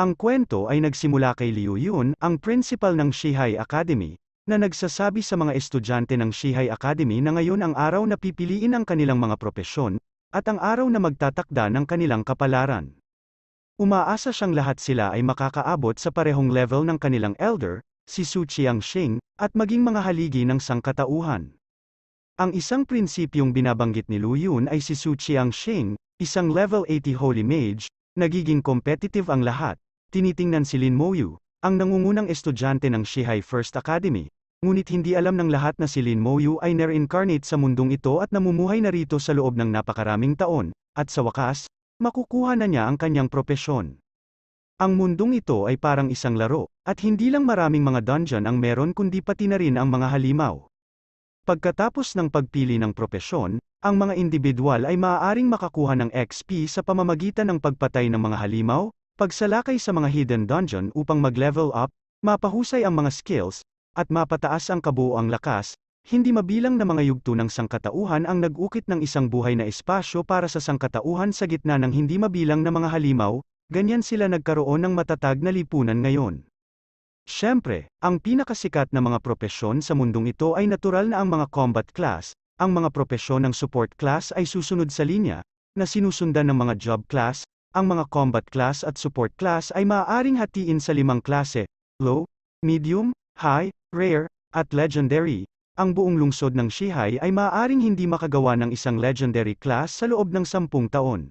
Ang kwento ay nagsimula kay Liu Yun, ang principal ng Shihai Academy, na nagsasabi sa mga estudyante ng Shihai Academy na ngayon ang araw na pipiliin ang kanilang mga propesyon, at ang araw na magtatakda ng kanilang kapalaran. Umaasa siyang lahat sila ay makakaabot sa parehong level ng kanilang elder, si Su Chiang at maging mga haligi ng sangkatauhan. Ang isang prinsipyong binabanggit ni Lu Yun ay si Su Chiang isang level 80 holy mage, nagiging competitive ang lahat, Tinitingnan si Lin Moyu, ang nangungunang estudyante ng Shihai First Academy, ngunit hindi alam ng lahat na si Lin Moyu ay nare-incarnate sa mundong ito at namumuhay na rito sa loob ng napakaraming taon, at sa wakas, makukuha na niya ang kanyang propesyon. Ang mundong ito ay parang isang laro, at hindi lang maraming mga dungeon ang meron kundi pati na rin ang mga halimaw. Pagkatapos ng pagpili ng propesyon, ang mga individual ay maaaring makakuha ng XP sa pamamagitan ng pagpatay ng mga halimaw, Pagsalakay sa mga hidden dungeon upang mag-level up, mapahusay ang mga skills, at mapataas ang kabuoang lakas, hindi mabilang na mga yugto ng sangkatauhan ang nag-ukit ng isang buhay na espasyo para sa sangkatauhan sa gitna ng hindi mabilang na mga halimaw, ganyan sila nagkaroon ng matatag na lipunan ngayon. Siyempre, ang pinakasikat na mga propesyon sa mundong ito ay natural na ang mga combat class, ang mga propesyon ng support class ay susunod sa linya, na sinusundan ng mga job class, ang mga combat class at support class ay maaaring hatiin sa limang klase, low, medium, high, rare, at legendary. Ang buong lungsod ng Shihai ay maaaring hindi makagawa ng isang legendary class sa loob ng sampung taon.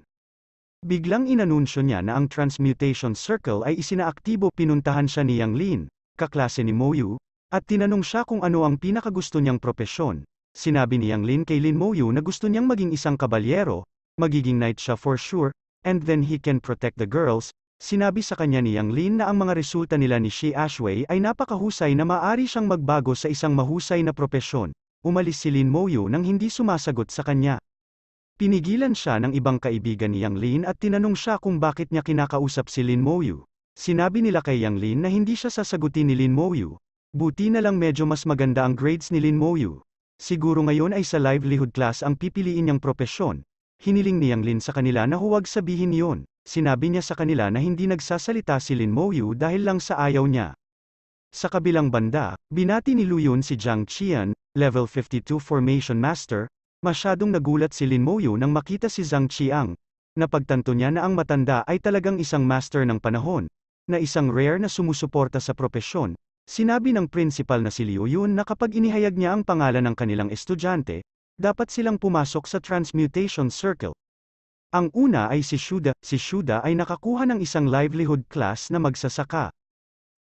Biglang inanunsyo niya na ang Transmutation Circle ay isinaaktibo pinuntahan siya ni Yang Lin, kaklase ni Moyu, at tinanong siya kung ano ang pinakagusto niyang propesyon. Sinabi ni Yang Lin kay Lin Moyu na gusto niyang maging isang kabalyero, magiging knight siya for sure, and then he can protect the girls, sinabi sa kanya ni Yang Lin na ang mga resulta nila ni Shi Ashway ay napakahusay na maari siyang magbago sa isang mahusay na propesyon. Umalis si Lin Moyo nang hindi sumasagot sa kanya. Pinigilan siya ng ibang kaibigan ni Yang Lin at tinanong siya kung bakit niya kinakausap si Lin Moyu. Sinabi nila kay Yang Lin na hindi siya sasagutin ni Lin Moyu. Buti na lang medyo mas maganda ang grades ni Lin Moyu. Siguro ngayon ay sa livelihood class ang pipiliin niyang propesyon, Hiniling niyang Lin sa kanila na huwag sabihin yun, sinabi niya sa kanila na hindi nagsasalita si Lin Moyu dahil lang sa ayaw niya. Sa kabilang banda, binati ni Lu Yun si Jiang Qian, level 52 Formation Master, masyadong nagulat si Lin Moyu nang makita si Zhang Qiang, napagtanto niya na ang matanda ay talagang isang master ng panahon, na isang rare na sumusuporta sa propesyon, sinabi ng principal na si Liu Yun na kapag inihayag niya ang pangalan ng kanilang estudyante, dapat silang pumasok sa transmutation circle. Ang una ay si Shuda, si Shuda ay nakakuha ng isang livelihood class na magsasaka.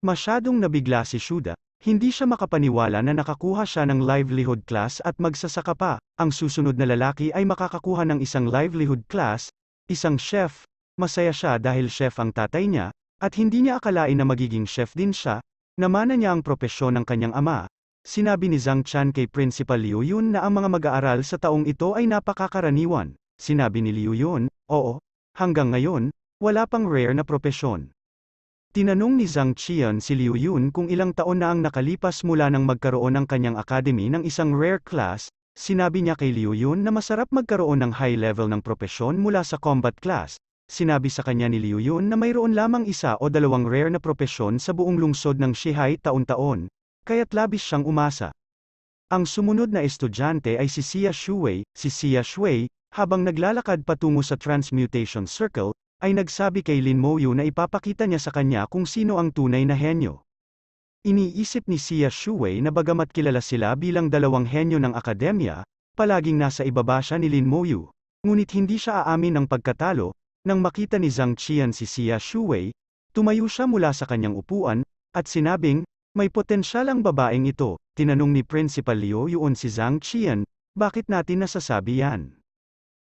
Masyadong nabigla si Shuda, hindi siya makapaniwala na nakakuha siya ng livelihood class at magsasaka pa, ang susunod na lalaki ay makakakuha ng isang livelihood class, isang chef, masaya siya dahil chef ang tatay niya, at hindi niya akalain na magiging chef din siya, namana niya ang propesyon ng kanyang ama, Sinabi ni Zhang Chan kay Principal Liu Yun na ang mga mag-aaral sa taong ito ay napakakaraniwan. Sinabi ni Liu Yun, oo, hanggang ngayon, wala pang rare na propesyon. Tinanong ni Zhang Qian si Liu Yun kung ilang taon na ang nakalipas mula nang magkaroon ng kanyang academy ng isang rare class, sinabi niya kay Liu Yun na masarap magkaroon ng high level ng propesyon mula sa combat class. Sinabi sa kanya ni Liu Yun na mayroon lamang isa o dalawang rare na propesyon sa buong lungsod ng Shihai taon-taon, kaya't labis siyang umasa. Ang sumunod na estudyante ay si Sia Shuwei, si Sia Shuwei, habang naglalakad patungo sa Transmutation Circle, ay nagsabi kay Lin Moyu na ipapakita niya sa kanya kung sino ang tunay na henyo. Iniisip ni Sia Shuwei na bagamat kilala sila bilang dalawang henyo ng akademya, palaging nasa ibaba siya ni Lin Moyu, ngunit hindi siya aamin ng pagkatalo, nang makita ni Zhang Qian si Sia Shuwei, tumayo siya mula sa kanyang upuan, at sinabing, may potensyal ang babaeng ito, tinanong ni Principal Liu Yuan si Zhang Qian, bakit natin nasasabi yan?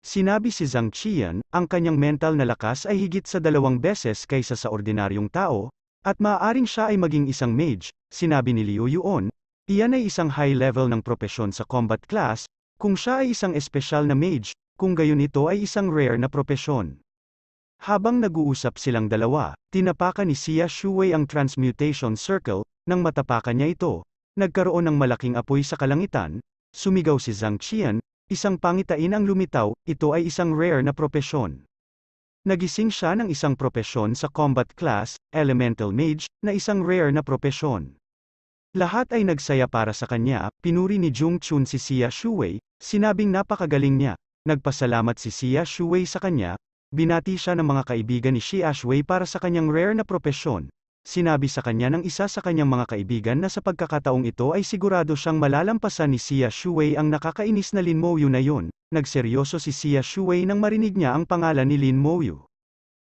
Sinabi si Zhang Qian, ang kanyang mental na lakas ay higit sa dalawang beses kaysa sa ordinaryong tao, at maaaring siya ay maging isang mage, sinabi ni Liu Yuan, iyan ay isang high level ng propesyon sa combat class, kung siya ay isang espesyal na mage, kung gayon ito ay isang rare na propesyon. Habang nag-uusap silang dalawa, tinapakan ni Xia Shuwei ang transmutation circle, nang matapakan niya ito, nagkaroon ng malaking apoy sa kalangitan, sumigaw si Zhang Qian, isang pangitain ang lumitaw, ito ay isang rare na propesyon. Nagising siya ng isang propesyon sa combat class, elemental mage, na isang rare na propesyon. Lahat ay nagsaya para sa kanya, pinuri ni Jung Chun si Xia Shuwei, sinabing napakagaling niya. Nagpasalamat si Xia Shuwei sa kanya, binati siya ng mga kaibigan ni Xia Shuwei para sa kanyang rare na propesyon, sinabi sa kanya ng isa sa kanyang mga kaibigan na sa pagkakataong ito ay sigurado siyang malalampasan ni Xia Shuwei ang nakakainis na Lin Mouyu na yun. Nagseryoso si Xia Shuwei nang marinig niya ang pangalan ni Lin Mouyu.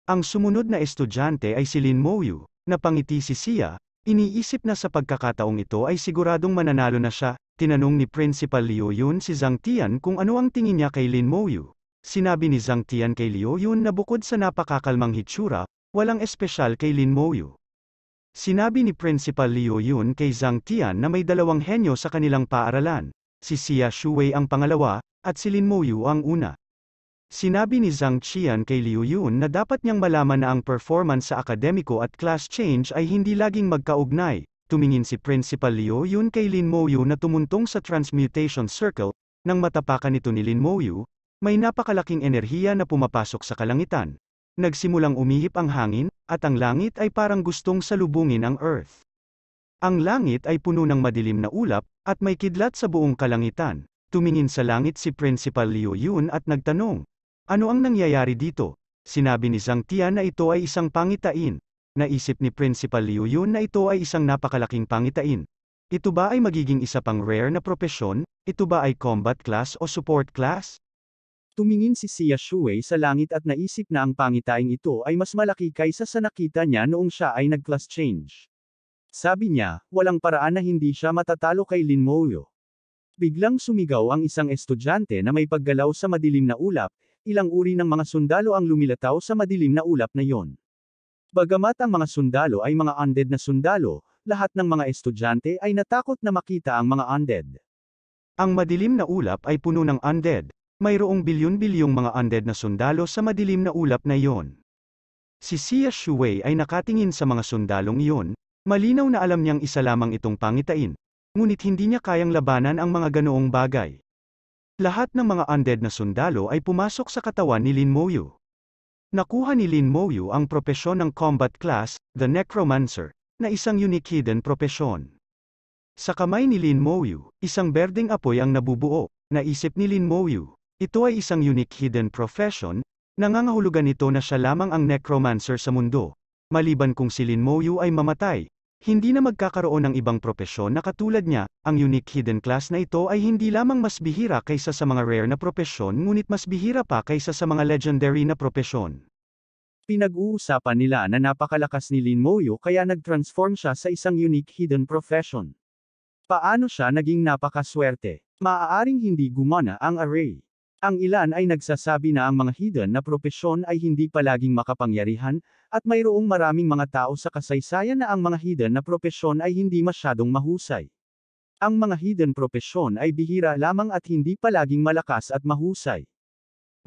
Ang sumunod na estudyante ay si Lin Mouyu, napangiti si Xia, iniisip na sa pagkakataong ito ay siguradong mananalo na siya, tinanong ni Principal Liu Yun si Zhang Tian kung ano ang tingin niya kay Lin Mouyu. Sinabi ni Zhang Tian kay Liu Yun na bukod sa napakakalmang hitsura, walang espesyal kay Lin Mouyu. Sinabi ni Principal Liu Yun kay Zhang Tian na may dalawang henyo sa kanilang paaralan, si Xia Shuwei ang pangalawa, at si Lin Mouyu ang una. Sinabi ni Zhang Qian kay Liu Yun na dapat niyang malaman na ang performance sa akademiko at class change ay hindi laging magkaugnay, tumingin si Principal Liu Yun kay Lin Mouyu na tumuntong sa transmutation circle, nang matapakan ito ni Lin Mouyu, may napakalaking enerhiya na pumapasok sa kalangitan. Nagsimulang umihip ang hangin, at ang langit ay parang gustong salubungin ang earth. Ang langit ay puno ng madilim na ulap, at may kidlat sa buong kalangitan. Tumingin sa langit si Principal Liu Yun at nagtanong, ano ang nangyayari dito? Sinabi ni Zhang Tian na ito ay isang pangitain. Naisip ni Principal Liu Yun na ito ay isang napakalaking pangitain. Ito ba ay magiging isa pang rare na propesyon? Ito ba ay combat class o support class? Tumingin si Sia Shuei sa langit at naisip na ang pangitaing ito ay mas malaki kaysa sa nakita niya noong siya ay nag-class change. Sabi niya, walang paraan na hindi siya matatalo kay Lin Moyo. Biglang sumigaw ang isang estudyante na may paggalaw sa madilim na ulap, ilang uri ng mga sundalo ang lumilataw sa madilim na ulap na yon. Bagamat ang mga sundalo ay mga undead na sundalo, lahat ng mga estudyante ay natakot na makita ang mga undead. Ang madilim na ulap ay puno ng undead, mayroong bilyon-bilyong mga undead na sundalo sa madilim na ulap na iyon. Si Xia Shuwei ay nakatingin sa mga sundalong iyon, malinaw na alam niyang isa lamang itong pangitain, ngunit hindi niya kayang labanan ang mga ganoong bagay. Lahat ng mga undead na sundalo ay pumasok sa katawan ni Lin Moyu. Nakuha ni Lin Moyu ang propesyon ng combat class, the Necromancer, na isang unique hidden propesyon. Sa kamay ni Lin Moyu, isang berdeng apoy ang nabubuo, naisip ni Lin Moyu. Ito ay isang unique hidden profession, nangangahulugan nito na siya lamang ang necromancer sa mundo, maliban kung si Lin Moyu ay mamatay. Hindi na magkakaroon ng ibang propesyon na katulad niya, ang unique hidden class na ito ay hindi lamang mas bihira kaysa sa mga rare na propesyon ngunit mas bihira pa kaysa sa mga legendary na propesyon. Pinag-uusapan nila na napakalakas ni Lin Moyo kaya nag-transform siya sa isang unique hidden profession. Paano siya naging napakaswerte? Maaaring hindi gumana ang array. Ang ilan ay nagsasabi na ang mga hidden na propesyon ay hindi palaging makapangyarihan, at mayroong maraming mga tao sa kasaysayan na ang mga hidden na propesyon ay hindi masyadong mahusay. Ang mga hidden propesyon ay bihira lamang at hindi palaging malakas at mahusay.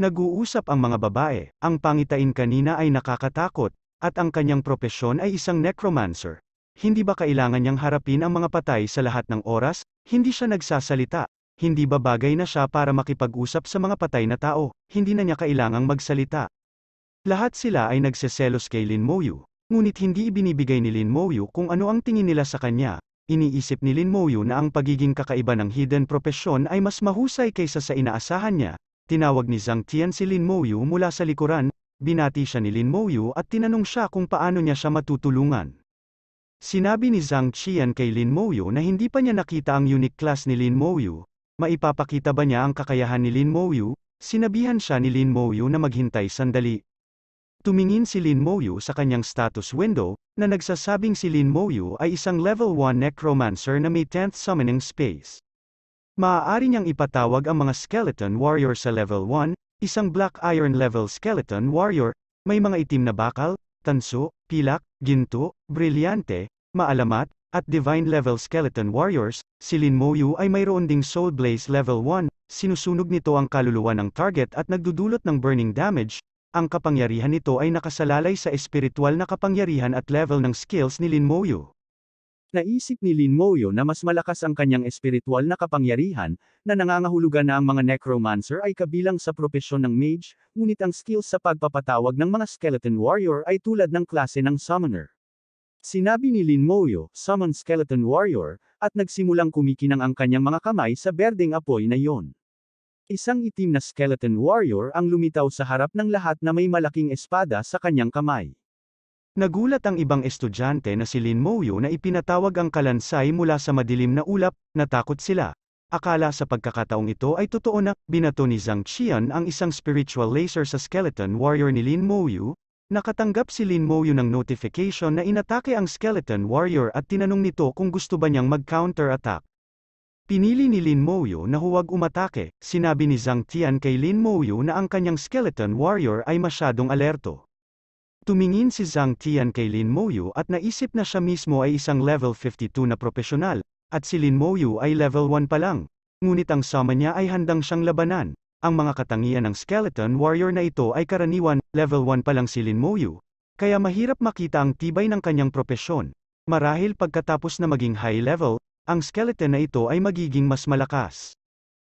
Nag-uusap ang mga babae, ang pangitain kanina ay nakakatakot, at ang kanyang propesyon ay isang necromancer. Hindi ba kailangan niyang harapin ang mga patay sa lahat ng oras? Hindi siya nagsasalita, hindi ba bagay na siya para makipag-usap sa mga patay na tao, hindi na niya kailangang magsalita. Lahat sila ay nagseselos kay Lin Moyu, ngunit hindi ibinibigay ni Lin Moyu kung ano ang tingin nila sa kanya, iniisip ni Lin Moyu na ang pagiging kakaiba ng hidden profession ay mas mahusay kaysa sa inaasahan niya, tinawag ni Zhang Tian si Lin Moyu mula sa likuran, binati siya ni Lin Moyu at tinanong siya kung paano niya siya matutulungan. Sinabi ni Zhang Qian kay Lin Moyu na hindi pa niya nakita ang unique class ni Lin Moyu, maipapakita ba niya ang kakayahan ni Lin Mouyu? Sinabihan siya ni Lin Mouyu na maghintay sandali. Tumingin si Lin Mouyu sa kanyang status window, na nagsasabing si Lin Mouyu ay isang level 1 necromancer na may 10th summoning space. Maaari niyang ipatawag ang mga skeleton warrior sa level 1, isang black iron level skeleton warrior, may mga itim na bakal, tanso, pilak, ginto, brilyante, maalamat, at Divine Level Skeleton Warriors, si Lin Moyu ay mayroon ding Soul Blaze Level 1, sinusunog nito ang kaluluwa ng target at nagdudulot ng burning damage, ang kapangyarihan nito ay nakasalalay sa espiritual na kapangyarihan at level ng skills ni Lin Moyu. Naisip ni Lin Moyo na mas malakas ang kanyang espiritual na kapangyarihan, na nangangahulugan na ang mga necromancer ay kabilang sa propesyon ng mage, ngunit ang skills sa pagpapatawag ng mga skeleton warrior ay tulad ng klase ng summoner. Sinabi ni Lin Moyo, summon Skeleton Warrior, at nagsimulang kumikinang ang kanyang mga kamay sa berdeng apoy na yon. Isang itim na Skeleton Warrior ang lumitaw sa harap ng lahat na may malaking espada sa kanyang kamay. Nagulat ang ibang estudyante na si Lin Moyo na ipinatawag ang kalansay mula sa madilim na ulap, natakot sila. Akala sa pagkakataong ito ay totoo na, binato ni Zhang Qian ang isang spiritual laser sa skeleton warrior ni Lin Moyu, Nakatanggap si Lin Moyu ng notification na inatake ang Skeleton Warrior at tinanong nito kung gusto ba niyang mag-counter-attack. Pinili ni Lin Moyu na huwag umatake, sinabi ni Zhang Tian kay Lin Moyu na ang kanyang Skeleton Warrior ay masyadong alerto. Tumingin si Zhang Tian kay Lin Moyu at naisip na siya mismo ay isang level 52 na profesional, at si Lin Moyu ay level 1 pa lang, ngunit ang sama niya ay handang siyang labanan. Ang mga katangian ng skeleton warrior na ito ay karaniwan, level 1 pa lang si Lin Moyu, kaya mahirap makita ang tibay ng kanyang propesyon. Marahil pagkatapos na maging high level, ang skeleton na ito ay magiging mas malakas.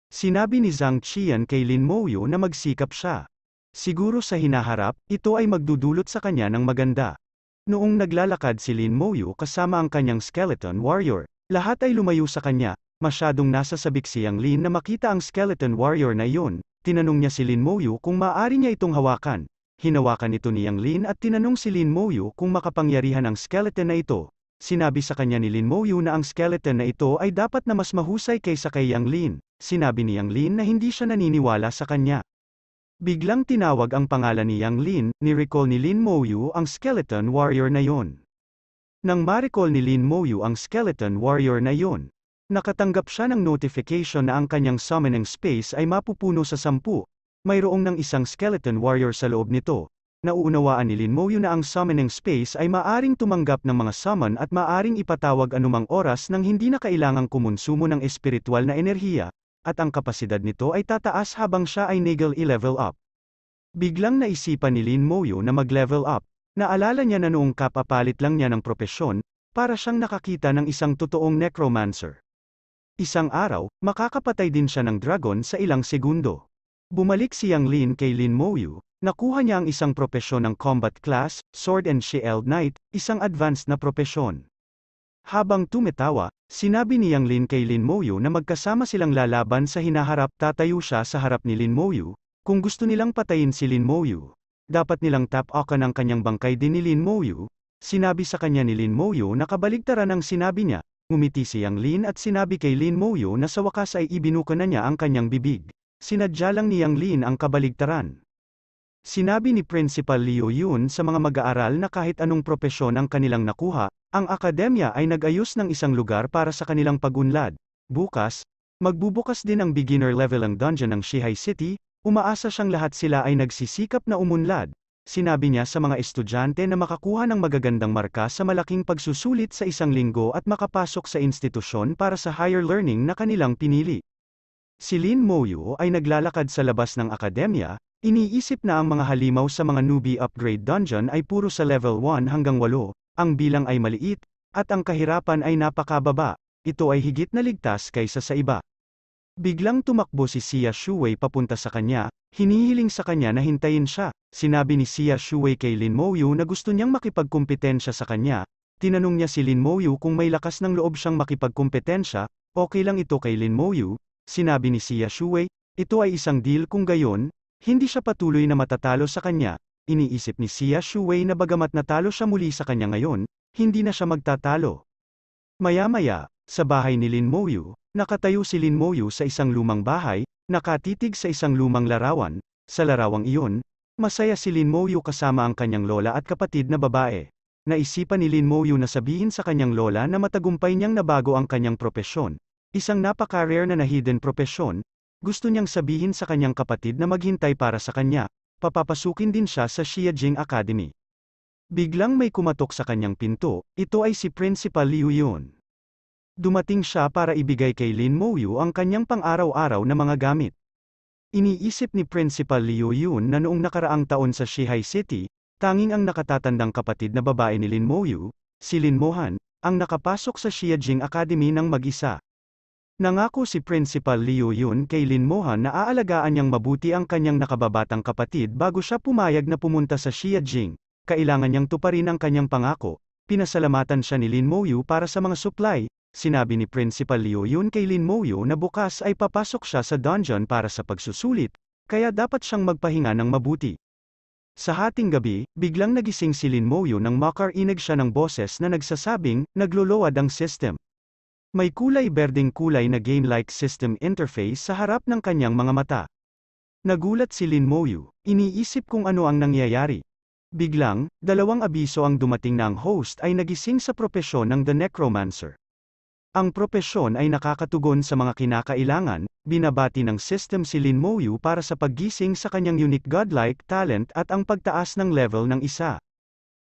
Sinabi ni Zhang Qian kay Lin Moyu na magsikap siya. Siguro sa hinaharap, ito ay magdudulot sa kanya ng maganda. Noong naglalakad si Lin Moyu kasama ang kanyang skeleton warrior, lahat ay lumayo sa kanya, masyadong nasa sabik si Lin na makita ang skeleton warrior na iyon. Tinanong niya si Lin Moyu kung maaari niya itong hawakan. Hinawakan ito ni Yang Lin at tinanong si Lin Moyu kung makapangyarihan ang skeleton na ito. Sinabi sa kanya ni Lin Moyu na ang skeleton na ito ay dapat na mas mahusay kaysa kay Yang Lin. Sinabi ni Yang Lin na hindi siya naniniwala sa kanya. Biglang tinawag ang pangalan ni Yang Lin, ni-recall ni Lin Moyu ang skeleton warrior na yon. Nang ma-recall ni Lin Moyu ang skeleton warrior na yon, Nakatanggap siya ng notification na ang kanyang summoning space ay mapupuno sa sampu. Mayroong ng isang skeleton warrior sa loob nito. Nauunawaan ni Lin Moyu na ang summoning space ay maaring tumanggap ng mga summon at maaring ipatawag anumang oras nang hindi na kailangang kumonsumo ng espiritual na enerhiya, at ang kapasidad nito ay tataas habang siya ay niggle i-level up. Biglang naisipan ni Lin Moyu na mag-level up. Naalala niya na noong kapapalit lang niya ng propesyon, para siyang nakakita ng isang totoong necromancer. Isang araw, makakapatay din siya ng dragon sa ilang segundo. Bumalik si Yang Lin kay Lin Moyu, nakuha niya ang isang propesyon ng combat class, Sword and Shield Knight, isang advanced na propesyon. Habang tumetawa, sinabi ni Yang Lin kay Lin Moyu na magkasama silang lalaban sa hinaharap tatayo siya sa harap ni Lin Moyu, kung gusto nilang patayin si Lin Moyu. Dapat nilang tap-okan ang kanyang bangkay din ni Lin Moyu, sinabi sa kanya ni Lin Moyu na kabaligtaran ang sinabi niya, ngumiti si Yang Lin at sinabi kay Lin Moyo na sa wakas ay ibinuka na niya ang kanyang bibig. Sinadya lang ni Yang Lin ang kabaligtaran. Sinabi ni Principal Liu Yun sa mga mag-aaral na kahit anong propesyon ang kanilang nakuha, ang akademya ay nag-ayos ng isang lugar para sa kanilang pagunlad. Bukas, magbubukas din ang beginner level ang dungeon ng Shihai City, umaasa siyang lahat sila ay nagsisikap na umunlad, sinabi niya sa mga estudyante na makakuha ng magagandang marka sa malaking pagsusulit sa isang linggo at makapasok sa institusyon para sa higher learning na kanilang pinili. Si Lin Moyo ay naglalakad sa labas ng akademya, iniisip na ang mga halimaw sa mga newbie upgrade dungeon ay puro sa level 1 hanggang 8, ang bilang ay maliit, at ang kahirapan ay napakababa, ito ay higit na ligtas kaysa sa iba. Biglang tumakbo si Xia Shuwei papunta sa kanya, Hinihiling sa kanya na hintayin siya, sinabi ni Xia Shuwei kay Lin Mouyu na gusto niyang makipagkumpetensya sa kanya, tinanong niya si Lin Mouyu kung may lakas ng loob siyang makipagkumpetensya, okay lang ito kay Lin Mouyu, sinabi ni Xia Shuwei, ito ay isang deal kung gayon, hindi siya patuloy na matatalo sa kanya, iniisip ni Xia Shuwei na bagamat natalo siya muli sa kanya ngayon, hindi na siya magtatalo. Maya-maya, sa bahay ni Lin Mouyu, Nakatayo si Lin Moyu sa isang lumang bahay, nakatitig sa isang lumang larawan, sa larawang iyon, masaya si Lin Moyu kasama ang kanyang lola at kapatid na babae. Naisipan ni Lin Moyu na sabihin sa kanyang lola na matagumpay niyang nabago ang kanyang propesyon. Isang napaka-rare na na-hidden propesyon, gusto niyang sabihin sa kanyang kapatid na maghintay para sa kanya, papapasukin din siya sa Xiajing Academy. Biglang may kumatok sa kanyang pinto, ito ay si Principal Liu Yun. Dumating siya para ibigay kay Lin Moyu ang kanyang pang-araw-araw na mga gamit. Iniisip ni Principal Liu Yun na noong nakaraang taon sa Shihai City, tanging ang nakatatandang kapatid na babae ni Lin Moyu, si Lin Mohan, ang nakapasok sa Xiajing Academy ng mag-isa. Nangako si Principal Liu Yun kay Lin Mohan na aalagaan niyang mabuti ang kanyang nakababatang kapatid bago siya pumayag na pumunta sa Xiajing. Kailangan niyang tuparin ang kanyang pangako, Pinasalamatan siya ni Lin Moyu para sa mga supply, sinabi ni Principal Liu Yun kay Lin Moyu na bukas ay papasok siya sa dungeon para sa pagsusulit, kaya dapat siyang magpahinga ng mabuti. Sa hating gabi, biglang nagising si Lin Moyu nang makarinig siya ng boses na nagsasabing, nagluluwad ang system. May kulay berdeng kulay na game-like system interface sa harap ng kanyang mga mata. Nagulat si Lin Moyu, iniisip kung ano ang nangyayari. Biglang, dalawang abiso ang dumating ng host ay nagising sa propesyon ng The Necromancer. Ang propesyon ay nakakatugon sa mga kinakailangan, binabati ng system si Lin Moyu para sa paggising sa kanyang unique godlike talent at ang pagtaas ng level ng isa.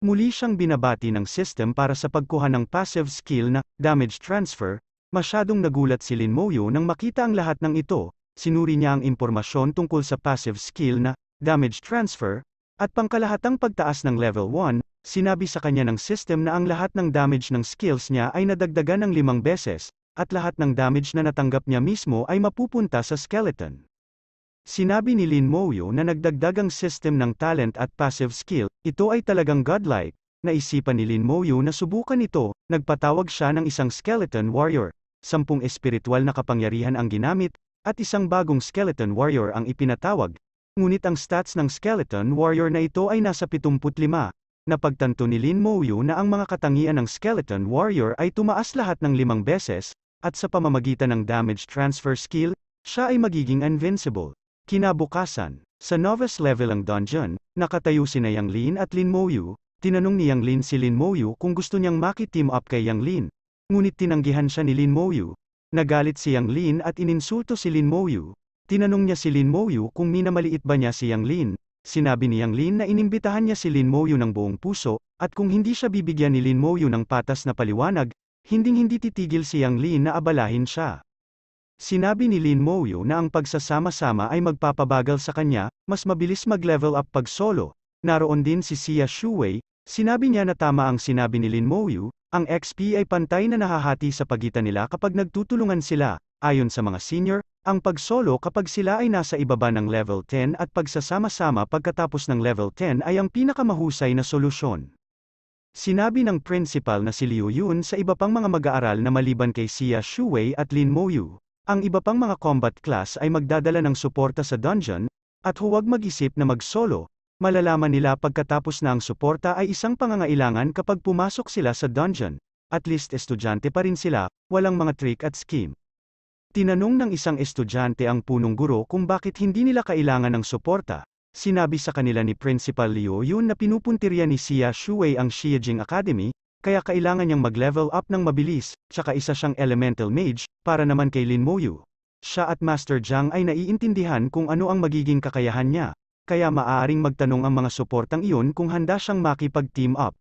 Muli siyang binabati ng system para sa pagkuha ng passive skill na damage transfer, masyadong nagulat si Lin Moyu nang makita ang lahat ng ito, sinuri niya ang impormasyon tungkol sa passive skill na damage transfer, at pangkalahatang pagtaas ng level 1, sinabi sa kanya ng system na ang lahat ng damage ng skills niya ay nadagdagan ng limang beses, at lahat ng damage na natanggap niya mismo ay mapupunta sa skeleton. Sinabi ni Lin Moyo na nagdagdag ang system ng talent at passive skill, ito ay talagang godlike, naisipan ni Lin Moyo na subukan ito, nagpatawag siya ng isang skeleton warrior, sampung espiritual na kapangyarihan ang ginamit, at isang bagong skeleton warrior ang ipinatawag, ngunit ang stats ng Skeleton Warrior na ito ay nasa 75. Napagtanto ni Lin Mouyu na ang mga katangian ng Skeleton Warrior ay tumaas lahat ng limang beses, at sa pamamagitan ng damage transfer skill, siya ay magiging invincible. Kinabukasan, sa novice level ang dungeon, nakatayo si na Yang Lin at Lin Mouyu, tinanong ni Yang Lin si Lin Mouyu kung gusto niyang maki-team up kay Yang Lin, ngunit tinanggihan siya ni Lin Mouyu. Nagalit si Yang Lin at ininsulto si Lin Mouyu, Tinanong niya si Lin Moyu kung minamaliit ba niya si Yang Lin. Sinabi ni Yang Lin na inimbitahan niya si Lin Moyu ng buong puso, at kung hindi siya bibigyan ni Lin Moyu ng patas na paliwanag, hinding-hindi titigil si Yang Lin na abalahin siya. Sinabi ni Lin Moyu na ang pagsasama-sama ay magpapabagal sa kanya, mas mabilis mag-level up pag solo. Naroon din si Xia Shuwei, sinabi niya na tama ang sinabi ni Lin Moyu, ang XP ay pantay na nahahati sa pagitan nila kapag nagtutulungan sila, Ayon sa mga senior, ang pag-solo kapag sila ay nasa ibaba ng level 10 at pagsasama-sama pagkatapos ng level 10 ay ang pinakamahusay na solusyon. Sinabi ng principal na si Liu Yun sa iba pang mga mag-aaral na maliban kay Xia Shuwei at Lin Moyu, ang iba pang mga combat class ay magdadala ng suporta sa dungeon, at huwag mag-isip na mag-solo, malalaman nila pagkatapos na ang suporta ay isang pangangailangan kapag pumasok sila sa dungeon, at least estudyante pa rin sila, walang mga trick at scheme. Tinanong ng isang estudyante ang punong guro kung bakit hindi nila kailangan ng suporta. Sinabi sa kanila ni Principal Liu yun na pinupuntirya ni Xia Shuwei ang Xiejing Academy, kaya kailangan niyang mag-level up ng mabilis, tsaka isa siyang elemental mage, para naman kay Lin Moyu. Siya at Master Zhang ay naiintindihan kung ano ang magiging kakayahan niya, kaya maaaring magtanong ang mga suportang iyon kung handa siyang makipag-team up.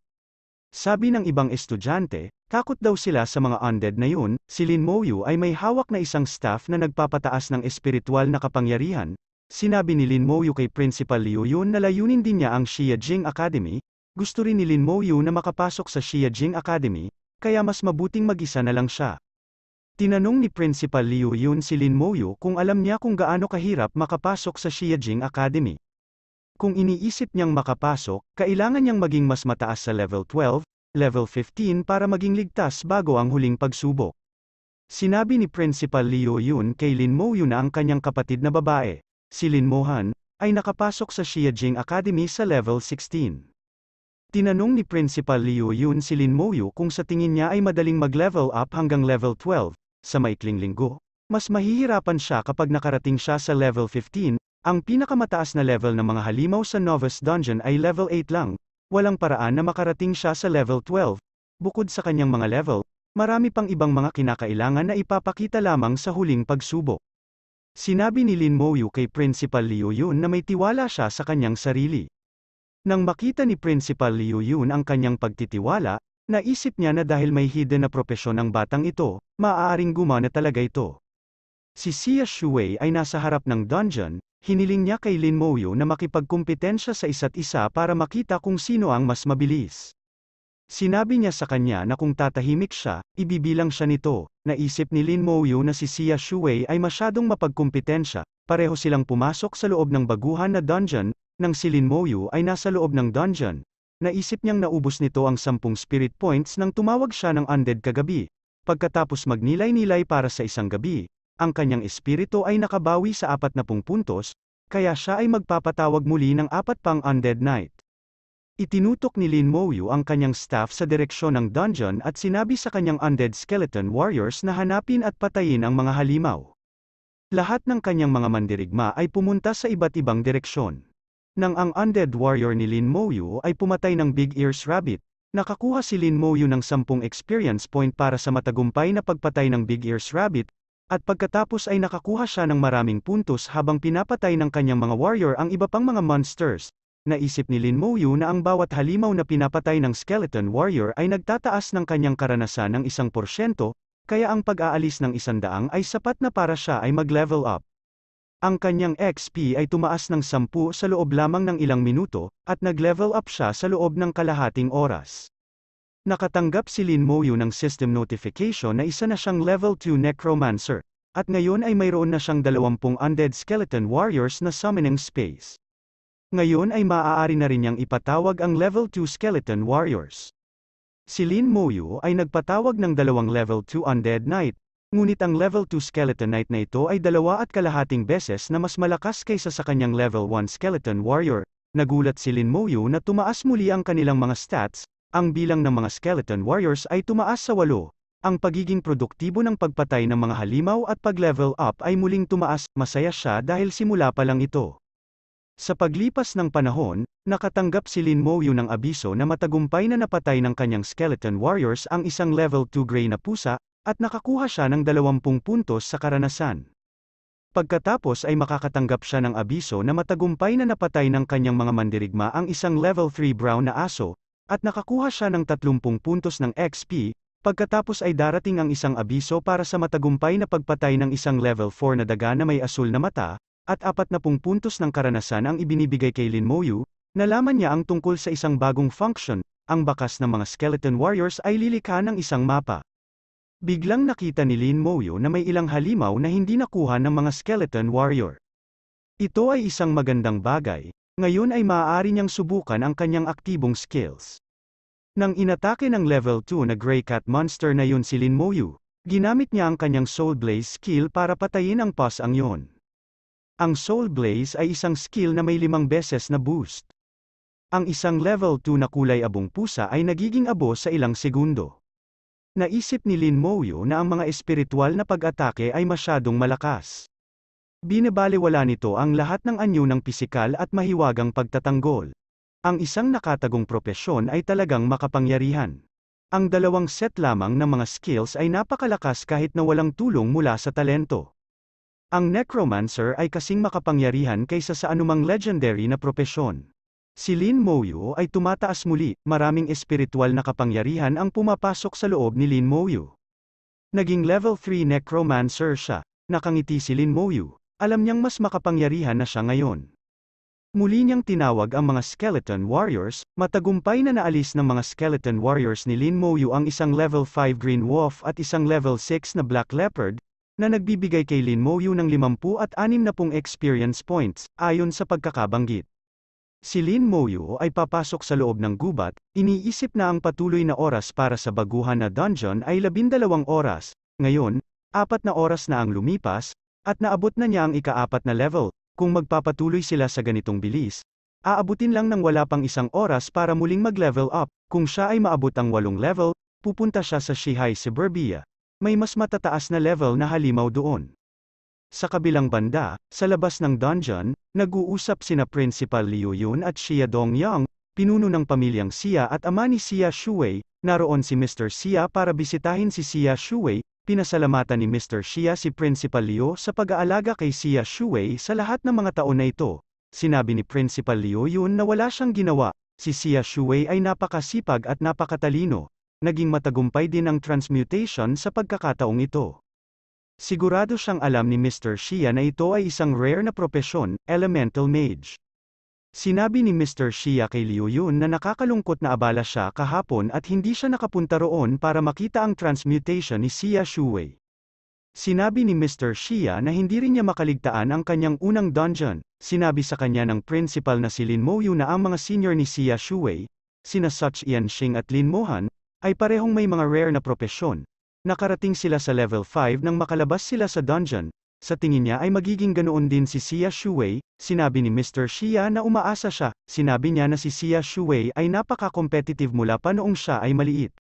Sabi ng ibang estudyante, Takot daw sila sa mga undead na yun, si Lin Moyu ay may hawak na isang staff na nagpapataas ng espiritual na kapangyarihan. Sinabi ni Lin Moyu kay Principal Liu Yun na layunin din niya ang Xia Jing Academy, gusto rin ni Lin Moyu na makapasok sa Xia Jing Academy, kaya mas mabuting mag-isa na lang siya. Tinanong ni Principal Liu Yun si Lin Moyu kung alam niya kung gaano kahirap makapasok sa Xia Jing Academy. Kung iniisip niyang makapasok, kailangan niyang maging mas mataas sa level 12, level 15 para maging ligtas bago ang huling pagsubok. Sinabi ni Principal Leo Yun kay Lin Mo Yun na ang kanyang kapatid na babae, si Lin Mohan, ay nakapasok sa Xiajing Academy sa level 16. Tinanong ni Principal Liu Yun si Lin Moyu kung sa tingin niya ay madaling mag-level up hanggang level 12, sa maikling linggo. Mas mahihirapan siya kapag nakarating siya sa level 15, ang pinakamataas na level ng mga halimaw sa Novice Dungeon ay level 8 lang, walang paraan na makarating siya sa level 12. Bukod sa kanyang mga level, marami pang ibang mga kinakailangan na ipapakita lamang sa huling pagsubok. Sinabi ni Lin Moyu kay Principal Liu Yun na may tiwala siya sa kanyang sarili. Nang makita ni Principal Liu Yun ang kanyang pagtitiwala, naisip niya na dahil may hidden na propesyon ang batang ito, maaaring gumana talaga ito. Si Xia Shuwei ay nasa harap ng dungeon, Hiniling niya kay Lin Moyo na makipagkumpetensya sa isa't isa para makita kung sino ang mas mabilis. Sinabi niya sa kanya na kung tatahimik siya, ibibilang siya nito, naisip ni Lin Moyo na si Xia Shuwei ay masyadong mapagkumpetensya, pareho silang pumasok sa loob ng baguhan na dungeon, nang si Lin Moyo ay nasa loob ng dungeon, Naisip niyang naubos nito ang sampung spirit points nang tumawag siya ng undead kagabi. Pagkatapos magnilay-nilay para sa isang gabi, ang kanyang espiritu ay nakabawi sa 40 puntos, kaya siya ay magpapatawag muli ng apat pang undead knight. Itinutok ni Lin Moyu ang kanyang staff sa direksyon ng dungeon at sinabi sa kanyang undead skeleton warriors na hanapin at patayin ang mga halimaw. Lahat ng kanyang mga mandirigma ay pumunta sa iba't ibang direksyon. Nang ang undead warrior ni Lin Moyu ay pumatay ng Big Ears Rabbit, nakakuha si Lin Moyu ng 10 experience point para sa matagumpay na pagpatay ng Big Ears Rabbit, at pagkatapos ay nakakuha siya ng maraming puntos habang pinapatay ng kanyang mga warrior ang iba pang mga monsters. Naisip ni Lin Mouyu na ang bawat halimaw na pinapatay ng skeleton warrior ay nagtataas ng kanyang karanasan ng isang porsyento, kaya ang pag-aalis ng isandaang ay sapat na para siya ay mag-level up. Ang kanyang XP ay tumaas ng 10 sa loob lamang ng ilang minuto, at nag-level up siya sa loob ng kalahating oras. Nakatanggap si Lin Moyu ng system notification na isa na siyang level 2 necromancer, at ngayon ay mayroon na siyang 20 undead skeleton warriors na summoning space. Ngayon ay maaari na rin niyang ipatawag ang level 2 skeleton warriors. Si Lin Moyu ay nagpatawag ng dalawang level 2 undead knight, ngunit ang level 2 skeleton knight na ito ay dalawa at kalahating beses na mas malakas kaysa sa kanyang level 1 skeleton warrior, nagulat si Lin Moyu na tumaas muli ang kanilang mga stats, ang bilang ng mga skeleton warriors ay tumaas sa walo. Ang pagiging produktibo ng pagpatay ng mga halimaw at pag-level up ay muling tumaas, masaya siya dahil simula pa lang ito. Sa paglipas ng panahon, nakatanggap si Lin Moyu ng abiso na matagumpay na napatay ng kanyang skeleton warriors ang isang level 2 gray na pusa, at nakakuha siya ng 20 puntos sa karanasan. Pagkatapos ay makakatanggap siya ng abiso na matagumpay na napatay ng kanyang mga mandirigma ang isang level 3 brown na aso, at nakakuha siya ng 30 puntos ng XP, pagkatapos ay darating ang isang abiso para sa matagumpay na pagpatay ng isang level 4 na daga na may asul na mata, at 40 puntos ng karanasan ang ibinibigay kay Lin Moyu, nalaman niya ang tungkol sa isang bagong function, ang bakas ng mga skeleton warriors ay lilika ng isang mapa. Biglang nakita ni Lin Moyo na may ilang halimaw na hindi nakuha ng mga skeleton warrior. Ito ay isang magandang bagay, ngayon ay maaari niyang subukan ang kanyang aktibong skills. Nang inatake ng level 2 na Grey Cat monster na yun si Lin Moyu, ginamit niya ang kanyang Soul Blaze skill para patayin ang pas ang yun. Ang Soul Blaze ay isang skill na may limang beses na boost. Ang isang level 2 na kulay abong pusa ay nagiging abo sa ilang segundo. Naisip ni Lin Moyo na ang mga espiritual na pag-atake ay masyadong malakas. Binabalewala nito ang lahat ng anyo ng pisikal at mahiwagang pagtatanggol. Ang isang nakatagong propesyon ay talagang makapangyarihan. Ang dalawang set lamang ng mga skills ay napakalakas kahit na walang tulong mula sa talento. Ang necromancer ay kasing makapangyarihan kaysa sa anumang legendary na propesyon. Si Lin Moyu ay tumataas muli, maraming espiritual na kapangyarihan ang pumapasok sa loob ni Lin Moyu. Naging level 3 necromancer siya, nakangiti si Lin Moyu, alam niyang mas makapangyarihan na siya ngayon. Muli niyang tinawag ang mga Skeleton Warriors, matagumpay na naalis ng mga Skeleton Warriors ni Lin Moyu ang isang level 5 Green Wolf at isang level 6 na Black Leopard, na nagbibigay kay Lin Moyu ng 50 at 60 experience points, ayon sa pagkakabanggit. Si Lin Moyu ay papasok sa loob ng gubat, iniisip na ang patuloy na oras para sa baguhan na dungeon ay 12 oras, ngayon, apat na oras na ang lumipas, at naabot na niya ang ikaapat na level, kung magpapatuloy sila sa ganitong bilis. Aabutin lang ng wala pang isang oras para muling mag-level up, kung siya ay maabot ang walong level, pupunta siya sa Shihai Suburbia. May mas matataas na level na halimaw doon. Sa kabilang banda, sa labas ng dungeon, nag-uusap sina Principal Liu Yun at Xia Dongyang, pinuno ng pamilyang Xia at ama ni Xia Shuwei, naroon si Mr. Xia para bisitahin si Xia Shuwei, pinasalamatan ni Mr. Xia si Principal Liu sa pag-aalaga kay Xia Shuwei sa lahat ng mga taon na ito. Sinabi ni Principal Liu yun na wala siyang ginawa, si Xia Shuwei ay napakasipag at napakatalino, naging matagumpay din ang transmutation sa pagkakataong ito. Sigurado siyang alam ni Mr. Xia na ito ay isang rare na propesyon, elemental mage. Sinabi ni Mr. Shia kay Liu Yun na nakakalungkot na abala siya kahapon at hindi siya nakapunta roon para makita ang transmutation ni Xia Shuwei. Sinabi ni Mr. Shia na hindi rin niya makaligtaan ang kanyang unang dungeon, sinabi sa kanya ng principal na si Lin Moyu na ang mga senior ni Xia Shuwei, sina Such Yan Xing at Lin Mohan, ay parehong may mga rare na propesyon. Nakarating sila sa level 5 nang makalabas sila sa dungeon, sa tingin niya ay magiging ganoon din si Xia Shuwei, sinabi ni Mr. Xia na umaasa siya, sinabi niya na si Xia Shuwei ay napaka-competitive mula pa noong siya ay maliit.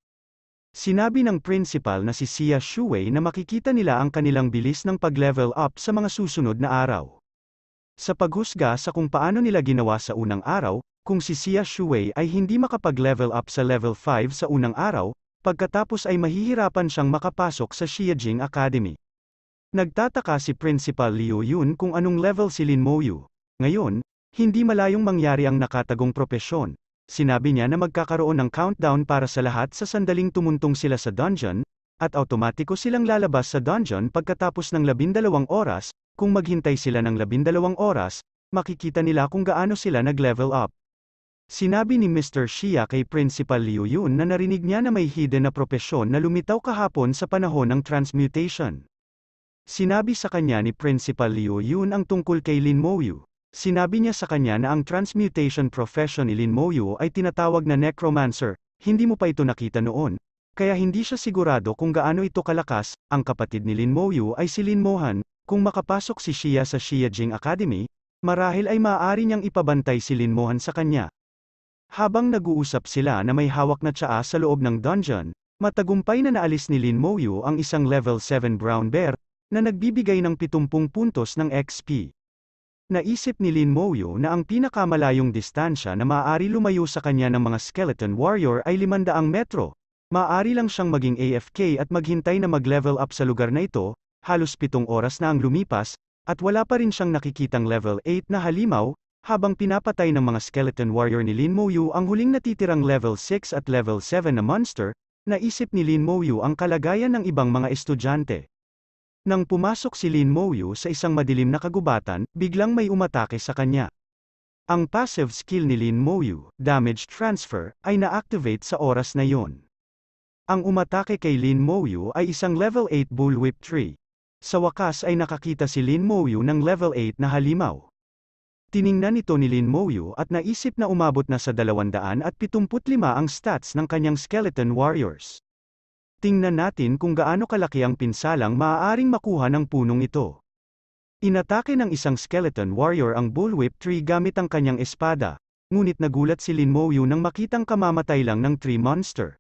Sinabi ng principal na si Xia Shuwei na makikita nila ang kanilang bilis ng pag-level up sa mga susunod na araw. Sa paghusga sa kung paano nila ginawa sa unang araw, kung si Xia Shuwei ay hindi makapag-level up sa level 5 sa unang araw, pagkatapos ay mahihirapan siyang makapasok sa Xiajing Academy. Nagtataka si Principal Liu Yun kung anong level si Lin Moyu. Ngayon, hindi malayong mangyari ang nakatagong propesyon. Sinabi niya na magkakaroon ng countdown para sa lahat sa sandaling tumuntong sila sa dungeon, at automatiko silang lalabas sa dungeon pagkatapos ng labindalawang oras, kung maghintay sila ng labindalawang oras, makikita nila kung gaano sila nag-level up. Sinabi ni Mr. Xia kay Principal Liu Yun na narinig niya na may hidden na propesyon na lumitaw kahapon sa panahon ng transmutation. Sinabi sa kanya ni Principal Liu Yun ang tungkol kay Lin Moyu. Sinabi niya sa kanya na ang transmutation profession ni Lin Moyu ay tinatawag na necromancer, hindi mo pa ito nakita noon. Kaya hindi siya sigurado kung gaano ito kalakas, ang kapatid ni Lin Moyu ay si Lin Mohan, kung makapasok si Shia sa Shia Jing Academy, marahil ay maaari niyang ipabantay si Lin Mohan sa kanya. Habang nag-uusap sila na may hawak na tsaa sa loob ng dungeon, matagumpay na naalis ni Lin Moyu ang isang level 7 brown bear, na nagbibigay ng 70 puntos ng XP. Naisip ni Lin Moyo na ang pinakamalayong distansya na maaari lumayo sa kanya ng mga skeleton warrior ay 500 metro. Maaari lang siyang maging AFK at maghintay na mag-level up sa lugar na ito, halos 7 oras na ang lumipas, at wala pa rin siyang nakikitang level 8 na halimaw, habang pinapatay ng mga skeleton warrior ni Lin Moyu ang huling natitirang level 6 at level 7 na monster, naisip ni Lin Moyu ang kalagayan ng ibang mga estudyante. Nang pumasok si Lin Mouyu sa isang madilim na kagubatan, biglang may umatake sa kanya. Ang passive skill ni Lin Mouyu, Damage Transfer, ay na-activate sa oras na yon. Ang umatake kay Lin Mouyu ay isang level 8 bullwhip tree. Sa wakas ay nakakita si Lin Mouyu ng level 8 na halimaw. Tiningnan ito ni Lin Mouyu at naisip na umabot na sa 275 ang stats ng kanyang skeleton warriors. Tingnan natin kung gaano kalaki ang pinsalang maaaring makuha ng punong ito. Inatake ng isang skeleton warrior ang bullwhip tree gamit ang kanyang espada, ngunit nagulat si Lin Moyu nang makitang kamamatay lang ng tree monster.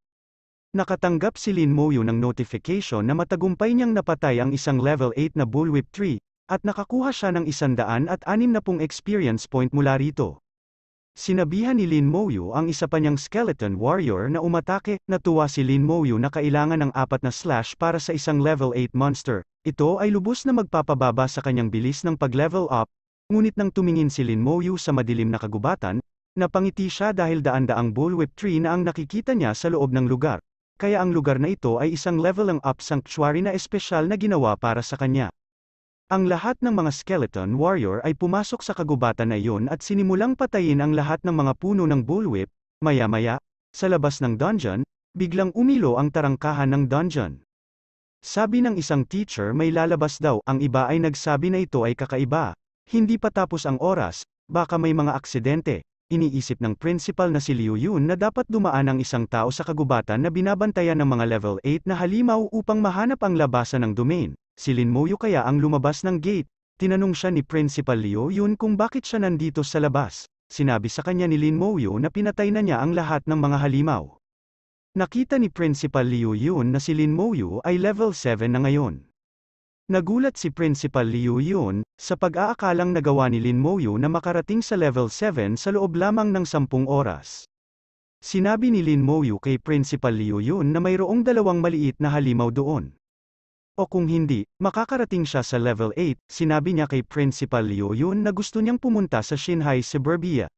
Nakatanggap si Lin Moyu ng notification na matagumpay niyang napatay ang isang level 8 na bullwhip tree, at nakakuha siya ng at na pong experience point mula rito. Sinabihan ni Lin Moyu ang isa pa niyang skeleton warrior na umatake, natuwa si Lin Moyu na kailangan ng apat na slash para sa isang level 8 monster. Ito ay lubos na magpapababa sa kanyang bilis ng pag-level up, ngunit nang tumingin si Lin Moyu sa madilim na kagubatan, napangiti siya dahil daan-daang bullwhip tree na ang nakikita niya sa loob ng lugar. Kaya ang lugar na ito ay isang level ang up sanctuary na espesyal na ginawa para sa kanya. Ang lahat ng mga skeleton warrior ay pumasok sa kagubatan na iyon at sinimulang patayin ang lahat ng mga puno ng bullwhip, maya-maya, sa labas ng dungeon, biglang umilo ang tarangkahan ng dungeon. Sabi ng isang teacher may lalabas daw, ang iba ay nagsabi na ito ay kakaiba, hindi pa tapos ang oras, baka may mga aksidente, iniisip ng principal na si Liu Yun na dapat dumaan ang isang tao sa kagubatan na binabantayan ng mga level 8 na halimaw upang mahanap ang labasan ng domain. Si Lin Moyo kaya ang lumabas ng gate. Tinanong siya ni Principal Leo Yun kung bakit siya nandito sa labas. Sinabi sa kanya ni Lin Moyo na pinatay na niya ang lahat ng mga halimaw. Nakita ni Principal Liu Yun na si Lin Moyo ay level 7 na ngayon. Nagulat si Principal Liu Yun, sa pag-aakalang nagawa ni Lin Moyo na makarating sa level 7 sa loob lamang ng 10 oras. Sinabi ni Lin Moyo kay Principal Liu Yun na mayroong dalawang maliit na halimaw doon. O kung hindi, makakarating siya sa level 8, sinabi niya kay Principal Liu Yun na gusto niyang pumunta sa Shanghai Suburbia.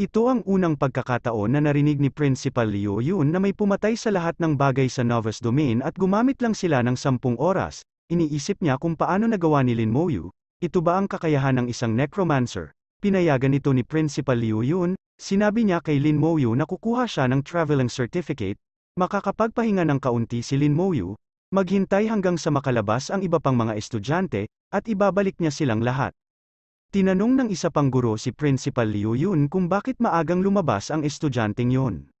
Ito ang unang pagkakataon na narinig ni Principal Liu Yun na may pumatay sa lahat ng bagay sa Novus domain at gumamit lang sila ng 10 oras, iniisip niya kung paano nagawa ni Lin Moyu, ito ba ang kakayahan ng isang necromancer? Pinayagan ito ni Principal Liu Yun, sinabi niya kay Lin Moyu na kukuha siya ng traveling certificate, makakapagpahinga ng kaunti si Lin Moyu, Maghintay hanggang sa makalabas ang iba pang mga estudyante, at ibabalik niya silang lahat. Tinanong ng isa pang guro si Principal Liu Yun kung bakit maagang lumabas ang estudyanteng yon.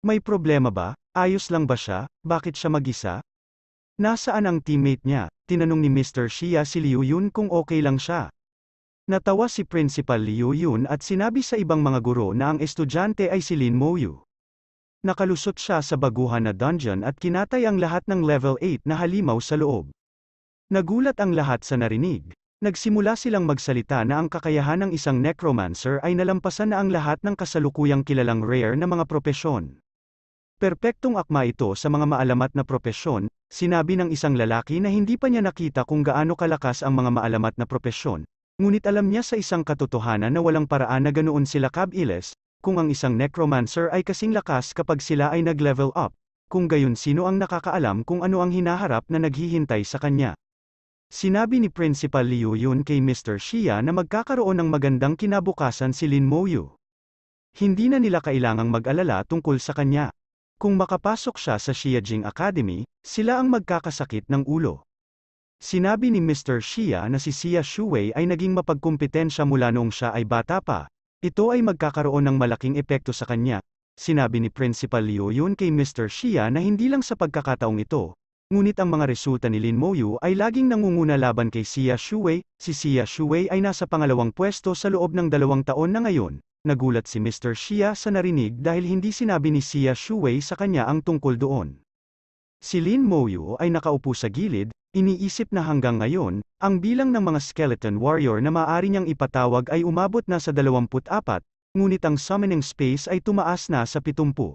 May problema ba? Ayos lang ba siya? Bakit siya mag-isa? Nasaan ang teammate niya? Tinanong ni Mr. Shia si Liu Yun kung okay lang siya. Natawa si Principal Liu Yun at sinabi sa ibang mga guro na ang estudyante ay si Lin Mo Yu nakalusot siya sa baguhan na dungeon at kinatay ang lahat ng level 8 na halimaw sa loob. Nagulat ang lahat sa narinig. Nagsimula silang magsalita na ang kakayahan ng isang necromancer ay nalampasan na ang lahat ng kasalukuyang kilalang rare na mga propesyon. Perpektong akma ito sa mga maalamat na propesyon, sinabi ng isang lalaki na hindi pa niya nakita kung gaano kalakas ang mga maalamat na propesyon, ngunit alam niya sa isang katotohanan na walang paraan na ganoon sila kabiles, kung ang isang necromancer ay kasing lakas kapag sila ay nag-level up, kung gayon sino ang nakakaalam kung ano ang hinaharap na naghihintay sa kanya. Sinabi ni Principal Liu yun kay Mr. Xia na magkakaroon ng magandang kinabukasan si Lin Moyu. Hindi na nila kailangang mag-alala tungkol sa kanya. Kung makapasok siya sa Xiajing Academy, sila ang magkakasakit ng ulo. Sinabi ni Mr. Xia na si Xia Shuwei ay naging mapagkumpetensya mula noong siya ay bata pa, ito ay magkakaroon ng malaking epekto sa kanya, sinabi ni Principal Liu Yun kay Mr. Xia na hindi lang sa pagkakataong ito, ngunit ang mga resulta ni Lin Moyu ay laging nangunguna laban kay Xia Shuwei, si Xia Shuwei ay nasa pangalawang pwesto sa loob ng dalawang taon na ngayon, nagulat si Mr. Xia sa narinig dahil hindi sinabi ni Xia Shuwei sa kanya ang tungkol doon. Si Lin Moyu ay nakaupo sa gilid, Iniisip na hanggang ngayon, ang bilang ng mga skeleton warrior na maaari niyang ipatawag ay umabot na sa 24, ngunit ang summoning space ay tumaas na sa 70.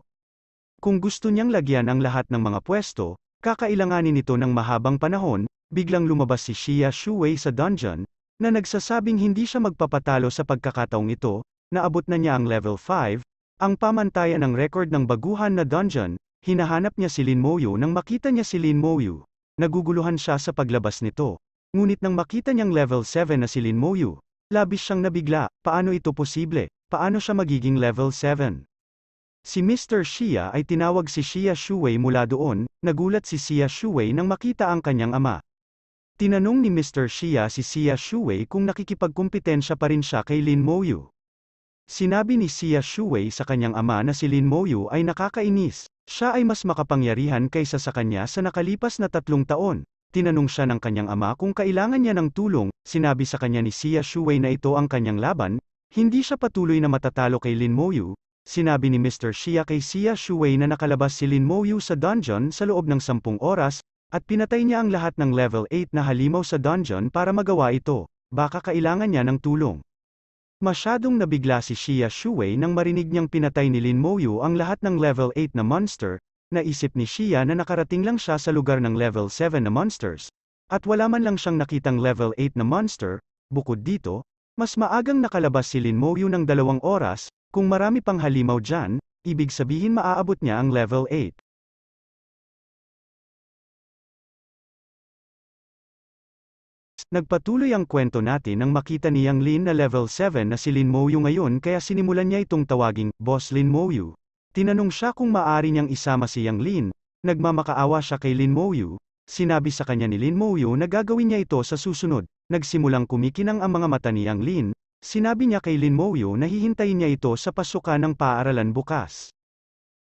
Kung gusto niyang lagyan ang lahat ng mga pwesto, kakailanganin ito ng mahabang panahon, biglang lumabas si Xia Shuwei sa dungeon, na nagsasabing hindi siya magpapatalo sa pagkakataong ito, naabot na niya ang level 5, ang pamantayan ng record ng baguhan na dungeon, hinahanap niya si Lin Moyu nang makita niya si Lin Moyu. Naguguluhan siya sa paglabas nito. Ngunit nang makita niyang level 7 na si Lin Moyu, labis siyang nabigla, paano ito posible, paano siya magiging level 7? Si Mr. Shia ay tinawag si Shia Shuwei mula doon, nagulat si Shia Shuwei nang makita ang kanyang ama. Tinanong ni Mr. Shia si Shia Shuwei kung nakikipagkumpetensya pa rin siya kay Lin Moyu. Sinabi ni Xia Shuwei sa kanyang ama na si Lin Moyu ay nakakainis. Siya ay mas makapangyarihan kaysa sa kanya sa nakalipas na tatlong taon. Tinanong siya ng kanyang ama kung kailangan niya ng tulong, sinabi sa kanya ni Xia Shuwei na ito ang kanyang laban, hindi siya patuloy na matatalo kay Lin Moyu, sinabi ni Mr. Xia kay Xia Shuwei na nakalabas si Lin Moyu sa dungeon sa loob ng sampung oras, at pinatay niya ang lahat ng level 8 na halimaw sa dungeon para magawa ito, baka kailangan niya ng tulong. Masyadong nabigla si Shia Shuwei nang marinig niyang pinatay ni Lin Moyu ang lahat ng level 8 na monster, naisip ni Shia na nakarating lang siya sa lugar ng level 7 na monsters, at wala man lang siyang nakitang level 8 na monster, bukod dito, mas maagang nakalabas si Lin Moyu ng dalawang oras, kung marami pang halimaw dyan, ibig sabihin maaabot niya ang level 8. Nagpatuloy ang kwento natin nang makita ni Yang Lin na level 7 na si Lin Mouyu ngayon kaya sinimulan niya itong tawaging, Boss Lin Mouyu. Tinanong siya kung maaari niyang isama si Yang Lin, nagmamakaawa siya kay Lin Mouyu, sinabi sa kanya ni Lin Mouyu na gagawin niya ito sa susunod, nagsimulang kumikinang ang mga mata ni Yang Lin, sinabi niya kay Lin Mouyu na hihintayin niya ito sa pasukan ng paaralan bukas.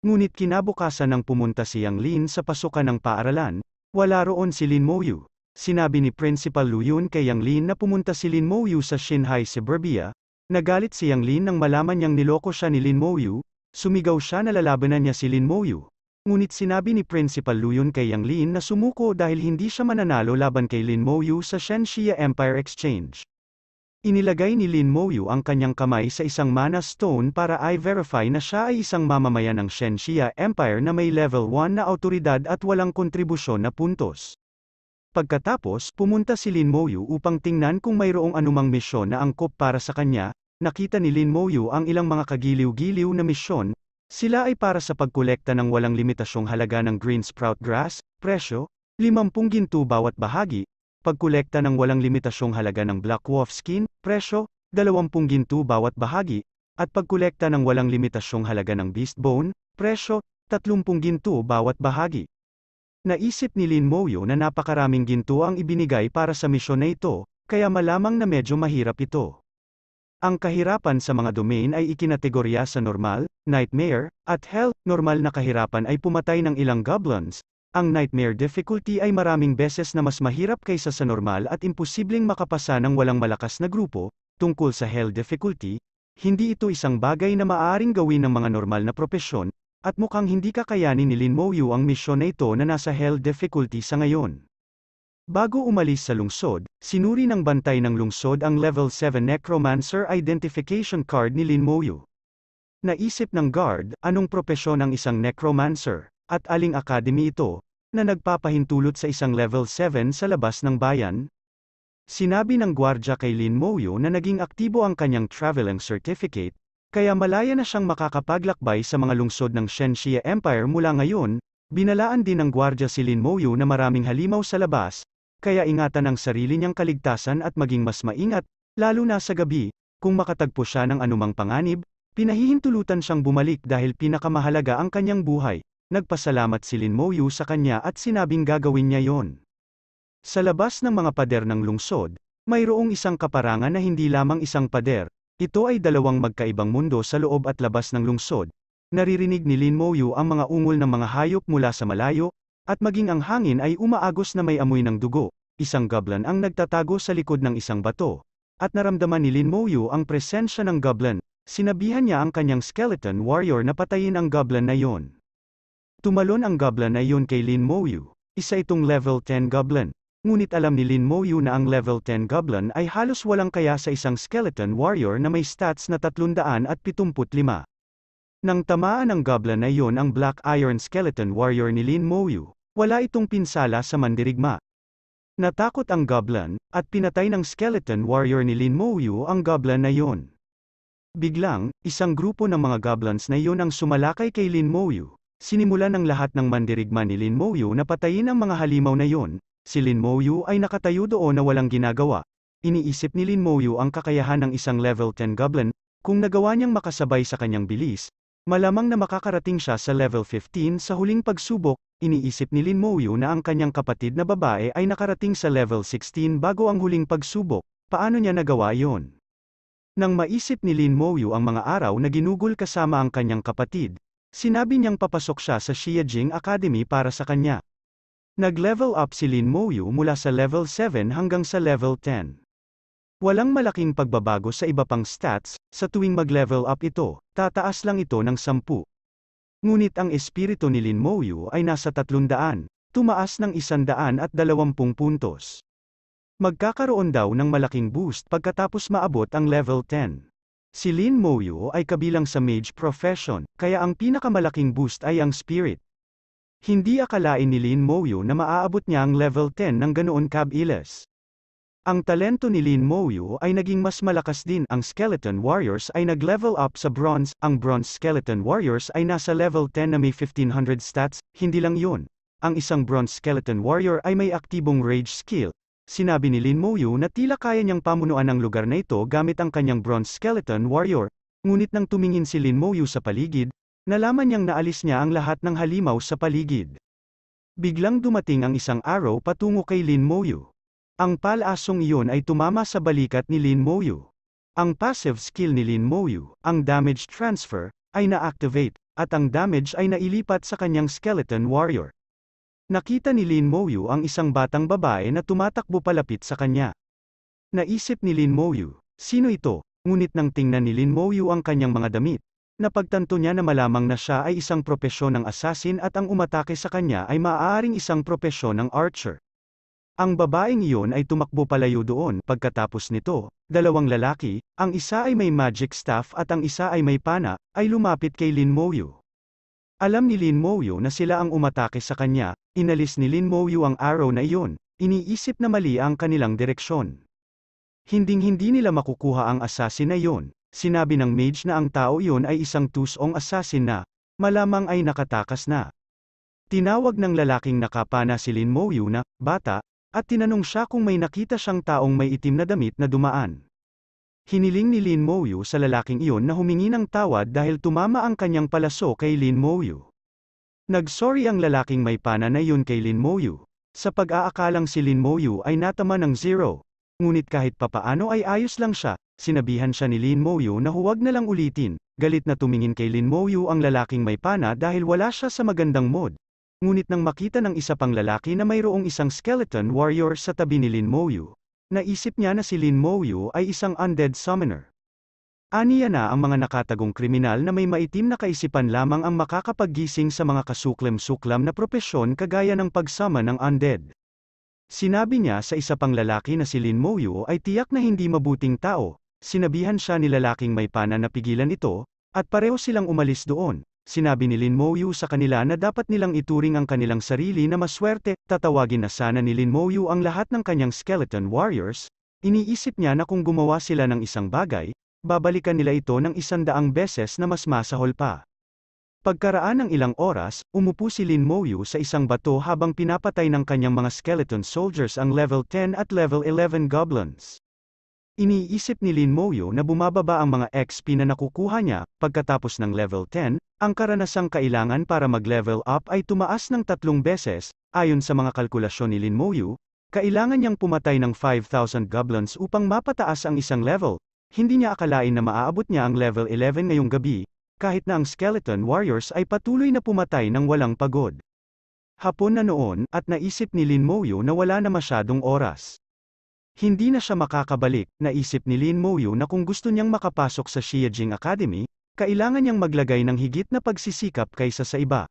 Ngunit kinabukasan nang pumunta si Yang Lin sa pasukan ng paaralan, wala roon si Lin Mouyu. Sinabi ni Principal Lu Yun kay Yang Lin na pumunta si Lin Mo Yu sa Shanghai suburbia, nagalit si Yang Lin nang malaman niyang niloko siya ni Lin Mo Yu, sumigaw siya na lalabanan niya si Lin Mo Yu. Ngunit sinabi ni Principal Lu Yun kay Yang Lin na sumuko dahil hindi siya mananalo laban kay Lin Mo Yu sa Shenxia Empire Exchange. Inilagay ni Lin Mo Yu ang kanyang kamay sa isang mana stone para i-verify na siya ay isang mamamayan ng Shenxia Empire na may level 1 na autoridad at walang kontribusyon na puntos. Pagkatapos pumunta si Lin Moyu upang tingnan kung mayroong anumang misyon na angkop para sa kanya, nakita ni Lin Moyu ang ilang mga kagiliw-giliw na misyon, sila ay para sa pagkolekta ng walang limitasyong halaga ng green sprout grass, presyo, 50 ginto bawat bahagi, pagkolekta ng walang limitasyong halaga ng black wolf skin, presyo, 20 ginto bawat bahagi, at pagkolekta ng walang limitasyong halaga ng beast bone, presyo, 30 ginto bawat bahagi. Naisip ni Lin Moyo na napakaraming ginto ang ibinigay para sa misyon na ito, kaya malamang na medyo mahirap ito. Ang kahirapan sa mga domain ay ikinategorya sa normal, nightmare, at hell. Normal na kahirapan ay pumatay ng ilang goblins. Ang nightmare difficulty ay maraming beses na mas mahirap kaysa sa normal at imposibleng makapasa ng walang malakas na grupo. Tungkol sa hell difficulty, hindi ito isang bagay na maaaring gawin ng mga normal na propesyon, at mukhang hindi kakayanin ni Lin Mo ang misyon na ito na nasa health difficulty sa ngayon. Bago umalis sa lungsod, sinuri ng bantay ng lungsod ang level 7 necromancer identification card ni Lin Mo Naisip ng guard, anong propesyon ang isang necromancer, at aling academy ito, na nagpapahintulot sa isang level 7 sa labas ng bayan? Sinabi ng gwardya kay Lin Mo na naging aktibo ang kanyang traveling certificate, kaya malaya na siyang makakapaglakbay sa mga lungsod ng Shenxia Empire mula ngayon, binalaan din ng gwardya si Lin Mouyu na maraming halimaw sa labas, kaya ingatan ang sarili niyang kaligtasan at maging mas maingat, lalo na sa gabi, kung makatagpo siya ng anumang panganib, pinahihintulutan siyang bumalik dahil pinakamahalaga ang kanyang buhay, nagpasalamat si Lin Mouyu sa kanya at sinabing gagawin niya yon. Sa labas ng mga pader ng lungsod, mayroong isang kaparangan na hindi lamang isang pader, ito ay dalawang magkaibang mundo sa loob at labas ng lungsod. Naririnig ni Lin Moyu ang mga ungol ng mga hayop mula sa malayo, at maging ang hangin ay umaagos na may amoy ng dugo, isang goblin ang nagtatago sa likod ng isang bato. At naramdaman ni Lin Moyu ang presensya ng goblin. sinabihan niya ang kanyang skeleton warrior na patayin ang goblin na yon. Tumalon ang goblin na yon kay Lin Moyu, isa itong level 10 goblin. Ngunit alam ni Lin Moyu na ang level 10 Goblin ay halos walang kaya sa isang skeleton warrior na may stats na 375. Nang tamaan ng Goblin na yon ang Black Iron Skeleton Warrior ni Lin Moyu, wala itong pinsala sa mandirigma. Natakot ang Goblin, at pinatay ng Skeleton Warrior ni Lin Moyu ang Goblin na yon. Biglang, isang grupo ng mga Goblins na yon ang sumalakay kay Lin Moyu. Yu, sinimulan ng lahat ng mandirigma ni Lin Moyu na patayin ang mga halimaw na yon, Si Lin Mouyu ay nakatayo doon na walang ginagawa. Iniisip ni Lin Mouyu ang kakayahan ng isang level 10 goblin, kung nagawa niyang makasabay sa kanyang bilis, Malamang na makakarating siya sa level 15 sa huling pagsubok, iniisip ni Lin Mouyu na ang kanyang kapatid na babae ay nakarating sa level 16 bago ang huling pagsubok, paano niya nagawa yon? Nang maisip ni Lin Mouyu ang mga araw na ginugol kasama ang kanyang kapatid, sinabi niyang papasok siya sa Xiejing Academy para sa kanya. Nag-level up si Lin Moyu mula sa level 7 hanggang sa level 10. Walang malaking pagbabago sa iba pang stats, sa tuwing mag-level up ito, tataas lang ito ng 10. Ngunit ang espiritu ni Lin Moyu ay nasa 300, tumaas ng 120 puntos. Magkakaroon daw ng malaking boost pagkatapos maabot ang level 10. Si Lin Moyu ay kabilang sa mage profession, kaya ang pinakamalaking boost ay ang spirit. Hindi akalain ni Lin Moyu na maaabot niya ang level 10 ng ganoon kabilis. Ang talento ni Lin Moyu ay naging mas malakas din ang Skeleton Warriors ay nag-level up sa Bronze, ang Bronze Skeleton Warriors ay nasa level 10 na may 1500 stats, hindi lang yun. Ang isang Bronze Skeleton Warrior ay may aktibong Rage skill, Sinabi ni Lin Moyu na tila kaya niyang pamunuan ang lugar na ito gamit ang kanyang bronze skeleton warrior, ngunit nang tumingin si Lin Moyu sa paligid, Nalaman niyang naalis niya ang lahat ng halimaw sa paligid. Biglang dumating ang isang araw patungo kay Lin Moyu. Ang palasong iyon ay tumama sa balikat ni Lin Moyu. Ang passive skill ni Lin Moyu, ang damage transfer, ay na-activate, at ang damage ay nailipat sa kanyang skeleton warrior. Nakita ni Lin Moyu ang isang batang babae na tumatakbo palapit sa kanya. Naisip ni Lin Moyu, sino ito, ngunit nang tingnan ni Lin Moyu ang kanyang mga damit, napagtanto niya na malamang na siya ay isang propesyon ng assassin at ang umatake sa kanya ay maaaring isang propesyon ng archer. Ang babaeng iyon ay tumakbo palayo doon pagkatapos nito, dalawang lalaki, ang isa ay may magic staff at ang isa ay may pana, ay lumapit kay Lin Moyu. Alam ni Lin Moyu na sila ang umatake sa kanya, inalis ni Lin Moyu ang arrow na iyon, iniisip na mali ang kanilang direksyon. Hinding-hindi nila makukuha ang assassin na iyon, Sinabi ng mage na ang tao iyon ay isang tusong assassin na, malamang ay nakatakas na. Tinawag ng lalaking nakapana si Lin Moyu na, bata, at tinanong siya kung may nakita siyang taong may itim na damit na dumaan. Hiniling ni Lin Moyu sa lalaking iyon na humingi ng tawad dahil tumama ang kanyang palaso kay Lin Moyu. Nagsorry ang lalaking may pana na iyon kay Lin Moyu, sa pag-aakalang si Lin Moyu ay natama ng zero, ngunit kahit papaano ay ayos lang siya, sinabihan siya ni Lin Moyu na huwag na lang ulitin, galit na tumingin kay Lin Moyu ang lalaking may pana dahil wala siya sa magandang mood. Ngunit nang makita ng isa pang lalaki na mayroong isang skeleton warrior sa tabi ni Lin Moyu, naisip niya na si Lin Moyu ay isang undead summoner. Aniya na ang mga nakatagong kriminal na may maitim na kaisipan lamang ang makakapaggising sa mga kasuklam-suklam na propesyon kagaya ng pagsama ng undead. Sinabi niya sa isa pang lalaki na si Lin Moyu ay tiyak na hindi mabuting tao, sinabihan siya ni lalaking may pana na pigilan ito, at pareho silang umalis doon. Sinabi ni Lin Moyu sa kanila na dapat nilang ituring ang kanilang sarili na maswerte, tatawagin na sana ni Lin Moyu ang lahat ng kanyang skeleton warriors, iniisip niya na kung gumawa sila ng isang bagay, babalikan nila ito ng isandaang beses na mas masahol pa. Pagkaraan ng ilang oras, umupo si Lin Moyu sa isang bato habang pinapatay ng kanyang mga skeleton soldiers ang level 10 at level 11 goblins. Iniisip ni Lin Moyo na bumababa ang mga XP na nakukuha niya, pagkatapos ng level 10, ang karanasang kailangan para mag-level up ay tumaas ng tatlong beses, ayon sa mga kalkulasyon ni Lin Moyo, kailangan niyang pumatay ng 5,000 goblins upang mapataas ang isang level, hindi niya akalain na maaabot niya ang level 11 ngayong gabi, kahit na ang Skeleton Warriors ay patuloy na pumatay ng walang pagod. Hapon na noon, at naisip ni Lin Moyo na wala na masyadong oras. Hindi na siya makakabalik, naisip ni Lin Moyo na kung gusto niyang makapasok sa Xiejing Academy, kailangan niyang maglagay ng higit na pagsisikap kaysa sa iba.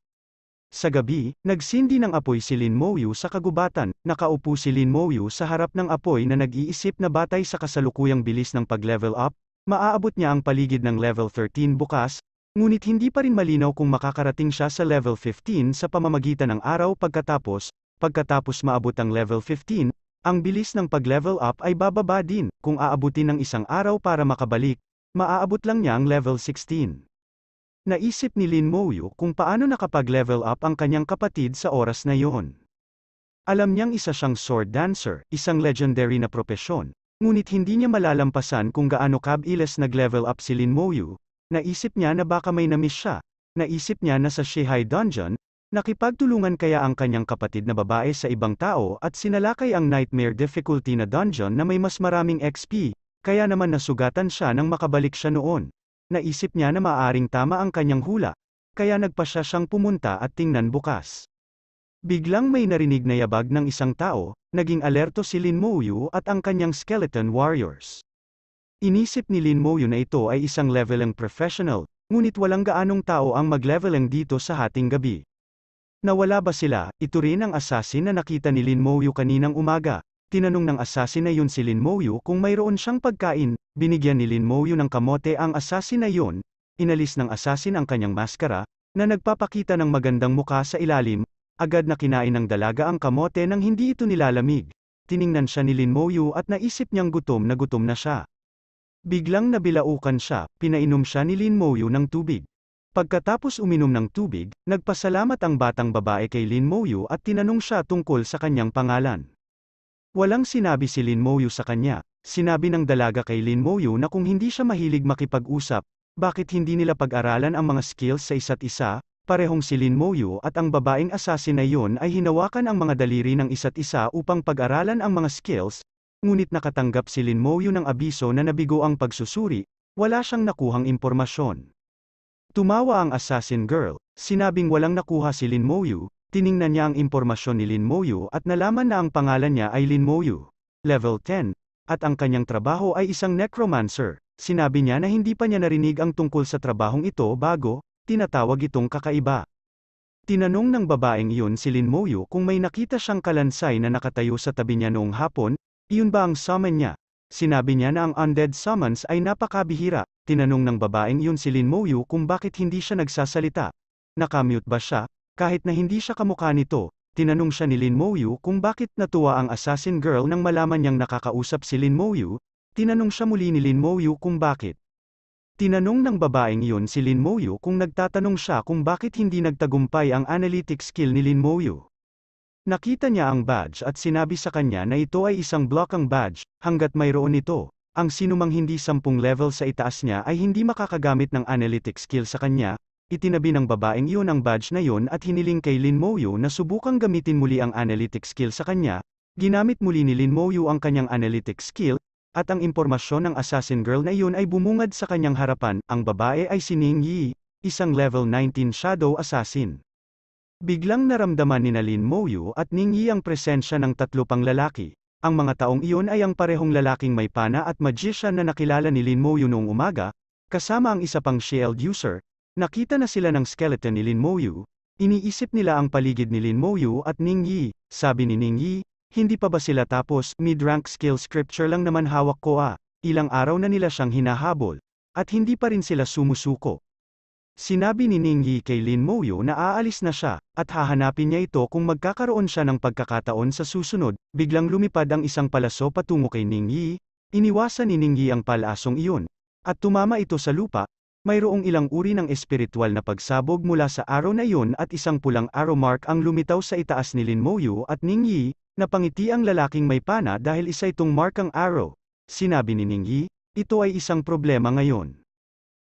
Sa gabi, nagsindi ng apoy si Lin Moyu sa kagubatan, nakaupo si Lin Moyu sa harap ng apoy na nag-iisip na batay sa kasalukuyang bilis ng pag-level up, Maaabot niya ang paligid ng level 13 bukas, Ngunit hindi pa rin malinaw kung makakarating siya sa level 15 sa pamamagitan ng araw pagkatapos, pagkatapos maabot ang level 15, ang bilis ng pag-level up ay bababa din, kung aabutin ng isang araw para makabalik, maaabot lang niya ang level 16. Naisip ni Lin Moyu kung paano nakapag-level up ang kanyang kapatid sa oras na yon. Alam niyang isa siyang sword dancer, isang legendary na propesyon, ngunit hindi niya malalampasan kung gaano kabilis nag-level up si Lin Moyu, Naisip niya na baka may namiss siya. Naisip niya na sa Shihai Dungeon, nakipagtulungan kaya ang kanyang kapatid na babae sa ibang tao at sinalakay ang nightmare difficulty na dungeon na may mas maraming XP, kaya naman nasugatan siya nang makabalik siya noon. Naisip niya na maaring tama ang kanyang hula, kaya nagpa siya siyang pumunta at tingnan bukas. Biglang may narinig na yabag ng isang tao, naging alerto si Lin Mouyu at ang kanyang skeleton warriors. Inisip ni Lin Mo yun na ito ay isang leveling professional, ngunit walang gaanong tao ang magleveling dito sa hating gabi. Nawala ba sila, ito rin ang assassin na nakita ni Lin Mo Yu kaninang umaga. Tinanong ng assassin na yun si Lin Mo Yu kung mayroon siyang pagkain, binigyan ni Lin Mo Yu ng kamote ang assassin na yun, inalis ng assassin ang kanyang maskara, na nagpapakita ng magandang muka sa ilalim, agad na kinain ng dalaga ang kamote nang hindi ito nilalamig. Tiningnan siya ni Lin Mo Yu at naisip niyang gutom na gutom na siya. Biglang nabilaukan siya, pinainom siya ni Lin Moyu ng tubig. Pagkatapos uminom ng tubig, nagpasalamat ang batang babae kay Lin Moyu at tinanong siya tungkol sa kanyang pangalan. Walang sinabi si Lin Moyu sa kanya, sinabi ng dalaga kay Lin Moyu na kung hindi siya mahilig makipag-usap, bakit hindi nila pag-aralan ang mga skills sa isa't isa, parehong si Lin Moyu at ang babaeng assassin na iyon ay hinawakan ang mga daliri ng isa't isa upang pag-aralan ang mga skills, ngunit nakatanggap si Lin Moyo ng abiso na nabigo ang pagsusuri, wala siyang nakuhang impormasyon. Tumawa ang assassin girl, sinabing walang nakuha si Lin Moyu, tiningnan niya ang impormasyon ni Lin Moyu at nalaman na ang pangalan niya ay Lin Moyu, level 10, at ang kanyang trabaho ay isang necromancer. Sinabi niya na hindi pa niya narinig ang tungkol sa trabahong ito bago, tinatawag itong kakaiba. Tinanong ng babaeng iyon si Lin Moyu kung may nakita siyang kalansay na nakatayo sa tabi niya noong hapon, iyon ba ang summon niya? Sinabi niya na ang undead summons ay napakabihira. Tinanong ng babaeng yun si Lin Moyu kung bakit hindi siya nagsasalita. Nakamute ba siya? Kahit na hindi siya kamukha nito, tinanong siya ni Lin Moyu kung bakit natuwa ang assassin girl nang malaman niyang nakakausap si Lin Moyu. Tinanong siya muli ni Lin Moyu kung bakit. Tinanong ng babaeng yun si Lin Moyu kung nagtatanong siya kung bakit hindi nagtagumpay ang analytic skill ni Lin Moyu. Nakita niya ang badge at sinabi sa kanya na ito ay isang block ang badge, hanggat mayroon ito, ang sinumang hindi sampung level sa itaas niya ay hindi makakagamit ng analytic skill sa kanya, itinabi ng babaeng iyon ang badge na iyon at hiniling kay Lin Moyu na subukang gamitin muli ang analytic skill sa kanya, ginamit muli ni Lin Moyu ang kanyang analytic skill, at ang impormasyon ng assassin girl na iyon ay bumungad sa kanyang harapan, ang babae ay si Ning Yi, isang level 19 shadow assassin. Biglang naramdaman ni Nalin Moyu at Ningyi ang presensya ng tatlo pang lalaki. Ang mga taong iyon ay ang parehong lalaking may pana at magician na nakilala ni Lin Moyu noong umaga, kasama ang isa pang shield user, nakita na sila ng skeleton ni Lin Moyu, iniisip nila ang paligid ni Lin Moyu at Ningyi, sabi ni Ningyi, hindi pa ba sila tapos, mid-rank skill scripture lang naman hawak ko ah, ilang araw na nila siyang hinahabol, at hindi pa rin sila sumusuko. Sinabi ni Ningyi kay Lin Moyo na aalis na siya, at hahanapin niya ito kung magkakaroon siya ng pagkakataon sa susunod, biglang lumipad ang isang palaso patungo kay Ningyi, iniwasan ni Ningyi ang palasong iyon, at tumama ito sa lupa, mayroong ilang uri ng espiritual na pagsabog mula sa araw na iyon at isang pulang arrow mark ang lumitaw sa itaas ni Lin Moyo at Ningyi, na pangiti ang lalaking may pana dahil isa itong markang arrow, sinabi ni Ningyi, ito ay isang problema ngayon.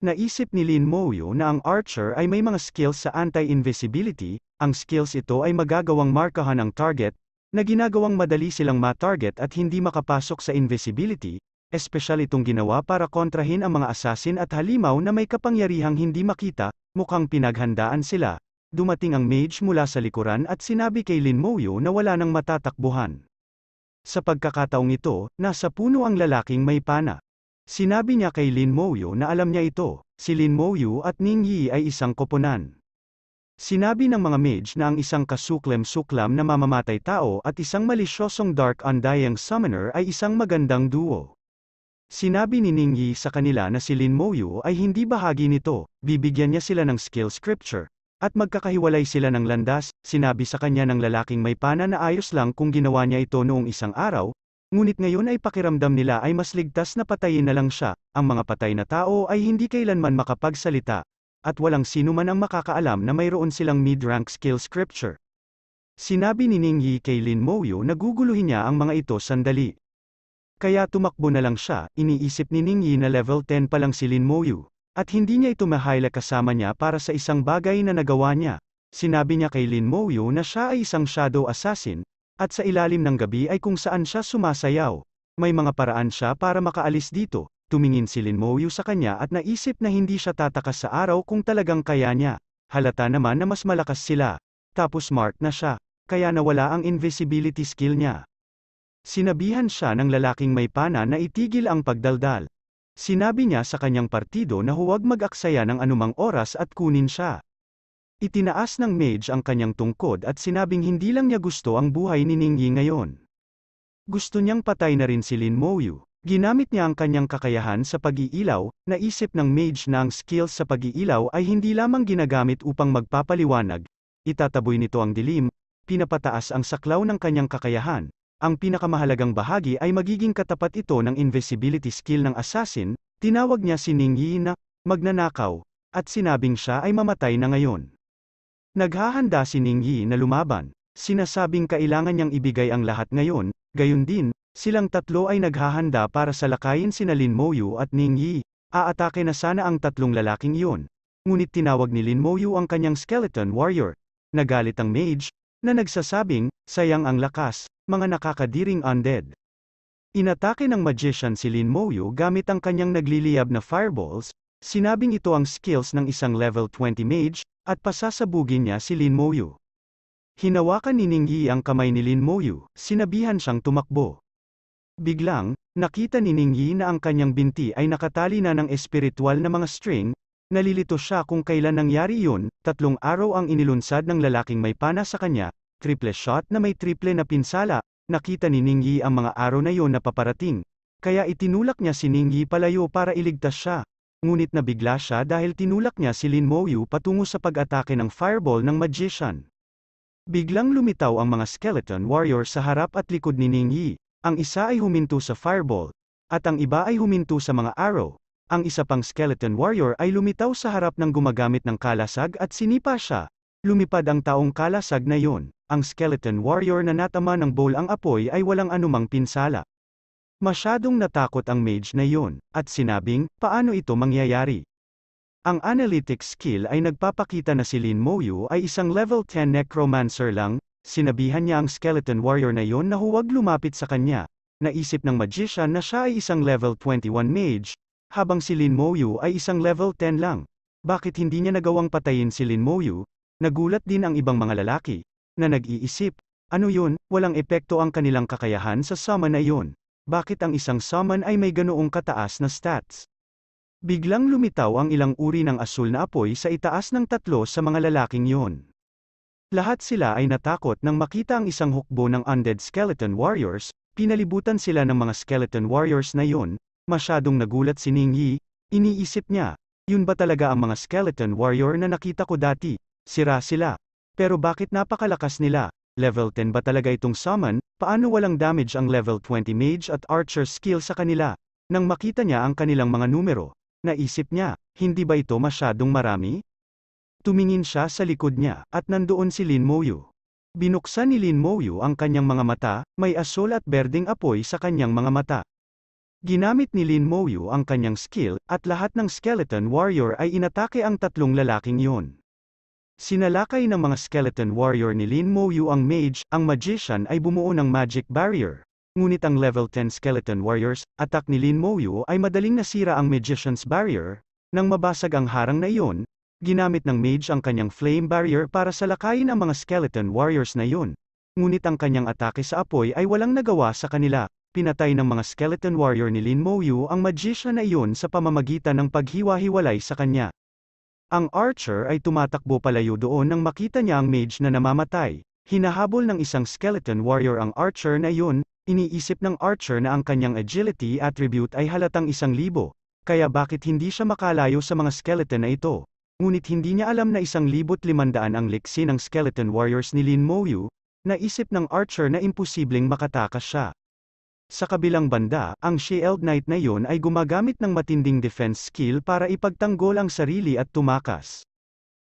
Naisip ni Lin Moyo na ang archer ay may mga skills sa anti-invisibility, ang skills ito ay magagawang markahan ang target, na ginagawang madali silang ma-target at hindi makapasok sa invisibility, espesyal itong ginawa para kontrahin ang mga assassin at halimaw na may kapangyarihang hindi makita, mukhang pinaghandaan sila. Dumating ang mage mula sa likuran at sinabi kay Lin Moyo na wala nang matatakbuhan. Sa pagkakataong ito, nasa puno ang lalaking may pana. Sinabi niya kay Lin Moyu na alam niya ito, si Lin Moyu at Ning Yi ay isang koponan. Sinabi ng mga mage na ang isang kasuklem suklam na mamamatay tao at isang malisyosong dark undying summoner ay isang magandang duo. Sinabi ni Ning Yi sa kanila na si Lin Moyu ay hindi bahagi nito, bibigyan niya sila ng skill scripture, at magkakahiwalay sila ng landas, sinabi sa kanya ng lalaking may pana na ayos lang kung ginawa niya ito noong isang araw, Ngunit ngayon ay pakiramdam nila ay mas ligtas na patayin na lang siya, ang mga patay na tao ay hindi kailanman makapagsalita, at walang sino man ang makakaalam na mayroon silang mid-rank skill scripture. Sinabi ni Ning Yi kay Lin Moyo na guguluhin niya ang mga ito sandali. Kaya tumakbo na lang siya, iniisip ni Ning Yi na level 10 pa lang si Lin Moyo, at hindi niya ito mahaila kasama niya para sa isang bagay na nagawa niya. Sinabi niya kay Lin Moyo na siya ay isang shadow assassin, at sa ilalim ng gabi ay kung saan siya sumasayaw. May mga paraan siya para makaalis dito. Tumingin si Lin Mouyu sa kanya at naisip na hindi siya tatakas sa araw kung talagang kaya niya. Halata naman na mas malakas sila. Tapos smart na siya. Kaya nawala ang invisibility skill niya. Sinabihan siya ng lalaking may pana na itigil ang pagdaldal. Sinabi niya sa kanyang partido na huwag mag-aksaya ng anumang oras at kunin siya. Itinaas ng mage ang kanyang tungkod at sinabing hindi lang niya gusto ang buhay ni Ningyi ngayon. Gusto niyang patay na rin si Lin Moyu. Ginamit niya ang kanyang kakayahan sa pag-iilaw, naisip ng mage na ang skills sa pag-iilaw ay hindi lamang ginagamit upang magpapaliwanag, itataboy nito ang dilim, pinapataas ang saklaw ng kanyang kakayahan, ang pinakamahalagang bahagi ay magiging katapat ito ng invisibility skill ng assassin, tinawag niya si Ning Yi na magnanakaw, at sinabing siya ay mamatay na ngayon. Naghahanda si Ningyi na lumaban, sinasabing kailangan niyang ibigay ang lahat ngayon, gayon din, silang tatlo ay naghahanda para salakayin sina Lin Moyu at Ningyi, aatake na sana ang tatlong lalaking iyon. Ngunit tinawag ni Lin Moyu ang kanyang skeleton warrior. Nagalit ang mage, na nagsasabing, sayang ang lakas, mga nakakadiring undead. Inatake ng magician si Lin Moyu gamit ang kanyang nagliliyab na fireballs, sinabing ito ang skills ng isang level 20 mage, at pasasabugin niya si Lin Moyu. Hinawakan ni Ning Yi ang kamay ni Lin Moyu, sinabihan siyang tumakbo. Biglang, nakita ni Ning Yi na ang kanyang binti ay nakatali na ng espiritual na mga string, nalilito siya kung kailan nangyari yun, tatlong araw ang inilunsad ng lalaking may pana sa kanya, triple shot na may triple na pinsala, nakita ni Ning Yi ang mga araw na yon na paparating, kaya itinulak niya si Ning Yi palayo para iligtas siya ngunit nabigla siya dahil tinulak niya si Lin Moyu patungo sa pag-atake ng fireball ng magician. Biglang lumitaw ang mga skeleton warrior sa harap at likod ni Ning Yi, ang isa ay huminto sa fireball, at ang iba ay huminto sa mga arrow, ang isa pang skeleton warrior ay lumitaw sa harap ng gumagamit ng kalasag at sinipa siya. Lumipad ang taong kalasag na yon, ang skeleton warrior na natama ng bowl ang apoy ay walang anumang pinsala. Masyadong natakot ang mage na yun, at sinabing, paano ito mangyayari? Ang analytics skill ay nagpapakita na si Lin Moyu ay isang level 10 necromancer lang, sinabihan niya ang skeleton warrior na yon na huwag lumapit sa kanya. Naisip ng magician na siya ay isang level 21 mage, habang si Lin Moyu ay isang level 10 lang. Bakit hindi niya nagawang patayin si Lin Moyu? Nagulat din ang ibang mga lalaki, na nag-iisip, ano yun, walang epekto ang kanilang kakayahan sa sama na yun bakit ang isang summon ay may ganoong kataas na stats? Biglang lumitaw ang ilang uri ng asul na apoy sa itaas ng tatlo sa mga lalaking yon. Lahat sila ay natakot nang makita ang isang hukbo ng undead skeleton warriors, pinalibutan sila ng mga skeleton warriors na yon, masyadong nagulat si Ning Yi, iniisip niya, yun ba talaga ang mga skeleton warrior na nakita ko dati, sira sila. Pero bakit napakalakas nila, level 10 ba talaga itong summon, paano walang damage ang level 20 mage at archer skill sa kanila? Nang makita niya ang kanilang mga numero, naisip niya, hindi ba ito masyadong marami? Tumingin siya sa likod niya, at nandoon si Lin Moyu. Binuksan ni Lin Moyu ang kanyang mga mata, may asol at berding apoy sa kanyang mga mata. Ginamit ni Lin Moyu ang kanyang skill, at lahat ng skeleton warrior ay inatake ang tatlong lalaking yon. Sinalakay ng mga skeleton warrior ni Lin Mouyu ang mage, ang magician ay bumuo ng magic barrier. Ngunit ang level 10 skeleton warriors, attack ni Lin Mouyu ay madaling nasira ang magician's barrier, nang mabasag ang harang na iyon, ginamit ng mage ang kanyang flame barrier para salakayin ang mga skeleton warriors na iyon. Ngunit ang kanyang atake sa apoy ay walang nagawa sa kanila, pinatay ng mga skeleton warrior ni Lin Mouyu ang magician na iyon sa pamamagitan ng paghiwa-hiwalay sa kanya. Ang archer ay tumatakbo palayo doon nang makita niya ang mage na namamatay. Hinahabol ng isang skeleton warrior ang archer na yun, iniisip ng archer na ang kanyang agility attribute ay halatang isang libo, kaya bakit hindi siya makalayo sa mga skeleton na ito? Ngunit hindi niya alam na isang libot limandaan ang liksi ng skeleton warriors ni Lin Moyu, naisip ng archer na imposibleng makatakas siya. Sa kabilang banda, ang Shield Knight na yon ay gumagamit ng matinding defense skill para ipagtanggol ang sarili at tumakas.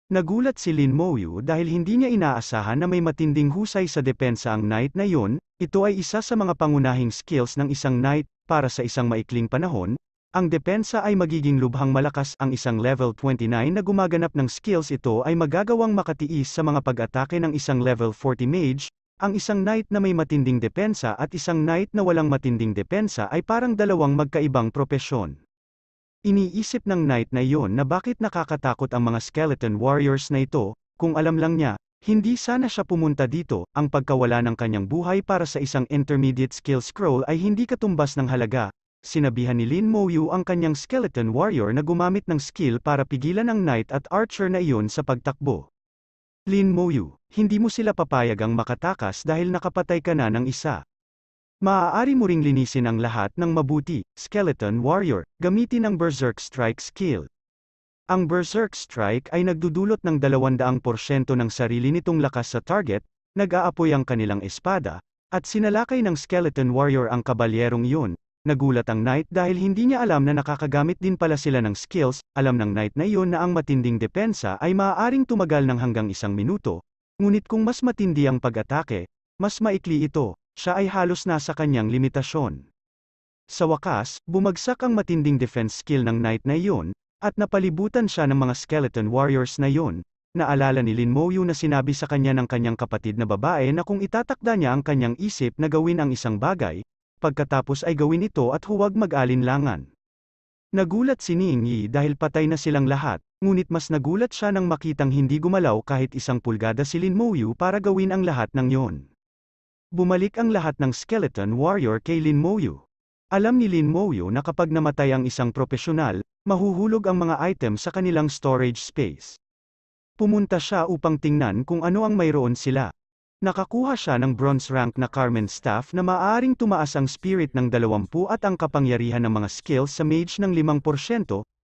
Nagulat si Lin Moyu dahil hindi niya inaasahan na may matinding husay sa depensa ang knight na yon, ito ay isa sa mga pangunahing skills ng isang knight, para sa isang maikling panahon, ang depensa ay magiging lubhang malakas ang isang level 29 na gumaganap ng skills ito ay magagawang makatiis sa mga pag-atake ng isang level 40 mage, ang isang knight na may matinding depensa at isang knight na walang matinding depensa ay parang dalawang magkaibang propesyon. Iniisip ng knight na iyon na bakit nakakatakot ang mga skeleton warriors na ito, kung alam lang niya, hindi sana siya pumunta dito, ang pagkawala ng kanyang buhay para sa isang intermediate skill scroll ay hindi katumbas ng halaga, sinabihan ni Lin Moyu ang kanyang skeleton warrior na gumamit ng skill para pigilan ang knight at archer na iyon sa pagtakbo. Lin Moyu, hindi mo sila papayag ang makatakas dahil nakapatay ka na ng isa. Maaari mo ring linisin ang lahat ng mabuti, Skeleton Warrior, gamitin ang Berserk Strike skill. Ang Berserk Strike ay nagdudulot ng 200% ng sarili nitong lakas sa target, nag-aapoy ang kanilang espada, at sinalakay ng Skeleton Warrior ang kabalyerong iyon, Nagulat ang Knight dahil hindi niya alam na nakakagamit din pala sila ng skills, alam ng Knight na iyon na ang matinding depensa ay maaaring tumagal ng hanggang isang minuto, ngunit kung mas matindi ang pag-atake, mas maikli ito, siya ay halos nasa kanyang limitasyon. Sa wakas, bumagsak ang matinding defense skill ng Knight na iyon, at napalibutan siya ng mga skeleton warriors na iyon, Naalala ni Lin Moyu na sinabi sa kanya ng kanyang kapatid na babae na kung itatakda niya ang kanyang isip na gawin ang isang bagay, pagkatapos ay gawin ito at huwag mag-alinlangan. Nagulat si Ning Yi dahil patay na silang lahat, ngunit mas nagulat siya nang makitang hindi gumalaw kahit isang pulgada si Lin Moyu para gawin ang lahat ng yon. Bumalik ang lahat ng skeleton warrior kay Lin Moyu. Alam ni Lin Moyu na kapag namatay ang isang profesional, mahuhulog ang mga item sa kanilang storage space. Pumunta siya upang tingnan kung ano ang mayroon sila. Nakakuha siya ng bronze rank na Carmen Staff na maaring tumaas ang spirit ng 20 at ang kapangyarihan ng mga skills sa mage ng 5%,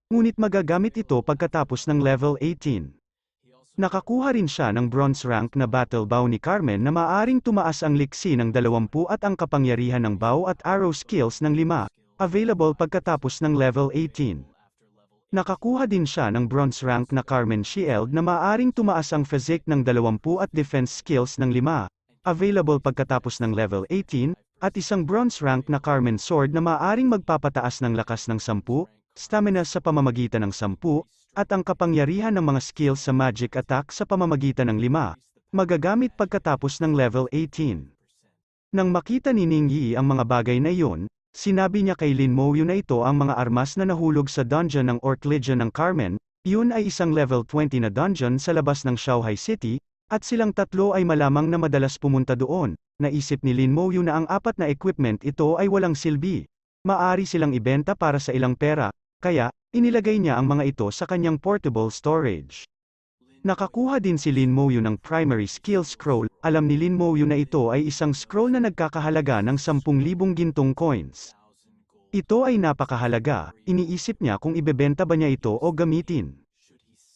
ngunit magagamit ito pagkatapos ng level 18. Nakakuha rin siya ng bronze rank na battle bow ni Carmen na maaring tumaas ang liksi ng 20 at ang kapangyarihan ng bow at arrow skills ng 5, available pagkatapos ng level 18. Nakakuha din siya ng bronze rank na Carmen Shield na maaring tumaas ang physique ng 20 at defense skills ng 5, available pagkatapos ng level 18, at isang bronze rank na Carmen Sword na maaring magpapataas ng lakas ng 10, stamina sa pamamagitan ng 10, at ang kapangyarihan ng mga skills sa magic attack sa pamamagitan ng 5, magagamit pagkatapos ng level 18. Nang makita ni Ning Yi ang mga bagay na iyon, Sinabi niya kay Lin Moyo na ito ang mga armas na nahulog sa dungeon ng Orc Legion ng Carmen, yun ay isang level 20 na dungeon sa labas ng Shanghai City, at silang tatlo ay malamang na madalas pumunta doon. Naisip ni Lin Moyo na ang apat na equipment ito ay walang silbi. Maari silang ibenta para sa ilang pera, kaya, inilagay niya ang mga ito sa kanyang portable storage. Nakakuha din si Lin Moyo ng Primary Skill Scroll, alam ni Lin Moyo na ito ay isang scroll na nagkakahalaga ng 10,000 gintong coins. Ito ay napakahalaga, iniisip niya kung ibebenta ba niya ito o gamitin.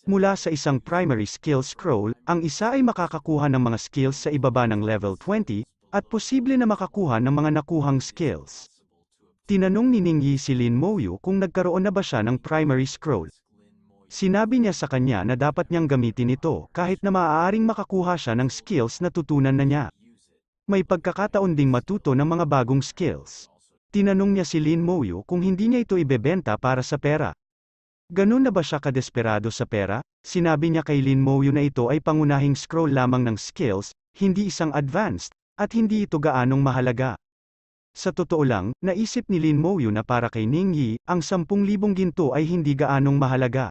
Mula sa isang primary skill scroll, ang isa ay makakakuha ng mga skills sa ibaba ng level 20, at posible na makakuha ng mga nakuhang skills. Tinanong ni Ningyi si Lin Moyu kung nagkaroon na ba siya ng primary scroll, Sinabi niya sa kanya na dapat niyang gamitin ito kahit na maaaring makakuha siya ng skills na tutunan na niya. May pagkakataon ding matuto ng mga bagong skills. Tinanong niya si Lin Moyo kung hindi niya ito ibebenta para sa pera. Ganun na ba siya kadesperado sa pera? Sinabi niya kay Lin Moyo na ito ay pangunahing scroll lamang ng skills, hindi isang advanced, at hindi ito gaanong mahalaga. Sa totoo lang, naisip ni Lin Moyo na para kay Ning Yi, ang 10,000 ginto ay hindi gaanong mahalaga.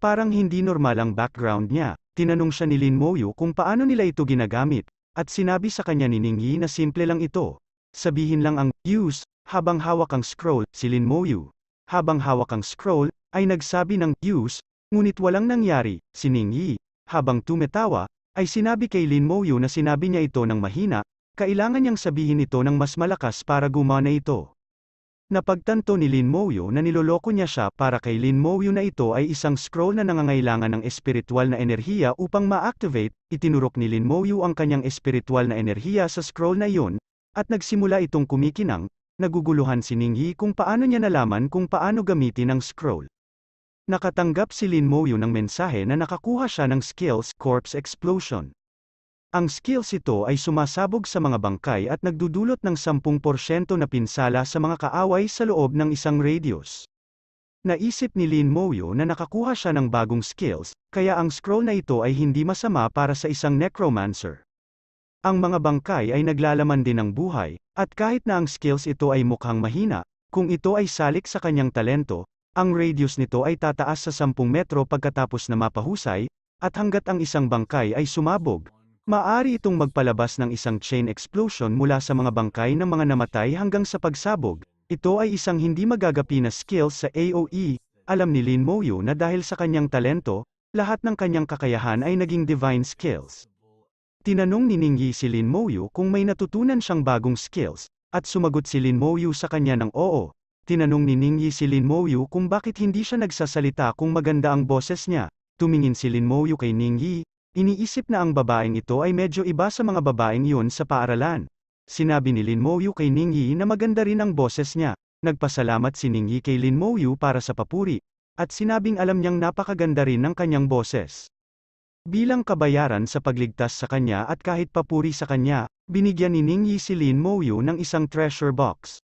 Parang hindi normal ang background niya. Tinanong siya ni Lin Moyu kung paano nila ito ginagamit, at sinabi sa kanya ni Ning Yi na simple lang ito. Sabihin lang ang use habang hawak ang scroll si Lin Moyu. Habang hawak ang scroll ay nagsabi ng use, ngunit walang nangyari. Si Ning Yi, habang tumetawa, ay sinabi kay Lin Moyu na sinabi niya ito ng mahina, kailangan niyang sabihin ito ng mas malakas para gumana ito. Napagtanto ni Lin Moyo na niloloko niya siya para kay Lin Moyo na ito ay isang scroll na nangangailangan ng espiritual na enerhiya upang ma-activate, itinurok ni Lin Moyo ang kanyang espiritual na enerhiya sa scroll na iyon, at nagsimula itong kumikinang, naguguluhan si Ning Ningyi kung paano niya nalaman kung paano gamitin ang scroll. Nakatanggap si Lin Moyo ng mensahe na nakakuha siya ng skills Corpse Explosion. Ang skills ito ay sumasabog sa mga bangkay at nagdudulot ng 10% na pinsala sa mga kaaway sa loob ng isang radius. Naisip ni Lin Moyo na nakakuha siya ng bagong skills, kaya ang scroll na ito ay hindi masama para sa isang necromancer. Ang mga bangkay ay naglalaman din ng buhay, at kahit na ang skills ito ay mukhang mahina, kung ito ay salik sa kanyang talento, ang radius nito ay tataas sa 10 metro pagkatapos na mapahusay, at hanggat ang isang bangkay ay sumabog, Maari itong magpalabas ng isang chain explosion mula sa mga bangkay ng mga namatay hanggang sa pagsabog. Ito ay isang hindi magagapi na skill sa AOE. Alam ni Lin Moyu na dahil sa kanyang talento, lahat ng kanyang kakayahan ay naging divine skills. Tinanong ni Ningyi si Lin Moyu kung may natutunan siyang bagong skills, at sumagot si Lin Moyu sa kanya ng oo. Tinanong ni Ningyi si Lin Moyu kung bakit hindi siya nagsasalita kung maganda ang boses niya. Tumingin si Lin Moyu kay Ningyi, Iniisip na ang babaeng ito ay medyo iba sa mga babaeng yun sa paaralan. Sinabi ni Lin Mouyu kay Ning Yi na maganda rin ang boses niya. Nagpasalamat si Ning Yi kay Lin Mouyu para sa papuri, at sinabing alam niyang napakaganda rin ng kanyang boses. Bilang kabayaran sa pagligtas sa kanya at kahit papuri sa kanya, binigyan ni Ning Yi si Lin Mouyu ng isang treasure box.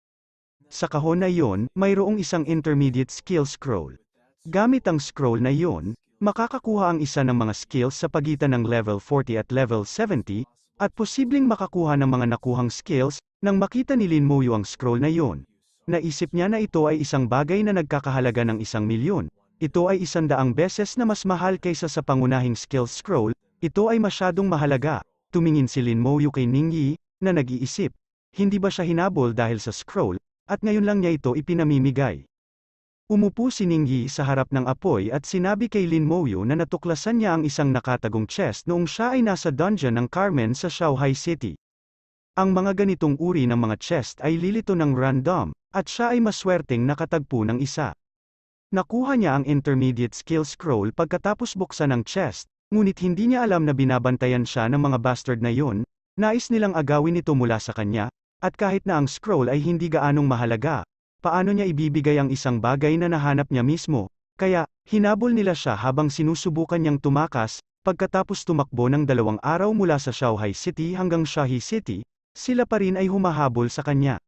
Sa kahon na iyon, mayroong isang intermediate skill scroll. Gamit ang scroll na iyon, makakakuha ang isa ng mga skills sa pagitan ng level 40 at level 70, at posibleng makakuha ng mga nakuhang skills, nang makita ni Lin Muyo ang scroll na yon. Naisip niya na ito ay isang bagay na nagkakahalaga ng isang milyon. Ito ay isandaang beses na mas mahal kaysa sa pangunahing skill scroll, ito ay masyadong mahalaga. Tumingin si Lin Mouyu kay Ning Yi, na nag-iisip. Hindi ba siya hinabol dahil sa scroll, at ngayon lang niya ito ipinamimigay. Umupo si Ningyi sa harap ng apoy at sinabi kay Lin Moyo na natuklasan niya ang isang nakatagong chest noong siya ay nasa dungeon ng Carmen sa Shanghai City. Ang mga ganitong uri ng mga chest ay lilito ng random, at siya ay maswerteng nakatagpo ng isa. Nakuha niya ang intermediate skill scroll pagkatapos buksan ng chest, ngunit hindi niya alam na binabantayan siya ng mga bastard na yun, nais nilang agawin ito mula sa kanya, at kahit na ang scroll ay hindi gaanong mahalaga, paano niya ibibigay ang isang bagay na nahanap niya mismo. Kaya, hinabol nila siya habang sinusubukan niyang tumakas, pagkatapos tumakbo ng dalawang araw mula sa Shanghai City hanggang Shahi City, sila pa rin ay humahabol sa kanya.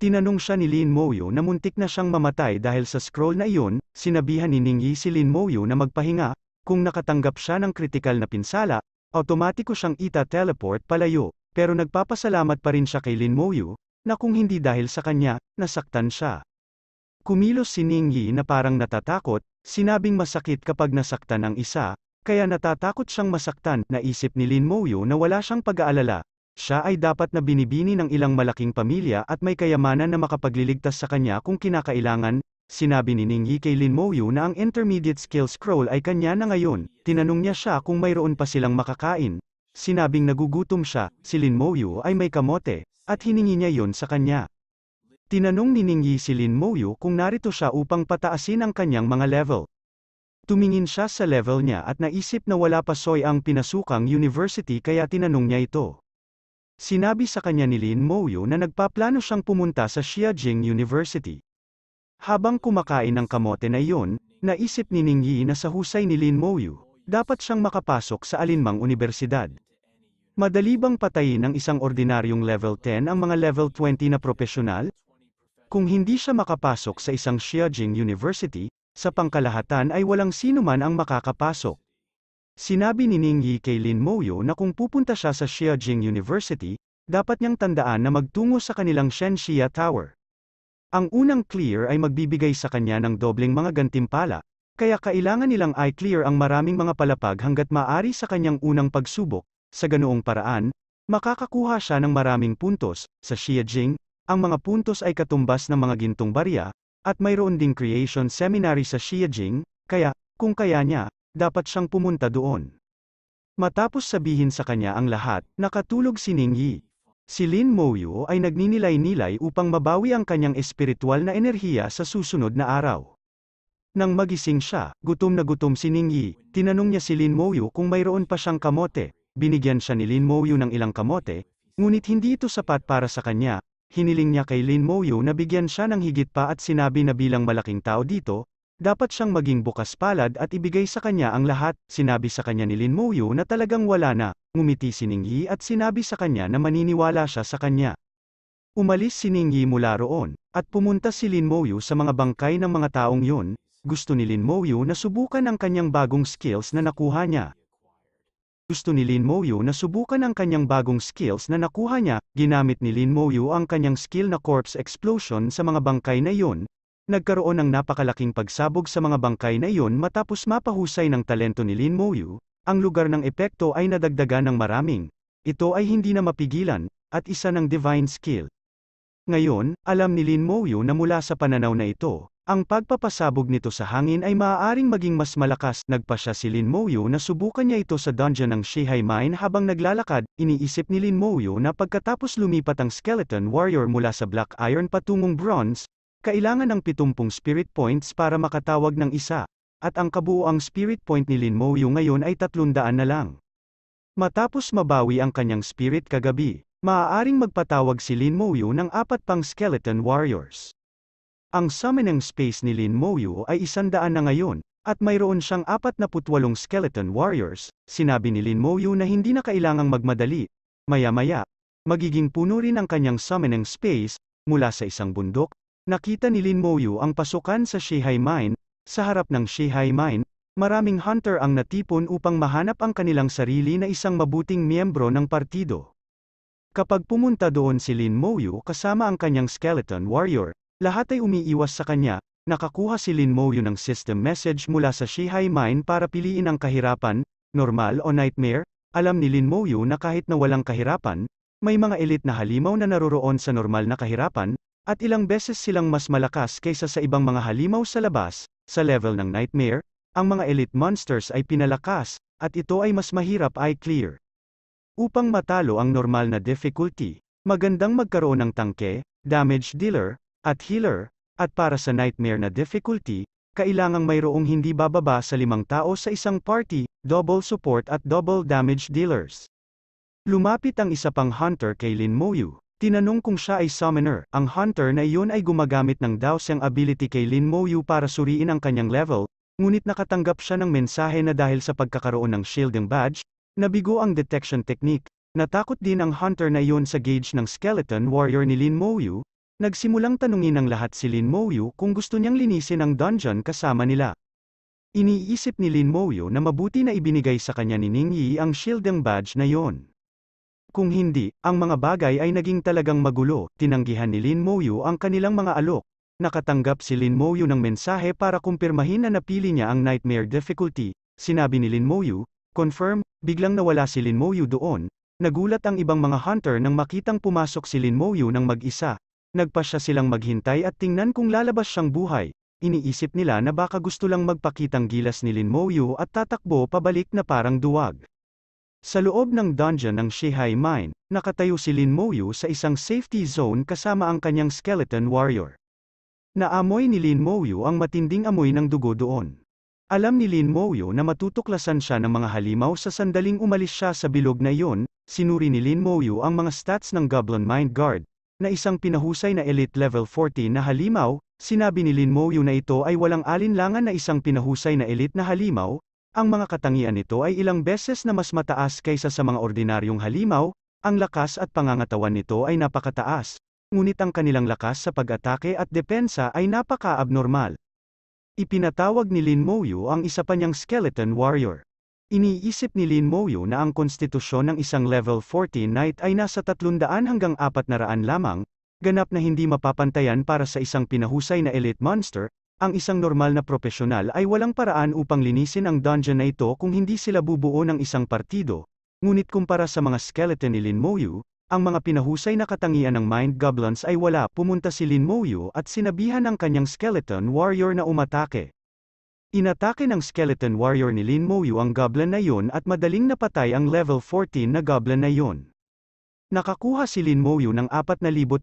Tinanong siya ni Lin Moyo na muntik na siyang mamatay dahil sa scroll na iyon, sinabihan ni Ningyi si Lin Moyo na magpahinga, kung nakatanggap siya ng kritikal na pinsala, automatiko siyang ita-teleport palayo, pero nagpapasalamat pa rin siya kay Lin Moyo na kung hindi dahil sa kanya, nasaktan siya. Kumilos si Ningyi na parang natatakot, sinabing masakit kapag nasaktan ang isa, kaya natatakot siyang masaktan, naisip ni Lin Moyo na wala siyang pag-aalala, siya ay dapat na binibini ng ilang malaking pamilya at may kayamanan na makapagliligtas sa kanya kung kinakailangan, sinabi ni Ningyi kay Lin Moyu na ang intermediate skill scroll ay kanya na ngayon, tinanong niya siya kung mayroon pa silang makakain, Sinabing nagugutom siya, si Lin Moyu ay may kamote, at hiningi niya yon sa kanya. Tinanong ni Ningyi si Lin Moyu kung narito siya upang pataasin ang kanyang mga level. Tumingin siya sa level niya at naisip na wala pa soy ang pinasukang university kaya tinanong niya ito. Sinabi sa kanya ni Lin Moyu na nagpaplano siyang pumunta sa Xiajing University. Habang kumakain ng kamote na iyon, naisip ni Ningyi na sa husay ni Lin Moyu, dapat siyang makapasok sa alinmang universidad. Madali bang patayin ng isang ordinaryong level 10 ang mga level 20 na profesional? Kung hindi siya makapasok sa isang Xiajing University, sa pangkalahatan ay walang sino man ang makakapasok. Sinabi ni Ning Yi kay Lin Moyo na kung pupunta siya sa Xiajing University, dapat niyang tandaan na magtungo sa kanilang Shenxia Tower. Ang unang clear ay magbibigay sa kanya ng dobleng mga gantimpala, kaya kailangan nilang i-clear ang maraming mga palapag hanggat maari sa kanyang unang pagsubok, sa ganoong paraan, makakakuha siya ng maraming puntos. Sa Xiejing, ang mga puntos ay katumbas ng mga gintong barya, at mayroon ding creation seminary sa Xiejing, kaya, kung kaya niya, dapat siyang pumunta doon. Matapos sabihin sa kanya ang lahat, nakatulog si Ning Yi. Si Lin Moyu ay nagninilay-nilay upang mabawi ang kanyang espiritual na enerhiya sa susunod na araw. Nang magising siya, gutom na gutom si Ning Yi, tinanong niya si Lin Moyu kung mayroon pa siyang kamote, binigyan siya ni Lin Moyu ng ilang kamote, ngunit hindi ito sapat para sa kanya, hiniling niya kay Lin Moyu na bigyan siya ng higit pa at sinabi na bilang malaking tao dito, dapat siyang maging bukas palad at ibigay sa kanya ang lahat, sinabi sa kanya ni Lin Moyu na talagang wala na, ngumiti si Ningyi at sinabi sa kanya na maniniwala siya sa kanya. Umalis si Ningyi mula roon, at pumunta si Lin Moyu sa mga bangkay ng mga taong yun, gusto ni Lin Moyu na subukan ang kanyang bagong skills na nakuha niya. Gusto ni Lin Moyu na subukan ang kanyang bagong skills na nakuha niya, ginamit ni Lin Moyu ang kanyang skill na corpse explosion sa mga bangkay na iyon. Nagkaroon ng napakalaking pagsabog sa mga bangkay na iyon matapos mapahusay ng talento ni Lin Moyu, ang lugar ng epekto ay nadagdagan ng maraming. Ito ay hindi na mapigilan, at isa ng divine skill. Ngayon, alam ni Lin Moyu na mula sa pananaw na ito, ang pagpapasabog nito sa hangin ay maaaring maging mas malakas, nagpa siya si Lin Mouyu na subukan niya ito sa dungeon ng Shihai Mine habang naglalakad, iniisip ni Lin Mouyu na pagkatapos lumipat ang Skeleton Warrior mula sa Black Iron patungong Bronze, kailangan ng 70 Spirit Points para makatawag ng isa, at ang kabuoang Spirit Point ni Lin Mouyu ngayon ay 300 na lang. Matapos mabawi ang kanyang spirit kagabi, maaaring magpatawag si Lin Mouyu ng apat pang Skeleton Warriors. Ang summoning space ni Lin Moyu ay isandaan na ngayon, at mayroon siyang 48 skeleton warriors, sinabi ni Lin Moyu na hindi na kailangang magmadali. Maya-maya, magiging puno rin ang kanyang summoning space, mula sa isang bundok, nakita ni Lin Moyu ang pasukan sa Shihai Mine, sa harap ng Shihai Mine, maraming hunter ang natipon upang mahanap ang kanilang sarili na isang mabuting miyembro ng partido. Kapag pumunta doon si Lin Moyu kasama ang kanyang skeleton warrior, lahat ay umiiwas sa kanya, nakakuha si Lin Moyo ng system message mula sa Shihai Mine para piliin ang kahirapan, normal o nightmare, alam ni Lin Moyo na kahit na walang kahirapan, may mga elite na halimaw na naroroon sa normal na kahirapan, at ilang beses silang mas malakas kaysa sa ibang mga halimaw sa labas, sa level ng nightmare, ang mga elite monsters ay pinalakas, at ito ay mas mahirap ay clear. Upang matalo ang normal na difficulty, magandang magkaroon ng tangke, damage dealer, at healer, at para sa nightmare na difficulty, kailangang mayroong hindi bababa sa limang tao sa isang party, double support at double damage dealers. Lumapit ang isa pang hunter kay Lin Moyu, tinanong kung siya ay summoner, ang hunter na iyon ay gumagamit ng Daoxiang ability kay Lin Moyu para suriin ang kanyang level, ngunit nakatanggap siya ng mensahe na dahil sa pagkakaroon ng shielding badge, nabigo ang detection technique, natakot din ang hunter na iyon sa gauge ng skeleton warrior ni Lin Moyu, Nagsimulang tanungin ng lahat si Lin Mouyu kung gusto niyang linisin ang dungeon kasama nila. Iniisip ni Lin Mouyu na mabuti na ibinigay sa kanya ni Ning Yi ang shielding badge na yon. Kung hindi, ang mga bagay ay naging talagang magulo, tinanggihan ni Lin Mouyu ang kanilang mga alok. Nakatanggap si Lin Mouyu ng mensahe para kumpirmahin na napili niya ang nightmare difficulty, sinabi ni Lin Mouyu, confirm, biglang nawala si Lin Mouyu doon, nagulat ang ibang mga hunter nang makitang pumasok si Lin Mouyu ng mag-isa, nagpasya silang maghintay at tingnan kung lalabas siyang buhay. Iniisip nila na baka gusto lang magpakitang gilas ni Lin Moyu at tatakbo pabalik na parang duwag. Sa loob ng dungeon ng Shihai Mine, nakatayo si Lin Moyu sa isang safety zone kasama ang kanyang skeleton warrior. Naamoy ni Lin Moyu ang matinding amoy ng dugo doon. Alam ni Lin Moyu na matutuklasan siya ng mga halimaw sa sandaling umalis siya sa bilog na iyon, sinuri ni Lin Moyu ang mga stats ng Goblin Mind Guard, na isang pinahusay na elite level 40 na halimaw, sinabi ni Lin Moyu na ito ay walang alinlangan na isang pinahusay na elite na halimaw, ang mga katangian nito ay ilang beses na mas mataas kaysa sa mga ordinaryong halimaw, ang lakas at pangangatawan nito ay napakataas, ngunit ang kanilang lakas sa pag-atake at depensa ay napaka-abnormal. Ipinatawag ni Lin Moyu ang isa pa niyang skeleton warrior. Iniisip ni Lin Moyo na ang konstitusyon ng isang level 14 knight ay nasa 300 hanggang 400 lamang, ganap na hindi mapapantayan para sa isang pinahusay na elite monster, ang isang normal na profesional ay walang paraan upang linisin ang dungeon na ito kung hindi sila bubuo ng isang partido, ngunit kumpara sa mga skeleton ni Lin Moyu, ang mga pinahusay na katangian ng Mind Goblins ay wala pumunta si Lin Moyu at sinabihan ang kanyang skeleton warrior na umatake. Inatake ng Skeleton Warrior ni Lin Mouyu ang goblin na yun at madaling napatay ang level 14 na goblin na yun. Nakakuha si Lin Mouyu ng 4,200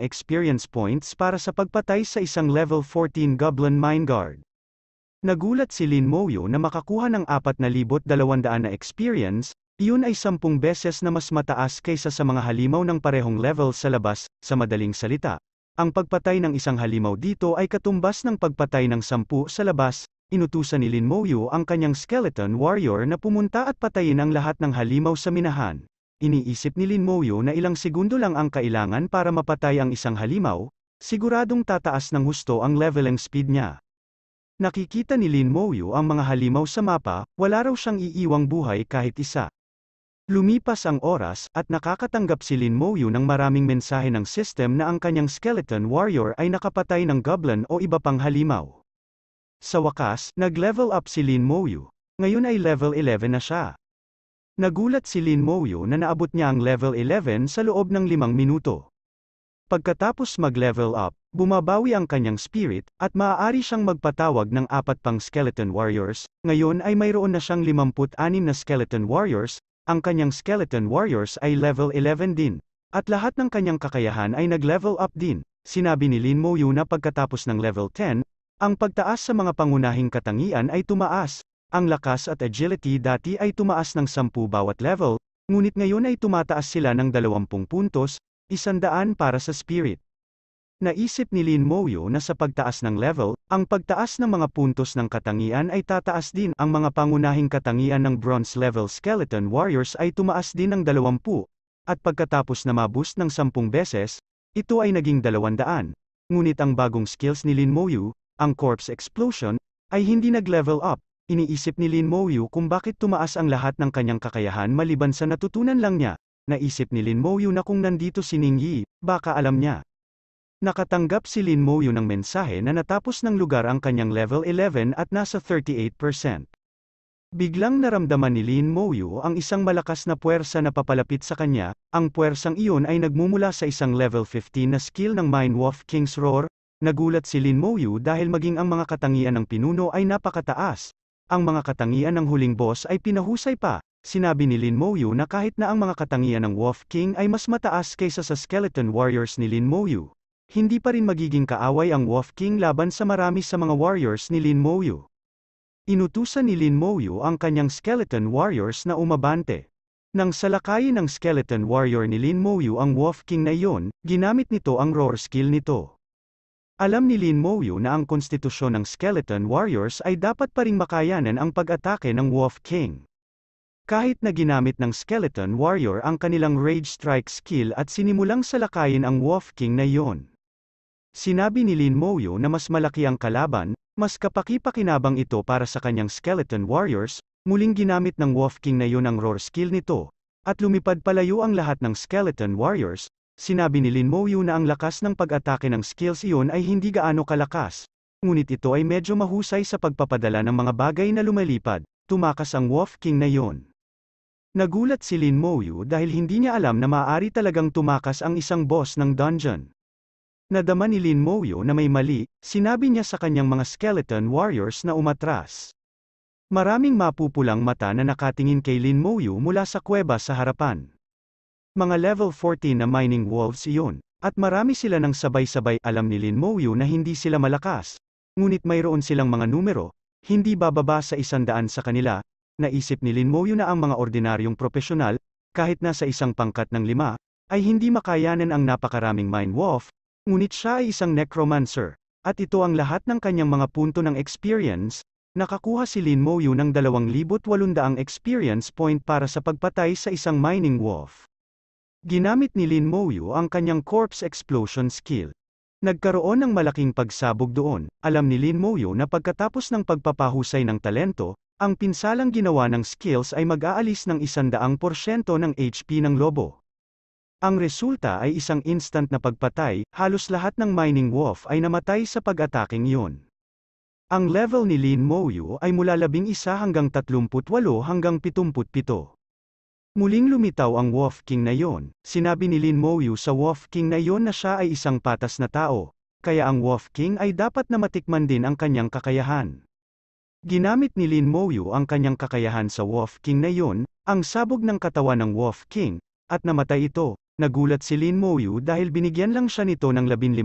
experience points para sa pagpatay sa isang level 14 goblin mind guard. Nagulat si Lin Mouyu na makakuha ng 4,200 na experience, iyon ay 10 beses na mas mataas kaysa sa mga halimaw ng parehong level sa labas, sa madaling salita, ang pagpatay ng isang halimaw dito ay katumbas ng pagpatay ng sampu sa labas, inutusan ni Lin Mouyu ang kanyang skeleton warrior na pumunta at patayin ang lahat ng halimaw sa minahan. Iniisip ni Lin Mouyu na ilang segundo lang ang kailangan para mapatay ang isang halimaw, siguradong tataas ng husto ang leveling speed niya. Nakikita ni Lin Mouyu ang mga halimaw sa mapa, wala raw siyang iiwang buhay kahit isa. Lumipas ang oras at nakakatanggap si Lin Mouyu ng maraming mensahe ng system na ang kanyang skeleton warrior ay nakapatay ng goblin o iba pang halimaw. Sa wakas, nag-level up si Lin Moyu. Ngayon ay level 11 na siya. Nagulat si Lin Moyu na naabot niya ang level 11 sa loob ng limang minuto. Pagkatapos mag-level up, bumabawi ang kanyang spirit, at maaari siyang magpatawag ng apat pang skeleton warriors, ngayon ay mayroon na siyang 56 na skeleton warriors, ang kanyang skeleton warriors ay level 11 din, at lahat ng kanyang kakayahan ay nag-level up din. Sinabi ni Lin Moyu na pagkatapos ng level 10, ang pagtaas sa mga pangunahing katangian ay tumaas, ang lakas at agility dati ay tumaas ng 10 bawat level, ngunit ngayon ay tumataas sila ng 20 puntos, isandaan para sa spirit. Naisip ni Lin Moyo na sa pagtaas ng level, ang pagtaas ng mga puntos ng katangian ay tataas din ang mga pangunahing katangian ng bronze level skeleton warriors ay tumaas din ng 20, at pagkatapos na maboost ng 10 beses, ito ay naging 200. Ngunit ang bagong skills ni Lin Moyu, ang corpse explosion, ay hindi nag-level up. Iniisip ni Lin Mouyu kung bakit tumaas ang lahat ng kanyang kakayahan maliban sa natutunan lang niya. Naisip ni Lin Mouyu na kung nandito si Ning Yi, baka alam niya. Nakatanggap si Lin Mouyu ng mensahe na natapos ng lugar ang kanyang level 11 at nasa 38%. Biglang naramdaman ni Lin Mouyu ang isang malakas na puwersa na papalapit sa kanya, ang puwersang iyon ay nagmumula sa isang level 15 na skill ng Mind Wolf King's Roar, Nagulat si Lin Moyu dahil maging ang mga katangian ng pinuno ay napakataas. Ang mga katangian ng huling boss ay pinahusay pa. Sinabi ni Lin Moyu na kahit na ang mga katangian ng Wolf King ay mas mataas kaysa sa Skeleton Warriors ni Lin Moyu, hindi pa rin magiging kaaway ang Wolf King laban sa marami sa mga warriors ni Lin Moyu. Inutusan ni Lin Moyu ang kanyang skeleton warriors na umabante. Nang salakayin ng skeleton warrior ni Lin Moyu ang Wolf King na iyon, ginamit nito ang roar skill nito. Alam ni Lin Moyu na ang konstitusyon ng Skeleton Warriors ay dapat pa ring makayanan ang pag-atake ng Wolf King. Kahit na ginamit ng Skeleton Warrior ang kanilang Rage Strike skill at sinimulang salakayin ang Wolf King na yon. Sinabi ni Lin Moyu na mas malaki ang kalaban, mas kapakipakinabang ito para sa kanyang Skeleton Warriors, muling ginamit ng Wolf King na yon ang roar skill nito, at lumipad palayo ang lahat ng Skeleton Warriors, Sinabi ni Lin Mouyu na ang lakas ng pag-atake ng skills iyon ay hindi gaano kalakas. Ngunit ito ay medyo mahusay sa pagpapadala ng mga bagay na lumalipad, tumakas ang Wolf King na iyon. Nagulat si Lin Mouyu dahil hindi niya alam na maaari talagang tumakas ang isang boss ng dungeon. Nadama ni Lin Mouyo na may mali, sinabi niya sa kanyang mga skeleton warriors na umatras. Maraming mapupulang mata na nakatingin kay Lin Mouyo mula sa kuweba sa harapan. Mga level 40 na mining wolves iyon, at marami sila ng sabay-sabay alam ni Lin Mouyu na hindi sila malakas. Ngunit mayroon silang mga numero, hindi bababa sa isandaan sa kanila, naisip ni Lin Mouyu na ang mga ordinaryong profesional, kahit nasa isang pangkat ng lima, ay hindi makayanan ang napakaraming mine Wolf, ngunit siya ay isang necromancer, at ito ang lahat ng kanyang mga punto ng experience, nakakuha si Lin Mouyu ng 2,800 experience point para sa pagpatay sa isang mining wolf. Ginamit ni Lin Mouyu ang kanyang corpse explosion skill. Nagkaroon ng malaking pagsabog doon, alam ni Lin Mouyu na pagkatapos ng pagpapahusay ng talento, ang pinsalang ginawa ng skills ay mag-aalis ng 100% ng HP ng lobo. Ang resulta ay isang instant na pagpatay, halos lahat ng mining wolf ay namatay sa pag-ataking yun. Ang level ni Lin Mouyu ay mula 11 hanggang 38 hanggang 77. Muling lumitaw ang Wolf King na yon, sinabi ni Lin Mouyu sa Wolf King na yon na siya ay isang patas na tao, kaya ang Wolf King ay dapat na matikman din ang kanyang kakayahan. Ginamit ni Lin Mouyu ang kanyang kakayahan sa Wolf King na yon, ang sabog ng katawan ng Wolf King, at namatay ito, nagulat si Lin Mouyu dahil binigyan lang siya nito ng 15,000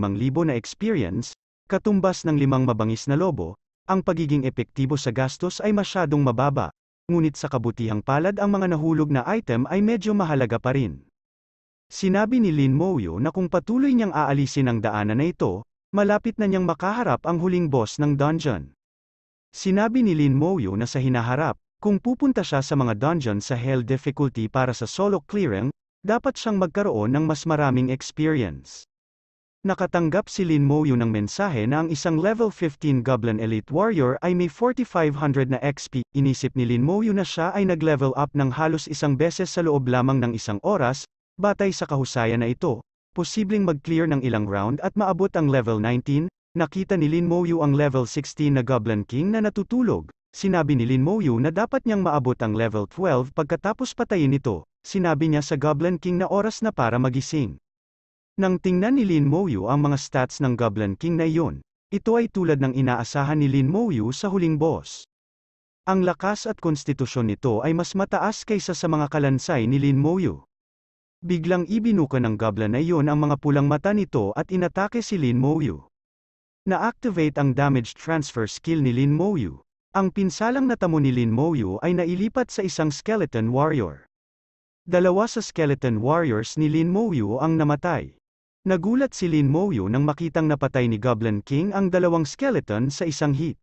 na experience, katumbas ng limang mabangis na lobo, ang pagiging epektibo sa gastos ay masyadong mababa, ngunit sa kabutihang palad ang mga nahulog na item ay medyo mahalaga pa rin. Sinabi ni Lin Moyo na kung patuloy niyang aalisin ang daanan na ito, malapit na niyang makaharap ang huling boss ng dungeon. Sinabi ni Lin Moyo na sa hinaharap, kung pupunta siya sa mga dungeon sa Hell difficulty para sa solo clearing, dapat siyang magkaroon ng mas maraming experience. Nakatanggap si Lin Moyo ng mensahe na ang isang level 15 Goblin Elite Warrior ay may 4500 na XP, inisip ni Lin Moyo na siya ay nag-level up ng halos isang beses sa loob lamang ng isang oras, batay sa kahusayan na ito, posibleng mag-clear ng ilang round at maabot ang level 19, nakita ni Lin Moyo ang level 16 na Goblin King na natutulog, sinabi ni Lin Moyo na dapat niyang maabot ang level 12 pagkatapos patayin ito, sinabi niya sa Goblin King na oras na para magising. Nang tingnan ni Lin Mouyu ang mga stats ng Goblin King na iyon, ito ay tulad ng inaasahan ni Lin Mouyu sa huling boss. Ang lakas at konstitusyon nito ay mas mataas kaysa sa mga kalansay ni Lin Mouyu. Biglang ibinuka ng Goblin na iyon ang mga pulang mata nito at inatake si Lin Mouyu. Na-activate ang damage transfer skill ni Lin Mouyu, ang pinsalang natamo ni Lin Mouyu ay nailipat sa isang skeleton warrior. Dalawa sa skeleton warriors ni Lin Mouyu ang namatay. Nagulat si Lin Moyu nang makitang napatay ni Goblin King ang dalawang skeleton sa isang hit.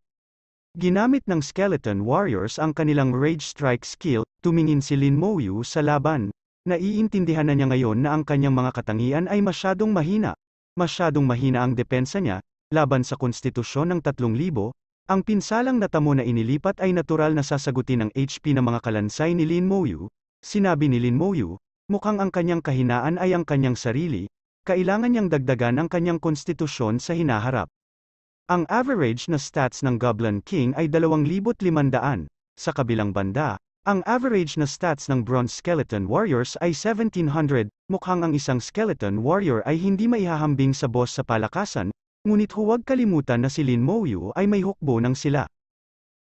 Ginamit ng skeleton warriors ang kanilang rage strike skill, tumingin si Lin Moyu sa laban. Naiintindihan na niya ngayon na ang kanyang mga katangian ay masyadong mahina. Masyadong mahina ang depensa niya, laban sa konstitusyon ng 3,000, ang pinsalang natamo na inilipat ay natural na sasagutin ng HP ng mga kalansay ni Lin Moyu. Sinabi ni Lin Moyu, mukhang ang kanyang kahinaan ay ang kanyang sarili, kailangan niyang dagdagan ang kanyang konstitusyon sa hinaharap. Ang average na stats ng Goblin King ay 2,500. Sa kabilang banda, ang average na stats ng Bronze Skeleton Warriors ay 1,700, mukhang ang isang Skeleton Warrior ay hindi maihahambing sa boss sa palakasan, ngunit huwag kalimutan na si Lin Moyu ay may hukbo ng sila.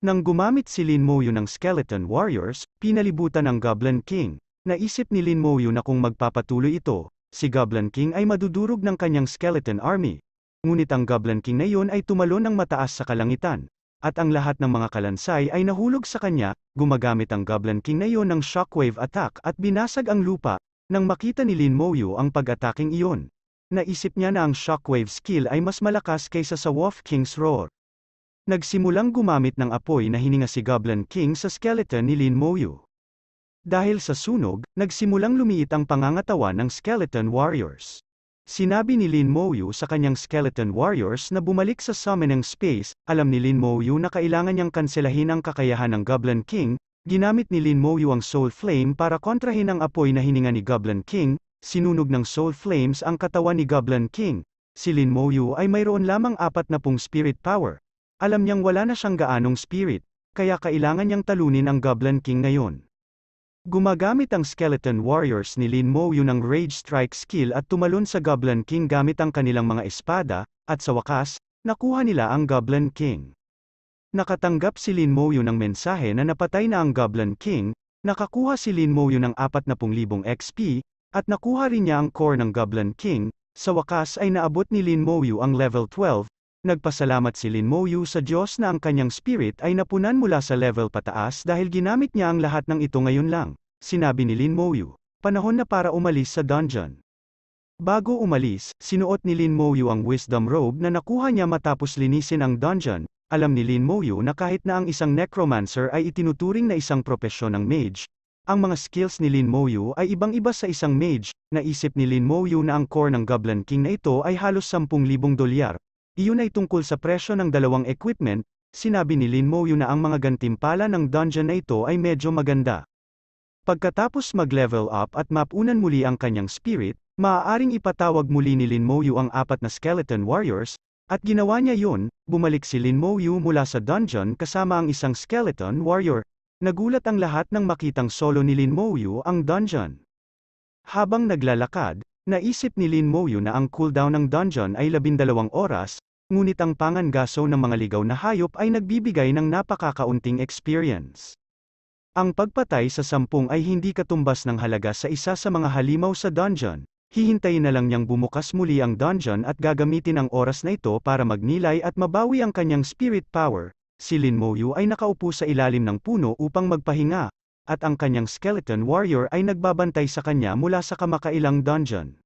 Nang gumamit si Lin Moyu ng Skeleton Warriors, pinalibutan ng Goblin King, naisip ni Lin Moyu na kung magpapatuloy ito, si Goblin King ay madudurog ng kanyang skeleton army. Ngunit ang Goblin King na iyon ay tumalon ng mataas sa kalangitan, at ang lahat ng mga kalansay ay nahulog sa kanya, gumagamit ang Goblin King na iyon ng shockwave attack at binasag ang lupa, nang makita ni Lin Moyu ang pag-ataking iyon. Naisip niya na ang shockwave skill ay mas malakas kaysa sa Wolf King's Roar. Nagsimulang gumamit ng apoy na hininga si Goblin King sa skeleton ni Lin Moyu. Dahil sa sunog, nagsimulang lumiit ang pangangatawan ng Skeleton Warriors. Sinabi ni Lin Mouyu sa kanyang Skeleton Warriors na bumalik sa summoning space, alam ni Lin Mouyu na kailangan niyang kanselahin ang kakayahan ng Goblin King, ginamit ni Lin Mouyu ang Soul Flame para kontrahin ang apoy na hininga ni Goblin King, sinunog ng Soul Flames ang katawan ni Goblin King. Si Lin Mouyu ay mayroon lamang apat na pung spirit power. Alam niyang wala na siyang gaanong spirit, kaya kailangan niyang talunin ang Goblin King ngayon. Gumagamit ang Skeleton Warriors ni Lin Mo Yun ng Rage Strike skill at tumalon sa Goblin King gamit ang kanilang mga espada, at sa wakas, nakuha nila ang Goblin King. Nakatanggap si Lin Mo Yun ng mensahe na napatay na ang Goblin King, nakakuha si Lin Mo Yun ng 40,000 XP, at nakuha rin niya ang core ng Goblin King, sa wakas ay naabot ni Lin Mo Yu ang level 12, nagpasalamat si Lin Moyu sa Diyos na ang kanyang spirit ay napunan mula sa level pataas dahil ginamit niya ang lahat ng ito ngayon lang, sinabi ni Lin Moyu, Panahon na para umalis sa dungeon. Bago umalis, sinuot ni Lin Moyu ang wisdom robe na nakuha niya matapos linisin ang dungeon, alam ni Lin Moyu na kahit na ang isang necromancer ay itinuturing na isang propesyon ng mage, ang mga skills ni Lin Moyu ay ibang-iba sa isang mage, naisip ni Lin Moyu na ang core ng Goblin King na ito ay halos 10,000 dolyar, iyon ay tungkol sa presyo ng dalawang equipment, sinabi ni Lin Mo na ang mga gantimpala ng dungeon na ito ay medyo maganda. Pagkatapos mag-level up at mapunan muli ang kanyang spirit, maaaring ipatawag muli ni Lin Mo ang apat na skeleton warriors, at ginawa niya yun, bumalik si Lin Mo mula sa dungeon kasama ang isang skeleton warrior. Nagulat ang lahat nang makitang solo ni Lin Mo ang dungeon. Habang naglalakad, Naisip ni Lin Mo na ang cooldown ng dungeon ay labindalawang oras, ngunit ang pangangaso ng mga ligaw na hayop ay nagbibigay ng napakakaunting experience. Ang pagpatay sa sampung ay hindi katumbas ng halaga sa isa sa mga halimaw sa dungeon, hihintayin na lang niyang bumukas muli ang dungeon at gagamitin ang oras na ito para magnilay at mabawi ang kanyang spirit power, si Lin Moyu ay nakaupo sa ilalim ng puno upang magpahinga, at ang kanyang skeleton warrior ay nagbabantay sa kanya mula sa kamakailang dungeon.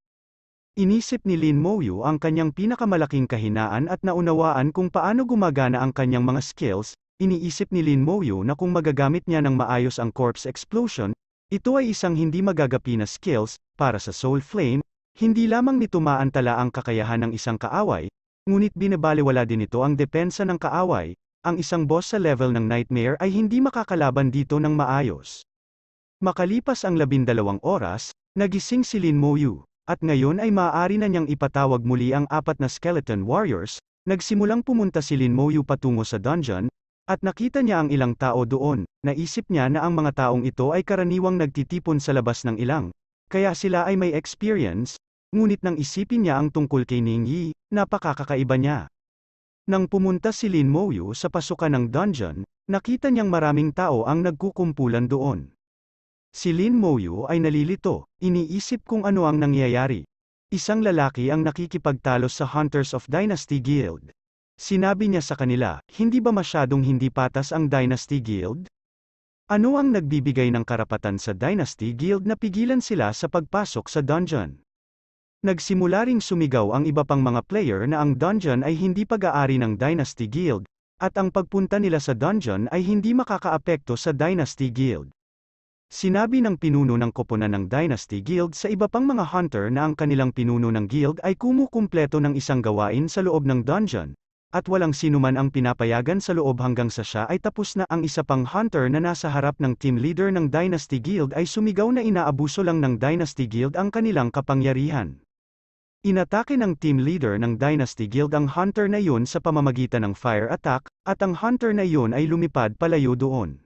Inisip ni Lin Moyu ang kanyang pinakamalaking kahinaan at naunawaan kung paano gumagana ang kanyang mga skills, iniisip ni Lin Moyu na kung magagamit niya ng maayos ang corpse explosion, ito ay isang hindi magagapi na skills, para sa soul flame, hindi lamang nito maantala ang kakayahan ng isang kaaway, ngunit binabalewala din ito ang depensa ng kaaway, ang isang boss sa level ng nightmare ay hindi makakalaban dito ng maayos. Makalipas ang labindalawang oras, nagising si Lin Moyu. At ngayon ay maaari na niyang ipatawag muli ang apat na skeleton warriors, nagsimulang pumunta si Lin Moyu patungo sa dungeon, at nakita niya ang ilang tao doon, naisip niya na ang mga taong ito ay karaniwang nagtitipon sa labas ng ilang, kaya sila ay may experience, ngunit nang isipin niya ang tungkol kay Ning Yi, napakakakaiba niya. Nang pumunta si Lin Moyu sa pasukan ng dungeon, nakita niyang maraming tao ang nagkukumpulan doon. Si Lin Moyu ay nalilito, iniisip kung ano ang nangyayari. Isang lalaki ang nakikipagtalo sa Hunters of Dynasty Guild. Sinabi niya sa kanila, hindi ba masyadong hindi patas ang Dynasty Guild? Ano ang nagbibigay ng karapatan sa Dynasty Guild na pigilan sila sa pagpasok sa dungeon? Nagsimula ring sumigaw ang iba pang mga player na ang dungeon ay hindi pag-aari ng Dynasty Guild, at ang pagpunta nila sa dungeon ay hindi makakaapekto sa Dynasty Guild. Sinabi ng pinuno ng koponan ng Dynasty Guild sa iba pang mga hunter na ang kanilang pinuno ng guild ay kumukumpleto ng isang gawain sa loob ng dungeon, at walang sinuman ang pinapayagan sa loob hanggang sa siya ay tapos na ang isa pang hunter na nasa harap ng team leader ng Dynasty Guild ay sumigaw na inaabuso lang ng Dynasty Guild ang kanilang kapangyarihan. Inatake ng team leader ng Dynasty Guild ang hunter na iyon sa pamamagitan ng fire attack, at ang hunter na iyon ay lumipad palayo doon.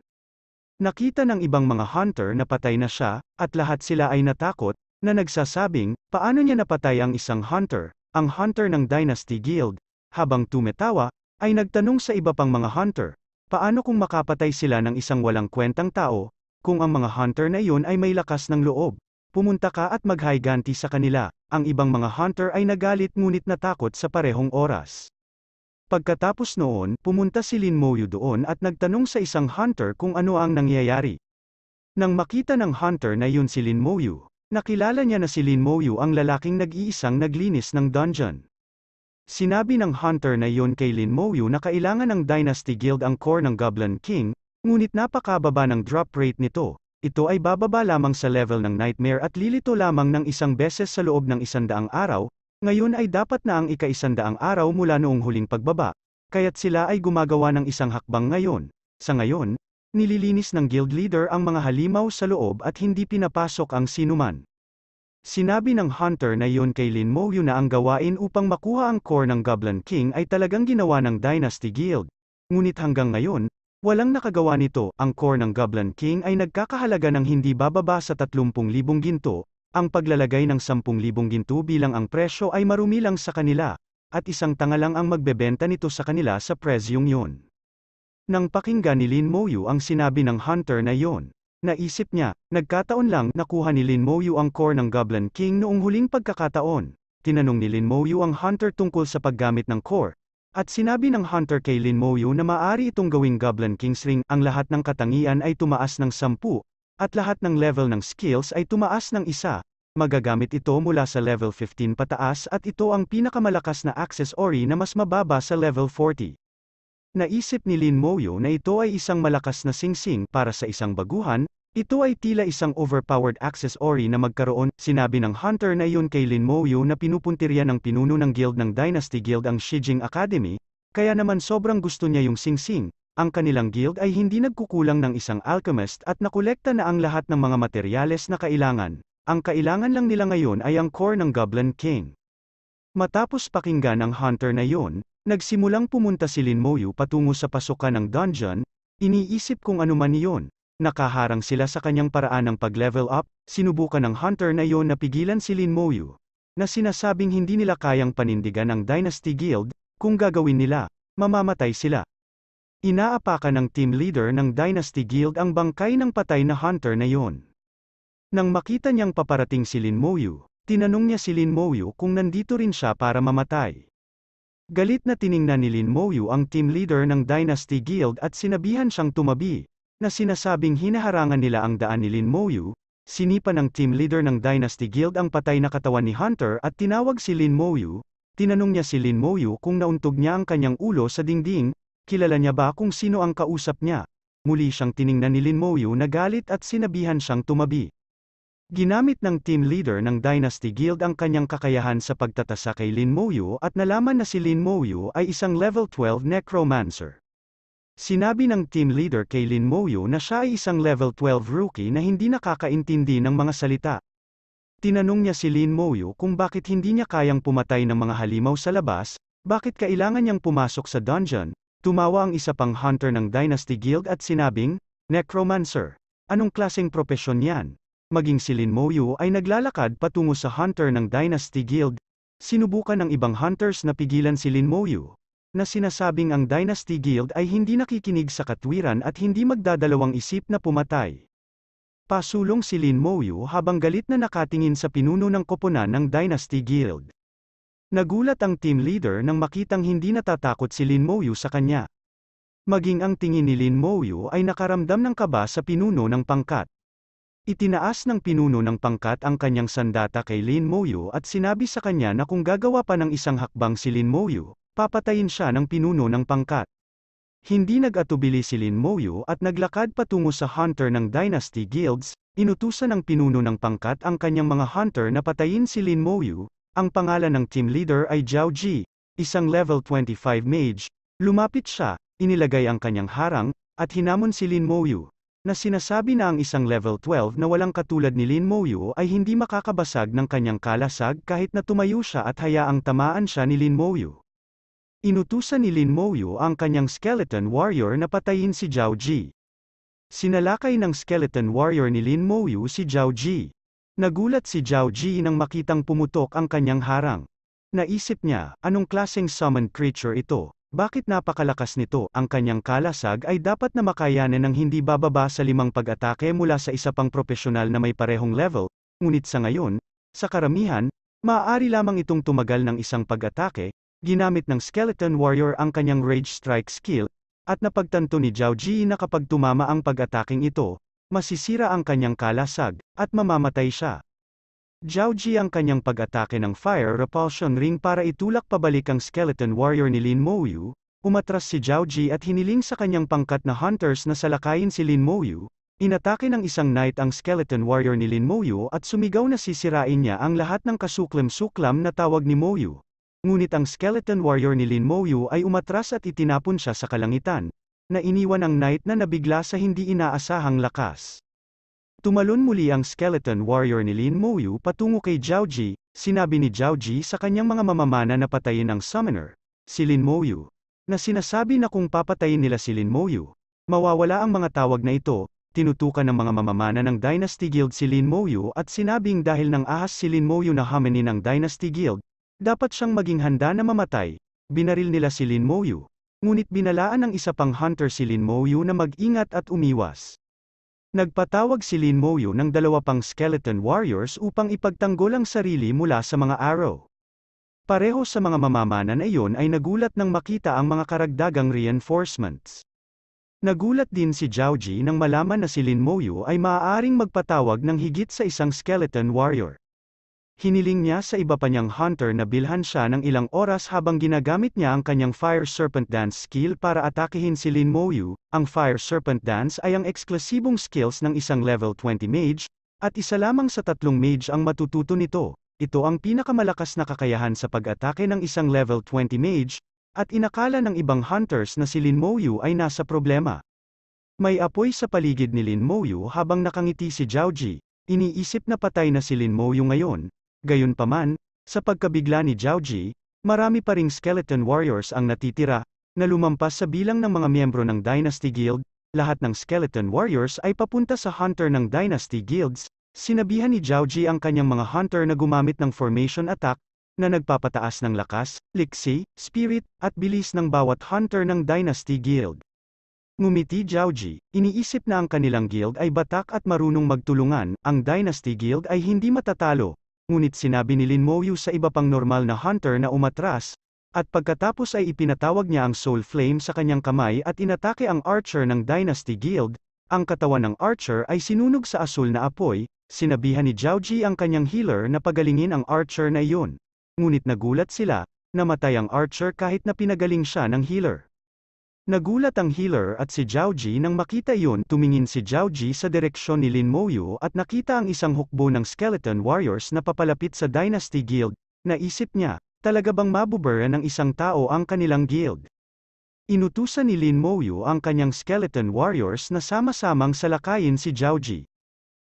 Nakita ng ibang mga hunter na patay na siya, at lahat sila ay natakot, na nagsasabing, paano niya napatay ang isang hunter, ang hunter ng Dynasty Guild, habang tumetawa, ay nagtanong sa iba pang mga hunter, paano kung makapatay sila ng isang walang kwentang tao, kung ang mga hunter na iyon ay may lakas ng loob, pumunta ka at maghayganti sa kanila, ang ibang mga hunter ay nagalit ngunit natakot sa parehong oras. Pagkatapos noon, pumunta si Lin Moyu doon at nagtanong sa isang hunter kung ano ang nangyayari. Nang makita ng hunter na yun si Lin Moyu, nakilala niya na si Lin Moyu ang lalaking nag-iisang naglinis ng dungeon. Sinabi ng hunter na yun kay Lin Moyu na kailangan ng Dynasty Guild ang core ng Goblin King, ngunit napakababa ng drop rate nito, ito ay bababa lamang sa level ng Nightmare at lilito lamang ng isang beses sa loob ng isandaang araw, ngayon ay dapat na ang ikaisandaang araw mula noong huling pagbaba, kaya't sila ay gumagawa ng isang hakbang ngayon. Sa ngayon, nililinis ng guild leader ang mga halimaw sa loob at hindi pinapasok ang sinuman. Sinabi ng hunter na yon kay Lin Mouyu na ang gawain upang makuha ang core ng Goblin King ay talagang ginawa ng Dynasty Guild. Ngunit hanggang ngayon, walang nakagawa nito, ang core ng Goblin King ay nagkakahalaga ng hindi bababa sa 30,000 ginto, ang paglalagay ng 10,000 ginto bilang ang presyo ay marumilang sa kanila, at isang tanga lang ang magbebenta nito sa kanila sa presyong yun. Nang pakinggan ni Lin Moyu ang sinabi ng hunter na yon, naisip niya, nagkataon lang nakuha ni Lin Moyu ang core ng Goblin King noong huling pagkakataon. Tinanong ni Lin Moyu ang hunter tungkol sa paggamit ng core, at sinabi ng hunter kay Lin Moyu na maaari itong gawing Goblin King's Ring, ang lahat ng katangian ay tumaas ng sampu, at lahat ng level ng skills ay tumaas ng isa. Magagamit ito mula sa level 15 pataas at ito ang pinakamalakas na accessory na mas mababa sa level 40. Naisip ni Lin Moyo na ito ay isang malakas na singsing para sa isang baguhan, ito ay tila isang overpowered accessory na magkaroon, sinabi ng hunter na iyon kay Lin Moyo na pinupuntirya ng pinuno ng guild ng Dynasty Guild ang Shijing Academy, kaya naman sobrang gusto niya yung singsing, ang kanilang guild ay hindi nagkukulang ng isang alchemist at nakolekta na ang lahat ng mga materyales na kailangan. Ang kailangan lang nila ngayon ay ang core ng Goblin King. Matapos pakinggan ang hunter na yon, nagsimulang pumunta si Lin Moyu patungo sa pasukan ng dungeon, iniisip kung ano man yon. Nakaharang sila sa kanyang paraan ng pag-level up, sinubukan ng hunter na yon na pigilan si Lin Moyu, na sinasabing hindi nila kayang panindigan ang Dynasty Guild, kung gagawin nila, mamamatay sila. Inaapakan ng team leader ng Dynasty Guild ang bangkay ng patay na hunter na yon. Nang makita niyang paparating si Lin Moyu, tinanong niya si Lin Moyu kung nandito rin siya para mamatay. Galit na tiningnan ni Lin Moyu ang team leader ng Dynasty Guild at sinabihan siyang tumabi, na sinasabing hinaharangan nila ang daan ni Lin Moyu, sinipa ng team leader ng Dynasty Guild ang patay na katawan ni Hunter at tinawag si Lin Moyu, tinanong niya si Lin Moyu kung nauntog niya ang kanyang ulo sa dingding, Kilala niya ba kung sino ang kausap niya? Muli siyang tiningnan ni Lin Moyu na galit at sinabihan siyang tumabi. Ginamit ng team leader ng Dynasty Guild ang kanyang kakayahan sa pagtatasa kay Lin Moyu at nalaman na si Lin Moyu ay isang level 12 necromancer. Sinabi ng team leader kay Lin Moyu na siya ay isang level 12 rookie na hindi nakakaintindi ng mga salita. Tinanong niya si Lin Moyu kung bakit hindi niya kayang pumatay ng mga halimaw sa labas, bakit kailangan niyang pumasok sa dungeon, Tumawa ang isa pang hunter ng Dynasty Guild at sinabing, Necromancer, anong klaseng propesyon yan? Maging si Lin Moyu ay naglalakad patungo sa hunter ng Dynasty Guild, sinubukan ng ibang hunters na pigilan si Lin Moyu, na sinasabing ang Dynasty Guild ay hindi nakikinig sa katwiran at hindi magdadalawang isip na pumatay. Pasulong si Lin Moyu habang galit na nakatingin sa pinuno ng koponan ng Dynasty Guild. Nagulat ang team leader nang makitang hindi natatakot si Lin Moyu sa kanya. Maging ang tingin ni Lin Moyu ay nakaramdam ng kaba sa pinuno ng pangkat. Itinaas ng pinuno ng pangkat ang kanyang sandata kay Lin Moyu at sinabi sa kanya na kung gagawa pa ng isang hakbang si Lin Moyu, papatayin siya ng pinuno ng pangkat. Hindi nag-atubili si Lin Moyu at naglakad patungo sa hunter ng Dynasty Guilds, inutusan ng pinuno ng pangkat ang kanyang mga hunter na patayin si Lin Moyu, ang pangalan ng team leader ay Zhao Ji, isang level 25 mage. Lumapit siya, inilagay ang kanyang harang, at hinamon si Lin Moyu, na sinasabi na ang isang level 12 na walang katulad ni Lin Moyu ay hindi makakabasag ng kanyang kalasag kahit na tumayo siya at hayaang tamaan siya ni Lin Moyu. Inutusan ni Lin Moyu ang kanyang skeleton warrior na patayin si Zhao Ji. Sinalakay ng skeleton warrior ni Lin Moyu si Zhao Ji. Nagulat si Zhao Ji nang makitang pumutok ang kanyang harang. Naisip niya, anong klaseng summon creature ito, bakit napakalakas nito, ang kanyang kalasag ay dapat na makayanan ng hindi bababa sa limang pag-atake mula sa isa pang profesional na may parehong level, ngunit sa ngayon, sa karamihan, maaari lamang itong tumagal ng isang pag-atake, ginamit ng Skeleton Warrior ang kanyang Rage Strike skill, at napagtanto ni Zhao Ji na kapag tumama ang pag-ataking ito, masisira ang kanyang kalasag, at mamamatay siya. Jiaoji ang kanyang pag-atake ng fire repulsion ring para itulak pabalik ang skeleton warrior ni Lin Moyu, umatras si Jiaoji at hiniling sa kanyang pangkat na hunters na salakayin si Lin Moyu, inatake ng isang knight ang skeleton warrior ni Lin Moyu at sumigaw na sisirain niya ang lahat ng kasuklam-suklam na tawag ni Moyu. Ngunit ang skeleton warrior ni Lin Moyu ay umatras at itinapon siya sa kalangitan, na iniwan ang knight na nabigla sa hindi inaasahang lakas. Tumalon muli ang skeleton warrior ni Lin Moyu patungo kay Zhaoji, sinabi ni Zhaoji sa kanyang mga mamamana na patayin ang summoner, si Lin Moyu, na sinasabi na kung papatayin nila si Lin Moyu, mawawala ang mga tawag na ito, tinutukan ng mga mamamana ng Dynasty Guild si Lin Moyu at sinabing dahil ng ahas si Lin Moyu na haminin ng Dynasty Guild, dapat siyang maging handa na mamatay, binaril nila si Lin Moyu. Ngunit binalaan ng isa pang hunter si Lin Moyu na mag-ingat at umiwas. Nagpatawag si Lin Moyu ng dalawa pang skeleton warriors upang ipagtanggol ang sarili mula sa mga arrow. Pareho sa mga mamamana na iyon ay nagulat nang makita ang mga karagdagang reinforcements. Nagulat din si Zhao nang malaman na si Lin Moyu ay maaaring magpatawag ng higit sa isang skeleton warrior. Hiniling niya sa iba pa niyang hunter na bilhan siya ng ilang oras habang ginagamit niya ang kanyang Fire Serpent Dance skill para atakihin si Lin Moyu. Ang Fire Serpent Dance ay ang eksklusibong skills ng isang level 20 mage, at isa lamang sa tatlong mage ang matututo nito. Ito ang pinakamalakas na kakayahan sa pag-atake ng isang level 20 mage, at inakala ng ibang hunters na si Lin Moyu ay nasa problema. May apoy sa paligid ni Lin Moyu habang nakangiti si Zhao Ji. Iniisip na patay na si Lin Moyu ngayon, Gayunpaman, sa pagkabigla ni Zhaoji, marami pa ring skeleton warriors ang natitira, na lumampas sa bilang ng mga miyembro ng Dynasty Guild, lahat ng skeleton warriors ay papunta sa hunter ng Dynasty Guilds, sinabihan ni Zhaoji ang kanyang mga hunter na gumamit ng formation attack, na nagpapataas ng lakas, liksi, spirit, at bilis ng bawat hunter ng Dynasty Guild. Ngumiti Jiaoji, iniisip na ang kanilang guild ay batak at marunong magtulungan, ang Dynasty Guild ay hindi matatalo, ngunit sinabi ni Lin Moyu sa iba pang normal na hunter na umatras, at pagkatapos ay ipinatawag niya ang soul flame sa kanyang kamay at inatake ang archer ng Dynasty Guild, ang katawan ng archer ay sinunog sa asul na apoy, sinabihan ni Jiaoji ang kanyang healer na pagalingin ang archer na iyon. Ngunit nagulat sila, namatay ang archer kahit na pinagaling siya ng healer. Nagulat ang healer at si Zhaoji nang makita yun tumingin si Zhaoji sa direksyon ni Lin Moyu at nakita ang isang hukbo ng skeleton warriors na papalapit sa Dynasty Guild, naisip niya, talaga bang mabubura ng isang tao ang kanilang guild? Inutusan ni Lin Moyu ang kanyang skeleton warriors na sama-samang salakayin si Zhaoji.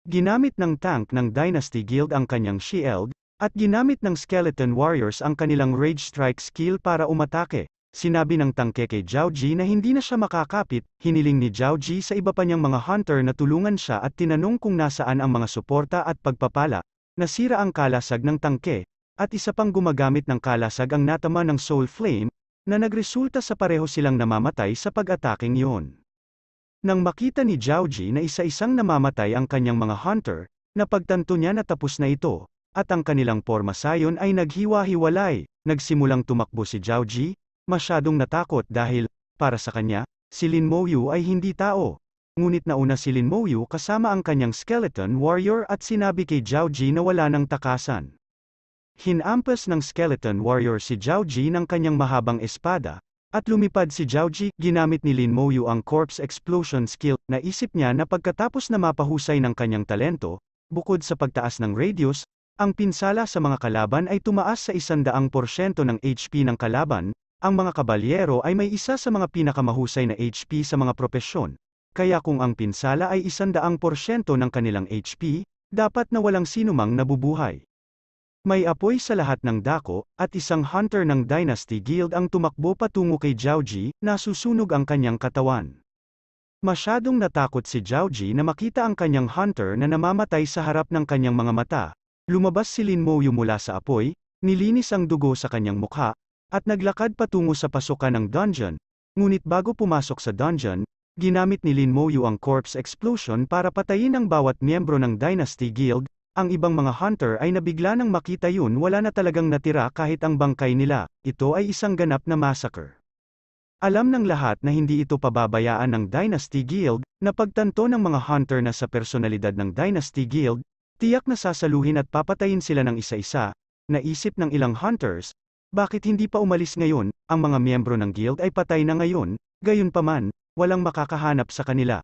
Ginamit ng tank ng Dynasty Guild ang kanyang shield, at ginamit ng skeleton warriors ang kanilang rage strike skill para umatake. Sinabi ng tangke kay Zhao Ji na hindi na siya makakapit, hiniling ni Zhao Ji sa iba pa niyang mga hunter na tulungan siya at tinanong kung nasaan ang mga suporta at pagpapala, nasira ang kalasag ng tangke, at isa pang gumagamit ng kalasag ang natama ng soul flame, na nagresulta sa pareho silang namamatay sa pag-ataking iyon. Nang makita ni Zhao Ji na isa-isang namamatay ang kanyang mga hunter, napagtanto niya na tapos na ito, at ang kanilang porma sayon ay naghiwa-hiwalay, nagsimulang tumakbo si Zhao Ji, Masyadong natakot dahil, para sa kanya, si Lin Moyu ay hindi tao. Ngunit nauna si Lin Moyu kasama ang kanyang skeleton warrior at sinabi kay Zhao Ji na wala ng takasan. Hinampas ng skeleton warrior si Zhao Ji ng kanyang mahabang espada, at lumipad si Zhao Ji, ginamit ni Lin Moyu ang corpse explosion skill, na isip niya na pagkatapos na mapahusay ng kanyang talento, bukod sa pagtaas ng radius, ang pinsala sa mga kalaban ay tumaas sa 100% ng HP ng kalaban, ang mga kabalyero ay may isa sa mga pinakamahusay na HP sa mga propesyon, kaya kung ang pinsala ay isandaang porsyento ng kanilang HP, dapat na walang sinumang nabubuhay. May apoy sa lahat ng dako, at isang hunter ng Dynasty Guild ang tumakbo patungo kay Jiaoji, na susunog ang kanyang katawan. Masyadong natakot si Jiaoji na makita ang kanyang hunter na namamatay sa harap ng kanyang mga mata, lumabas si Lin Mouyu mula sa apoy, nilinis ang dugo sa kanyang mukha, at naglakad patungo sa pasukan ng dungeon, ngunit bago pumasok sa dungeon, ginamit ni Lin Moyu ang corpse explosion para patayin ang bawat miyembro ng Dynasty Guild, ang ibang mga hunter ay nabigla nang makita yun wala na talagang natira kahit ang bangkay nila, ito ay isang ganap na massacre. Alam ng lahat na hindi ito pababayaan ng Dynasty Guild, na pagtanto ng mga hunter na sa personalidad ng Dynasty Guild, tiyak na sasaluhin at papatayin sila ng isa-isa, naisip ng ilang hunters, bakit hindi pa umalis ngayon, ang mga miyembro ng guild ay patay na ngayon, gayunpaman, walang makakahanap sa kanila.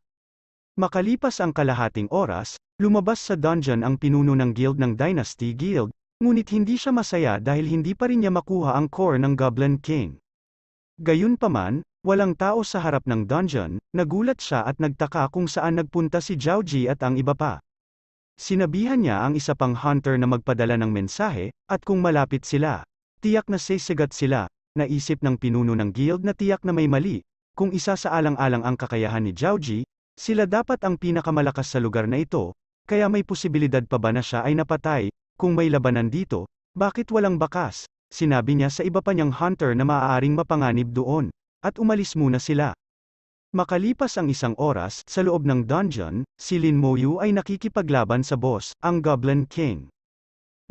Makalipas ang kalahating oras, lumabas sa dungeon ang pinuno ng guild ng Dynasty Guild, ngunit hindi siya masaya dahil hindi pa rin niya makuha ang core ng Goblin King. Gayunpaman, Walang tao sa harap ng dungeon, nagulat siya at nagtaka kung saan nagpunta si Jiaoji at ang iba pa. Sinabihan niya ang isa pang hunter na magpadala ng mensahe, at kung malapit sila. Tiyak na sisagat sila, naisip ng pinuno ng guild na tiyak na may mali, kung isa sa alang-alang ang kakayahan ni Jiaoji, sila dapat ang pinakamalakas sa lugar na ito, kaya may posibilidad pa ba na siya ay napatay, kung may labanan dito, bakit walang bakas, sinabi niya sa iba pa niyang hunter na maaaring mapanganib doon, at umalis muna sila. Makalipas ang isang oras, sa loob ng dungeon, si Lin Moyu ay nakikipaglaban sa boss, ang Goblin King.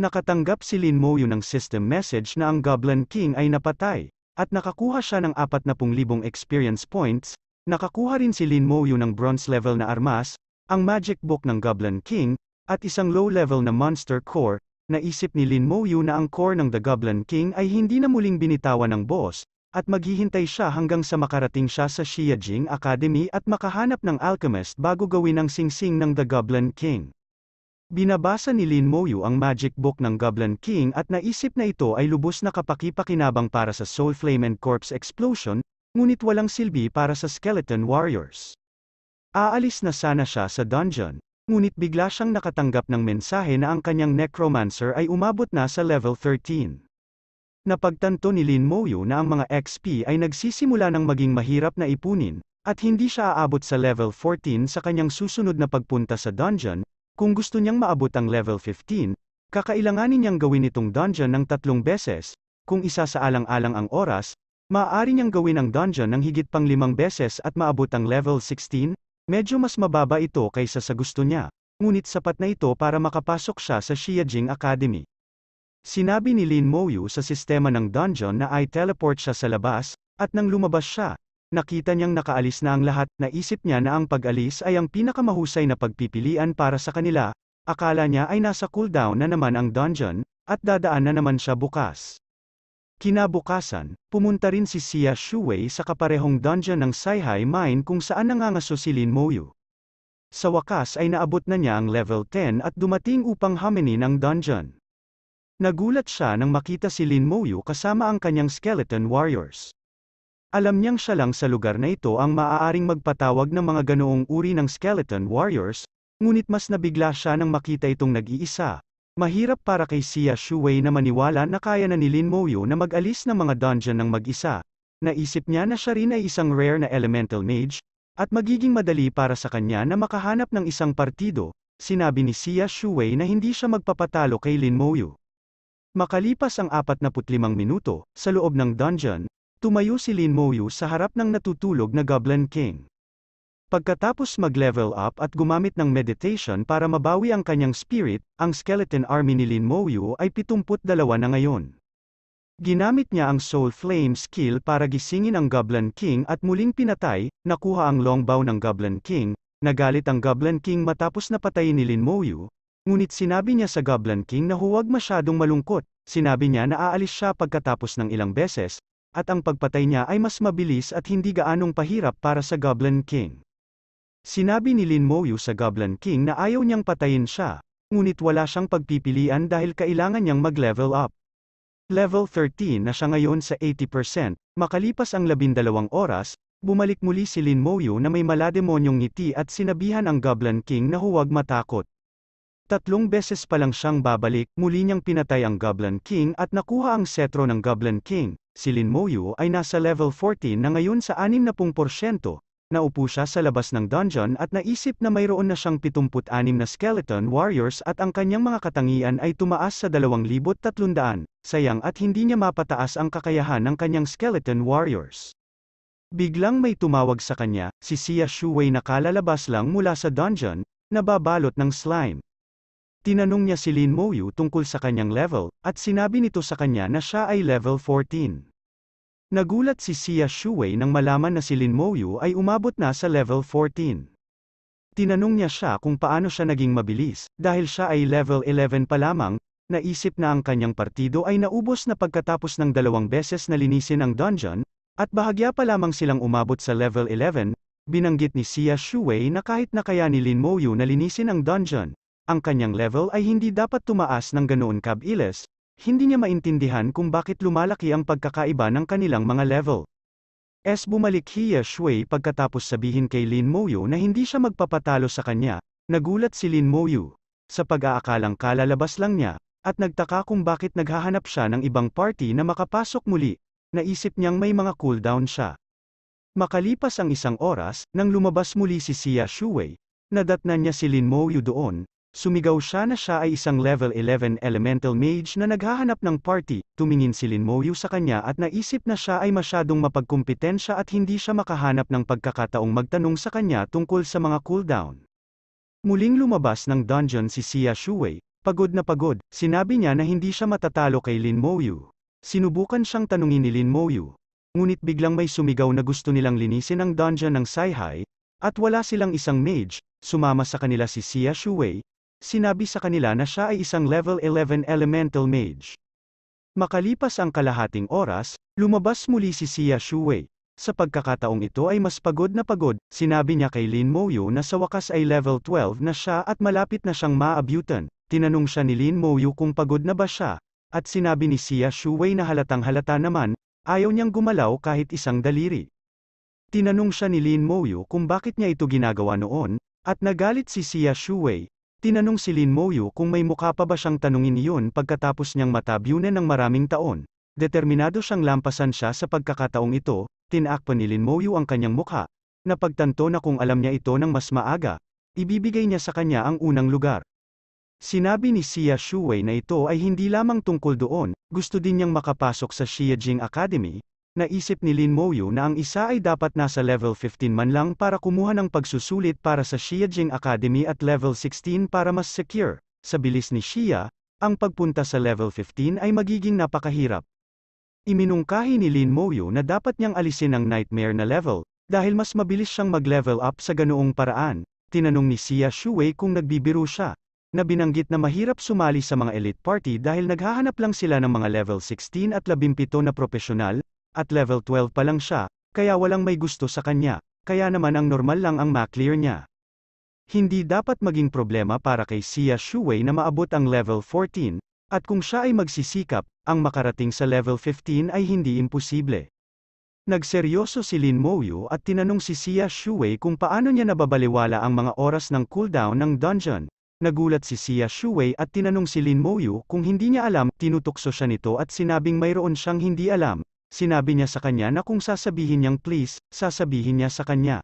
Nakatanggap si Lin Moyo ng system message na ang Goblin King ay napatay, at nakakuha siya ng 40,000 experience points, nakakuha rin si Lin Moyo ng bronze level na armas, ang magic book ng Goblin King, at isang low level na monster core, naisip ni Lin Moyo na ang core ng The Goblin King ay hindi na muling binitawan ng boss, at maghihintay siya hanggang sa makarating siya sa Xiajing Academy at makahanap ng alchemist bago gawin ang singsing ng The Goblin King. Binabasa ni Lin Moyu ang magic book ng Goblin King at naisip na ito ay lubos na kapakipakinabang para sa Soul Flame and Corpse Explosion, ngunit walang silbi para sa Skeleton Warriors. Aalis na sana siya sa dungeon, ngunit bigla siyang nakatanggap ng mensahe na ang kanyang necromancer ay umabot na sa level 13. Napagtanto ni Lin Moyu na ang mga XP ay nagsisimula ng maging mahirap na ipunin, at hindi siya aabot sa level 14 sa kanyang susunod na pagpunta sa dungeon, kung gusto niyang maabot ang level 15, kakailanganin niyang gawin itong dungeon ng tatlong beses, kung isa sa alang-alang ang oras, maaari niyang gawin ang dungeon ng higit pang limang beses at maabot ang level 16, medyo mas mababa ito kaysa sa gusto niya, ngunit sapat na ito para makapasok siya sa Xiajing Academy. Sinabi ni Lin Moyu sa sistema ng dungeon na ay teleport siya sa labas, at nang lumabas siya, Nakita niyang nakaalis na ang lahat, naisip niya na ang pag-alis ay ang pinakamahusay na pagpipilian para sa kanila, akala niya ay nasa cooldown na naman ang dungeon, at dadaan na naman siya bukas. Kinabukasan, pumunta rin si Xia Shuwei sa kaparehong dungeon ng Saihai Mine kung saan nangangaso si Lin Moyu. Sa wakas ay naabot na niya ang level 10 at dumating upang haminin ang dungeon. Nagulat siya nang makita si Lin Moyu kasama ang kanyang skeleton warriors. Alam niyang siya lang sa lugar na ito ang maaaring magpatawag ng mga ganoong uri ng skeleton warriors, ngunit mas nabigla siya nang makita itong nag-iisa. Mahirap para kay Sia Shuwei na maniwala na kaya na ni Lin Moyo na mag-alis ng mga dungeon ng mag-isa. Naisip niya na siya rin ay isang rare na elemental mage, at magiging madali para sa kanya na makahanap ng isang partido, sinabi ni Sia Shuwei na hindi siya magpapatalo kay Lin Moyu. Makalipas ang 45 minuto, sa loob ng dungeon, Tumayo si Lin Moyu sa harap ng natutulog na Goblin King. Pagkatapos mag-level up at gumamit ng meditation para mabawi ang kanyang spirit, ang skeleton army ni Lin Moyu ay 72 na ngayon. Ginamit niya ang Soul Flame skill para gisingin ang Goblin King at muling pinatay, nakuha ang longbow ng Goblin King, nagalit ang Goblin King matapos na patayin ni Lin Moyu, ngunit sinabi niya sa Goblin King na huwag masyadong malungkot, sinabi niya na aalis siya pagkatapos ng ilang beses, at ang pagpatay niya ay mas mabilis at hindi gaanong pahirap para sa Goblin King. Sinabi ni Lin Moyu sa Goblin King na ayaw niyang patayin siya, ngunit wala siyang pagpipilian dahil kailangan niyang mag-level up. Level 13 na siya ngayon sa 80%, makalipas ang 12 oras, bumalik muli si Lin Moyu na may malademonyong ngiti at sinabihan ang Goblin King na huwag matakot. Tatlong beses pa lang siyang babalik, muli niyang pinatay ang Goblin King at nakuha ang setro ng Goblin King, Si Lin Moyu ay nasa level 14 na ngayon sa 60%, naupo siya sa labas ng dungeon at naisip na mayroon na siyang 76 na skeleton warriors at ang kanyang mga katangian ay tumaas sa 2,300, sayang at hindi niya mapataas ang kakayahan ng kanyang skeleton warriors. Biglang may tumawag sa kanya, si Xia Shuwei na kalalabas lang mula sa dungeon, nababalot ng slime. Tinanong niya si Lin Moyu tungkol sa kanyang level, at sinabi nito sa kanya na siya ay level 14. Nagulat si Xia Shuwei nang malaman na si Lin Moyu ay umabot na sa level 14. Tinanong niya siya kung paano siya naging mabilis, dahil siya ay level 11 pa lamang, naisip na ang kanyang partido ay naubos na pagkatapos ng dalawang beses na linisin ang dungeon, at bahagya pa lamang silang umabot sa level 11, binanggit ni Xia Shuwei na kahit na kaya ni Lin Moyu na linisin ang dungeon, ang kanyang level ay hindi dapat tumaas ng ganoon kabilis, hindi niya maintindihan kung bakit lumalaki ang pagkakaiba ng kanilang mga level. S bumalik Hiya Shui pagkatapos sabihin kay Lin Moyu na hindi siya magpapatalo sa kanya, nagulat si Lin Moyu. Sa pag-aakalang kalalabas lang niya, at nagtaka kung bakit naghahanap siya ng ibang party na makapasok muli, naisip niyang may mga cooldown siya. Makalipas ang isang oras, nang lumabas muli si Xia Shuwei, nadatnan niya si Lin Moyu doon, Sumigaw siya na siya ay isang level 11 elemental mage na naghahanap ng party, tumingin si Lin Moyu sa kanya at naisip na siya ay masyadong mapagkumpetensya at hindi siya makahanap ng pagkakataong magtanong sa kanya tungkol sa mga cooldown. Muling lumabas ng dungeon si Xia Shuwei, pagod na pagod, sinabi niya na hindi siya matatalo kay Lin Moyu. Sinubukan siyang tanungin ni Lin Moyu, ngunit biglang may sumigaw na gusto nilang linisin ang dungeon ng Saihai, at wala silang isang mage, sumama sa kanila si Xia Shuwei, Sinabi sa kanila na siya ay isang level 11 elemental mage. Makalipas ang kalahating oras, lumabas muli si Xia Shuwei. Sa pagkakataong ito ay mas pagod na pagod, sinabi niya kay Lin Moyu na sa wakas ay level 12 na siya at malapit na siyang maabutan. Tinanong siya ni Lin Moyu kung pagod na ba siya, at sinabi ni Xia Shuwei na halatang halata naman, ayaw niyang gumalaw kahit isang daliri. Tinanong siya ni Lin Moyu kung bakit niya ito ginagawa noon, at nagalit si Xia Shuwei, Tinanong si Lin Moyu kung may mukha pa ba siyang tanungin iyon pagkatapos niyang matabyunan ng maraming taon. Determinado siyang lampasan siya sa pagkakataong ito, tinakpan ni Lin Moyu ang kanyang mukha, napagtanto na kung alam niya ito ng mas maaga, ibibigay niya sa kanya ang unang lugar. Sinabi ni Xia Shuwei na ito ay hindi lamang tungkol doon, gusto din niyang makapasok sa Xiajing Academy, Naisip ni Lin Moyu na ang isa ay dapat nasa level 15 man lang para kumuha ng pagsusulit para sa Xiajing Academy at level 16 para mas secure. Sa bilis ni Xia, ang pagpunta sa level 15 ay magiging napakahirap. Iminungkahi ni Lin Moyu na dapat niyang alisin ang nightmare na level, dahil mas mabilis siyang mag-level up sa ganoong paraan. Tinanong ni Xia Shuwei kung nagbibiro siya, na binanggit na mahirap sumali sa mga elite party dahil naghahanap lang sila ng mga level 16 at 17 na profesional, at level 12 pa lang siya, kaya walang may gusto sa kanya, kaya naman ang normal lang ang maklear niya. Hindi dapat maging problema para kay Sia Shuwei na maabot ang level 14, at kung siya ay magsisikap, ang makarating sa level 15 ay hindi imposible. Nagseryoso si Lin Moyu at tinanong si Sia Shuwei kung paano niya nababaliwala ang mga oras ng cooldown ng dungeon, Nagulat si Sia Shuwei at tinanong si Lin Moyu kung hindi niya alam, tinutukso siya nito at sinabing mayroon siyang hindi alam, Sinabi niya sa kanya na kung sasabihin niyang please, sasabihin niya sa kanya.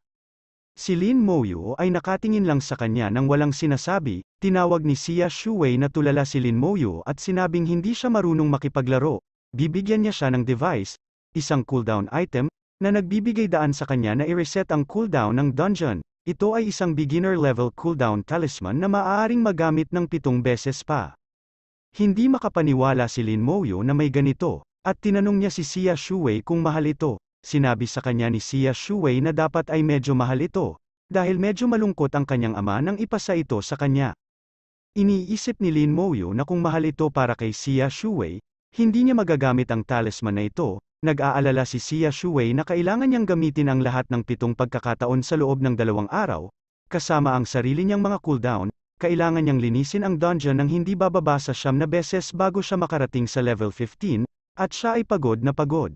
Si Lin Moyo ay nakatingin lang sa kanya nang walang sinasabi, tinawag ni Xia Shuwei na tulala si Lin Moyo at sinabing hindi siya marunong makipaglaro, bibigyan niya siya ng device, isang cooldown item, na nagbibigay daan sa kanya na i-reset ang cooldown ng dungeon. Ito ay isang beginner-level cooldown talisman na maaaring magamit ng pitong beses pa. Hindi makapaniwala si Lin Moyo na may ganito. At tinanong niya si Xia Shuwei kung mahal ito, sinabi sa kanya ni Xia Shuwei na dapat ay medyo mahal ito, dahil medyo malungkot ang kanyang ama nang ipasa ito sa kanya. Iniisip ni Lin Moyo na kung mahal ito para kay Xia Shuwei, hindi niya magagamit ang talisman na ito, nag-aalala si Xia Shuwei na kailangan niyang gamitin ang lahat ng pitong pagkakataon sa loob ng dalawang araw, kasama ang sarili niyang mga cooldown, kailangan niyang linisin ang dungeon ng hindi bababa sa siyam na beses bago siya makarating sa level 15, at siya ay pagod na pagod.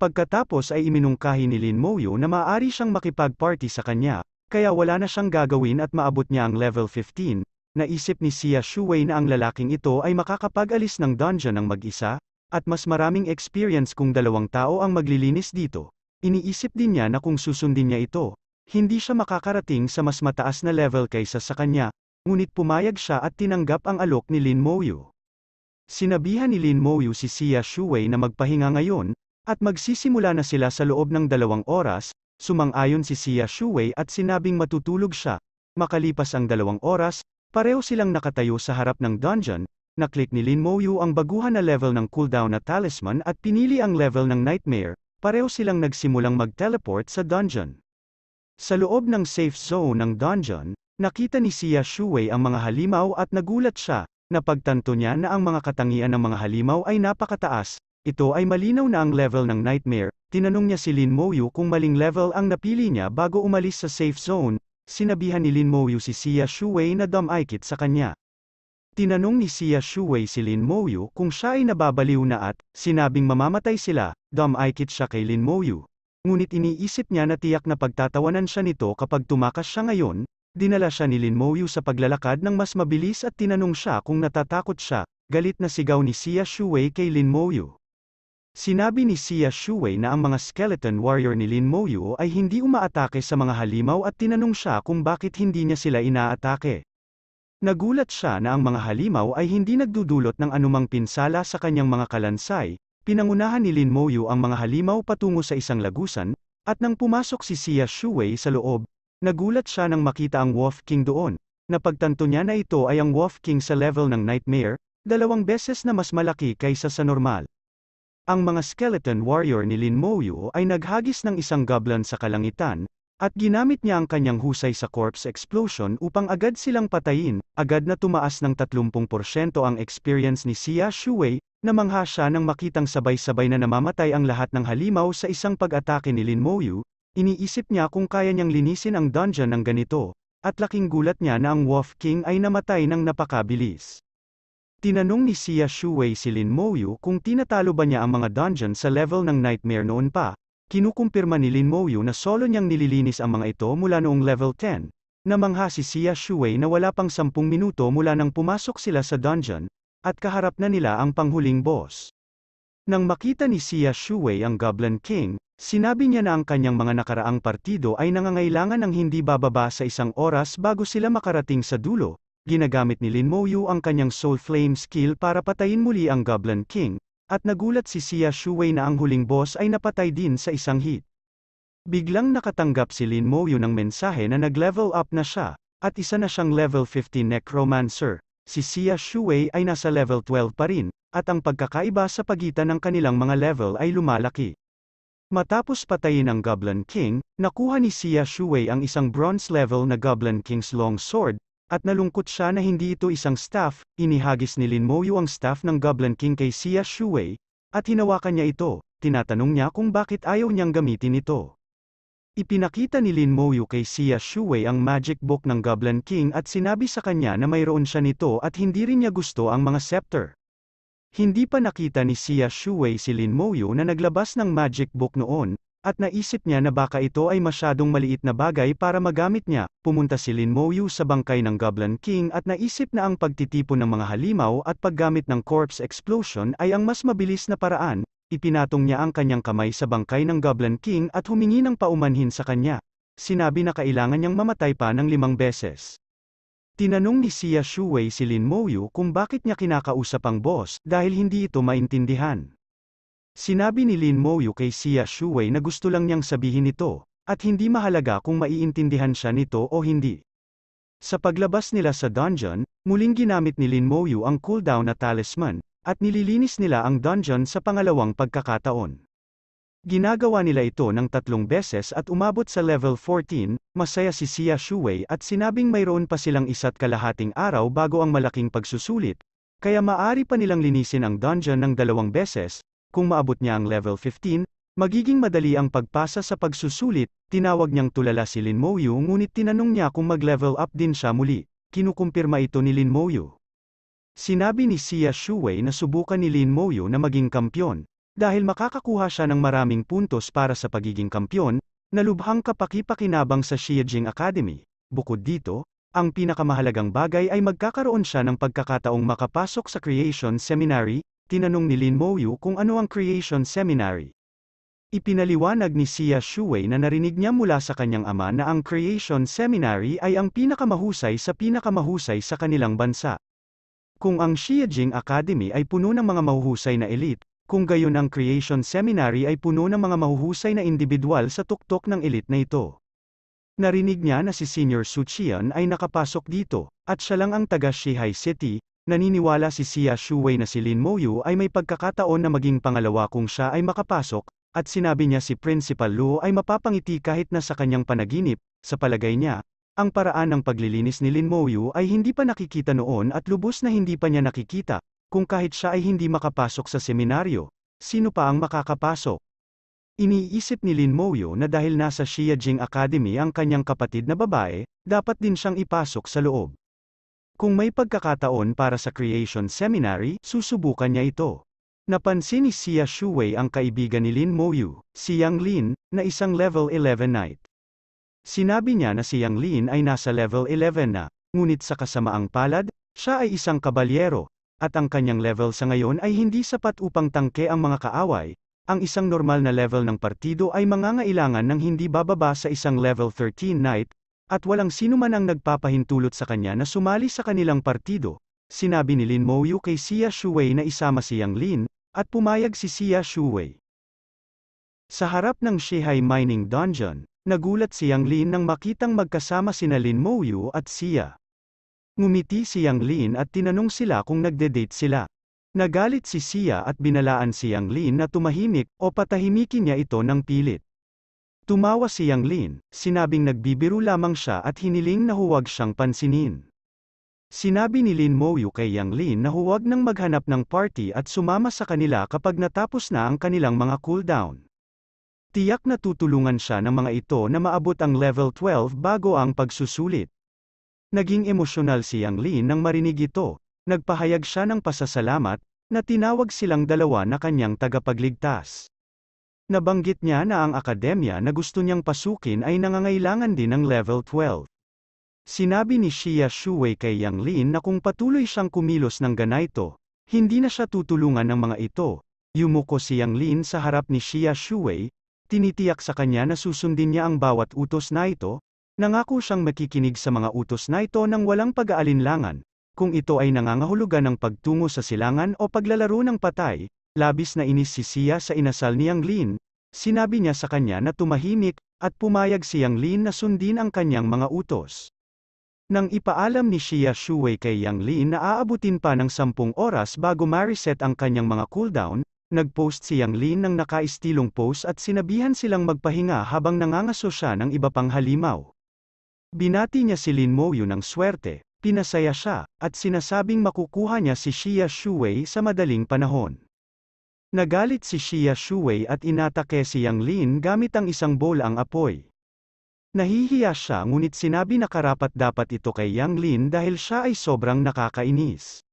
Pagkatapos ay iminungkahi ni Lin Moyo na maaari siyang makipag-party sa kanya, kaya wala na siyang gagawin at maabot niya ang level 15, naisip ni Xia Shuwei na ang lalaking ito ay makakapag-alis ng dungeon ng mag-isa, at mas maraming experience kung dalawang tao ang maglilinis dito. Iniisip din niya na kung susundin niya ito, hindi siya makakarating sa mas mataas na level kaysa sa kanya, ngunit pumayag siya at tinanggap ang alok ni Lin Moyu. Sinabihan ni Lin Mouyu si Xia Shuwei na magpahinga ngayon, at magsisimula na sila sa loob ng dalawang oras, sumang-ayon si Xia Shuwei at sinabing matutulog siya. Makalipas ang dalawang oras, pareho silang nakatayo sa harap ng dungeon, naklik ni Lin Mouyu ang baguhan na level ng cooldown na talisman at pinili ang level ng nightmare, pareho silang nagsimulang mag-teleport sa dungeon. Sa loob ng safe zone ng dungeon, nakita ni Xia Shuwei ang mga halimaw at nagulat siya, napagtanto niya na ang mga katangian ng mga halimaw ay napakataas. Ito ay malinaw na ang level ng nightmare, tinanong niya si Lin Moyu kung maling level ang napili niya bago umalis sa safe zone, sinabihan ni Lin Moyu si Xia Shuwei na damaykit sa kanya. Tinanong ni Xia Shuwei si Lin Moyu kung siya ay nababaliw na at, sinabing mamamatay sila, damaykit siya kay Lin Moyu. Ngunit iniisip niya na tiyak na pagtatawanan siya nito kapag tumakas siya ngayon, Dinala siya ni Lin Moyu sa paglalakad ng mas mabilis at tinanong siya kung natatakot siya, galit na sigaw ni Xia Shuwei kay Lin Moyu. Sinabi ni Xia Shuwei na ang mga skeleton warrior ni Lin Moyu ay hindi umaatake sa mga halimaw at tinanong siya kung bakit hindi niya sila inaatake. Nagulat siya na ang mga halimaw ay hindi nagdudulot ng anumang pinsala sa kanyang mga kalansay, pinangunahan ni Lin Moyu ang mga halimaw patungo sa isang lagusan, at nang pumasok si Xia Shuwei sa loob, Nagulat siya nang makita ang Wolf King doon. Napagtanto niya na ito ay ang Wolf King sa level ng Nightmare, dalawang beses na mas malaki kaysa sa normal. Ang mga skeleton warrior ni Lin Moyu ay naghagis ng isang goblin sa kalangitan, at ginamit niya ang kanyang husay sa corpse explosion upang agad silang patayin, agad na tumaas ng 30% ang experience ni Xia Shuwei, na mangha siya nang makitang sabay-sabay na namamatay ang lahat ng halimaw sa isang pag-atake ni Lin Moyu, Iniisip niya kung kaya niyang linisin ang dungeon ng ganito, at laking gulat niya na ang Wolf King ay namatay ng napakabilis. Tinanong ni Sia Shuwei si Lin Moyu kung tinatalo ba niya ang mga dungeon sa level ng Nightmare noon pa, kinukumpirma ni Lin Moyu na solo niyang nililinis ang mga ito mula noong level 10, Namangha si Sia Shuwei na wala pang 10 minuto mula nang pumasok sila sa dungeon, at kaharap na nila ang panghuling boss. Nang makita ni Sia Shuwei ang Goblin King, Sinabi niya na ang kanyang mga nakaraang partido ay nangangailangan ng hindi bababa sa isang oras bago sila makarating sa dulo. Ginagamit ni Lin Moyu ang kanyang soul flame skill para patayin muli ang Goblin King, at nagulat si Xia Shuwei na ang huling boss ay napatay din sa isang hit. Biglang nakatanggap si Lin Moyu ng mensahe na nag-level up na siya, at isa na siyang level 15 necromancer. Si Xia Shuwei ay nasa level 12 pa rin, at ang pagkakaiba sa pagitan ng kanilang mga level ay lumalaki. Matapos patayin ang Goblin King, nakuha ni Xia Shuwei ang isang bronze-level na Goblin King's long sword, at nalungkot siya na hindi ito isang staff, inihagis ni Lin Moyu ang staff ng Goblin King kay Xia Shuwei, at hinawakan niya ito, tinatanong niya kung bakit ayaw niyang gamitin ito. Ipinakita ni Lin Moyu kay Xia Shuwei ang magic book ng Goblin King at sinabi sa kanya na mayroon siya nito at hindi rin niya gusto ang mga scepter. Hindi pa nakita ni Sia Shuwei si Lin Moyo na naglabas ng magic book noon, at naisip niya na baka ito ay masyadong maliit na bagay para magamit niya. Pumunta si Lin Moyu sa bangkay ng Goblin King at naisip na ang pagtitipon ng mga halimaw at paggamit ng corpse explosion ay ang mas mabilis na paraan. Ipinatong niya ang kanyang kamay sa bangkay ng Goblin King at humingi ng paumanhin sa kanya. Sinabi na kailangan niyang mamatay pa ng limang beses. Tinanong ni Sia Shuwei si Lin Moyu kung bakit niya kinakausap ang boss dahil hindi ito maintindihan. Sinabi ni Lin Moyu kay Sia Shuwei na gusto lang niyang sabihin ito, at hindi mahalaga kung maiintindihan siya nito o hindi. Sa paglabas nila sa dungeon, muling ginamit ni Lin Moyu ang cooldown na talisman, at nililinis nila ang dungeon sa pangalawang pagkakataon. Ginagawa nila ito ng tatlong beses at umabot sa level 14, masaya si Xia Shuwei at sinabing mayroon pa silang isa't kalahating araw bago ang malaking pagsusulit, kaya maaari pa nilang linisin ang dungeon ng dalawang beses, kung maabot niya ang level 15, magiging madali ang pagpasa sa pagsusulit, tinawag niyang tulala si Lin Moyu ngunit tinanong niya kung mag-level up din siya muli, kinukumpirma ito ni Lin Moyu. Sinabi ni Xia Shuwei na subukan ni Lin Moyu na maging kampyon, dahil makakakuha siya ng maraming puntos para sa pagiging kampyon, nalubhang lubhang kapaki-pakinabang sa Xiejing Academy. Bukod dito, ang pinakamahalagang bagay ay magkakaroon siya ng pagkakataong makapasok sa Creation Seminary, tinanong ni Lin Moyu kung ano ang Creation Seminary. Ipinaliwanag ni Xia Shuwei na narinig niya mula sa kanyang ama na ang Creation Seminary ay ang pinakamahusay sa pinakamahusay sa kanilang bansa. Kung ang Xiejing Academy ay puno ng mga mahuhusay na elite, kung gayon ang Creation Seminary ay puno ng mga mahuhusay na individual sa tuktok ng elite na ito. Narinig niya na si Senior Suchian ay nakapasok dito, at siya lang ang taga Shihai City, naniniwala si Xia Shuwei na si Lin Moyu ay may pagkakataon na maging pangalawa kung siya ay makapasok, at sinabi niya si Principal Lu ay mapapangiti kahit na sa kanyang panaginip, sa palagay niya, ang paraan ng paglilinis ni Lin Moyu ay hindi pa nakikita noon at lubos na hindi pa niya nakikita, kung kahit siya ay hindi makapasok sa seminaryo, sino pa ang makakapasok? Iniisip ni Lin Moyo na dahil nasa Xiajing Academy ang kanyang kapatid na babae, dapat din siyang ipasok sa loob. Kung may pagkakataon para sa Creation Seminary, susubukan niya ito. Napansin ni Xia Shuwei ang kaibigan ni Lin Moyu, si Yang Lin, na isang level 11 knight. Sinabi niya na si Yang Lin ay nasa level 11 na, ngunit sa kasamaang palad, siya ay isang kabalyero, at ang kanyang level sa ngayon ay hindi sapat upang tangke ang mga kaaway, ang isang normal na level ng partido ay mangangailangan ng hindi bababa sa isang level 13 knight, at walang sino man ang nagpapahintulot sa kanya na sumali sa kanilang partido, sinabi ni Lin Mouyu kay Xia Shuwei na isama si Yang Lin, at pumayag si Xia Shuwei. Sa harap ng Shihai Mining Dungeon, nagulat si Yang Lin nang makitang magkasama sina Lin Mouyu at Xia. Ngumiti si Yang Lin at tinanong sila kung nagde-date sila. Nagalit si Sia at binalaan si Yang Lin na tumahimik o patahimikin niya ito ng pilit. Tumawa si Yang Lin, sinabing nagbibiro lamang siya at hiniling na huwag siyang pansinin. Sinabi ni Lin Moyu kay Yang Lin na huwag nang maghanap ng party at sumama sa kanila kapag natapos na ang kanilang mga cooldown. Tiyak na tutulungan siya ng mga ito na maabot ang level 12 bago ang pagsusulit. Naging emosyonal si Yang Lin nang marinig ito, nagpahayag siya ng pasasalamat, na tinawag silang dalawa na kanyang tagapagligtas. Nabanggit niya na ang akademya na gusto niyang pasukin ay nangangailangan din ng level 12. Sinabi ni Xia Shuwei kay Yang Lin na kung patuloy siyang kumilos ng ganito, hindi na siya tutulungan ng mga ito. Yumuko si Yang Lin sa harap ni Xia Shuwei, tinitiyak sa kanya na susundin niya ang bawat utos na ito, Nangako siyang makikinig sa mga utos na ito nang walang pag-aalinlangan, kung ito ay nangangahulugan ng pagtungo sa silangan o paglalaro ng patay, labis na inis si Sia sa inasal niyang Lin, sinabi niya sa kanya na tumahimik, at pumayag siyang Lin na sundin ang kanyang mga utos. Nang ipaalam ni Shia Shuwei kay Yang Lin na aabutin pa ng 10 oras bago ma-reset ang kanyang mga cooldown, nagpost si Yang Lin ng nakaistilong post at sinabihan silang magpahinga habang nangangaso siya ng iba pang halimaw. Binati niya si Lin Mo Yun ang swerte, pinasaya siya, at sinasabing makukuha niya si Xia Shuwei sa madaling panahon. Nagalit si Xia Shuwei at inatake si Yang Lin gamit ang isang bowl ang apoy. Nahihiya siya ngunit sinabi na karapat dapat ito kay Yang Lin dahil siya ay sobrang nakakainis.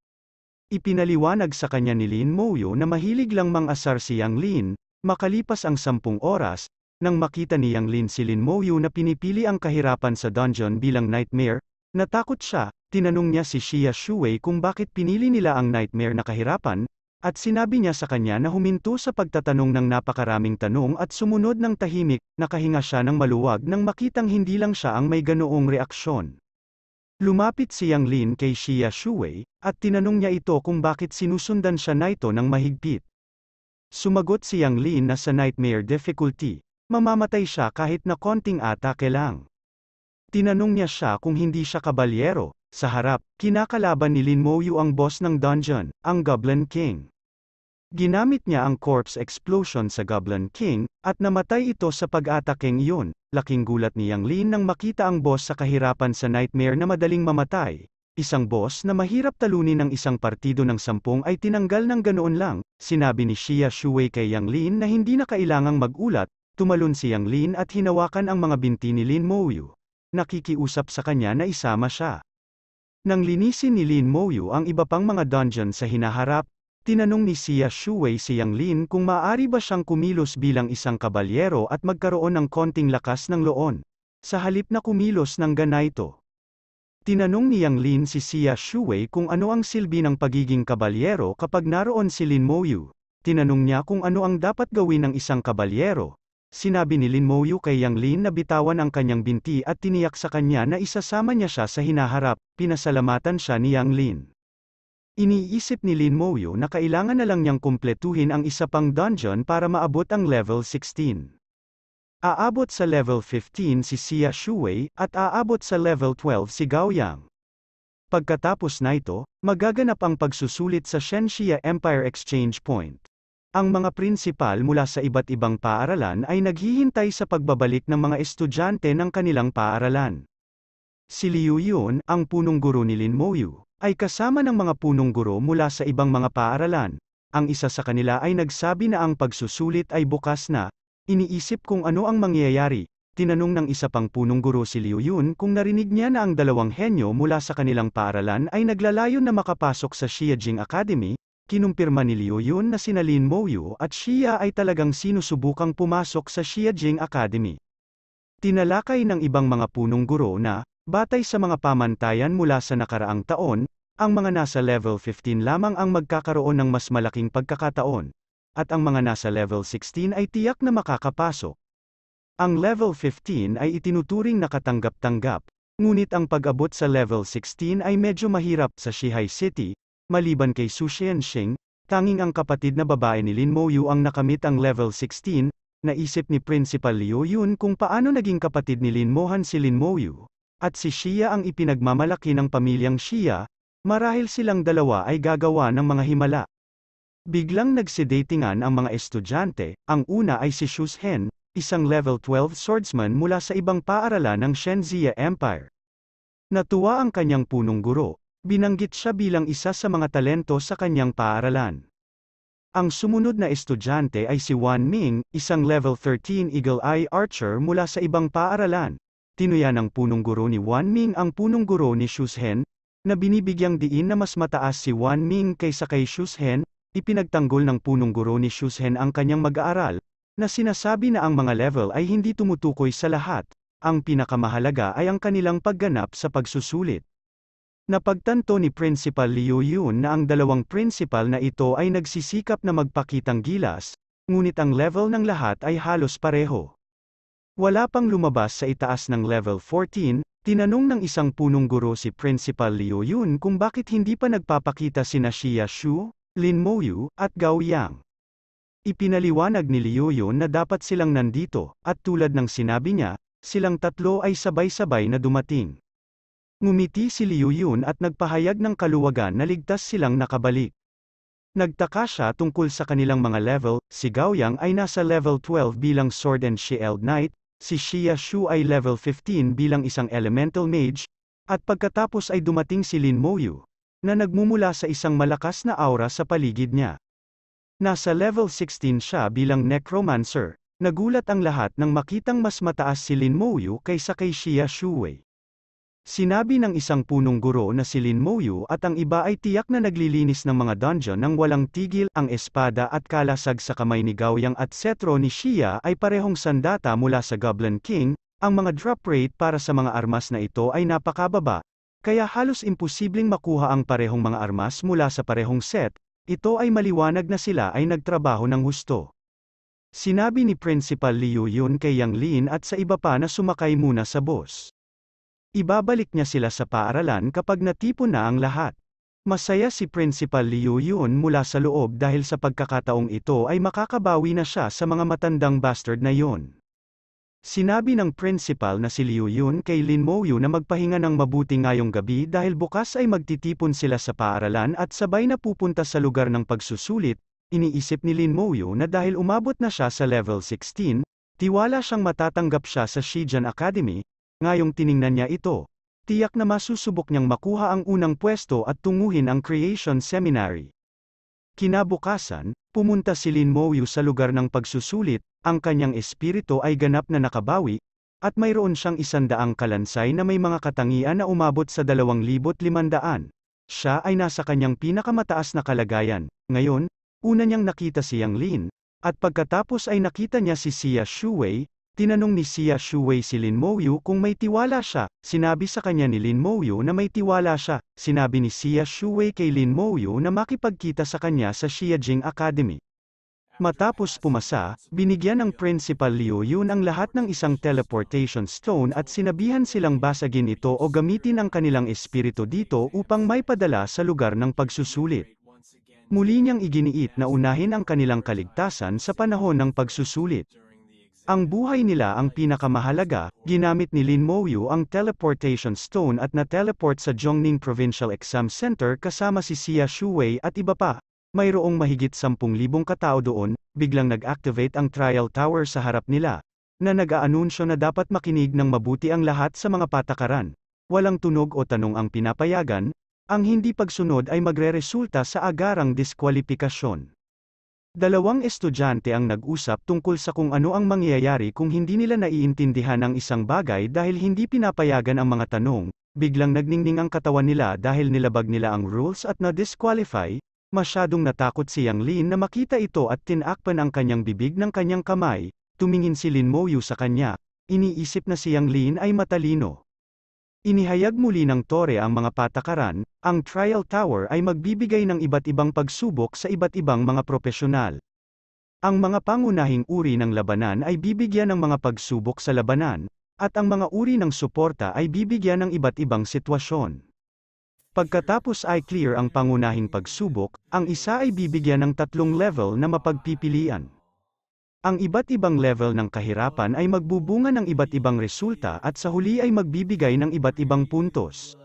Ipinaliwanag sa kanya ni Lin Moyo na mahilig lang mang asar si Yang Lin, makalipas ang sampung oras, nang makita niyang Lin si Lin Moyu na pinipili ang kahirapan sa dungeon bilang nightmare, natakot siya, tinanong niya si Shia Shuwei kung bakit pinili nila ang nightmare na kahirapan, at sinabi niya sa kanya na huminto sa pagtatanong ng napakaraming tanong at sumunod ng tahimik, nakahinga siya ng maluwag nang makitang hindi lang siya ang may ganoong reaksyon. Lumapit si Yang Lin kay Shia Shuwei, at tinanong niya ito kung bakit sinusundan siya na ito ng mahigpit. Sumagot si Yang Lin na sa nightmare difficulty, Mamamatay siya kahit na konting atake lang. Tinanong niya siya kung hindi siya kabalyero. Sa harap, kinakalaban ni Lin Moyu ang boss ng dungeon, ang Goblin King. Ginamit niya ang corpse explosion sa Goblin King, at namatay ito sa pag-atakeng iyon. Laking gulat ni Yang Lin nang makita ang boss sa kahirapan sa nightmare na madaling mamatay. Isang boss na mahirap talunin ng isang partido ng sampung ay tinanggal ng ganoon lang, sinabi ni Xia Shuwei kay Yang Lin na hindi na kailangang magulat, Tumalon si Yang Lin at hinawakan ang mga binti ni Lin Mouyu. Nakikiusap sa kanya na isama siya. Nang linisin ni Lin Mouyu ang iba pang mga dungeon sa hinaharap, tinanong ni Xia Shuwei si Yang Lin kung maaari ba siyang kumilos bilang isang kabalyero at magkaroon ng konting lakas ng loon, sa halip na kumilos ng ganito, Tinanong ni Yang Lin si Xia Shuwei kung ano ang silbi ng pagiging kabalyero kapag naroon si Lin Mouyu. Tinanong niya kung ano ang dapat gawin ng isang kabalyero, Sinabi ni Lin Mo kay Yang Lin na bitawan ang kanyang binti at tiniyak sa kanya na isasama niya siya sa hinaharap, pinasalamatan siya ni Yang Lin. Iniisip ni Lin Mo na kailangan na lang niyang kumpletuhin ang isa pang dungeon para maabot ang level 16. Aabot sa level 15 si Xia Shuwei, at aabot sa level 12 si Gao Yang. Pagkatapos na ito, magaganap ang pagsusulit sa Shenxia Empire Exchange Point. Ang mga prinsipal mula sa iba't ibang paaralan ay naghihintay sa pagbabalik ng mga estudyante ng kanilang paaralan. Si Liu Yun, ang punong guro ni Lin Moyu, ay kasama ng mga punong guro mula sa ibang mga paaralan. Ang isa sa kanila ay nagsabi na ang pagsusulit ay bukas na, iniisip kung ano ang mangyayari. Tinanong ng isa pang punong guro si Liu Yun kung narinig niya na ang dalawang henyo mula sa kanilang paaralan ay naglalayo na makapasok sa Xiajing Academy, kinumpirma ni Liu Yun na sina Mo Mouyu at Xia ay talagang sinusubukang pumasok sa Xiajing Academy. Tinalakay ng ibang mga punong guro na, batay sa mga pamantayan mula sa nakaraang taon, ang mga nasa level 15 lamang ang magkakaroon ng mas malaking pagkakataon, at ang mga nasa level 16 ay tiyak na makakapasok. Ang level 15 ay itinuturing na katanggap-tanggap, ngunit ang pag-abot sa level 16 ay medyo mahirap sa Shihai City, maliban kay Su Xianxing, tanging ang kapatid na babae ni Lin Moyu ang nakamit ang level 16, naisip ni Principal Liu Yun kung paano naging kapatid ni Lin Mohan si Lin Moyu, at si Xia ang ipinagmamalaki ng pamilyang Xia, marahil silang dalawa ay gagawa ng mga himala. Biglang nagsidatingan ang mga estudyante, ang una ay si Xu Hen, isang level 12 swordsman mula sa ibang paaralan ng Shenzia Empire. Natuwa ang kanyang punong guro, Binanggit siya bilang isa sa mga talento sa kanyang paaralan. Ang sumunod na estudyante ay si Wan Ming, isang level 13 Eagle Eye Archer mula sa ibang paaralan. Tinuya ng punong guro ni Wan Ming ang punong guro ni Shushen, na binibigyang diin na mas mataas si Wan Ming kaysa kay Shushen, ipinagtanggol ng punong guro ni Shushen ang kanyang mag-aaral, na sinasabi na ang mga level ay hindi tumutukoy sa lahat, ang pinakamahalaga ay ang kanilang pagganap sa pagsusulit. Napagtanto ni Principal Liu Yun na ang dalawang principal na ito ay nagsisikap na magpakitang gilas, ngunit ang level ng lahat ay halos pareho. Wala pang lumabas sa itaas ng level 14, tinanong ng isang punong guro si Principal Liu Yun kung bakit hindi pa nagpapakita sina Xia Shu, Lin Moyu, at Gao Yang. Ipinaliwanag ni Liu Yun na dapat silang nandito, at tulad ng sinabi niya, silang tatlo ay sabay-sabay na dumating. Ngumiti si Liu Yun at nagpahayag ng kaluwagan na ligtas silang nakabalik. Nagtaka siya tungkol sa kanilang mga level, si Gaoyang ay nasa level 12 bilang Sword and Shield Knight, si Xia Shu ay level 15 bilang isang Elemental Mage, at pagkatapos ay dumating si Lin Moyu, na nagmumula sa isang malakas na aura sa paligid niya. Nasa level 16 siya bilang Necromancer, nagulat ang lahat nang makitang mas mataas si Lin Moyu kaysa kay Xia Shuwei. Sinabi ng isang punong guro na si Lin Moyu at ang iba ay tiyak na naglilinis ng mga dungeon nang walang tigil, ang espada at kalasag sa kamay ni Gaoyang at setro ni Shia ay parehong sandata mula sa Goblin King, ang mga drop rate para sa mga armas na ito ay napakababa, kaya halos imposibleng makuha ang parehong mga armas mula sa parehong set, ito ay maliwanag na sila ay nagtrabaho ng husto. Sinabi ni Principal Liu yun kay Yang Lin at sa iba pa na sumakay muna sa boss. Ibabalik niya sila sa paaralan kapag natipon na ang lahat. Masaya si Principal Liu Yun mula sa loob dahil sa pagkakataong ito ay makakabawi na siya sa mga matandang bastard na yon. Sinabi ng principal na si Liu Yun kay Lin Mo na magpahinga ng mabuti ngayong gabi dahil bukas ay magtitipon sila sa paaralan at sabay na pupunta sa lugar ng pagsusulit, iniisip ni Lin Mo na dahil umabot na siya sa level 16, tiwala siyang matatanggap siya sa Shijian Academy, Ngayong tiningnan niya ito, tiyak na masusubok niyang makuha ang unang pwesto at tunguhin ang Creation Seminary. Kinabukasan, pumunta si Lin Moyu sa lugar ng pagsusulit, ang kanyang espiritu ay ganap na nakabawi, at mayroon siyang isandaang kalansay na may mga katangian na umabot sa 2,500. Siya ay nasa kanyang pinakamataas na kalagayan. Ngayon, una niyang nakita si Yang Lin, at pagkatapos ay nakita niya si Xia Shuwei, Tinanong ni Xia Shuwei si Lin Mouyu kung may tiwala siya, sinabi sa kanya ni Lin Mouyu na may tiwala siya, sinabi ni Xia Shuwei kay Lin Mouyu na makipagkita sa kanya sa Xiajing Academy. Matapos pumasa, binigyan ng Principal Liu Yun ang lahat ng isang teleportation stone at sinabihan silang basagin ito o gamitin ang kanilang espiritu dito upang may padala sa lugar ng pagsusulit. Muli niyang iginiit na unahin ang kanilang kaligtasan sa panahon ng pagsusulit. Ang buhay nila ang pinakamahalaga, ginamit ni Lin Moyu ang teleportation stone at na-teleport sa Jiangning Provincial Exam Center kasama si Xia Shuwei at iba pa. Mayroong mahigit 10,000 katao doon, biglang nag-activate ang trial tower sa harap nila, na nag-aanunsyo na dapat makinig ng mabuti ang lahat sa mga patakaran. Walang tunog o tanong ang pinapayagan, ang hindi pagsunod ay magreresulta sa agarang diskwalipikasyon. Dalawang estudyante ang nag-usap tungkol sa kung ano ang mangyayari kung hindi nila naiintindihan ang isang bagay dahil hindi pinapayagan ang mga tanong, biglang nagningning ang katawan nila dahil nilabag nila ang rules at na-disqualify, masyadong natakot si Yang Lin na makita ito at tinakpan ang kanyang bibig ng kanyang kamay, tumingin si Lin Moyu sa kanya, iniisip na si Yang Lin ay matalino. Inihayag muli ng tore ang mga patakaran, ang trial tower ay magbibigay ng iba't ibang pagsubok sa iba't ibang mga propesyonal. Ang mga pangunahing uri ng labanan ay bibigyan ng mga pagsubok sa labanan, at ang mga uri ng suporta ay bibigyan ng iba't ibang sitwasyon. Pagkatapos ay clear ang pangunahing pagsubok, ang isa ay bibigyan ng tatlong level na mapagpipilian. Ang iba't ibang level ng kahirapan ay magbubunga ng iba't ibang resulta at sa huli ay magbibigay ng iba't ibang puntos.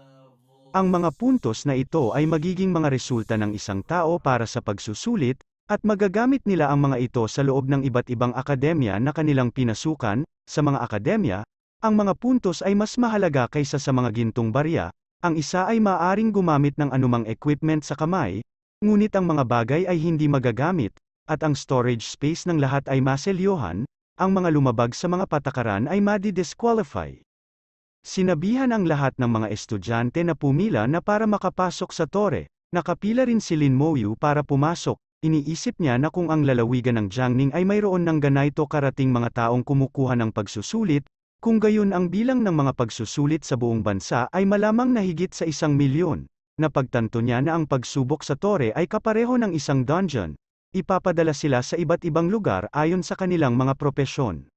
Ang mga puntos na ito ay magiging mga resulta ng isang tao para sa pagsusulit, at magagamit nila ang mga ito sa loob ng iba't ibang akademya na kanilang pinasukan, sa mga akademya, ang mga puntos ay mas mahalaga kaysa sa mga gintong barya, ang isa ay maaaring gumamit ng anumang equipment sa kamay, ngunit ang mga bagay ay hindi magagamit, at ang storage space ng lahat ay maselyuhan, ang mga lumabag sa mga patakaran ay madi-disqualify. Sinabihan ang lahat ng mga estudyante na pumila na para makapasok sa tore, nakapila rin si Lin Moyu para pumasok, iniisip niya na kung ang lalawigan ng Jiangning ay mayroon ng ganayto karating mga taong kumukuha ng pagsusulit, kung gayon ang bilang ng mga pagsusulit sa buong bansa ay malamang na higit sa isang milyon napagtanto niya na ang pagsubok sa tore ay kapareho ng isang dungeon, Ipapadala sila sa iba't ibang lugar ayon sa kanilang mga propesyon.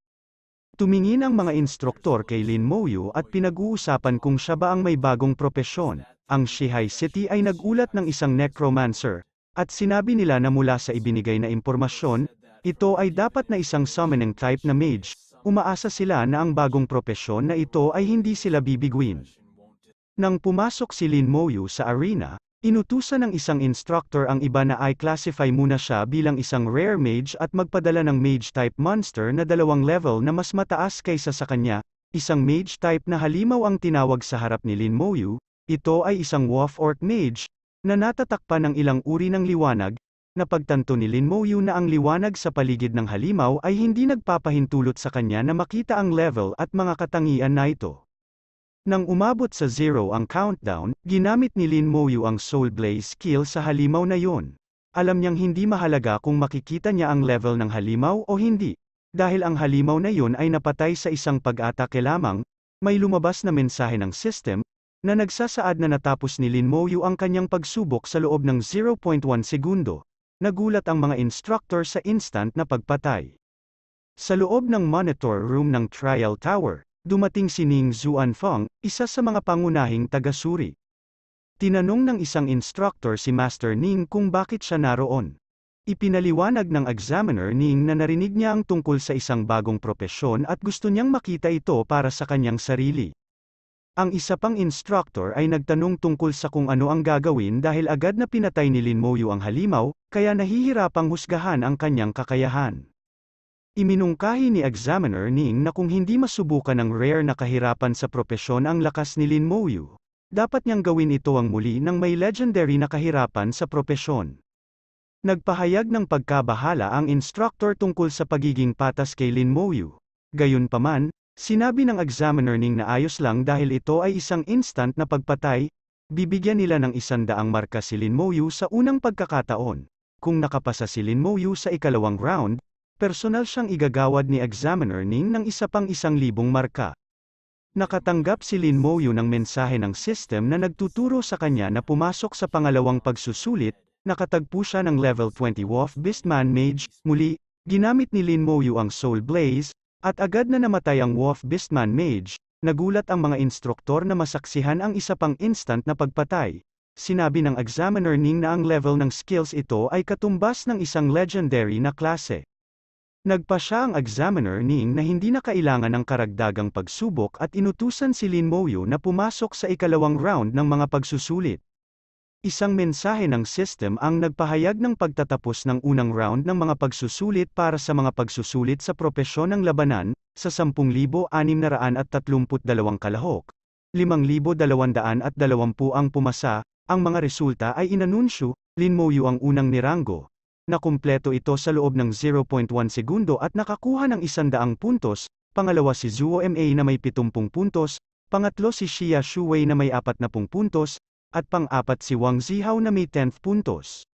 Tumingin ang mga instruktor kay Lin Moyu at pinag-uusapan kung siya ba ang may bagong propesyon. Ang Shihai City ay nagulat ng isang necromancer, at sinabi nila na mula sa ibinigay na impormasyon, ito ay dapat na isang summoning type na mage, umaasa sila na ang bagong propesyon na ito ay hindi sila bibiguin. Nang pumasok si Lin Moyu sa arena, Inutusan ng isang instructor ang iba na i-classify muna siya bilang isang rare mage at magpadala ng mage type monster na dalawang level na mas mataas kaysa sa kanya, isang mage type na halimaw ang tinawag sa harap ni Lin Moyu, ito ay isang wolf orc mage, na natatakpan ng ilang uri ng liwanag, napagtanto ni Lin Moyu na ang liwanag sa paligid ng halimaw ay hindi nagpapahintulot sa kanya na makita ang level at mga katangian na ito. Nang umabot sa zero ang countdown, ginamit ni Lin Moyu ang Soul Blaze skill sa halimaw na yon. Alam niyang hindi mahalaga kung makikita niya ang level ng halimaw o hindi. Dahil ang halimaw na yon ay napatay sa isang pag-atake lamang, may lumabas na mensahe ng system, na nagsasaad na natapos ni Lin Moyu ang kanyang pagsubok sa loob ng 0.1 segundo. Nagulat ang mga instructor sa instant na pagpatay. Sa loob ng monitor room ng trial tower, dumating si Ning Zhuanfeng, isa sa mga pangunahing taga-suri. Tinanong ng isang instructor si Master Ning kung bakit siya naroon. Ipinaliwanag ng examiner Ning na narinig niya ang tungkol sa isang bagong propesyon at gusto niyang makita ito para sa kanyang sarili. Ang isa pang instructor ay nagtanong tungkol sa kung ano ang gagawin dahil agad na pinatay ni Lin Moyu ang halimaw, kaya nahihirapang husgahan ang kanyang kakayahan. Iminungkahi ni Examiner Ning na kung hindi masubukan ng rare na kahirapan sa propesyon ang lakas ni Lin Mouyu, dapat niyang gawin ito ang muli ng may legendary na kahirapan sa propesyon. Nagpahayag ng pagkabahala ang instructor tungkol sa pagiging patas kay Lin Mouyu. Gayunpaman, sinabi ng examiner Ning na ayos lang dahil ito ay isang instant na pagpatay, bibigyan nila ng isandaang marka si Lin Mouyu sa unang pagkakataon. Kung nakapasa si Lin Mouyu sa ikalawang round, personal siyang igagawad ni examiner Ning ng isa pang isang libong marka. Nakatanggap si Lin Moyu ng mensahe ng system na nagtuturo sa kanya na pumasok sa pangalawang pagsusulit, nakatagpo siya ng level 20 Wolf Beastman Mage, muli, ginamit ni Lin Moyu ang Soul Blaze, at agad na namatay ang Wolf Beastman Mage, nagulat ang mga instruktor na masaksihan ang isa pang instant na pagpatay. Sinabi ng examiner Ning na ang level ng skills ito ay katumbas ng isang legendary na klase. Nagpa siya ang examiner Ning na hindi na kailangan ng karagdagang pagsubok at inutusan si Lin Moyo na pumasok sa ikalawang round ng mga pagsusulit. Isang mensahe ng system ang nagpahayag ng pagtatapos ng unang round ng mga pagsusulit para sa mga pagsusulit sa propesyon ng labanan, sa 10,632 kalahok. 5,220 ang pumasa, ang mga resulta ay inanunsyo, Lin Moyo ang unang nirango, na kumpleto ito sa loob ng 0.1 segundo at nakakuha ng 100 puntos, pangalawa si Zuo MA na may 70 puntos, pangatlo si Xia Shuwei na may 40 puntos, at pang-apat si Wang Zihao na may 10 puntos.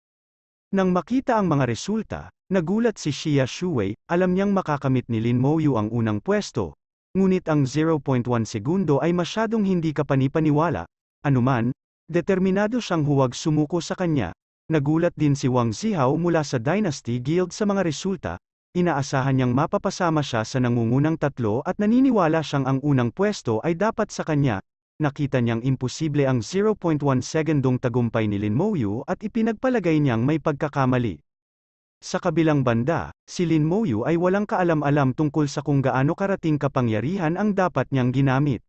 Nang makita ang mga resulta, nagulat si Xia Shuwei, alam niyang makakamit ni Lin Mouyu ang unang pwesto, ngunit ang 0.1 segundo ay masyadong hindi kapanipaniwala, anuman, determinado siyang huwag sumuko sa kanya, Nagulat din si Wang Sihao mula sa Dynasty Guild sa mga resulta, inaasahan niyang mapapasama siya sa nangungunang tatlo at naniniwala siyang ang unang pwesto ay dapat sa kanya, nakita niyang imposible ang 0.1 segundong tagumpay ni Lin Mouyu at ipinagpalagay niyang may pagkakamali. Sa kabilang banda, si Lin Mouyu ay walang kaalam-alam tungkol sa kung gaano karating kapangyarihan ang dapat niyang ginamit.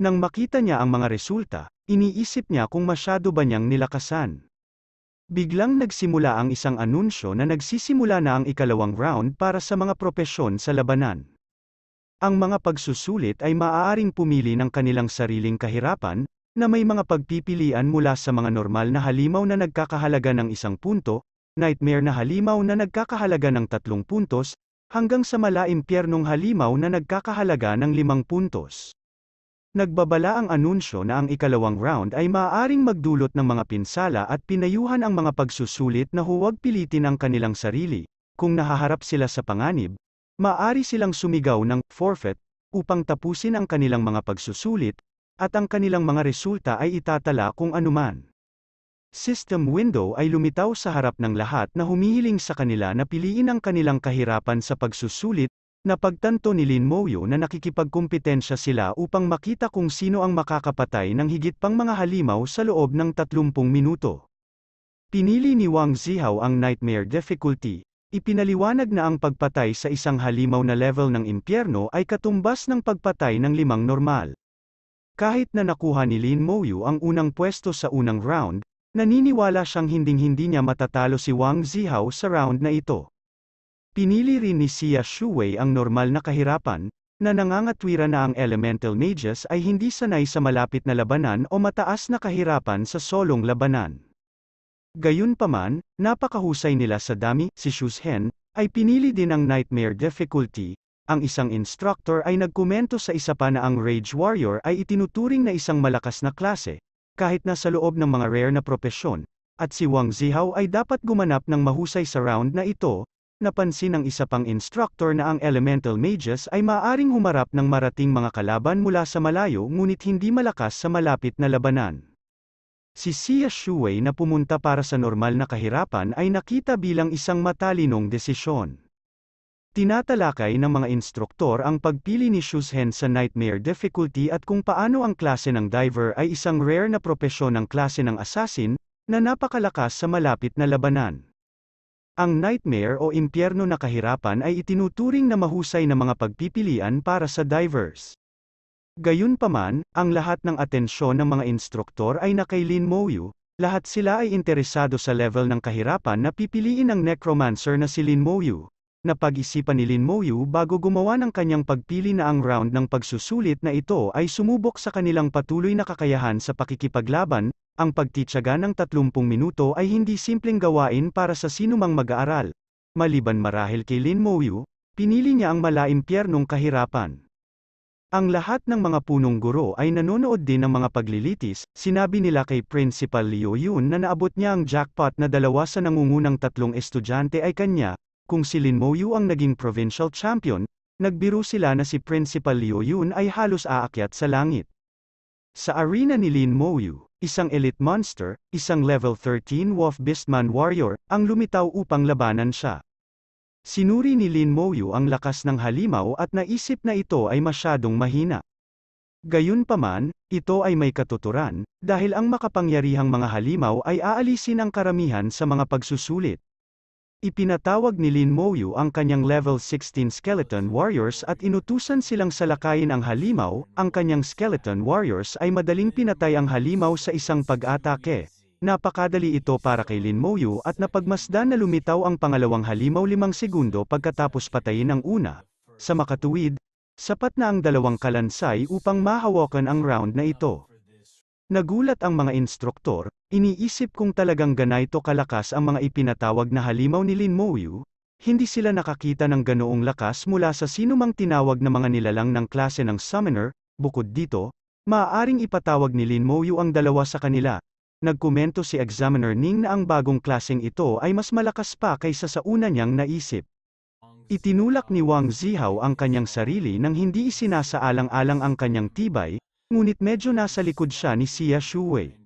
Nang makita niya ang mga resulta, iniisip niya kung masyado ba niyang nilakasan. Biglang nagsimula ang isang anunsyo na nagsisimula na ang ikalawang round para sa mga propesyon sa labanan. Ang mga pagsusulit ay maaaring pumili ng kanilang sariling kahirapan, na may mga pagpipilian mula sa mga normal na halimaw na nagkakahalaga ng isang punto, nightmare na halimaw na nagkakahalaga ng tatlong puntos, hanggang sa mala impyernong halimaw na nagkakahalaga ng limang puntos. Nagbabala ang anunsyo na ang ikalawang round ay maaaring magdulot ng mga pinsala at pinayuhan ang mga pagsusulit na huwag pilitin ang kanilang sarili. Kung nahaharap sila sa panganib, maaari silang sumigaw ng forfeit upang tapusin ang kanilang mga pagsusulit, at ang kanilang mga resulta ay itatala kung anuman. System window ay lumitaw sa harap ng lahat na humihiling sa kanila na piliin ang kanilang kahirapan sa pagsusulit Napagtanto ni Lin Moyo na nakikipagkumpetensya sila upang makita kung sino ang makakapatay ng higit pang mga halimaw sa loob ng 30 minuto. Pinili ni Wang Zihao ang nightmare difficulty. Ipinaliwanag na ang pagpatay sa isang halimaw na level ng impyerno ay katumbas ng pagpatay ng limang normal. Kahit na nakuha ni Lin Moyu ang unang pwesto sa unang round, naniniwala siyang hinding-hindi niya matatalo si Wang Zihao sa round na ito. Pinili rin ni Xia Shuwei ang normal na kahirapan, na nangangatwira na ang elemental mages ay hindi sanay sa malapit na labanan o mataas na kahirapan sa solong labanan. Gayunpaman, napakahusay nila sa dami, si Shushen, ay pinili din ang nightmare difficulty, ang isang instructor ay nagkomento sa isa pa na ang Rage Warrior ay itinuturing na isang malakas na klase, kahit na sa loob ng mga rare na propesyon, at si Wang Zihao ay dapat gumanap ng mahusay sa round na ito, napansin ng isa pang instructor na ang elemental mages ay maaring humarap ng marating mga kalaban mula sa malayo ngunit hindi malakas sa malapit na labanan. Si Sia Shuwei na pumunta para sa normal na kahirapan ay nakita bilang isang matalinong desisyon. Tinatalakay ng mga instruktor ang pagpili ni Shushen sa nightmare difficulty at kung paano ang klase ng diver ay isang rare na propesyon ng klase ng assassin, na napakalakas sa malapit na labanan. Ang nightmare o impyerno na kahirapan ay itinuturing na mahusay na mga pagpipilian para sa divers. Gayunpaman, ang lahat ng atensyon ng mga instruktor ay nakay Lin Moyu, lahat sila ay interesado sa level ng kahirapan na pipiliin ng necromancer na si Lin Moyu napag-isipan ni Lin Moyu bago gumawa ng kanyang pagpili na ang round ng pagsusulit na ito ay sumubok sa kanilang patuloy na kakayahan sa pakikipaglaban, ang pagtitsaga ng 30 minuto ay hindi simpleng gawain para sa sinumang mag-aaral. Maliban marahil kay Lin Moyu, pinili niya ang malaimpyernong kahirapan. Ang lahat ng mga punong guro ay nanonood din ng mga paglilitis, sinabi nila kay Principal Liu Yun na naabot niya ang jackpot na dalawa sa nangungunang tatlong estudyante ay kanya, kung si Lin Moyu ang naging provincial champion, nagbiro sila na si Principal Liu Yun ay halos aakyat sa langit. Sa arena ni Lin Moyu, isang elite monster, isang level 13 Wolf Beastman Warrior, ang lumitaw upang labanan siya. Sinuri ni Lin Moyu ang lakas ng halimaw at naisip na ito ay masyadong mahina. Gayunpaman, ito ay may katuturan, dahil ang makapangyarihang mga halimaw ay aalisin ang karamihan sa mga pagsusulit. Ipinatawag ni Lin Moyu ang kanyang level 16 skeleton warriors at inutusan silang salakayin ang halimaw, ang kanyang skeleton warriors ay madaling pinatay ang halimaw sa isang pag-atake. Napakadali ito para kay Lin Moyu at napagmasdan na lumitaw ang pangalawang halimaw limang segundo pagkatapos patayin ang una. Sa makatuwid, sapat na ang dalawang kalansay upang mahawakan ang round na ito. Nagulat ang mga instruktor, iniisip kong talagang ganayto kalakas ang mga ipinatawag na halimaw ni Lin Mouyu, hindi sila nakakita ng ganoong lakas mula sa sinumang tinawag na mga nilalang ng klase ng summoner, bukod dito, maaaring ipatawag ni Lin Mouyu ang dalawa sa kanila. Nagkomento si Examiner Ning na ang bagong klaseng ito ay mas malakas pa kaysa sa una niyang naisip. Itinulak ni Wang Zihao ang kanyang sarili nang hindi isinasaalang-alang ang kanyang tibay, Ngunit medyo nasa likod siya ni Xia Shuwei.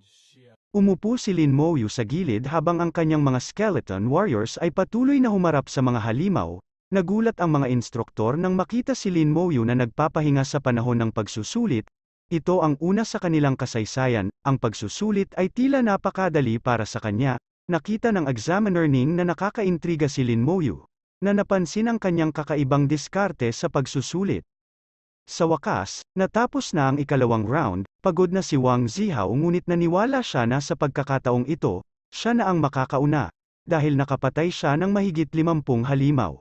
Umupo si Lin Moyu sa gilid habang ang kanyang mga skeleton warriors ay patuloy na humarap sa mga halimaw, nagulat ang mga instruktor nang makita si Lin Moyu na nagpapahinga sa panahon ng pagsusulit, ito ang una sa kanilang kasaysayan, ang pagsusulit ay tila napakadali para sa kanya, nakita ng examiner Ning na nakakaintriga si Lin Moyu, na napansin ang kanyang kakaibang diskarte sa pagsusulit. Sa wakas, natapos na ang ikalawang round, pagod na si Wang Zihao ngunit naniwala siya na sa pagkakataong ito, siya na ang makakauna, dahil nakapatay siya ng mahigit 50 halimaw.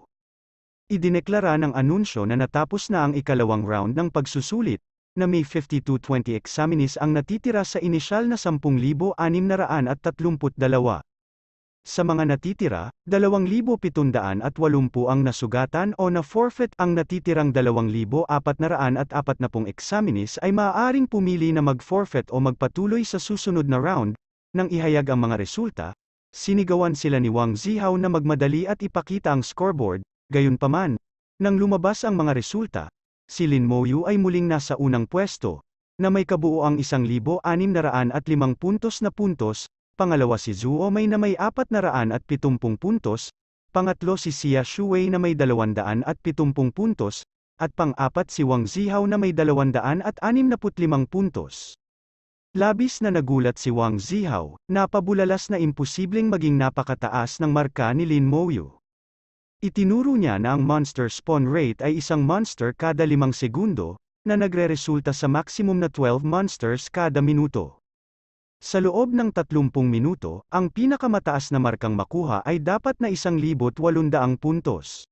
Idineklara ng anunsyo na natapos na ang ikalawang round ng pagsusulit, na may 5220 20 ang natitira sa inisyal na 10,632. Sa mga natitira, 2,780 ang nasugatan o na-forfeit ang natitirang 2,440 eksaminis ay maaaring pumili na mag-forfeit o magpatuloy sa susunod na round, nang ihayag ang mga resulta, sinigawan sila ni Wang Zihao na magmadali at ipakita ang scoreboard, gayunpaman, nang lumabas ang mga resulta, si Lin Moyu ay muling nasa unang pwesto, na may kabuo ang 1,605 puntos na puntos, pangalawa si Zhuo may na may 470 puntos, pangatlo si Xia Shuwei na may 270 puntos, at pang-apat si Wang Zihao na may 265 puntos. Labis na nagulat si Wang Zihao, napabulalas na imposibleng maging napakataas ng marka ni Lin Mouyu. Itinuro niya na ang monster spawn rate ay isang monster kada limang segundo, na nagreresulta sa maximum na 12 monsters kada minuto. Sa loob ng 30 minuto, ang pinakamataas na markang makuha ay dapat na 1,800 puntos.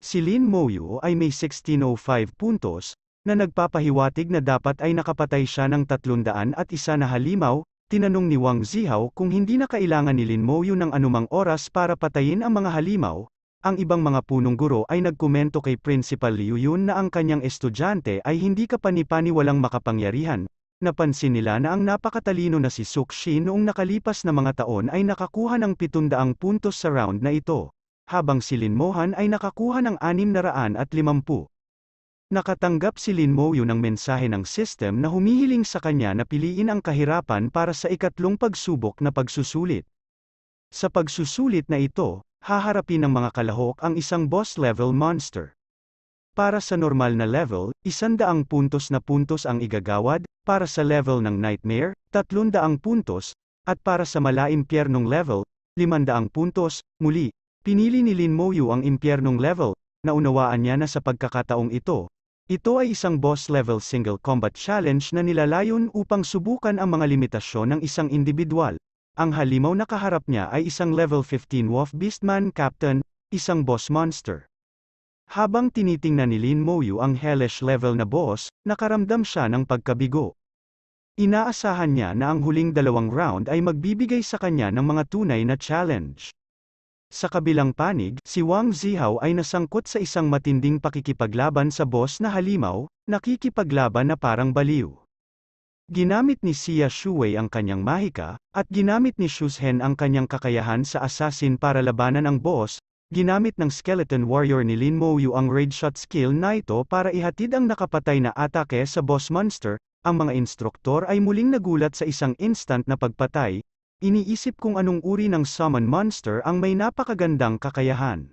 Si Lin Moyu ay may 1605 puntos, na nagpapahiwatig na dapat ay nakapatay siya ng 300 at isa na halimaw, tinanong ni Wang Zihao kung hindi na kailangan ni Lin Moyu ng anumang oras para patayin ang mga halimaw, ang ibang mga punong guro ay nagkomento kay Principal Liu Yun na ang kanyang estudyante ay hindi kapanipaniwalang makapangyarihan, napansin nila na ang napakatalino na si Sukshi noong nakalipas na mga taon ay nakakuha ng 700 puntos sa round na ito, habang si Lin Mohan ay nakakuha ng 650. Nakatanggap si Lin Moyo ng mensahe ng system na humihiling sa kanya na piliin ang kahirapan para sa ikatlong pagsubok na pagsusulit. Sa pagsusulit na ito, haharapin ng mga kalahok ang isang boss-level monster. Para sa normal na level, isandaang puntos na puntos ang igagawad, para sa level ng Nightmare, tatlundaang puntos, at para sa mala impyernong level, limandaang puntos, muli, pinili ni Lin Moyu ang impyernong level, naunawaan niya na sa pagkakataong ito, ito ay isang boss-level single combat challenge na nilalayon upang subukan ang mga limitasyon ng isang individual. Ang halimaw na kaharap niya ay isang level 15 Wolf Beastman Captain, isang boss monster. Habang tinitingnan ni Lin Moyu ang hellish level na boss, nakaramdam siya ng pagkabigo. Inaasahan niya na ang huling dalawang round ay magbibigay sa kanya ng mga tunay na challenge. Sa kabilang panig, si Wang Zihao ay nasangkot sa isang matinding pakikipaglaban sa boss na halimaw, nakikipaglaban na parang baliw. Ginamit ni Xia Shuwei ang kanyang mahika, at ginamit ni Shuzhen ang kanyang kakayahan sa assassin para labanan ang boss, Ginamit ng Skeleton Warrior ni Lin Mouyu ang raid shot skill na ito para ihatid ang nakapatay na atake sa boss monster, ang mga instruktor ay muling nagulat sa isang instant na pagpatay, iniisip kung anong uri ng summon monster ang may napakagandang kakayahan.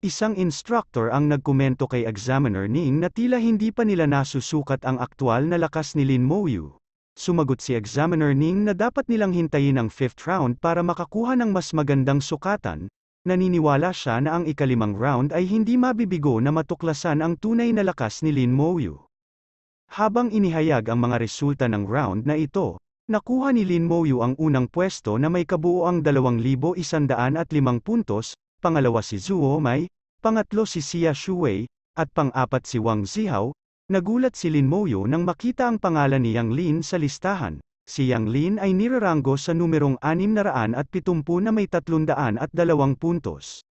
Isang instructor ang nagkomento kay Examiner Ning na tila hindi pa nila nasusukat ang aktual na lakas ni Lin Mouyu. Sumagot si Examiner Ning na dapat nilang hintayin ang 5th round para makakuha ng mas magandang sukatan, Naniniwala siya na ang ikalimang round ay hindi mabibigo na matuklasan ang tunay na lakas ni Lin Moyu. Habang inihayag ang mga resulta ng round na ito, nakuha ni Lin Moyu ang unang pwesto na may kabuoang 2,105 puntos, pangalawa si Zhuo Mai, pangatlo si Xia Shuwei, at pang-apat si Wang Zihao, nagulat si Lin Moyu nang makita ang pangalan ni Yang Lin sa listahan. Si Yang Lin ay niraranggo sa numerong 670 na may 300 at dalawang puntos.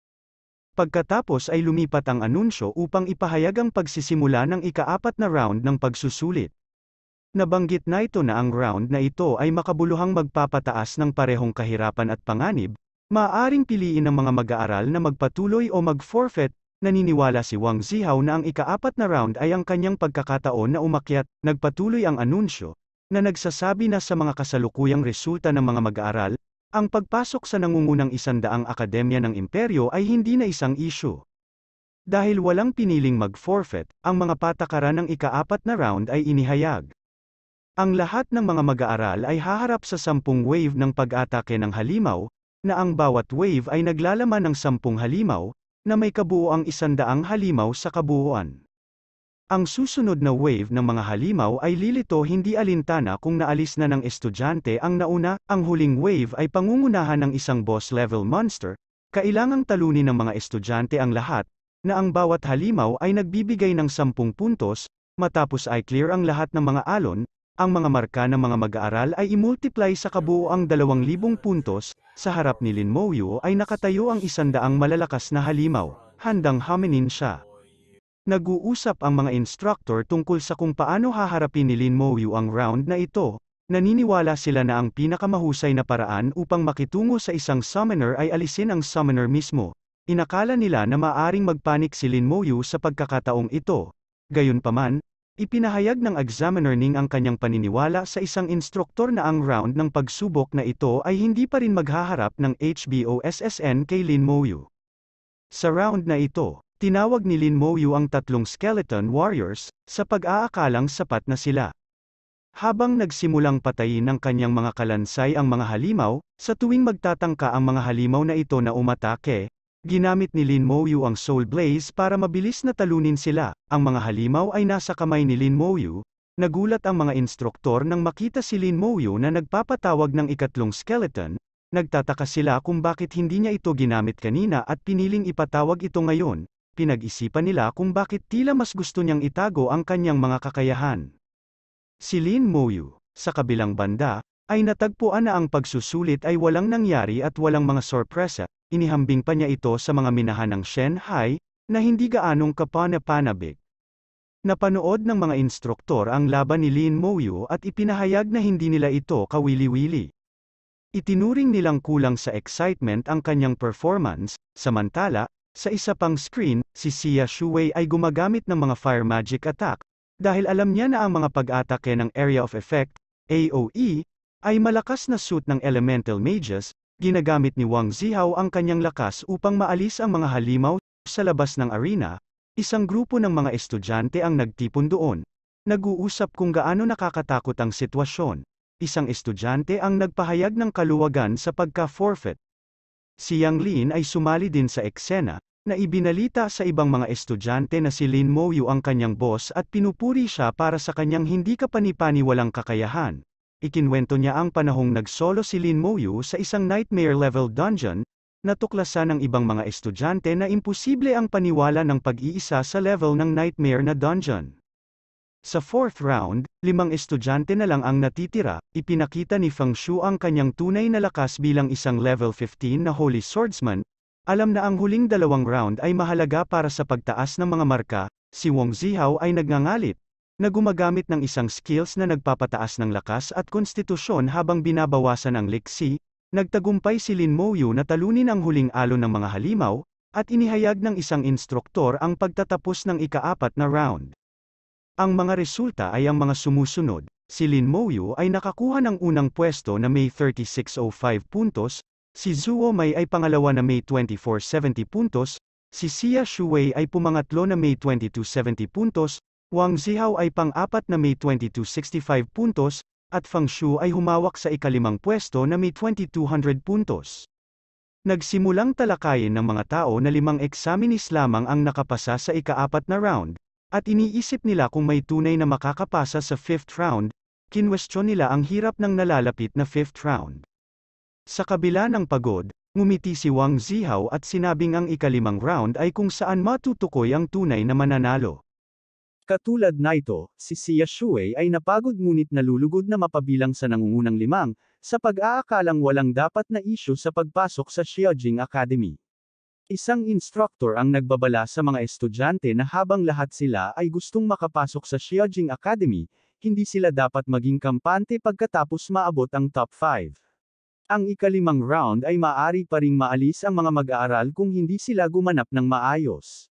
Pagkatapos ay lumipat ang anunsyo upang ipahayag ang pagsisimula ng ikaapat na round ng pagsusulit. Nabanggit na ito na ang round na ito ay makabuluhang magpapataas ng parehong kahirapan at panganib, maaaring piliin ng mga mag-aaral na magpatuloy o mag-forfeit, naniniwala si Wang Zihao na ang ikaapat na round ay ang kanyang pagkakataon na umakyat, nagpatuloy ang anunsyo, na nagsasabi na sa mga kasalukuyang resulta ng mga mag-aaral, ang pagpasok sa nangungunang isandaang akademya ng imperyo ay hindi na isang issue. Dahil walang piniling mag-forfeit, ang mga patakaran ng ikaapat na round ay inihayag. Ang lahat ng mga mag-aaral ay haharap sa sampung wave ng pag-atake ng halimaw, na ang bawat wave ay naglalaman ng sampung halimaw, na may kabuoang isandaang halimaw sa kabuuan. Ang susunod na wave ng mga halimaw ay lilito hindi alintana kung naalis na ng estudyante ang nauna, ang huling wave ay pangungunahan ng isang boss-level monster, kailangang talunin ng mga estudyante ang lahat, na ang bawat halimaw ay nagbibigay ng 10 puntos, matapos ay clear ang lahat ng mga alon, ang mga marka ng mga mag-aaral ay imultiply sa kabuoang 2,000 puntos, sa harap ni Lin Mouyu ay nakatayo ang isandaang malalakas na halimaw, handang haminin siya. Nag-uusap ang mga instructor tungkol sa kung paano haharapin ni Lin Mouyu ang round na ito, naniniwala sila na ang pinakamahusay na paraan upang makitungo sa isang summoner ay alisin ang summoner mismo. Inakala nila na maaring magpanik si Lin Mouyu sa pagkakataong ito. Gayunpaman, ipinahayag ng examiner Ning ang kanyang paniniwala sa isang instructor na ang round ng pagsubok na ito ay hindi pa rin maghaharap ng HBOSSN kay Lin Mouyu. Sa round na ito, Tinawag ni Lin Mo ang tatlong skeleton warriors, sa pag-aakalang sapat na sila. Habang nagsimulang patayin ng kanyang mga kalansay ang mga halimaw, sa tuwing magtatangka ang mga halimaw na ito na umatake, ginamit ni Lin Mo ang Soul Blaze para mabilis na talunin sila, ang mga halimaw ay nasa kamay ni Lin Mo nagulat ang mga instruktor nang makita si Lin Mo na nagpapatawag ng ikatlong skeleton, nagtataka sila kung bakit hindi niya ito ginamit kanina at piniling ipatawag ito ngayon, pinag-isipan nila kung bakit tila mas gusto niyang itago ang kanyang mga kakayahan. Si Lin Moyu, sa kabilang banda, ay natagpuan na ang pagsusulit ay walang nangyari at walang mga sorpresa, inihambing pa niya ito sa mga minahan ng Shenhai, na hindi gaanong kapanapanabik. Napanood ng mga instruktor ang laban ni Lin Moyu at ipinahayag na hindi nila ito kawili-wili. Itinuring nilang kulang sa excitement ang kanyang performance, samantala, sa isa pang screen, si Xia Shuwei ay gumagamit ng mga fire magic attack, dahil alam niya na ang mga pag-atake ng Area of Effect, AOE, ay malakas na suit ng elemental mages, ginagamit ni Wang Zihao ang kanyang lakas upang maalis ang mga halimaw sa labas ng arena, isang grupo ng mga estudyante ang nagtipon doon. Nag-uusap kung gaano nakakatakot ang sitwasyon. Isang estudyante ang nagpahayag ng kaluwagan sa pagka-forfeit. Si Yang Lin ay sumali din sa eksena, na ibinalita sa ibang mga estudyante na si Lin Mo Yu ang kanyang boss at pinupuri siya para sa kanyang hindi kapanipaniwalang kakayahan. Ikinwento niya ang panahong nagsolo si Lin Mo Yu sa isang nightmare-level dungeon, na tuklasan ng ibang mga estudyante na imposible ang paniwala ng pag-iisa sa level ng nightmare na dungeon. Sa fourth round, limang estudyante na lang ang natitira, ipinakita ni Feng Shu ang kanyang tunay na lakas bilang isang level 15 na Holy Swordsman, alam na ang huling dalawang round ay mahalaga para sa pagtaas ng mga marka, si Wong Zihao ay nagngangalit, na gumagamit ng isang skills na nagpapataas ng lakas at konstitusyon habang binabawasan ang liksi, nagtagumpay si Lin Mouyu na talunin ang huling alon ng mga halimaw, at inihayag ng isang instruktor ang pagtatapos ng ikaapat na round. Ang mga resulta ay ang mga sumusunod, si Lin Moyu ay nakakuha ng unang pwesto na may 3605 puntos, si Zuo Mei ay pangalawa na may 2470 puntos, si Xia Shuwei ay pumangatlo na may 2270 puntos, Wang Zihao ay pang-apat na may 2265 puntos, at Fang Shu ay humawak sa ikalimang pwesto na may 2200 puntos. Nagsimulang talakayin ng mga tao na limang eksaminis lamang ang nakapasa sa ikaapat na round, at iniisip nila kung may tunay na makakapasa sa fifth round, kinwestiyon nila ang hirap ng nalalapit na fifth round. Sa kabila ng pagod, ngumiti si Wang Zihao at sinabing ang ikalimang round ay kung saan matutukoy ang tunay na mananalo. Katulad na ito, si Xia Shuei ay napagod ngunit nalulugod na mapabilang sa nangungunang limang, sa pag-aakalang walang dapat na isyu sa pagpasok sa Xiaojing Academy. Isang instructor ang nagbabala sa mga estudyante na habang lahat sila ay gustong makapasok sa Xiaojing Academy, hindi sila dapat maging kampante pagkatapos maabot ang top 5. Ang ikalimang round ay maaari pa ring maalis ang mga mag-aaral kung hindi sila gumanap ng maayos.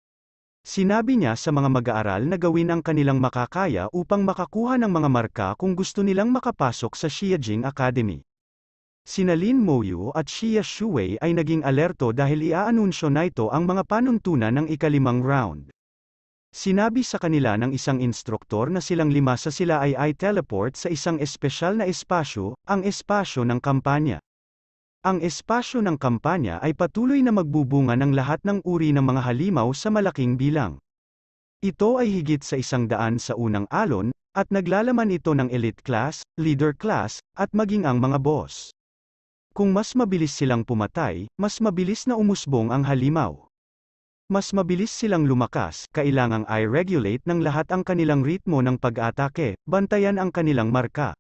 Sinabi niya sa mga mag-aaral na gawin ang kanilang makakaya upang makakuha ng mga marka kung gusto nilang makapasok sa Xiaojing Academy. Sinalin Lin Moyu at Shia Shuwei ay naging alerto dahil iaanunsyo na ito ang mga panuntunan ng ikalimang round. Sinabi sa kanila ng isang instruktor na silang lima sa sila ay i-teleport sa isang espesyal na espasyo, ang espasyo ng kampanya. Ang espasyo ng kampanya ay patuloy na magbubunga ng lahat ng uri ng mga halimaw sa malaking bilang. Ito ay higit sa isang daan sa unang alon, at naglalaman ito ng elite class, leader class, at maging ang mga boss. Kung mas mabilis silang pumatay, mas mabilis na umusbong ang halimaw. Mas mabilis silang lumakas, kailangang i-regulate ng lahat ang kanilang ritmo ng pag-atake, bantayan ang kanilang marka.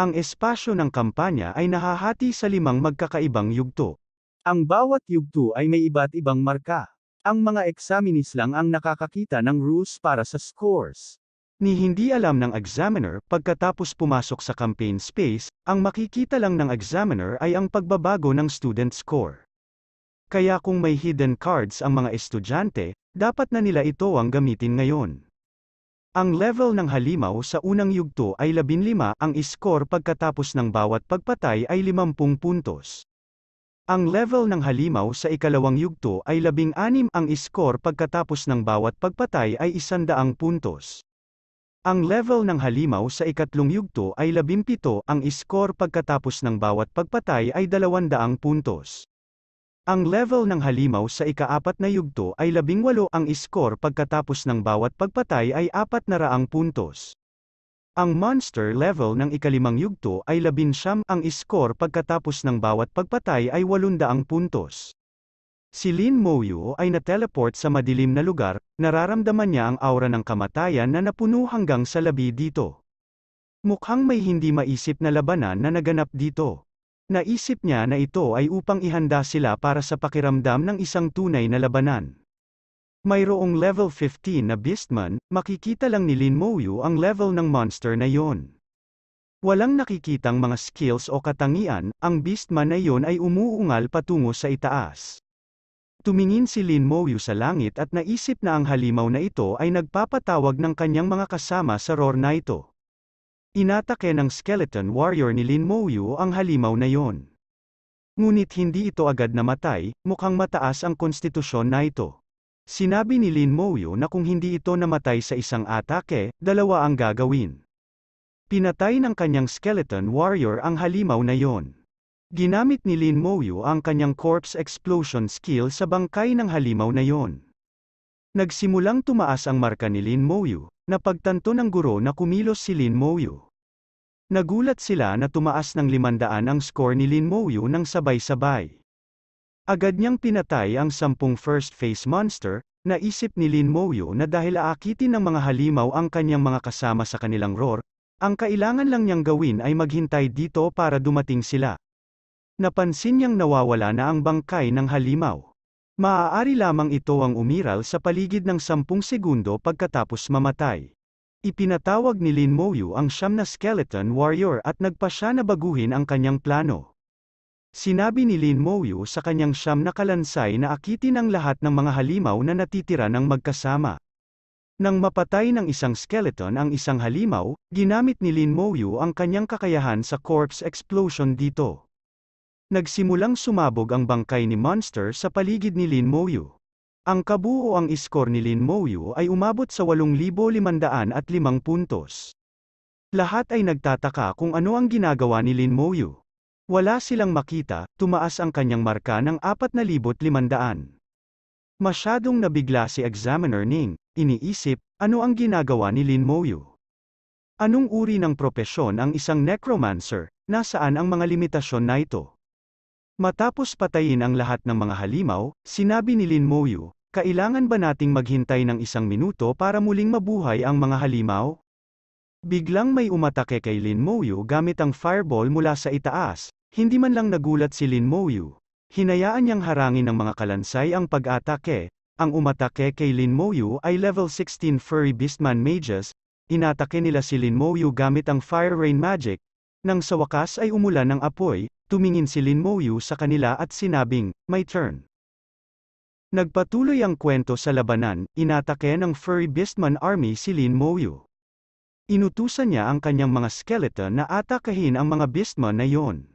Ang espasyo ng kampanya ay nahahati sa limang magkakaibang yugto. Ang bawat yugto ay may iba't ibang marka. Ang mga examinees lang ang nakakakita ng rules para sa scores ni hindi alam ng examiner pagkatapos pumasok sa campaign space, ang makikita lang ng examiner ay ang pagbabago ng student score. Kaya kung may hidden cards ang mga estudyante, dapat na nila ito ang gamitin ngayon. Ang level ng halimaw sa unang yugto ay 15 ang score pagkatapos ng bawat pagpatay ay 50 puntos. Ang level ng halimaw sa ikalawang yugto ay 16 ang score pagkatapos ng bawat pagpatay ay 100 puntos. Ang level ng halimaw sa ikatlong yugto ay 17 ang iskor pagkatapos ng bawat pagpatay ay 200 puntos. Ang level ng halimaw sa ikaapat na yugto ay 18 ang iskor pagkatapos ng bawat pagpatay ay 400 puntos. Ang monster level ng ikalimang yugto ay 19 ang iskor pagkatapos ng bawat pagpatay ay 800 puntos. Si Lin Moyu ay na-teleport sa madilim na lugar, nararamdaman niya ang aura ng kamatayan na napuno hanggang sa labi dito. Mukhang may hindi maisip na labanan na naganap dito. Naisip niya na ito ay upang ihanda sila para sa pakiramdam ng isang tunay na labanan. Mayroong level 15 na Beastman, makikita lang ni Lin Mouyu ang level ng monster na yon. Walang nakikitang mga skills o katangian, ang Beastman na yon ay umuungal patungo sa itaas. Tumingin si Lin Moyu sa langit at naisip na ang halimaw na ito ay nagpapatawag ng kanyang mga kasama sa roar na ito. Inatake ng skeleton warrior ni Lin Moyu ang halimaw na yon. Ngunit hindi ito agad namatay, mukhang mataas ang konstitusyon na ito. Sinabi ni Lin Moyo na kung hindi ito namatay sa isang atake, dalawa ang gagawin. Pinatay ng kanyang skeleton warrior ang halimaw na yon. Ginamit ni Lin Moyu ang kanyang corpse explosion skill sa bangkay ng halimaw na yon. Nagsimulang tumaas ang marka ni Lin Moyu, na napagtanto ng guro na kumilos si Lin Moyu. Nagulat sila na tumaas ng limandaan ang score ni Lin Moyu ng sabay-sabay. Agad niyang pinatay ang sampung first face monster, na isip ni Lin Moyu na dahil aakitin ng mga halimaw ang kanyang mga kasama sa kanilang roar, ang kailangan lang niyang gawin ay maghintay dito para dumating sila, Napansin niyang nawawala na ang bangkay ng halimaw. Maaari lamang ito ang umiral sa paligid ng sampung segundo pagkatapos mamatay. Ipinatawag ni Lin Moyu ang siyam na skeleton warrior at nagpa siya na baguhin ang kanyang plano. Sinabi ni Lin Moyu sa kanyang siyam na kalansay na akitin ang lahat ng mga halimaw na natitira ng magkasama. Nang mapatay ng isang skeleton ang isang halimaw, ginamit ni Lin Moyu ang kanyang kakayahan sa corpse explosion dito. Nagsimulang sumabog ang bangkay ni Monster sa paligid ni Lin Moyu. Ang kabuo ang iskor ni Lin Moyu ay umabot sa 8,505 puntos. Lahat ay nagtataka kung ano ang ginagawa ni Lin Moyu. Wala silang makita, tumaas ang kanyang marka ng 4,500. Masyadong nabigla si Examiner Ning, iniisip, ano ang ginagawa ni Lin Moyu. Anong uri ng propesyon ang isang necromancer, nasaan ang mga limitasyon na ito? Matapos patayin ang lahat ng mga halimaw, sinabi ni Lin Moyu, kailangan ba nating maghintay ng isang minuto para muling mabuhay ang mga halimaw? Biglang may umatake kay Lin Moyu gamit ang fireball mula sa itaas, hindi man lang nagulat si Lin Moyu. Hinayaan niyang harangin ng mga kalansay ang pag-atake, ang umatake kay Lin Moyu ay level 16 Furry Beastman Mages, inatake nila si Lin Moyu gamit ang Fire Rain Magic, nang sa wakas ay umulan ng apoy, tumingin si Lin Moyu sa kanila at sinabing, my turn. Nagpatuloy ang kwento sa labanan, inatake ng furry beastman army si Lin Moyu. Inutusan niya ang kanyang mga skeleton na atakahin ang mga beastman na yon.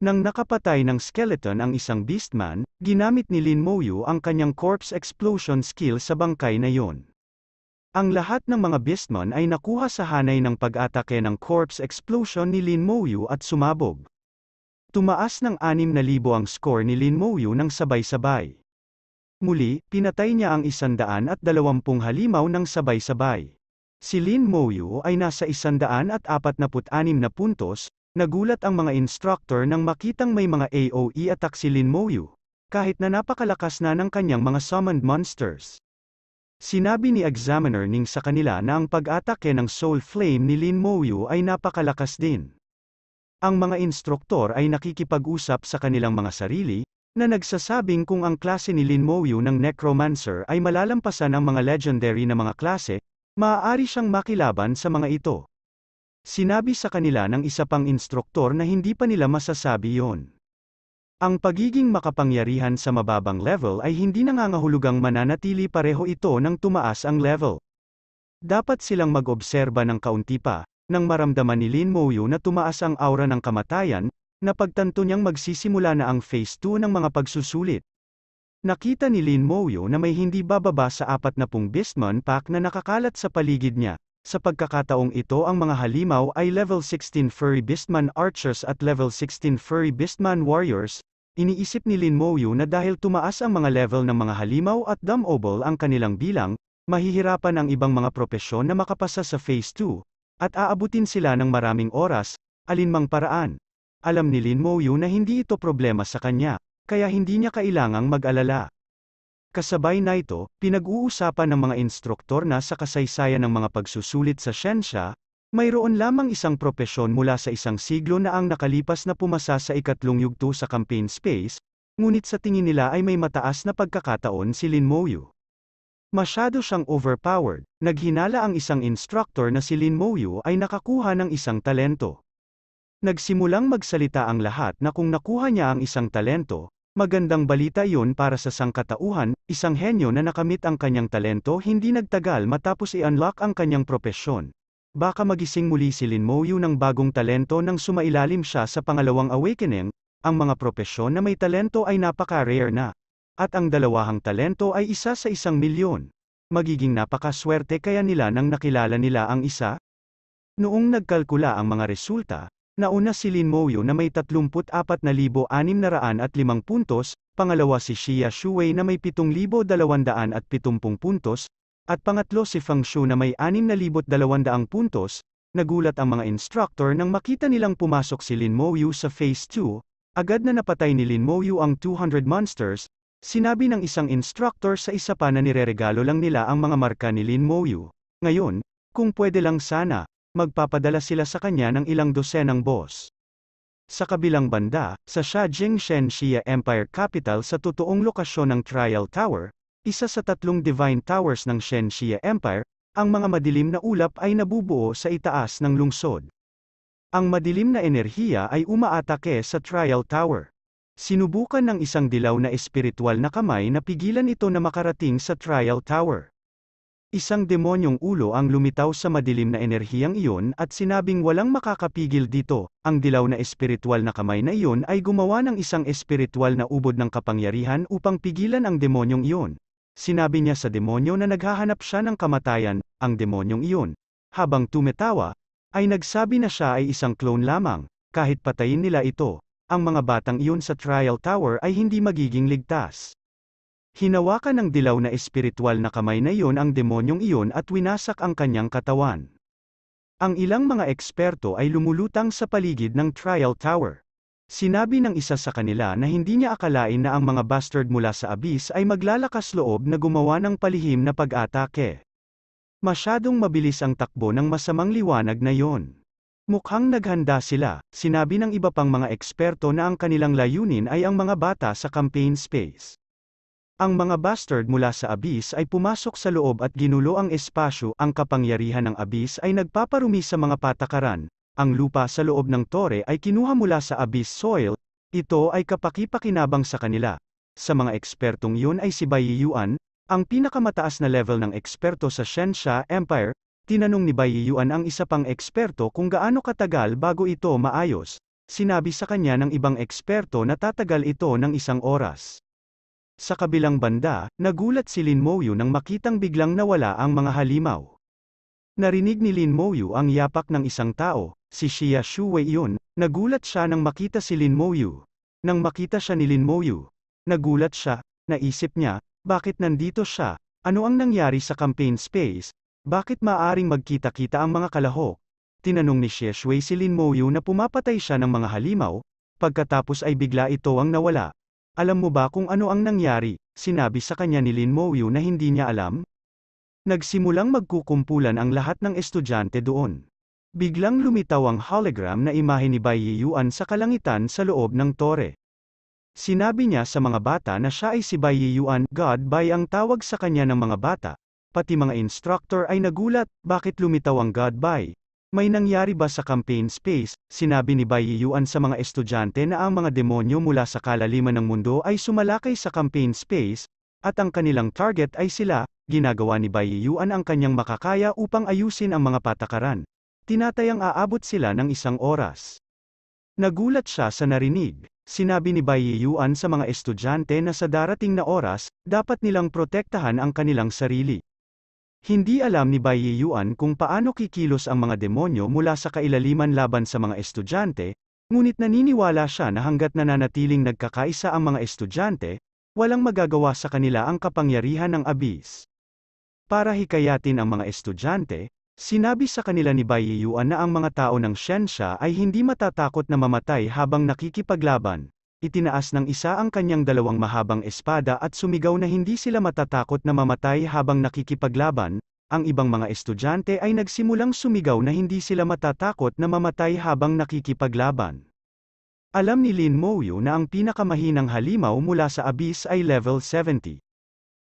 Nang nakapatay ng skeleton ang isang beastman, ginamit ni Lin Moyu ang kanyang corpse explosion skill sa bangkay na yon. Ang lahat ng mga Beastman ay nakuha sa hanay ng pag-atake ng corpse explosion ni Lin Mouyu at sumabog. Tumaas ng 6,000 ang score ni Lin Mouyu ng sabay-sabay. Muli, pinatay niya ang 120 halimaw ng sabay-sabay. Si Lin Mouyu ay nasa 146 na puntos, nagulat ang mga instructor nang makitang may mga AOE attack si Lin Mouyu, kahit na napakalakas na ng kanyang mga summoned monsters. Sinabi ni examiner Ning sa kanila na ang pag-atake ng soul flame ni Lin Mouyu ay napakalakas din. Ang mga instruktor ay nakikipag-usap sa kanilang mga sarili, na nagsasabing kung ang klase ni Lin Mouyu ng Necromancer ay malalampasan ang mga legendary na mga klase, maaari siyang makilaban sa mga ito. Sinabi sa kanila ng isa pang instruktor na hindi pa nila masasabi yon. Ang pagiging makapangyarihan sa mababang level ay hindi nangangahulugang mananatili pareho ito nang tumaas ang level. Dapat silang mag-obserba ng kaunti pa, nang maramdaman ni Lin Mouyu na tumaas ang aura ng kamatayan, na pagtanto niyang magsisimula na ang phase 2 ng mga pagsusulit. Nakita ni Lin Mouyo na may hindi bababa sa 40 Beastman Pack na nakakalat sa paligid niya. Sa pagkakataong ito ang mga halimaw ay level 16 Furry Beastman Archers at level 16 Furry Beastman Warriors, Iniisip ni Lin Moyu na dahil tumaas ang mga level ng mga halimaw at dumobol ang kanilang bilang, mahihirapan ang ibang mga propesyon na makapasa sa Phase 2, at aabutin sila ng maraming oras, alinmang paraan. Alam ni Lin Moyu na hindi ito problema sa kanya, kaya hindi niya kailangang mag-alala. Kasabay na ito, pinag-uusapan ng mga instruktor na sa kasaysayan ng mga pagsusulit sa siyensya, mayroon lamang isang propesyon mula sa isang siglo na ang nakalipas na pumasa sa ikatlong yugto sa campaign space, ngunit sa tingin nila ay may mataas na pagkakataon si Lin Moyu. Masyado siyang overpowered, naghinala ang isang instructor na si Lin Moyu ay nakakuha ng isang talento. Nagsimulang magsalita ang lahat na kung nakuha niya ang isang talento, magandang balita yon para sa sangkatauhan, isang henyo na nakamit ang kanyang talento hindi nagtagal matapos i-unlock ang kanyang propesyon. Baka magising muli si Lin Mouyu ng bagong talento nang sumailalim siya sa pangalawang awakening, ang mga propesyon na may talento ay napaka-rare na. At ang dalawahang talento ay isa sa isang milyon. Magiging napakaswerte kaya nila nang nakilala nila ang isa? Noong nagkalkula ang mga resulta, nauna si Lin Mouyu na may 34,650 puntos, pangalawa si Xia Shuwei na may 7,270 puntos, at pangatlo si Feng Shu na may 6,200 puntos, nagulat ang mga instructor nang makita nilang pumasok si Lin Moyu sa Phase 2, agad na napatay ni Lin Moyu ang 200 monsters, sinabi ng isang instructor sa isa pa na nireregalo lang nila ang mga marka ni Lin Moyu. Ngayon, kung pwede lang sana, magpapadala sila sa kanya ng ilang dosenang boss. Sa kabilang banda, sa Shajing Shenxia Empire Capital sa totoong lokasyon ng Trial Tower, isa sa tatlong divine towers ng Shenxia Empire, ang mga madilim na ulap ay nabubuo sa itaas ng lungsod. Ang madilim na enerhiya ay umaatake sa trial tower. Sinubukan ng isang dilaw na espiritual na kamay na pigilan ito na makarating sa trial tower. Isang demonyong ulo ang lumitaw sa madilim na enerhiyang iyon at sinabing walang makakapigil dito, ang dilaw na espiritual na kamay na iyon ay gumawa ng isang espiritual na ubod ng kapangyarihan upang pigilan ang demonyong iyon. Sinabi niya sa demonyo na naghahanap siya ng kamatayan, ang demonyong iyon. Habang tumetawa, ay nagsabi na siya ay isang clone lamang, kahit patayin nila ito, ang mga batang iyon sa trial tower ay hindi magiging ligtas. Hinawakan ng dilaw na espiritual na kamay na iyon ang demonyong iyon at winasak ang kanyang katawan. Ang ilang mga eksperto ay lumulutang sa paligid ng trial tower. Sinabi ng isa sa kanila na hindi niya akalain na ang mga bastard mula sa abis ay maglalakas loob na gumawa ng palihim na pag-atake. Masyadong mabilis ang takbo ng masamang liwanag na yon. Mukhang naghanda sila, sinabi ng iba pang mga eksperto na ang kanilang layunin ay ang mga bata sa campaign space. Ang mga bastard mula sa abis ay pumasok sa loob at ginulo ang espasyo, ang kapangyarihan ng abis ay nagpaparumi sa mga patakaran, ang lupa sa loob ng tore ay kinuha mula sa abyss soil, ito ay kapakipakinabang sa kanila. Sa mga ekspertong yun ay si Bai Yuan, ang pinakamataas na level ng eksperto sa Shensha Empire, tinanong ni Bai Yuan ang isa pang eksperto kung gaano katagal bago ito maayos. Sinabi sa kanya ng ibang eksperto na tatagal ito ng isang oras. Sa kabilang banda, nagulat si Lin Moyu nang makitang biglang nawala ang mga halimaw. Narinig ni Lin Moyu ang yapak ng isang tao, si Xia Shuwei yun, nagulat siya nang makita si Lin Moyu. Nang makita siya ni Lin Moyu, nagulat siya, naisip niya, bakit nandito siya, ano ang nangyari sa campaign space, bakit maaring magkita-kita ang mga kalahok. Tinanong ni Xia Shuwei si Lin Moyu na pumapatay siya ng mga halimaw, pagkatapos ay bigla ito ang nawala. Alam mo ba kung ano ang nangyari, sinabi sa kanya ni Lin Moyu na hindi niya alam? Nagsimulang magkukumpulan ang lahat ng estudyante doon. Biglang lumitaw ang hologram na imahe ni Bai Yiyuan sa kalangitan sa loob ng tore. Sinabi niya sa mga bata na siya ay si Bai Yiyuan, God Bai ang tawag sa kanya ng mga bata, pati mga instructor ay nagulat, bakit lumitaw ang God Bai? May nangyari ba sa campaign space, sinabi ni Bai Yiyuan sa mga estudyante na ang mga demonyo mula sa kalaliman ng mundo ay sumalakay sa campaign space, at ang kanilang target ay sila, ginagawa ni Bai Yiyuan ang kanyang makakaya upang ayusin ang mga patakaran. Tinatayang aabot sila ng isang oras. Nagulat siya sa narinig. Sinabi ni Bai Yuan sa mga estudyante na sa darating na oras, dapat nilang protektahan ang kanilang sarili. Hindi alam ni Bai Yuan kung paano kikilos ang mga demonyo mula sa kailaliman laban sa mga estudyante, ngunit naniniwala siya na hanggat nananatiling nagkakaisa ang mga estudyante, walang magagawa sa kanila ang kapangyarihan ng abis. Para hikayatin ang mga estudyante, Sinabi sa kanila ni Bai Yiyuan na ang mga tao ng Shensha ay hindi matatakot na mamatay habang nakikipaglaban. Itinaas ng isa ang kanyang dalawang mahabang espada at sumigaw na hindi sila matatakot na mamatay habang nakikipaglaban, ang ibang mga estudyante ay nagsimulang sumigaw na hindi sila matatakot na mamatay habang nakikipaglaban. Alam ni Lin Mouyu na ang pinakamahinang halimaw mula sa abyss ay level 70.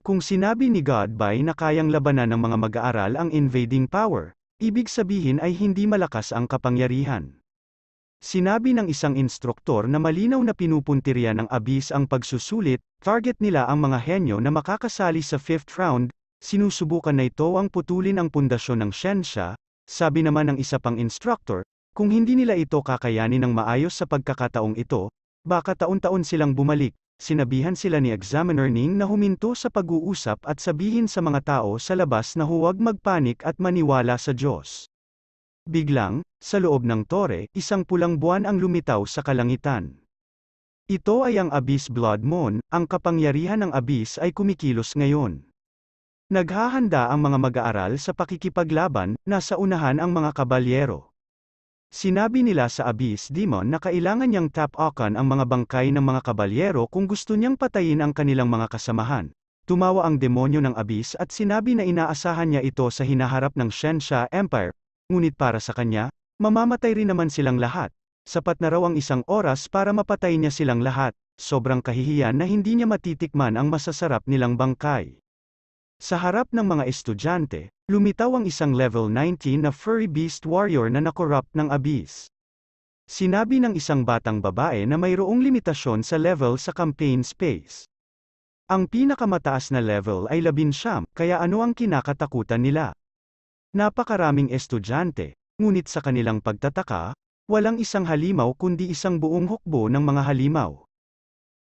Kung sinabi ni Godby na kayang labanan ng mga mag-aaral ang invading power, ibig sabihin ay hindi malakas ang kapangyarihan. Sinabi ng isang instruktor na malinaw na pinupuntirya ng abis ang pagsusulit, target nila ang mga henyo na makakasali sa fifth round, sinusubukan na ito ang putulin ang pundasyon ng siyensya, sabi naman ng isa pang instructor, kung hindi nila ito kakayanin ng maayos sa pagkakataong ito, baka taon-taon silang bumalik, sinabihan sila ni Examiner Ning na huminto sa pag-uusap at sabihin sa mga tao sa labas na huwag magpanik at maniwala sa Diyos. Biglang, sa loob ng tore, isang pulang buwan ang lumitaw sa kalangitan. Ito ay ang Abyss Blood Moon, ang kapangyarihan ng Abyss ay kumikilos ngayon. Naghahanda ang mga mag-aaral sa pakikipaglaban, nasa unahan ang mga kabalyero. Sinabi nila sa Abyss Demon na kailangan niyang tapakan ang mga bangkay ng mga kabalyero kung gusto niyang patayin ang kanilang mga kasamahan. Tumawa ang demonyo ng Abyss at sinabi na inaasahan niya ito sa hinaharap ng Shensha Empire, ngunit para sa kanya, mamamatay rin naman silang lahat. Sapat na raw ang isang oras para mapatay niya silang lahat, sobrang kahihiyan na hindi niya matitikman ang masasarap nilang bangkay. Sa harap ng mga estudyante, lumitaw ang isang level 19 na furry beast warrior na nakorrupt ng abyss. Sinabi ng isang batang babae na mayroong limitasyon sa level sa campaign space. Ang pinakamataas na level ay labinsyam, kaya ano ang kinakatakutan nila? Napakaraming estudyante, ngunit sa kanilang pagtataka, walang isang halimaw kundi isang buong hukbo ng mga halimaw.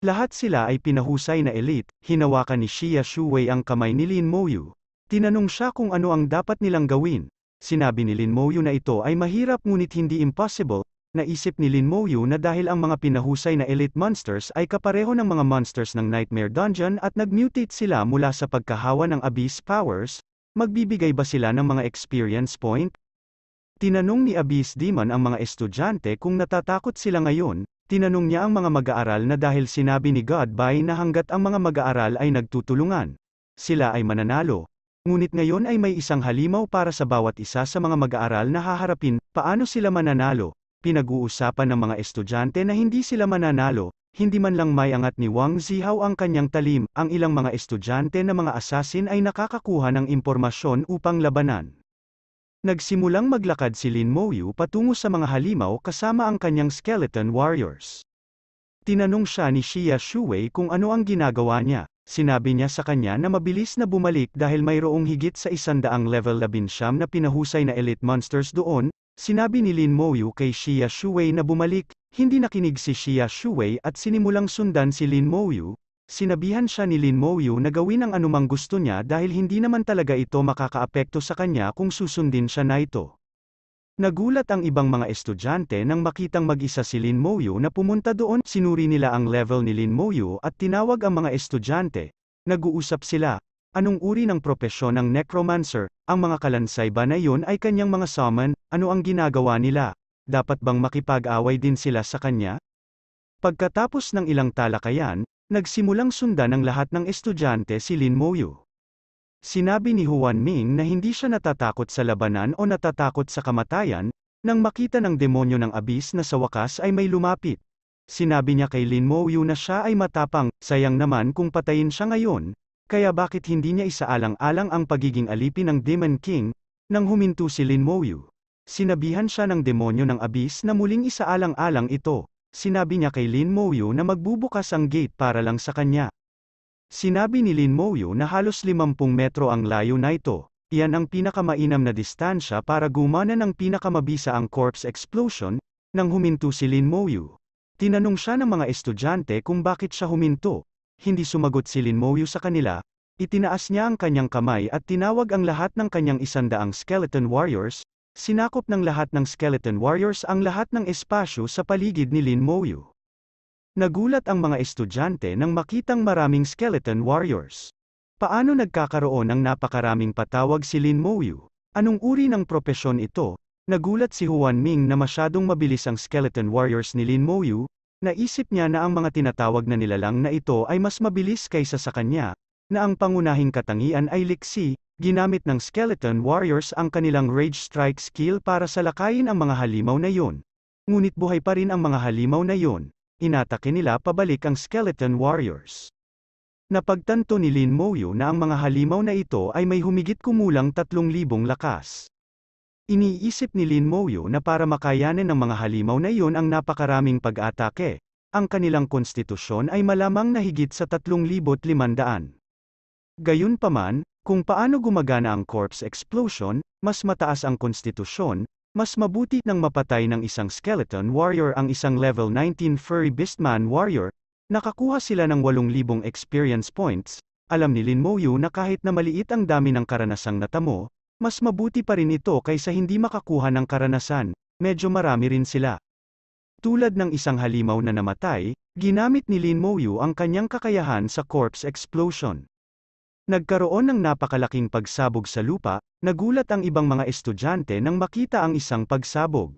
Lahat sila ay pinahusay na elite, hinawakan ni Xia Shuwei ang kamay ni Lin Moyu. Tinanong siya kung ano ang dapat nilang gawin. Sinabi ni Lin Moyu na ito ay mahirap ngunit hindi impossible, naisip ni Lin Moyu na dahil ang mga pinahusay na elite monsters ay kapareho ng mga monsters ng Nightmare Dungeon at nagmutate sila mula sa pagkahawa ng Abyss Powers, magbibigay ba sila ng mga experience point? Tinanong ni Abyss Demon ang mga estudyante kung natatakot sila ngayon, Tinanong niya ang mga mag-aaral na dahil sinabi ni Godby na hanggat ang mga mag-aaral ay nagtutulungan, sila ay mananalo. Ngunit ngayon ay may isang halimaw para sa bawat isa sa mga mag-aaral na haharapin, paano sila mananalo? Pinag-uusapan ng mga estudyante na hindi sila mananalo, hindi man lang may angat ni Wang Zihao ang kanyang talim, ang ilang mga estudyante na mga asasin ay nakakakuha ng impormasyon upang labanan. Nagsimulang maglakad si Lin Moyu patungo sa mga halimaw kasama ang kanyang skeleton warriors. Tinanong siya ni Xia Shuwei kung ano ang ginagawa niya. Sinabi niya sa kanya na mabilis na bumalik dahil mayroong higit sa isandaang level 11 na pinahusay na elite monsters doon, sinabi ni Lin Moyu kay Xia Shuwei na bumalik, hindi nakinig si Xia Shuwei at sinimulang sundan si Lin Moyu, Sinabihan siya ni Lin Mouyu na gawin ang anumang gusto niya dahil hindi naman talaga ito makakaapekto sa kanya kung susundin siya na ito. Nagulat ang ibang mga estudyante nang makitang mag-isa si Lin Mouyu na pumunta doon, sinuri nila ang level ni Lin Mouyu at tinawag ang mga estudyante. Nag-uusap sila, anong uri ng propesyon ng necromancer, ang mga kalansay ba na yun ay kanyang mga summon, ano ang ginagawa nila, dapat bang makipag-away din sila sa kanya? Pagkatapos ng ilang talakayan, Nagsimulang sundan ng lahat ng estudyante si Lin Moyu. Sinabi ni Huan Ming na hindi siya natatakot sa labanan o natatakot sa kamatayan, nang makita ng demonyo ng abis na sa wakas ay may lumapit. Sinabi niya kay Lin Moyu na siya ay matapang, sayang naman kung patayin siya ngayon, kaya bakit hindi niya isaalang-alang ang pagiging alipin ng Demon King, nang huminto si Lin Moyu. Sinabihan siya ng demonyo ng abis na muling isaalang-alang ito. Sinabi niya kay Lin Moyo na magbubukas ang gate para lang sa kanya. Sinabi ni Lin Moyo na halos 50 metro ang layo na ito, iyan ang pinakamainam na distansya para gumana ng pinakamabisa ang corpse explosion, nang huminto si Lin Moyo. Tinanong siya ng mga estudyante kung bakit siya huminto, hindi sumagot si Lin Moyo sa kanila, itinaas niya ang kanyang kamay at tinawag ang lahat ng kanyang isandaang skeleton warriors, Sinakop ng lahat ng Skeleton Warriors ang lahat ng espasyo sa paligid ni Lin Moyu. Nagulat ang mga estudyante nang makitang maraming Skeleton Warriors. Paano nagkakaroon ng napakaraming patawag si Lin Moyu? Anong uri ng propesyon ito? Nagulat si Huan Ming na masyadong mabilis ang Skeleton Warriors ni Lin Moyu, naisip niya na ang mga tinatawag na nila lang na ito ay mas mabilis kaysa sa kanya, na ang pangunahing katangian ay liksi, ginamit ng Skeleton Warriors ang kanilang Rage Strike skill para salakayin ang mga halimaw na yun. Ngunit buhay pa rin ang mga halimaw na yun, inatake nila pabalik ang Skeleton Warriors. Napagtanto ni Lin Moyo na ang mga halimaw na ito ay may humigit kumulang 3,000 lakas. Iniisip ni Lin Moyo na para makayanin ng mga halimaw na iyon ang napakaraming pag-atake, ang kanilang konstitusyon ay malamang na higit sa 3,500. Gayunpaman, kung paano gumagana ang corpse explosion, mas mataas ang konstitusyon, mas mabuti nang mapatay ng isang skeleton warrior ang isang level 19 furry beastman warrior, nakakuha sila ng 8,000 experience points, alam ni Lin Moyu na kahit na maliit ang dami ng karanasang natamo, mas mabuti pa rin ito kaysa hindi makakuha ng karanasan, medyo marami rin sila. Tulad ng isang halimaw na namatay, ginamit ni Lin Moyu ang kanyang kakayahan sa corpse explosion. Nagkaroon ng napakalaking pagsabog sa lupa, nagulat ang ibang mga estudyante nang makita ang isang pagsabog.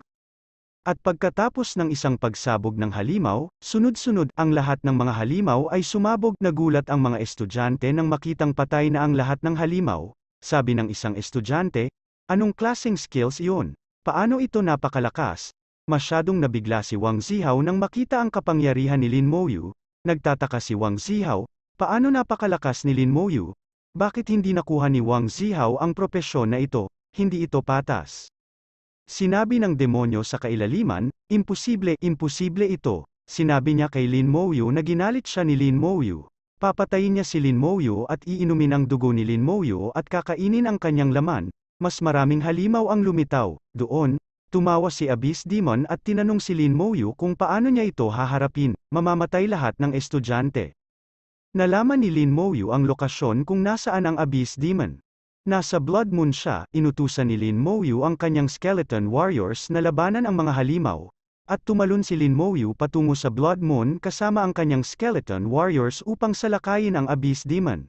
At pagkatapos ng isang pagsabog ng halimaw, sunod-sunod ang lahat ng mga halimaw ay sumabog. Nagulat ang mga estudyante nang makitang patay na ang lahat ng halimaw, sabi ng isang estudyante, anong klaseng skills iyon? Paano ito napakalakas? Masyadong nabigla si Wang Zihao nang makita ang kapangyarihan ni Lin Moyu, nagtataka si Wang Zihao, Paano napakalakas ni Lin Moyu? Bakit hindi nakuha ni Wang Zihao ang propesyon na ito, hindi ito patas? Sinabi ng demonyo sa kailaliman, imposible, imposible ito, sinabi niya kay Lin Moyu na ginalit siya ni Lin Moyu. Papatayin niya si Lin Moyu at iinumin ang dugo ni Lin Moyu at kakainin ang kanyang laman, mas maraming halimaw ang lumitaw, doon, Tumawa si Abyss Demon at tinanong si Lin Moyu kung paano niya ito haharapin, mamamatay lahat ng estudyante. Nalaman ni Lin Moyu ang lokasyon kung nasaan ang Abyss Demon. Nasa Blood Moon siya, inutusan ni Lin Moyu ang kanyang skeleton warriors na labanan ang mga halimaw, at tumalon si Lin Moyu patungo sa Blood Moon kasama ang kanyang skeleton warriors upang salakayin ang Abyss Demon.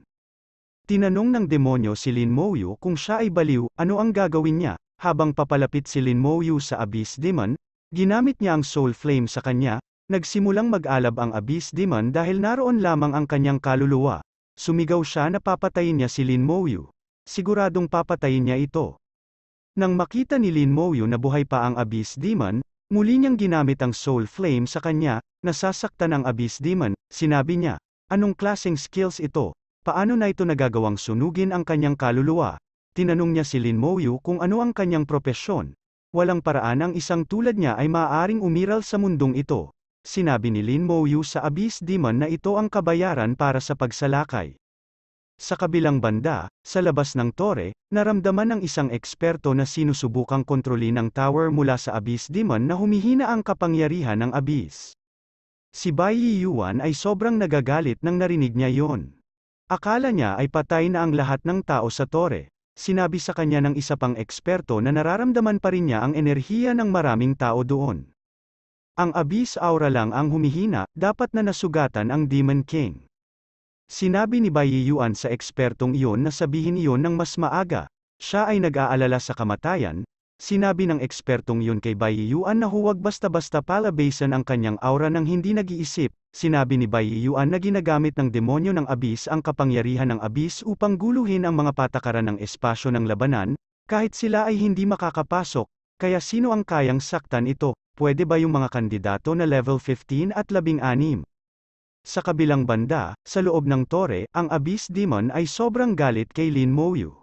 Tinanong ng demonyo si Lin Moyu kung siya ay baliw, ano ang gagawin niya, habang papalapit si Lin Moyu sa Abyss Demon, ginamit niya ang Soul Flame sa kanya, Nagsimulang mag-alab ang Abyss Demon dahil naroon lamang ang kanyang kaluluwa. Sumigaw siya na papatayin niya si Lin Mouyu. Siguradong papatayin niya ito. Nang makita ni Lin Mouyu na buhay pa ang Abyss Demon, muli niyang ginamit ang Soul Flame sa kanya, nasasaktan ang Abyss Demon, sinabi niya, anong klaseng skills ito, paano na ito nagagawang sunugin ang kanyang kaluluwa? Tinanong niya si Lin Mouyu kung ano ang kanyang propesyon. Walang paraan ang isang tulad niya ay maaaring umiral sa mundong ito sinabi ni Lin Mouyu sa Abyss Demon na ito ang kabayaran para sa pagsalakay. Sa kabilang banda, sa labas ng tore, naramdaman ng isang eksperto na sinusubukang kontrolin ang tower mula sa Abyss Demon na humihina ang kapangyarihan ng Abyss. Si Bai Yuan ay sobrang nagagalit nang narinig niya yon. Akala niya ay patay na ang lahat ng tao sa tore. Sinabi sa kanya ng isa pang eksperto na nararamdaman pa rin niya ang enerhiya ng maraming tao doon. Ang abyss aura lang ang humihina, dapat na nasugatan ang Demon King. Sinabi ni Bai Yuan sa ekspertong iyon na sabihin iyon ng mas maaga. Siya ay nag-aalala sa kamatayan, sinabi ng ekspertong iyon kay Bai Yuan na huwag basta-basta palabasan ang kanyang aura nang hindi nag-iisip, sinabi ni Bai Yuan na ginagamit ng demonyo ng Abyss ang kapangyarihan ng Abyss upang guluhin ang mga patakaran ng espasyo ng labanan, kahit sila ay hindi makakapasok, kaya sino ang kayang saktan ito? Pwede ba yung mga kandidato na level 15 at 16? Sa kabilang banda, sa loob ng tore, ang Abyss Demon ay sobrang galit kay Lin Moyu.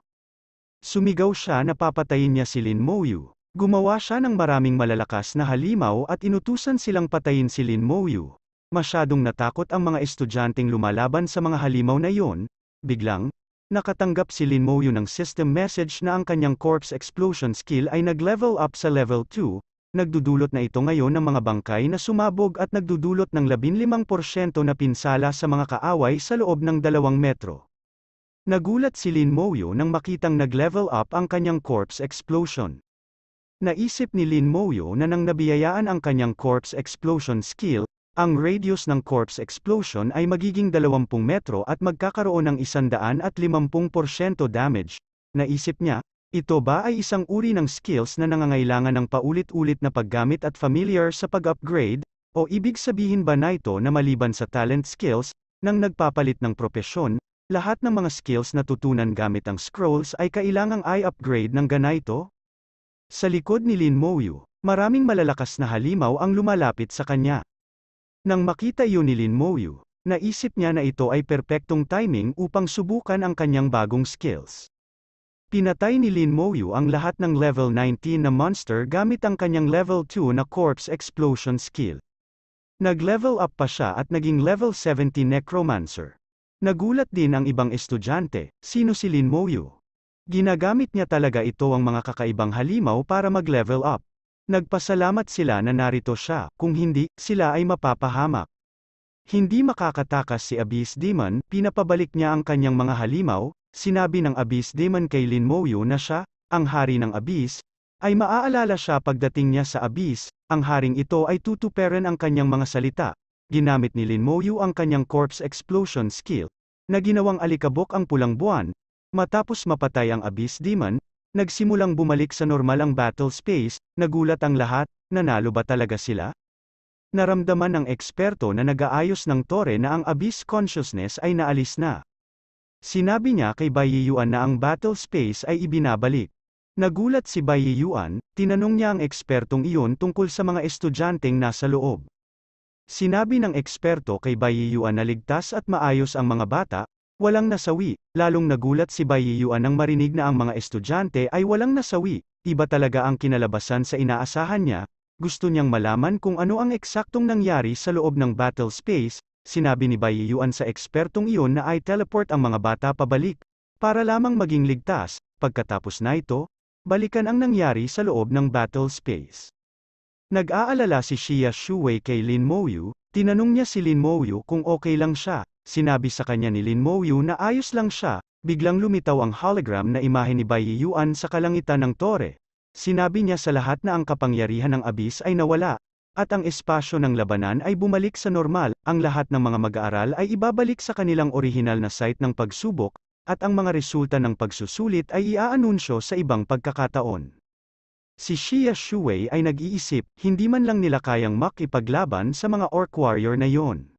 Sumigaw siya na papatayin niya si Lin Moyu. Gumawa siya ng maraming malalakas na halimaw at inutusan silang patayin si Lin Moyu. Masyadong natakot ang mga estudyanteng lumalaban sa mga halimaw na yon, biglang, nakatanggap si Lin Moyo ng system message na ang kanyang corpse explosion skill ay nag-level up sa level 2, nagdudulot na ito ngayon ng mga bangkay na sumabog at nagdudulot ng 15% na pinsala sa mga kaaway sa loob ng dalawang metro. Nagulat si Lin Moyo nang makitang nag-level up ang kanyang corpse explosion. Naisip ni Lin Moyo na nang nabiyayaan ang kanyang corpse explosion skill, ang radius ng corpse explosion ay magiging 20 metro at magkakaroon ng 150% damage. Naisip niya, ito ba ay isang uri ng skills na nangangailangan ng paulit-ulit na paggamit at familiar sa pag-upgrade? O ibig sabihin ba na ito na maliban sa talent skills, nang nagpapalit ng propesyon, lahat ng mga skills na tutunan gamit ang scrolls ay kailangang i-upgrade ng ganito? Sa likod ni Lin Moyu, maraming malalakas na halimaw ang lumalapit sa kanya. Nang makita yun ni Lin Moyu, naisip niya na ito ay perpektong timing upang subukan ang kanyang bagong skills. Pinatay ni Lin Moyu ang lahat ng level 19 na monster gamit ang kanyang level 2 na corpse explosion skill. Nag-level up pa siya at naging level 70 necromancer. Nagulat din ang ibang estudyante, sino si Lin Moyu. Ginagamit niya talaga ito ang mga kakaibang halimaw para mag-level up. Nagpasalamat sila na narito siya, kung hindi, sila ay mapapahamak. Hindi makakatakas si Abyss Demon, pinapabalik niya ang kanyang mga halimaw, sinabi ng Abyss Demon kay Lin Moyu na siya, ang hari ng Abyss, ay maaalala siya pagdating niya sa abyss, ang haring ito ay tutuperan ang kanyang mga salita. Ginamit ni Lin Moyu ang kanyang corpse explosion skill, na ginawang alikabok ang pulang buwan, matapos mapatay ang abyss demon, Nagsimulang bumalik sa normal ang battle space, nagulat ang lahat, nanalo ba talaga sila? Naramdaman ng eksperto na nag-aayos ng tore na ang abyss consciousness ay naalis na. Sinabi niya kay Baiyuan na ang battle space ay ibinabalik. Nagulat si Baiyuan, tinanong niya ang ekspertong iyon tungkol sa mga estudyanteng nasa loob. Sinabi ng eksperto kay Baiyuan na ligtas at maayos ang mga bata, Walang nasawi, lalong nagulat si Bai Yuan nang marinig na ang mga estudyante ay walang nasawi, iba talaga ang kinalabasan sa inaasahan niya, gusto niyang malaman kung ano ang eksaktong nangyari sa loob ng battle space, sinabi ni Bai Yuan sa ekspertong iyon na ay teleport ang mga bata pabalik, para lamang maging ligtas, pagkatapos na ito, balikan ang nangyari sa loob ng battle space. Nag-aalala si Shia Shuwei kay Lin Moyu, tinanong niya si Lin Moyu kung okay lang siya, Sinabi sa kanya ni Lin Mo na ayos lang siya, biglang lumitaw ang hologram na imahe ni Bai Yuan sa kalangitan ng tore. Sinabi niya sa lahat na ang kapangyarihan ng abis ay nawala, at ang espasyo ng labanan ay bumalik sa normal, ang lahat ng mga mag-aaral ay ibabalik sa kanilang orihinal na site ng pagsubok, at ang mga resulta ng pagsusulit ay iaanunsyo sa ibang pagkakataon. Si Shia Shuwei ay nag-iisip, hindi man lang nila kayang makipaglaban sa mga orc warrior na yon.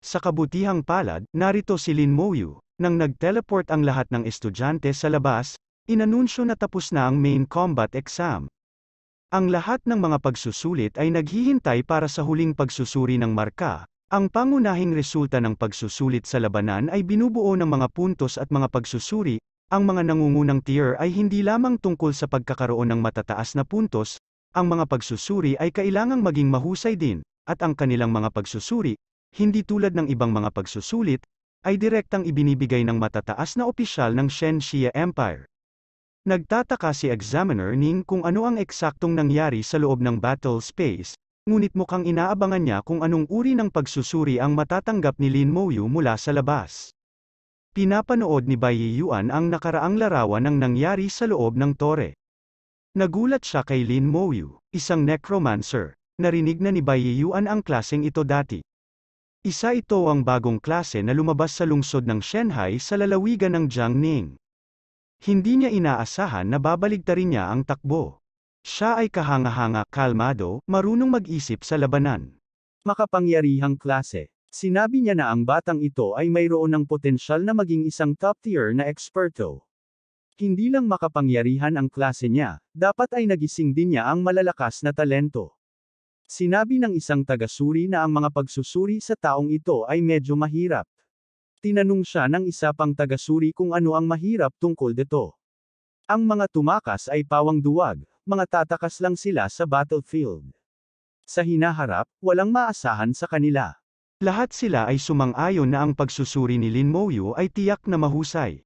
Sa kabutihang palad, narito si Lin Moyu, nang nagteleport ang lahat ng estudyante sa labas, inanunsyo na tapos na ang main combat exam. Ang lahat ng mga pagsusulit ay naghihintay para sa huling pagsusuri ng marka. Ang pangunahing resulta ng pagsusulit sa labanan ay binubuo ng mga puntos at mga pagsusuri. Ang mga nangungunang tier ay hindi lamang tungkol sa pagkakaroon ng matataas na puntos, ang mga pagsusuri ay kailangang maging mahusay din, at ang kanilang mga pagsusuri hindi tulad ng ibang mga pagsusulit, ay direktang ibinibigay ng matataas na opisyal ng Shenxia Empire. Nagtataka si examiner Ning kung ano ang eksaktong nangyari sa loob ng battle space, ngunit mukhang inaabangan niya kung anong uri ng pagsusuri ang matatanggap ni Lin Mouyu mula sa labas. Pinapanood ni Bai Yuan ang nakaraang larawan ng nangyari sa loob ng tore. Nagulat siya kay Lin Mouyu, isang necromancer, narinig na ni Bai Yuan ang klaseng ito dati. Isa ito ang bagong klase na lumabas sa lungsod ng Shanghai sa lalawigan ng Jiangning. Hindi niya inaasahan na babaligtarin niya ang takbo. Siya ay kahanga-hanga, kalmado, marunong mag-isip sa labanan. Makapangyarihang klase. Sinabi niya na ang batang ito ay mayroon ng potensyal na maging isang top-tier na eksperto. Hindi lang makapangyarihan ang klase niya, dapat ay nagising din niya ang malalakas na talento. Sinabi ng isang taga-suri na ang mga pagsusuri sa taong ito ay medyo mahirap. Tinanong siya ng isa pang taga-suri kung ano ang mahirap tungkol dito. Ang mga tumakas ay pawang duwag, mga tatakas lang sila sa battlefield. Sa hinaharap, walang maasahan sa kanila. Lahat sila ay sumang-ayon na ang pagsusuri ni Lin Moyo ay tiyak na mahusay.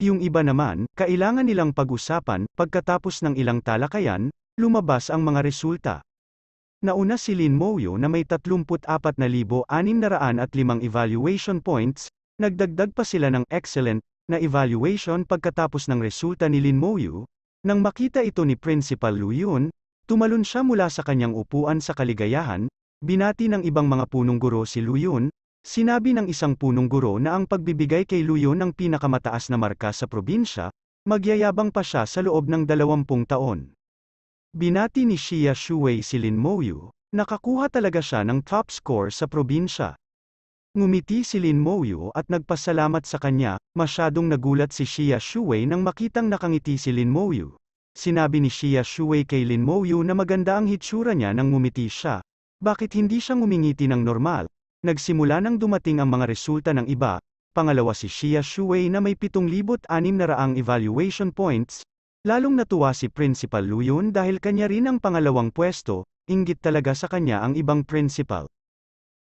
Yung iba naman, kailangan nilang pag-usapan, pagkatapos ng ilang talakayan, lumabas ang mga resulta. Nauna si Lin Moyo na may 34,605 evaluation points, nagdagdag pa sila ng excellent na evaluation pagkatapos ng resulta ni Lin Moyo, nang makita ito ni Principal Lu Yun, tumalon siya mula sa kanyang upuan sa kaligayahan, binati ng ibang mga punong guro si Lu Yun, sinabi ng isang punong guro na ang pagbibigay kay Lu Yun ng pinakamataas na marka sa probinsya, magyayabang pa siya sa loob ng 20 taon. Binati ni Shia Shuwei si Lin Moyu, nakakuha talaga siya ng top score sa probinsya. Ngumiti si Lin Moyu at nagpasalamat sa kanya, masyadong nagulat si Shia Shuwei nang makitang nakangiti si Lin Moyu. Sinabi ni Shia Shuwei kay Lin Moyu na maganda ang hitsura niya nang ngumiti siya. Bakit hindi siya ngumingiti ng normal? Nagsimula nang dumating ang mga resulta ng iba, pangalawa si Shia Shuwei na may 7,600 evaluation points, Lalong natuwa si Principal Luyun dahil kanya rin ang pangalawang pwesto, inggit talaga sa kanya ang ibang principal.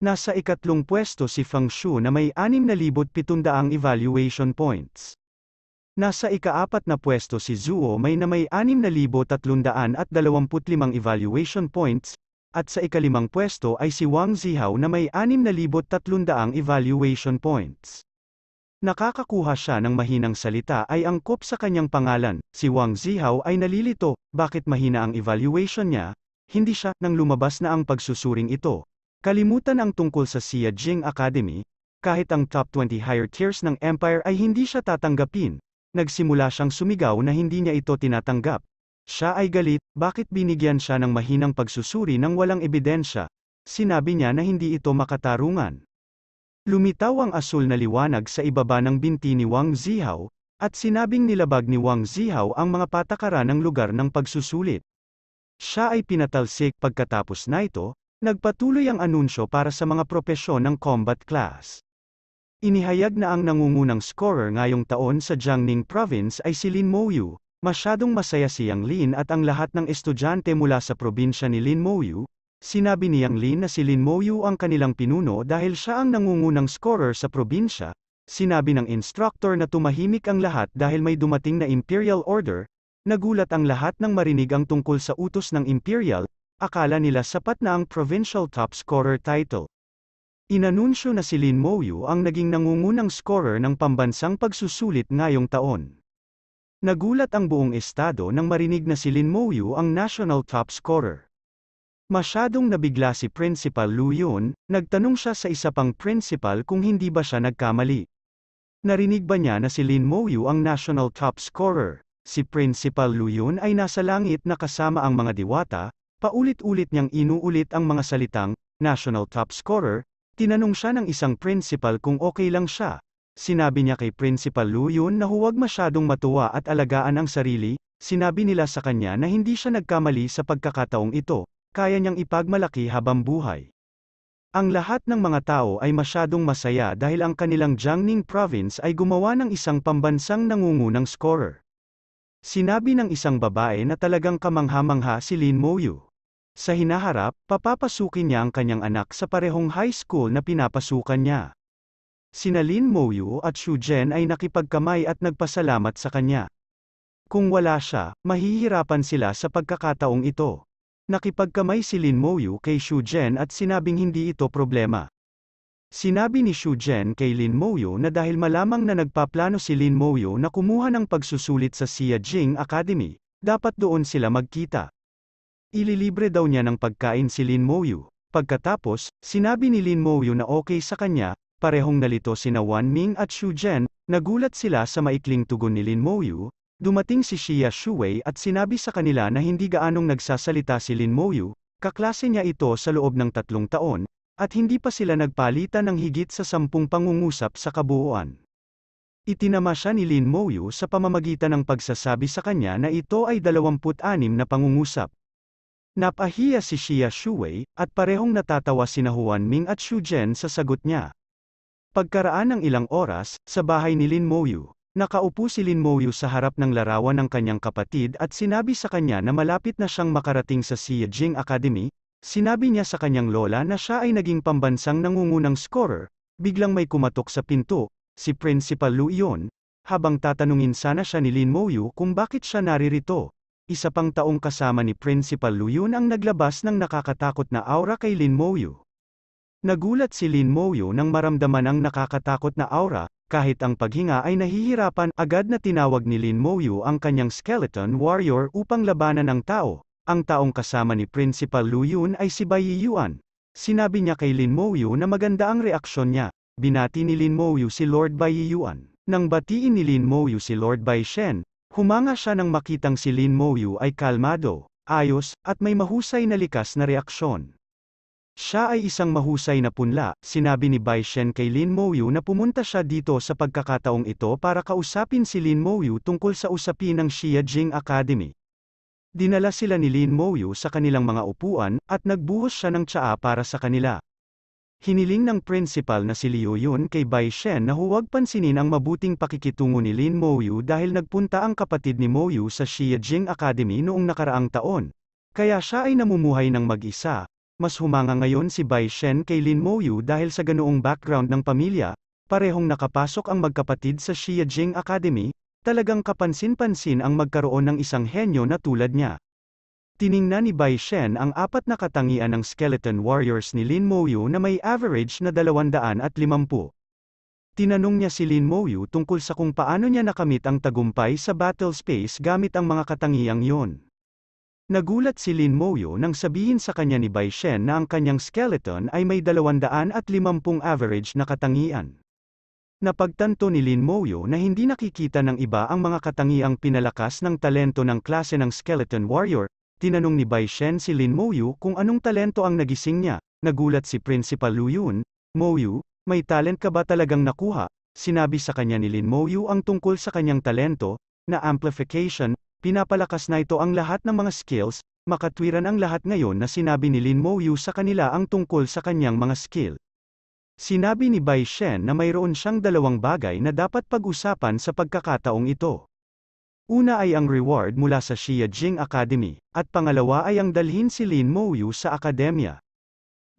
Nasa ikatlong pwesto si Feng Shu na may 6,700 evaluation points. Nasa ikaapat na pwesto si Zuo may na may 6,325 evaluation points, at sa ikalimang pwesto ay si Wang Zihao na may 6,300 evaluation points. Nakakakuha siya ng mahinang salita ay angkop sa kanyang pangalan, si Wang Zihao ay nalilito, bakit mahina ang evaluation niya, hindi siya, nang lumabas na ang pagsusuring ito. Kalimutan ang tungkol sa Xia Jing Academy, kahit ang top 20 higher tiers ng Empire ay hindi siya tatanggapin, nagsimula siyang sumigaw na hindi niya ito tinatanggap. Siya ay galit, bakit binigyan siya ng mahinang pagsusuri ng walang ebidensya, sinabi niya na hindi ito makatarungan. Lumitaw ang asul na liwanag sa ibaba ng binti ni Wang Zihao, at sinabing nilabag ni Wang Zihao ang mga patakaran ng lugar ng pagsusulit. Siya ay pinatalsik pagkatapos na ito, nagpatuloy ang anunsyo para sa mga propesyon ng combat class. Inihayag na ang nangungunang scorer ngayong taon sa Jiangning Province ay si Lin Mouyu, masyadong masaya siyang Lin at ang lahat ng estudyante mula sa probinsya ni Lin Mouyu, Sinabi ni Yang Lin na si Lin Moyu ang kanilang pinuno dahil siya ang nangungunang scorer sa probinsya, sinabi ng instructor na tumahimik ang lahat dahil may dumating na Imperial Order, nagulat ang lahat nang marinig ang tungkol sa utos ng Imperial, akala nila sapat na ang provincial top scorer title. Inanunsyo na si Lin Moyu ang naging nangungunang scorer ng pambansang pagsusulit ngayong taon. Nagulat ang buong estado nang marinig na si Lin Moyu ang national top scorer. Masyadong nabigla si Principal Luyon, nagtanong siya sa isa pang principal kung hindi ba siya nagkamali. Narinig ba niya na si Lin Moyu ang national top scorer? Si Principal Luyon ay nasa langit na kasama ang mga diwata, paulit-ulit niyang inuulit ang mga salitang, national top scorer, tinanong siya ng isang principal kung okay lang siya. Sinabi niya kay Principal Luyon na huwag masyadong matuwa at alagaan ang sarili, sinabi nila sa kanya na hindi siya nagkamali sa pagkakataong ito, kaya niyang ipagmalaki habang buhay. Ang lahat ng mga tao ay masyadong masaya dahil ang kanilang Jiangning province ay gumawa ng isang pambansang nangungunang scorer. Sinabi ng isang babae na talagang kamangha-mangha si Lin Moyu. Sa hinaharap, papapasukin niya ang kanyang anak sa parehong high school na pinapasukan niya. Sina Lin Moyu at Xu Zhen ay nakipagkamay at nagpasalamat sa kanya. Kung wala siya, mahihirapan sila sa pagkakataong ito. Nakipagkamay si Lin Moyu kay Xu Zhen at sinabing hindi ito problema. Sinabi ni Xu Zhen kay Lin Moyu na dahil malamang na nagpaplano si Lin Moyu na kumuha ng pagsusulit sa Xia Jing Academy, dapat doon sila magkita. Ililibre daw niya ng pagkain si Lin Moyu. Pagkatapos, sinabi ni Lin Moyu na okay sa kanya, parehong nalito sina Wan Ming at Xu Zhen, nagulat sila sa maikling tugon ni Lin Moyu, Dumating si Xia Shuwei at sinabi sa kanila na hindi gaanong nagsasalita si Lin Moyu, kaklase niya ito sa loob ng tatlong taon, at hindi pa sila nagpalitan ng higit sa sampung pangungusap sa kabuuan. Itinama siya ni Lin Moyu sa pamamagitan ng pagsasabi sa kanya na ito ay 26 na pangungusap. Napahiya si Xia Shuwei, at parehong natatawa sina Huan Ming at Xu Zhen sa sagot niya. Pagkaraan ng ilang oras, sa bahay ni Lin Moyu. Nakaupo si Lin Moyu sa harap ng larawan ng kanyang kapatid at sinabi sa kanya na malapit na siyang makarating sa Siejing Academy, sinabi niya sa kanyang lola na siya ay naging pambansang nangungunang scorer, biglang may kumatok sa pinto, si Principal Lu Yon, habang tatanungin sana siya ni Lin Moyu kung bakit siya naririto. Isa pang taong kasama ni Principal Lu Yun ang naglabas ng nakakatakot na aura kay Lin Moyu. Nagulat si Lin Moyo nang maramdaman ang nakakatakot na aura, kahit ang paghinga ay nahihirapan, agad na tinawag ni Lin Moyu ang kanyang skeleton warrior upang labanan ang tao. Ang taong kasama ni Principal Lu Yun ay si Bai Yuan. Sinabi niya kay Lin Moyu na maganda ang reaksyon niya. Binati ni Lin Moyu si Lord Bai Yuan. Nang batiin ni Lin Moyu si Lord Bai Shen, humanga siya nang makitang si Lin Moyu ay kalmado, ayos, at may mahusay na likas na reaksyon. Siya ay isang mahusay na punla, sinabi ni Bai Shen kay Lin Mouyu na pumunta siya dito sa pagkakataong ito para kausapin si Lin Mouyu tungkol sa usapin ng Xia Jing Academy. Dinala sila ni Lin Mouyu sa kanilang mga upuan, at nagbuhos siya ng tsaa para sa kanila. Hiniling ng principal na si Liu Yun kay Bai Shen na huwag pansinin ang mabuting pakikitungo ni Lin Mouyu dahil nagpunta ang kapatid ni Mouyu sa Xia Jing Academy noong nakaraang taon. Kaya siya ay namumuhay ng mag-isa, mas humanga ngayon si Bai Shen kay Lin Moyu dahil sa ganoong background ng pamilya, parehong nakapasok ang magkapatid sa Xia Jing Academy, talagang kapansin-pansin ang magkaroon ng isang henyo na tulad niya. Tiningnan ni Bai Shen ang apat na katangian ng skeleton warriors ni Lin Moyu na may average na 250. Tinanong niya si Lin Moyu tungkol sa kung paano niya nakamit ang tagumpay sa battle space gamit ang mga katangiang yon. Nagulat si Lin Moyo nang sabihin sa kanya ni Bai Shen na ang kanyang skeleton ay may 250 average na katangian. Napagtanto ni Lin Moyo na hindi nakikita ng iba ang mga katangiang pinalakas ng talento ng klase ng skeleton warrior, tinanong ni Bai Shen si Lin Moyo kung anong talento ang nagising niya, nagulat si Principal Lu Yun, Moyo, may talent ka ba talagang nakuha? Sinabi sa kanya ni Lin Moyo ang tungkol sa kanyang talento, na amplification, pinapalakas na ito ang lahat ng mga skills, makatwiran ang lahat ngayon na sinabi ni Lin Mo sa kanila ang tungkol sa kanyang mga skill. Sinabi ni Bai Shen na mayroon siyang dalawang bagay na dapat pag-usapan sa pagkakataong ito. Una ay ang reward mula sa Xia Jing Academy, at pangalawa ay ang dalhin si Lin Mo sa akademya.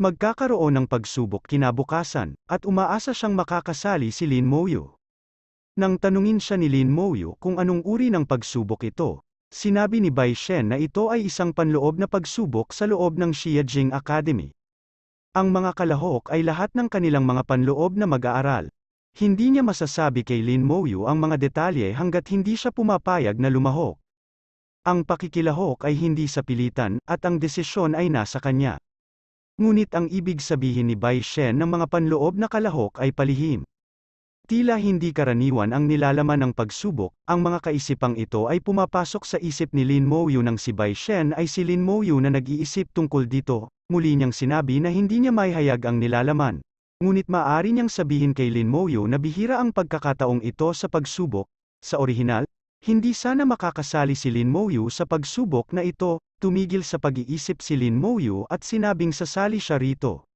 Magkakaroon ng pagsubok kinabukasan, at umaasa siyang makakasali si Lin Mo nang tanungin siya ni Lin Mouyu kung anong uri ng pagsubok ito, sinabi ni Bai Shen na ito ay isang panloob na pagsubok sa loob ng Xiajing Academy. Ang mga kalahok ay lahat ng kanilang mga panloob na mag-aaral. Hindi niya masasabi kay Lin Mouyu ang mga detalye hanggat hindi siya pumapayag na lumahok. Ang pakikilahok ay hindi sa pilitan, at ang desisyon ay nasa kanya. Ngunit ang ibig sabihin ni Bai Shen ng mga panloob na kalahok ay palihim. Tila hindi karaniwan ang nilalaman ng pagsubok, ang mga kaisipang ito ay pumapasok sa isip ni Lin Moyu nang si Bai Shen ay si Lin Moyu na nag-iisip tungkol dito, muli niyang sinabi na hindi niya maihayag ang nilalaman. Ngunit maaari niyang sabihin kay Lin Moyu na bihira ang pagkakataong ito sa pagsubok, sa orihinal, hindi sana makakasali si Lin Moyu sa pagsubok na ito, tumigil sa pag-iisip si Lin Moyu at sinabing sasali siya rito.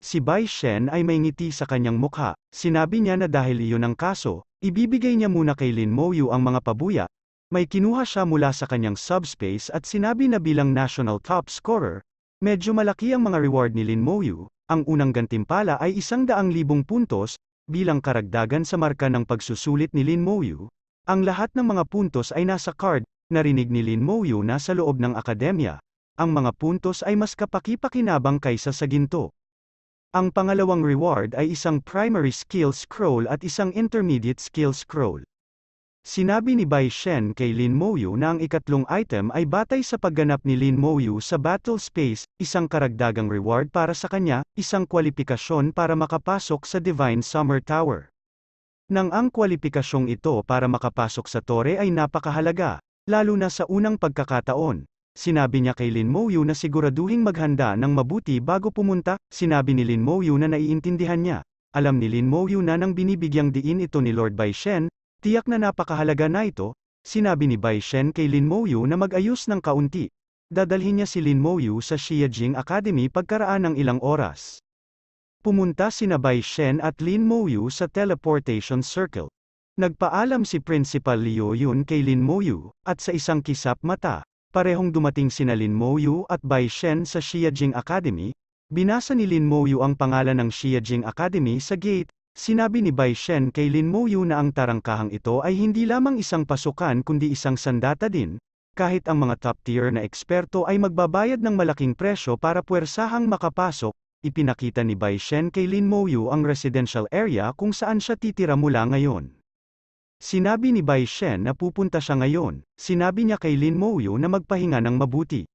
Si Bai Shen ay may ngiti sa kanyang mukha, sinabi niya na dahil iyon ang kaso, ibibigay niya muna kay Lin Moyu ang mga pabuya, may kinuha siya mula sa kanyang subspace at sinabi na bilang national top scorer, medyo malaki ang mga reward ni Lin Moyu, ang unang gantimpala ay isang daang libong puntos, bilang karagdagan sa marka ng pagsusulit ni Lin Moyu, ang lahat ng mga puntos ay nasa card, narinig ni Lin Moyu na sa loob ng akademya, ang mga puntos ay mas kapakipakinabang kaysa sa ginto. Ang pangalawang reward ay isang primary skill scroll at isang intermediate skill scroll. Sinabi ni Bai Shen kay Lin Moyu na ang ikatlong item ay batay sa pagganap ni Lin Moyu sa battle space, isang karagdagang reward para sa kanya, isang kwalipikasyon para makapasok sa Divine Summer Tower. Nang ang kwalipikasyong ito para makapasok sa tore ay napakahalaga, lalo na sa unang pagkakataon, Sinabi niya kay Lin Mouyu na siguraduhing maghanda ng mabuti bago pumunta, sinabi ni Lin Mouyu na naiintindihan niya. Alam ni Lin Mouyu na nang binibigyang diin ito ni Lord Bai Shen, tiyak na napakahalaga na ito, sinabi ni Bai Shen kay Lin Mouyu na mag-ayos ng kaunti. Dadalhin niya si Lin Mouyu sa Xiajing Academy pagkaraan ng ilang oras. Pumunta sina Bai Shen at Lin Mouyu sa teleportation circle. Nagpaalam si Principal Liu Yun kay Lin Mouyu, at sa isang kisap mata, parehong dumating sina Lin Mouyu at Bai Shen sa Xiajing Academy, binasa ni Lin Mouyu ang pangalan ng Xiajing Academy sa gate, sinabi ni Bai Shen kay Lin Mouyu na ang tarangkahang ito ay hindi lamang isang pasukan kundi isang sandata din, kahit ang mga top tier na eksperto ay magbabayad ng malaking presyo para puwersahang makapasok, ipinakita ni Bai Shen kay Lin Mouyu ang residential area kung saan siya titira mula ngayon. Sinabi ni Bai Shen na pupunta siya ngayon, sinabi niya kay Lin Mouyu na magpahinga ng mabuti.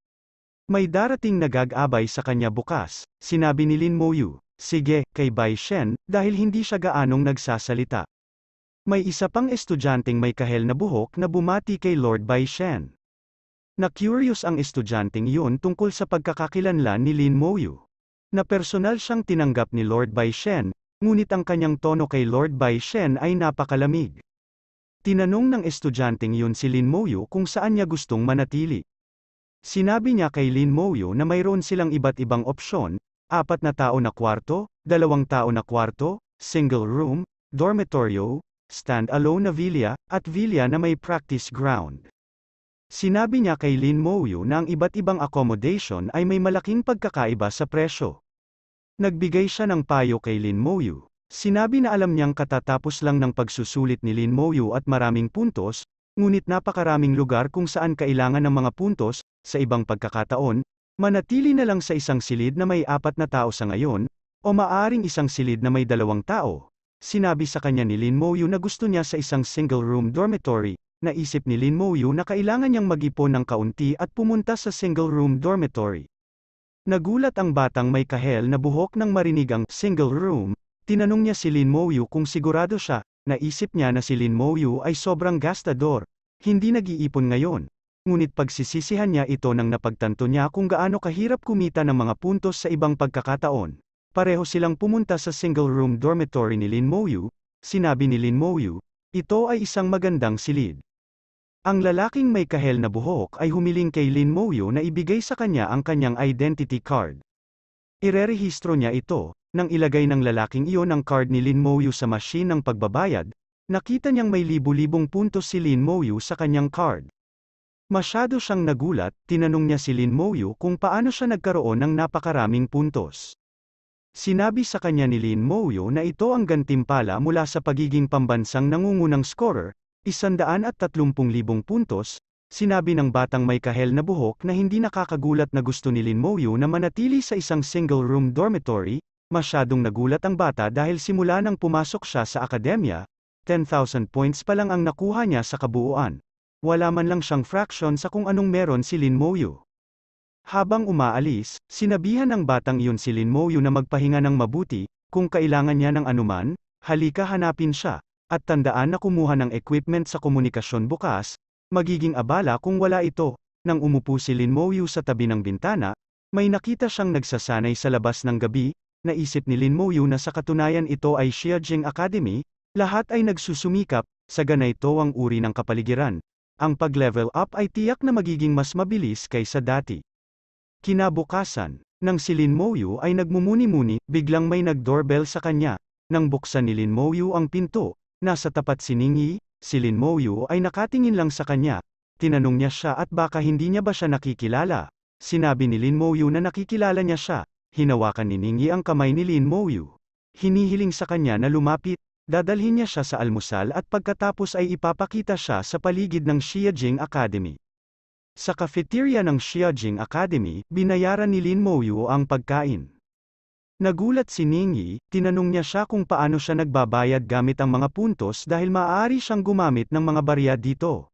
May darating na gagabay sa kanya bukas, sinabi ni Lin Mouyu, sige, kay Bai Shen, dahil hindi siya gaanong nagsasalita. May isa pang estudyanteng may kahel na buhok na bumati kay Lord Bai Shen. Na-curious ang estudyanteng yun tungkol sa pagkakakilanlan ni Lin Mouyu. Na personal siyang tinanggap ni Lord Bai Shen, ngunit ang kanyang tono kay Lord Bai Shen ay napakalamig. Tinanong ng estudyanteng yun si Lin Moyo kung saan niya gustong manatili. Sinabi niya kay Lin Moyo na mayroon silang iba't ibang opsyon, apat na tao na kwarto, dalawang tao na kwarto, single room, dormitoryo, stand-alone na villa, at villa na may practice ground. Sinabi niya kay Lin Moyo na ang iba't ibang accommodation ay may malaking pagkakaiba sa presyo. Nagbigay siya ng payo kay Lin Moyu. Sinabi na alam niyang katatapos lang ng pagsusulit ni Lin Moyu at maraming puntos, ngunit napakaraming lugar kung saan kailangan ng mga puntos, sa ibang pagkakataon, manatili na lang sa isang silid na may apat na tao sa ngayon, o maaring isang silid na may dalawang tao. Sinabi sa kanya ni Lin Moyu na gusto niya sa isang single-room dormitory, naisip ni Lin Moyu na kailangan niyang mag-ipon ng kaunti at pumunta sa single-room dormitory. Nagulat ang batang may kahel na buhok nang marinig ang single room, Tinanong niya si Lin Mouyu kung sigurado siya, naisip niya na si Lin Mouyu ay sobrang gastador, hindi nag-iipon ngayon. Ngunit pagsisisihan niya ito nang napagtanto niya kung gaano kahirap kumita ng mga puntos sa ibang pagkakataon. Pareho silang pumunta sa single-room dormitory ni Lin Mouyu, sinabi ni Lin Mouyu, ito ay isang magandang silid. Ang lalaking may kahel na buhok ay humiling kay Lin Mouyo na ibigay sa kanya ang kanyang identity card. Irerehistro niya ito, nang ilagay ng lalaking iyon ang card ni Lin Moyu sa machine ng pagbabayad, nakita niyang may libu-libong puntos si Lin Moyu sa kanyang card. Masyado siyang nagulat, tinanong niya si Lin Moyu kung paano siya nagkaroon ng napakaraming puntos. Sinabi sa kanya ni Lin Moyu na ito ang gantimpala mula sa pagiging pambansang nangungunang scorer, at 130,000 puntos, sinabi ng batang may kahel na buhok na hindi nakakagulat na gusto ni Lin Moyu na manatili sa isang single-room dormitory, Masyadong nagulat ang bata dahil simula nang pumasok siya sa akademya, 10,000 points pa lang ang nakuha niya sa kabuuan. Wala man lang siyang fraction sa kung anong meron si Lin Moyu. Habang umaalis, sinabihan ng batang iyon si Lin Moyu na magpahinga ng mabuti, kung kailangan niya ng anuman, halika hanapin siya, at tandaan na kumuha ng equipment sa komunikasyon bukas, magiging abala kung wala ito. Nang umupo si Lin Moyu sa tabi ng bintana, may nakita siyang nagsasanay sa labas ng gabi, naisip ni Lin Muyu na sa katunayan ito ay Xiajing Academy, lahat ay nagsusumikap, sa ganito ang uri ng kapaligiran. Ang pag-level up ay tiyak na magiging mas mabilis kaysa dati. Kinabukasan, nang si Lin Moyu ay nagmumuni-muni, biglang may nag-doorbell sa kanya. Nang buksan ni Lin Moyu ang pinto, nasa tapat si Ningyi, si Lin Moyu ay nakatingin lang sa kanya. Tinanong niya siya at baka hindi niya ba siya nakikilala. Sinabi ni Lin Moyu na nakikilala niya siya, hinawakan ni Ningyi ang kamay ni Lin Moyu. Hinihiling sa kanya na lumapit, dadalhin niya siya sa almusal at pagkatapos ay ipapakita siya sa paligid ng Xiajing Academy. Sa cafeteria ng Xiajing Academy, binayaran ni Lin Moyu ang pagkain. Nagulat si Ningyi, tinanong niya siya kung paano siya nagbabayad gamit ang mga puntos dahil maaari siyang gumamit ng mga barya dito.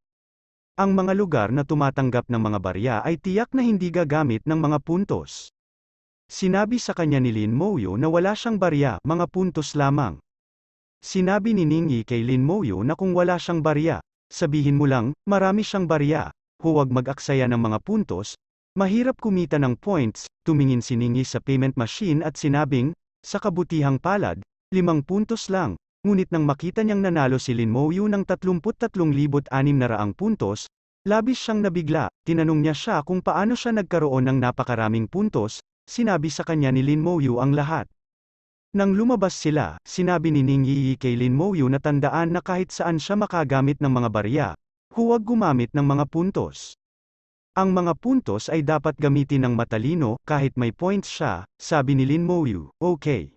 Ang mga lugar na tumatanggap ng mga barya ay tiyak na hindi gagamit ng mga puntos. Sinabi sa kanya ni Lin Moyo na wala siyang barya, mga puntos lamang. Sinabi ni Ningyi kay Lin Moyo na kung wala siyang barya, sabihin mo lang, marami siyang barya, huwag mag-aksaya ng mga puntos, mahirap kumita ng points, tumingin si Ningyi sa payment machine at sinabing, sa kabutihang palad, limang puntos lang, ngunit nang makita niyang nanalo si Lin Moyo ng 33,600 puntos, labis siyang nabigla, tinanong niya siya kung paano siya nagkaroon ng napakaraming puntos, sinabi sa kanya ni Lin Moyu ang lahat. Nang lumabas sila, sinabi ni Ning Yi kay Lin Moyu na tandaan na kahit saan siya makagamit ng mga barya, huwag gumamit ng mga puntos. Ang mga puntos ay dapat gamitin ng matalino, kahit may points siya, sabi ni Lin Moyu, okay.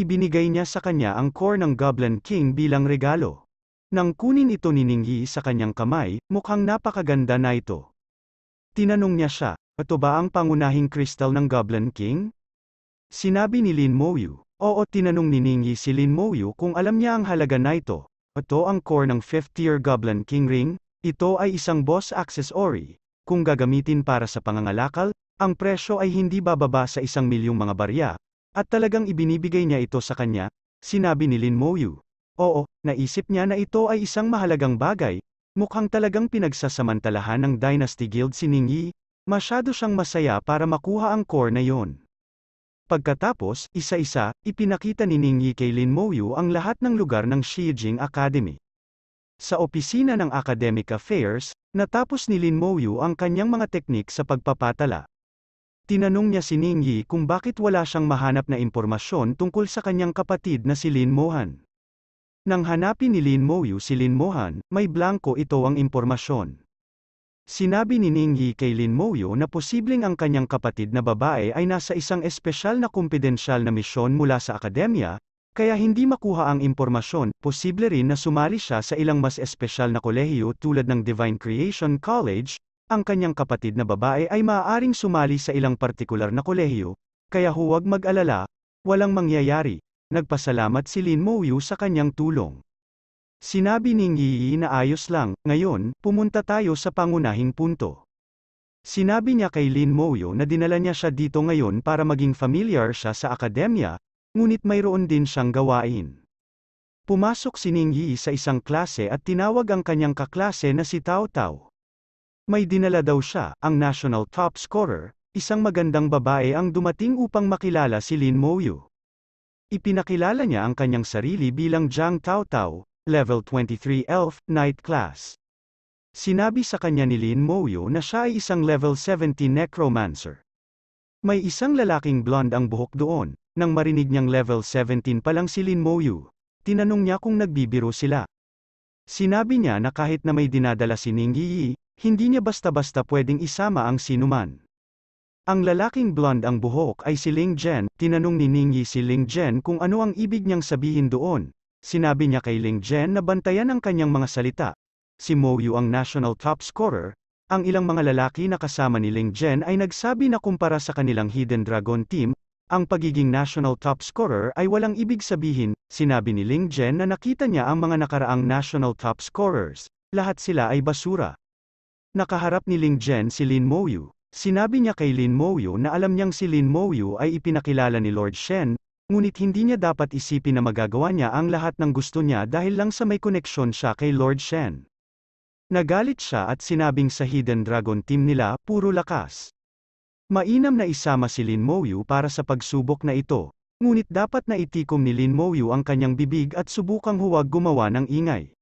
Ibinigay niya sa kanya ang core ng Goblin King bilang regalo. Nang kunin ito ni Ningyi sa kanyang kamay, mukhang napakaganda na ito. Tinanong niya siya, ito ba ang pangunahing kristal ng Goblin King? Sinabi ni Lin Moyu. Oo tinanong ni Ningyi si Lin Moyu kung alam niya ang halaga na ito. Ito ang core ng 5th tier Goblin King Ring, ito ay isang boss accessory. Kung gagamitin para sa pangangalakal, ang presyo ay hindi bababa sa isang milyong mga barya, at talagang ibinibigay niya ito sa kanya, sinabi ni Lin Moyu. Oo, naisip niya na ito ay isang mahalagang bagay, mukhang talagang pinagsasamantalahan ng Dynasty Guild si Ningyi, Masyado siyang masaya para makuha ang core na yon. Pagkatapos, isa-isa, ipinakita ni Ning Yi kay Lin Moyu ang lahat ng lugar ng Shijing Academy. Sa opisina ng Academic Affairs, natapos ni Lin Moyu ang kanyang mga teknik sa pagpapatala. Tinanong niya si Ning Yi kung bakit wala siyang mahanap na impormasyon tungkol sa kanyang kapatid na si Lin Mohan. Nang hanapin ni Lin Moyu si Lin Mohan, may blanco ito ang impormasyon. Sinabi ni Ningyi kay Lin Moyo na posibleng ang kanyang kapatid na babae ay nasa isang espesyal na kumpidensyal na misyon mula sa akademya, kaya hindi makuha ang impormasyon, posible rin na sumali siya sa ilang mas espesyal na kolehiyo tulad ng Divine Creation College, ang kanyang kapatid na babae ay maaaring sumali sa ilang partikular na kolehiyo, kaya huwag mag-alala, walang mangyayari, nagpasalamat si Lin Moyo sa kanyang tulong. Sinabi ning Yii na ayos lang, ngayon, pumunta tayo sa pangunahing punto. Sinabi niya kay Lin Moyo na dinala niya siya dito ngayon para maging familiar siya sa akademya, ngunit mayroon din siyang gawain. Pumasok si Ning Yi sa isang klase at tinawag ang kanyang kaklase na si Tao Tao. May dinala daw siya, ang national top scorer, isang magandang babae ang dumating upang makilala si Lin Moyo. Ipinakilala niya ang kanyang sarili bilang Jiang Tao Tao, level 23 elf, knight class. Sinabi sa kanya ni Lin Moyo na siya ay isang level 70 necromancer. May isang lalaking blonde ang buhok doon, nang marinig niyang level 17 pa lang si Lin Moyu. Tinanong niya kung nagbibiro sila. Sinabi niya na kahit na may dinadala si Ning Yi, hindi niya basta-basta pwedeng isama ang sinuman. Ang lalaking blonde ang buhok ay si Ling Jen, tinanong ni Ning Yi si Ling Jen kung ano ang ibig niyang sabihin doon, Sinabi niya kay Ling Jen na bantayan ang kanyang mga salita. Si Mo Yu ang national top scorer, ang ilang mga lalaki na kasama ni Ling Jen ay nagsabi na kumpara sa kanilang Hidden Dragon team, ang pagiging national top scorer ay walang ibig sabihin, sinabi ni Ling Jen na nakita niya ang mga nakaraang national top scorers, lahat sila ay basura. Nakaharap ni Ling Jen si Lin Mo Yu. Sinabi niya kay Lin Mo Yu na alam niyang si Lin Mo Yu ay ipinakilala ni Lord Shen, Ngunit hindi niya dapat isipin na magagawa niya ang lahat ng gusto niya dahil lang sa may koneksyon siya kay Lord Shen. Nagalit siya at sinabing sa Hidden Dragon team nila, puro lakas. Mainam na isama si Lin Mouyu para sa pagsubok na ito, ngunit dapat na itikom ni Lin Mouyu ang kanyang bibig at subukang huwag gumawa ng ingay.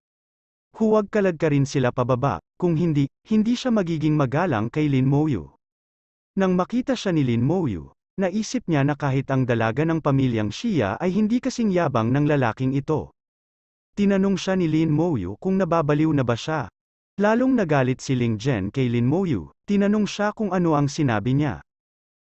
Huwag kaladka rin sila pababa, kung hindi, hindi siya magiging magalang kay Lin Mouyu. Nang makita siya ni Lin Mouyu, Naisip niya na kahit ang dalaga ng pamilyang Shia ay hindi kasing yabang ng lalaking ito. Tinanong siya ni Lin Moyu kung nababaliw na ba siya. Lalong nagalit si Ling Jen kay Lin Moyu, tinanong siya kung ano ang sinabi niya.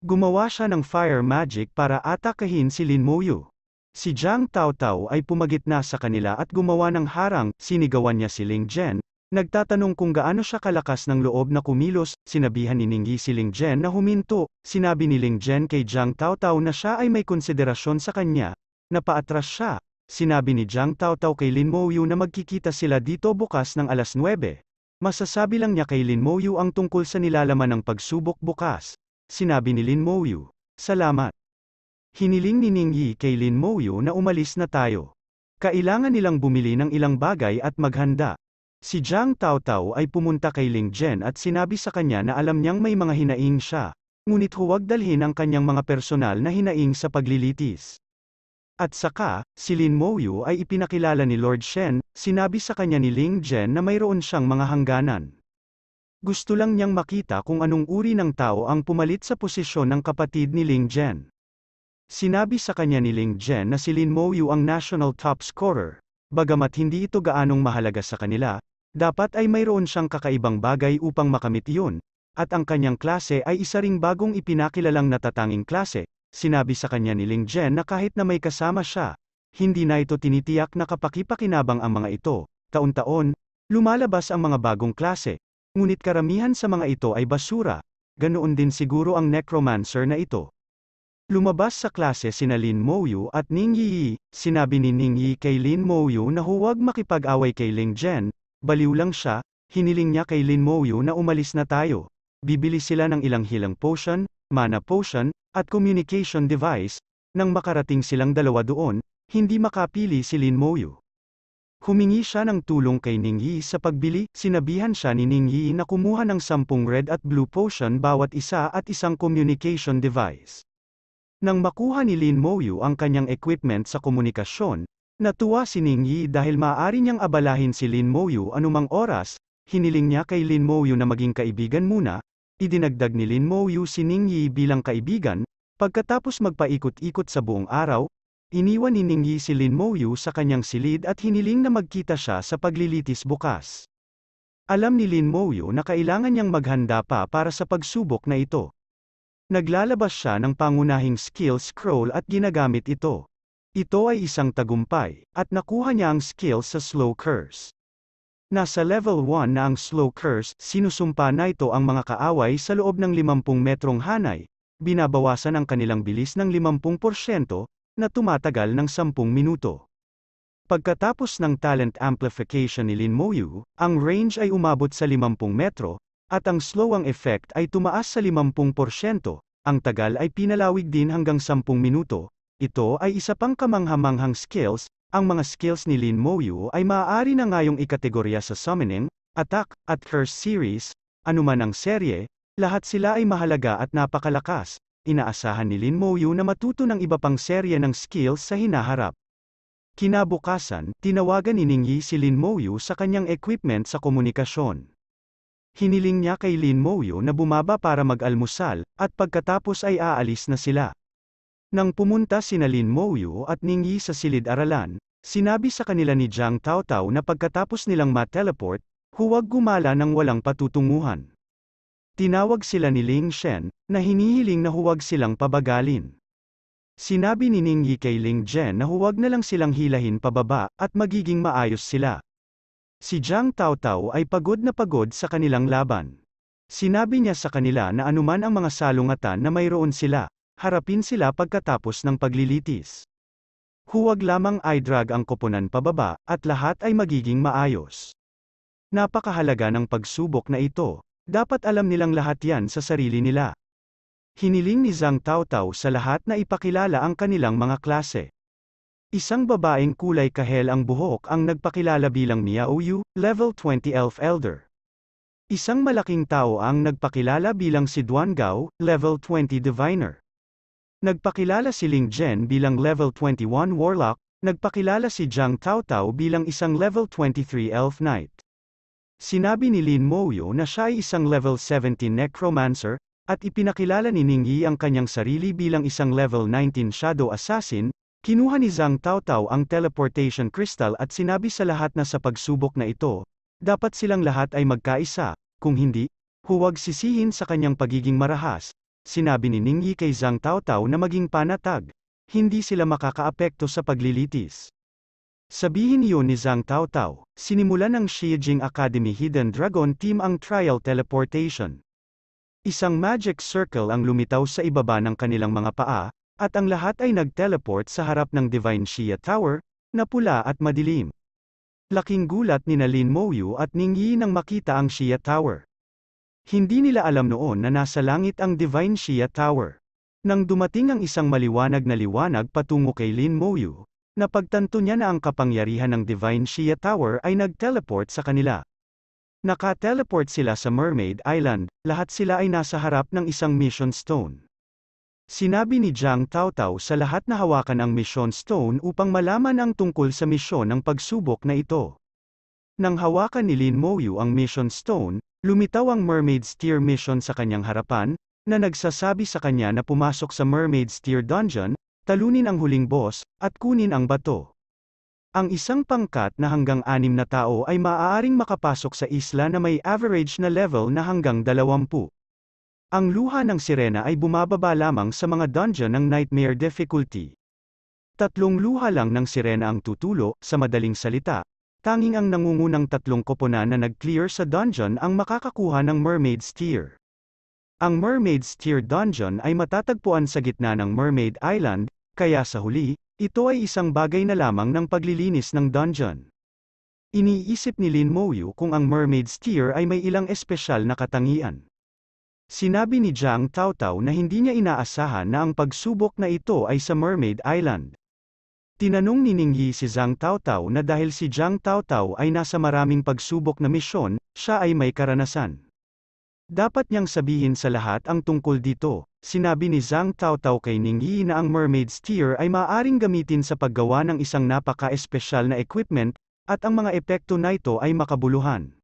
Gumawa siya ng fire magic para atakahin si Lin Moyu. Si Jiang Tao Tao ay pumagit na sa kanila at gumawa ng harang, sinigawan niya si Ling Jen, Nagtatanong kung gaano siya kalakas ng loob na kumilos, sinabihan ni Ningyi si Ling Jen na huminto, sinabi ni Ling Jen kay Jiang Taotao na siya ay may konsiderasyon sa kanya, napaatras siya, sinabi ni Jiang Taotao kay Lin Mouyu na magkikita sila dito bukas ng alas 9. Masasabi lang niya kay Lin Mouyu ang tungkol sa nilalaman ng pagsubok bukas, sinabi ni Lin Mouyu, salamat. Hiniling ni Ningyi kay Lin Mouyu na umalis na tayo. Kailangan nilang bumili ng ilang bagay at maghanda. Si Jiang Taotao ay pumunta kay Ling Jen at sinabi sa kanya na alam niyang may mga hinaing siya, ngunit huwag dalhin ang kanyang mga personal na hinaing sa paglilitis. At saka, si Lin Moyu ay ipinakilala ni Lord Shen, sinabi sa kanya ni Ling Jen na mayroon siyang mga hangganan. Gusto lang niyang makita kung anong uri ng tao ang pumalit sa posisyon ng kapatid ni Ling Jen. Sinabi sa kanya ni Ling Jen na si Lin Moyu ang national top scorer, bagamat hindi ito gaanong mahalaga sa kanila, dapat ay mayroon siyang kakaibang bagay upang makamit iyon, at ang kanyang klase ay isa ring bagong ipinakilalang natatanging klase, sinabi sa kanya ni Ling Jen na kahit na may kasama siya, hindi na ito tinitiyak na kapakipakinabang ang mga ito, taon-taon, lumalabas ang mga bagong klase, ngunit karamihan sa mga ito ay basura, ganoon din siguro ang necromancer na ito. Lumabas sa klase sina Lin Moyu at Ning Yi, sinabi ni Ning Yi kay Lin Moyu na huwag makipag-away kay Ling Jen, Baliw lang siya, hiniling niya kay Lin Moyo na umalis na tayo. Bibili sila ng ilang hilang potion, mana potion, at communication device, nang makarating silang dalawa doon, hindi makapili si Lin Moyo. Humingi siya ng tulong kay Ning Yi sa pagbili, sinabihan siya ni Ning Yi na kumuha ng sampung red at blue potion bawat isa at isang communication device. Nang makuha ni Lin Moyu ang kanyang equipment sa komunikasyon, Natuwa si Ning Yi dahil maaari niyang abalahin si Lin Moyu anumang oras, hiniling niya kay Lin Moyu na maging kaibigan muna, idinagdag ni Lin Moyu si Ning Yi bilang kaibigan, pagkatapos magpaikot-ikot sa buong araw, iniwan ni Ning Yi si Lin Moyu sa kanyang silid at hiniling na magkita siya sa paglilitis bukas. Alam ni Lin Moyu na kailangan niyang maghanda pa para sa pagsubok na ito. Naglalabas siya ng pangunahing skill scroll at ginagamit ito. Ito ay isang tagumpay, at nakuha niya ang skill sa slow curse. Nasa level 1 na ang slow curse, sinusumpa na ito ang mga kaaway sa loob ng 50 metrong hanay, binabawasan ang kanilang bilis ng 50%, na tumatagal ng 10 minuto. Pagkatapos ng talent amplification ni Lin Moyu, ang range ay umabot sa 50 metro, at ang slow ang effect ay tumaas sa 50%, ang tagal ay pinalawig din hanggang 10 minuto, ito ay isa pang kamanghamanghang skills, ang mga skills ni Lin Moyu ay maaari na ngayong ikategorya sa summoning, attack, at curse series, anuman ang serye, lahat sila ay mahalaga at napakalakas. Inaasahan ni Lin Moyu na matuto ng iba pang serye ng skills sa hinaharap. Kinabukasan, tinawagan ni Ningyi si Lin Moyu sa kanyang equipment sa komunikasyon. Hiniling niya kay Lin Moyu na bumaba para mag-almusal, at pagkatapos ay aalis na sila. Nang pumunta sina Lin Mouyu at Ningyi sa silid-aralan, sinabi sa kanila ni Jiang Taotao na pagkatapos nilang ma-teleport, huwag gumala ng walang patutunguhan. Tinawag sila ni Ling Shen, na hinihiling na huwag silang pabagalin. Sinabi ni Ningyi kay Ling Jen na huwag na lang silang hilahin pababa, at magiging maayos sila. Si Jiang Taotao ay pagod na pagod sa kanilang laban. Sinabi niya sa kanila na anuman ang mga salungatan na mayroon sila, Harapin sila pagkatapos ng paglilitis. Huwag lamang ay drag ang koponan pababa, at lahat ay magiging maayos. Napakahalaga ng pagsubok na ito, dapat alam nilang lahat yan sa sarili nila. Hiniling ni Zhang Taotao sa lahat na ipakilala ang kanilang mga klase. Isang babaeng kulay kahel ang buhok ang nagpakilala bilang Miaoyu, level 20 elf elder. Isang malaking tao ang nagpakilala bilang si Duan Gao, level 20 diviner. Nagpakilala si Ling Jen bilang level 21 warlock, nagpakilala si Zhang Taotao bilang isang level 23 elf knight. Sinabi ni Lin Moyo na siya ay isang level 17 necromancer, at ipinakilala ni Ning Yi ang kanyang sarili bilang isang level 19 shadow assassin, kinuha ni Zhang Taotao ang teleportation crystal at sinabi sa lahat na sa pagsubok na ito, dapat silang lahat ay magkaisa, kung hindi, huwag sisihin sa kanyang pagiging marahas, sinabi ni Ningyi kay Zhang Tao Tao na maging panatag. Hindi sila makakaapekto sa paglilitis. Sabihin yun ni Zhang Tao Tao, sinimulan ng Xijing Academy Hidden Dragon Team ang trial teleportation. Isang magic circle ang lumitaw sa ibaba ng kanilang mga paa, at ang lahat ay nag-teleport sa harap ng Divine Shia Tower, na pula at madilim. Laking gulat ni Nalin Moyu at Ningyi nang makita ang Shia Tower. Hindi nila alam noon na nasa langit ang Divine Shia Tower. Nang dumating ang isang maliwanag na liwanag patungo kay Lin Moyu, napagtanto niya na ang kapangyarihan ng Divine Shia Tower ay nag-teleport sa kanila. Naka-teleport sila sa Mermaid Island, lahat sila ay nasa harap ng isang Mission Stone. Sinabi ni Jiang Taotao sa lahat na hawakan ang Mission Stone upang malaman ang tungkol sa misyon ng pagsubok na ito. Nang hawakan ni Lin Moyu ang Mission Stone, Lumitaw ang Mermaid's Tear mission sa kanyang harapan, na nagsasabi sa kanya na pumasok sa Mermaid's Tear Dungeon, talunin ang huling boss, at kunin ang bato. Ang isang pangkat na hanggang anim na tao ay maaaring makapasok sa isla na may average na level na hanggang 20. Ang luha ng sirena ay bumababa lamang sa mga dungeon ng nightmare difficulty. Tatlong luha lang ng sirena ang tutulo, sa madaling salita, Tanging ang nangungunang tatlong kopona na nag-clear sa dungeon ang makakakuha ng Mermaid's Tear. Ang Mermaid's Tear Dungeon ay matatagpuan sa gitna ng Mermaid Island, kaya sa huli, ito ay isang bagay na lamang ng paglilinis ng dungeon. Iniisip ni Lin Moyu kung ang Mermaid's Tear ay may ilang espesyal na katangian. Sinabi ni Jiang Taotao na hindi niya inaasahan na ang pagsubok na ito ay sa Mermaid Island. Tinanong ni Ningyi si Zhang Taotao na dahil si Zhang Taotao ay nasa maraming pagsubok na misyon, siya ay may karanasan. Dapat niyang sabihin sa lahat ang tungkol dito, sinabi ni Zhang Taotao kay Ningyi na ang mermaid's tear ay maaaring gamitin sa paggawa ng isang napaka-espesyal na equipment, at ang mga epekto na ito ay makabuluhan.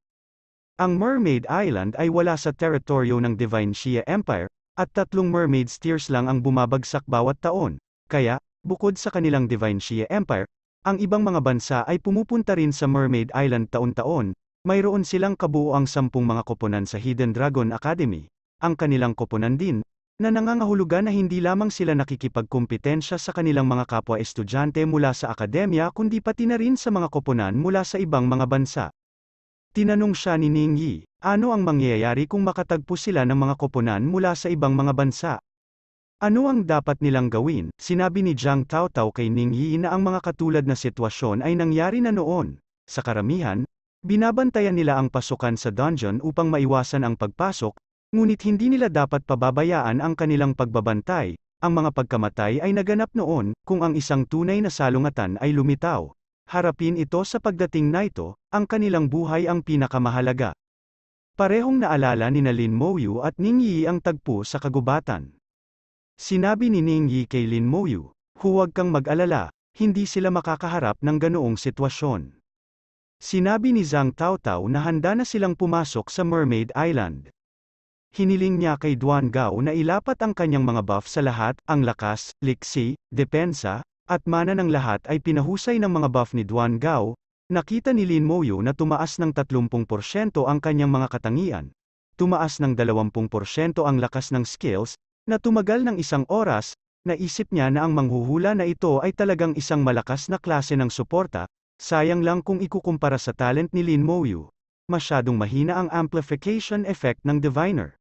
Ang Mermaid Island ay wala sa teritoryo ng Divine Shia Empire, at tatlong mermaid's tears lang ang bumabagsak bawat taon, kaya, Bukod sa kanilang Divine Shia Empire, ang ibang mga bansa ay pumupunta rin sa Mermaid Island taon-taon, mayroon silang kabuoang sampung mga koponan sa Hidden Dragon Academy, ang kanilang koponan din, na nangangahulugan na hindi lamang sila nakikipagkumpetensya sa kanilang mga kapwa estudyante mula sa akademya kundi pati na rin sa mga koponan mula sa ibang mga bansa. Tinanong siya ni Ning Yi, ano ang mangyayari kung makatagpo sila ng mga koponan mula sa ibang mga bansa? Ano ang dapat nilang gawin? Sinabi ni Jiang Taotao kay Ning Yi na ang mga katulad na sitwasyon ay nangyari na noon. Sa karamihan, binabantayan nila ang pasukan sa dungeon upang maiwasan ang pagpasok, ngunit hindi nila dapat pababayaan ang kanilang pagbabantay. Ang mga pagkamatay ay naganap noon, kung ang isang tunay na salungatan ay lumitaw. Harapin ito sa pagdating na ito, ang kanilang buhay ang pinakamahalaga. Parehong naalala ni Nalin Moyu at Ning Yi ang tagpo sa kagubatan. Sinabi ni Ning Yi kay Lin Moyu, huwag kang mag-alala, hindi sila makakaharap ng ganoong sitwasyon. Sinabi ni Zhang Taotao na handa na silang pumasok sa Mermaid Island. Hiniling niya kay Duan Gao na ilapat ang kanyang mga buff sa lahat, ang lakas, liksi, depensa, at mana ng lahat ay pinahusay ng mga buff ni Duan Gao, nakita ni Lin Moyu na tumaas ng 30% ang kanyang mga katangian, tumaas ng 20% ang lakas ng skills, na tumagal ng isang oras, naisip niya na ang manghuhula na ito ay talagang isang malakas na klase ng suporta, sayang lang kung ikukumpara sa talent ni Lin Moyu, masyadong mahina ang amplification effect ng diviner.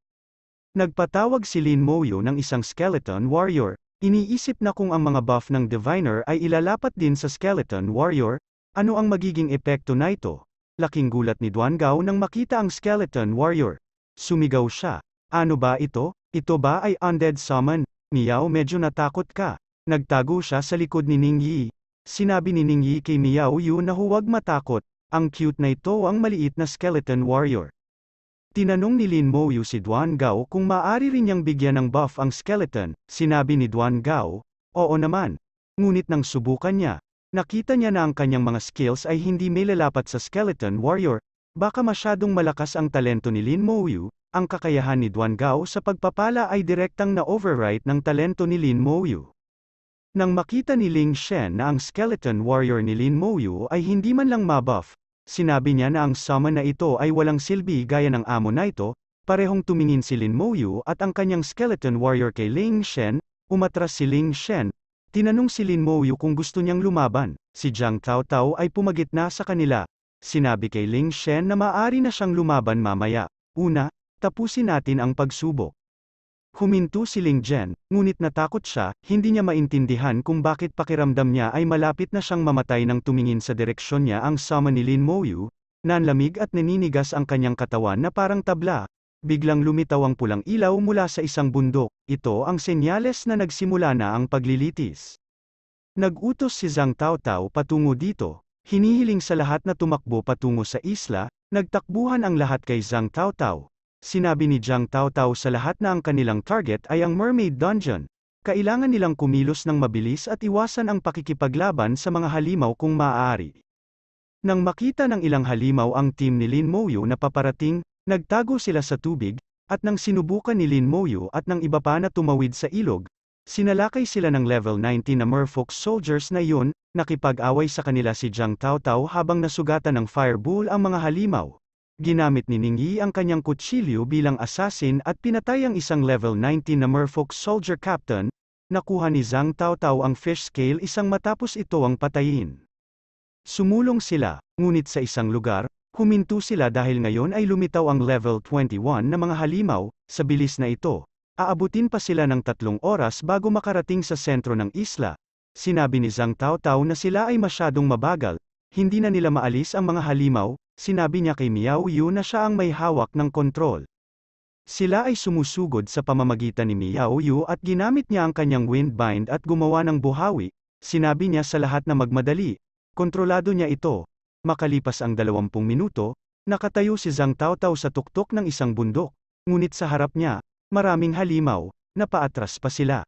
Nagpatawag si Lin Moyo ng isang skeleton warrior, iniisip na kung ang mga buff ng diviner ay ilalapat din sa skeleton warrior, ano ang magiging epekto na ito? Laking gulat ni Duan Gao nang makita ang skeleton warrior. Sumigaw siya, ano ba ito? Ito ba ay undead summon? Niyaw medyo natakot ka. Nagtago siya sa likod ni Ningyi. Sinabi ni Ningyi kay Miao Yu na huwag matakot, ang cute na ito ang maliit na skeleton warrior. Tinanong ni Lin Mo Yu si Duan Gao kung maaari rin niyang bigyan ng buff ang skeleton, sinabi ni Duan Gao, oo naman. Ngunit nang subukan niya, nakita niya na ang kanyang mga skills ay hindi may lalapat sa skeleton warrior, Baka masyadong malakas ang talento ni Lin Mo Yu, ang kakayahan ni Duan Gao sa pagpapala ay direktang na-overwrite ng talento ni Lin Mo Yu. Nang makita ni Ling Shen na ang skeleton warrior ni Lin Mo Yu ay hindi man lang mabuff, sinabi niya na ang summon na ito ay walang silbi gaya ng amo na ito, parehong tumingin si Lin Mo Yu at ang kanyang skeleton warrior kay Ling Shen, umatras si Ling Shen, tinanong si Lin Mo Yu kung gusto niyang lumaban, si Jiang Tao Tao ay pumagitna sa kanila, Sinabi kay Ling Shen na maari na siyang lumaban mamaya. Una, tapusin natin ang pagsubok. Huminto si Ling Jen, ngunit natakot siya, hindi niya maintindihan kung bakit pakiramdam niya ay malapit na siyang mamatay nang tumingin sa direksyon niya ang sama ni Lin Moyu, nanlamig at naninigas ang kanyang katawan na parang tabla. Biglang lumitaw ang pulang ilaw mula sa isang bundok, ito ang senyales na nagsimula na ang paglilitis. Nagutos si Zhang Tao Tao patungo dito, Hinihiling sa lahat na tumakbo patungo sa isla, nagtakbuhan ang lahat kay Zhang Taotao. Sinabi ni Zhang Taotao sa lahat na ang kanilang target ay ang Mermaid Dungeon. Kailangan nilang kumilos ng mabilis at iwasan ang pakikipaglaban sa mga halimaw kung maaari. Nang makita ng ilang halimaw ang team ni Lin Moyu na paparating, nagtago sila sa tubig, at nang sinubukan ni Lin Moyu at ng iba pa na tumawid sa ilog, Sinalakay sila ng level 19 na Merfolk soldiers na yun, nakipag-away sa kanila si Jiang Taotao habang nasugatan ng fireball ang mga halimaw. Ginamit ni Ningyi ang kanyang kutsilyo bilang assassin at pinatay ang isang level 19 na Merfolk soldier captain, nakuha ni Zhang Taotao ang fish scale isang matapos ito ang patayin. Sumulong sila, ngunit sa isang lugar, huminto sila dahil ngayon ay lumitaw ang level 21 na mga halimaw, sa bilis na ito, Aabutin pa sila ng tatlong oras bago makarating sa sentro ng isla. Sinabi ni Zhang Tao Tao na sila ay masyadong mabagal, hindi na nila maalis ang mga halimaw, sinabi niya kay Miao Yu na siya ang may hawak ng kontrol. Sila ay sumusugod sa pamamagitan ni Miao Yu at ginamit niya ang kanyang windbind at gumawa ng buhawi, sinabi niya sa lahat na magmadali, kontrolado niya ito. Makalipas ang 20 minuto, nakatayo si Zhang Tao Tao sa tuktok ng isang bundok, ngunit sa harap niya, Maraming halimaw, napaatras pa sila.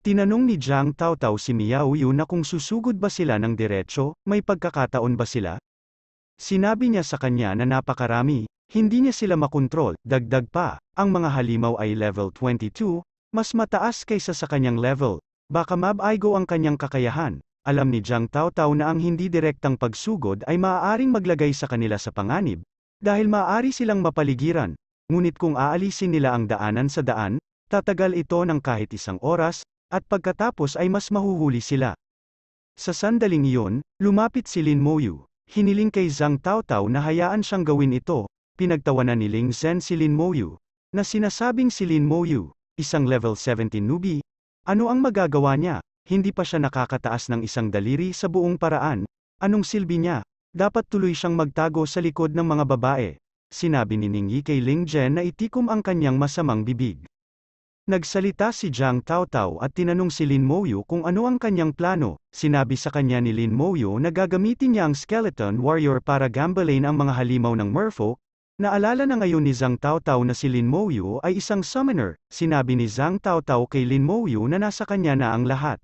Tinanong ni Jiang Taotao si Miao Yu na kung susugod ba sila ng diretso, may pagkakataon ba sila? Sinabi niya sa kanya na napakarami, hindi niya sila makontrol, dagdag pa, ang mga halimaw ay level 22, mas mataas kaysa sa kanyang level, baka mabaigo ang kanyang kakayahan. Alam ni Jiang Taotao na ang hindi direktang pagsugod ay maaaring maglagay sa kanila sa panganib, dahil maaari silang mapaligiran, ngunit kung aalisin nila ang daanan sa daan, tatagal ito ng kahit isang oras, at pagkatapos ay mas mahuhuli sila. Sa sandaling iyon, lumapit si Lin Moyu, hiniling kay Zhang Taotao na hayaan siyang gawin ito, pinagtawanan ni Ling Zhen si Lin Moyu, na sinasabing si Lin Moyu, isang level 17 newbie, ano ang magagawa niya, hindi pa siya nakakataas ng isang daliri sa buong paraan, anong silbi niya, dapat tuloy siyang magtago sa likod ng mga babae sinabi ni Ning Yi kay Ling Jen na itikom ang kanyang masamang bibig. Nagsalita si Jiang Taotao at tinanong si Lin Moyo kung ano ang kanyang plano, sinabi sa kanya ni Lin Moyo na gagamitin niya ang Skeleton Warrior para gambalain ang mga halimaw ng Murfo, naalala na ngayon ni Zhang Taotao na si Lin Moyo ay isang summoner, sinabi ni Zhang Taotao kay Lin Moyo na nasa kanya na ang lahat.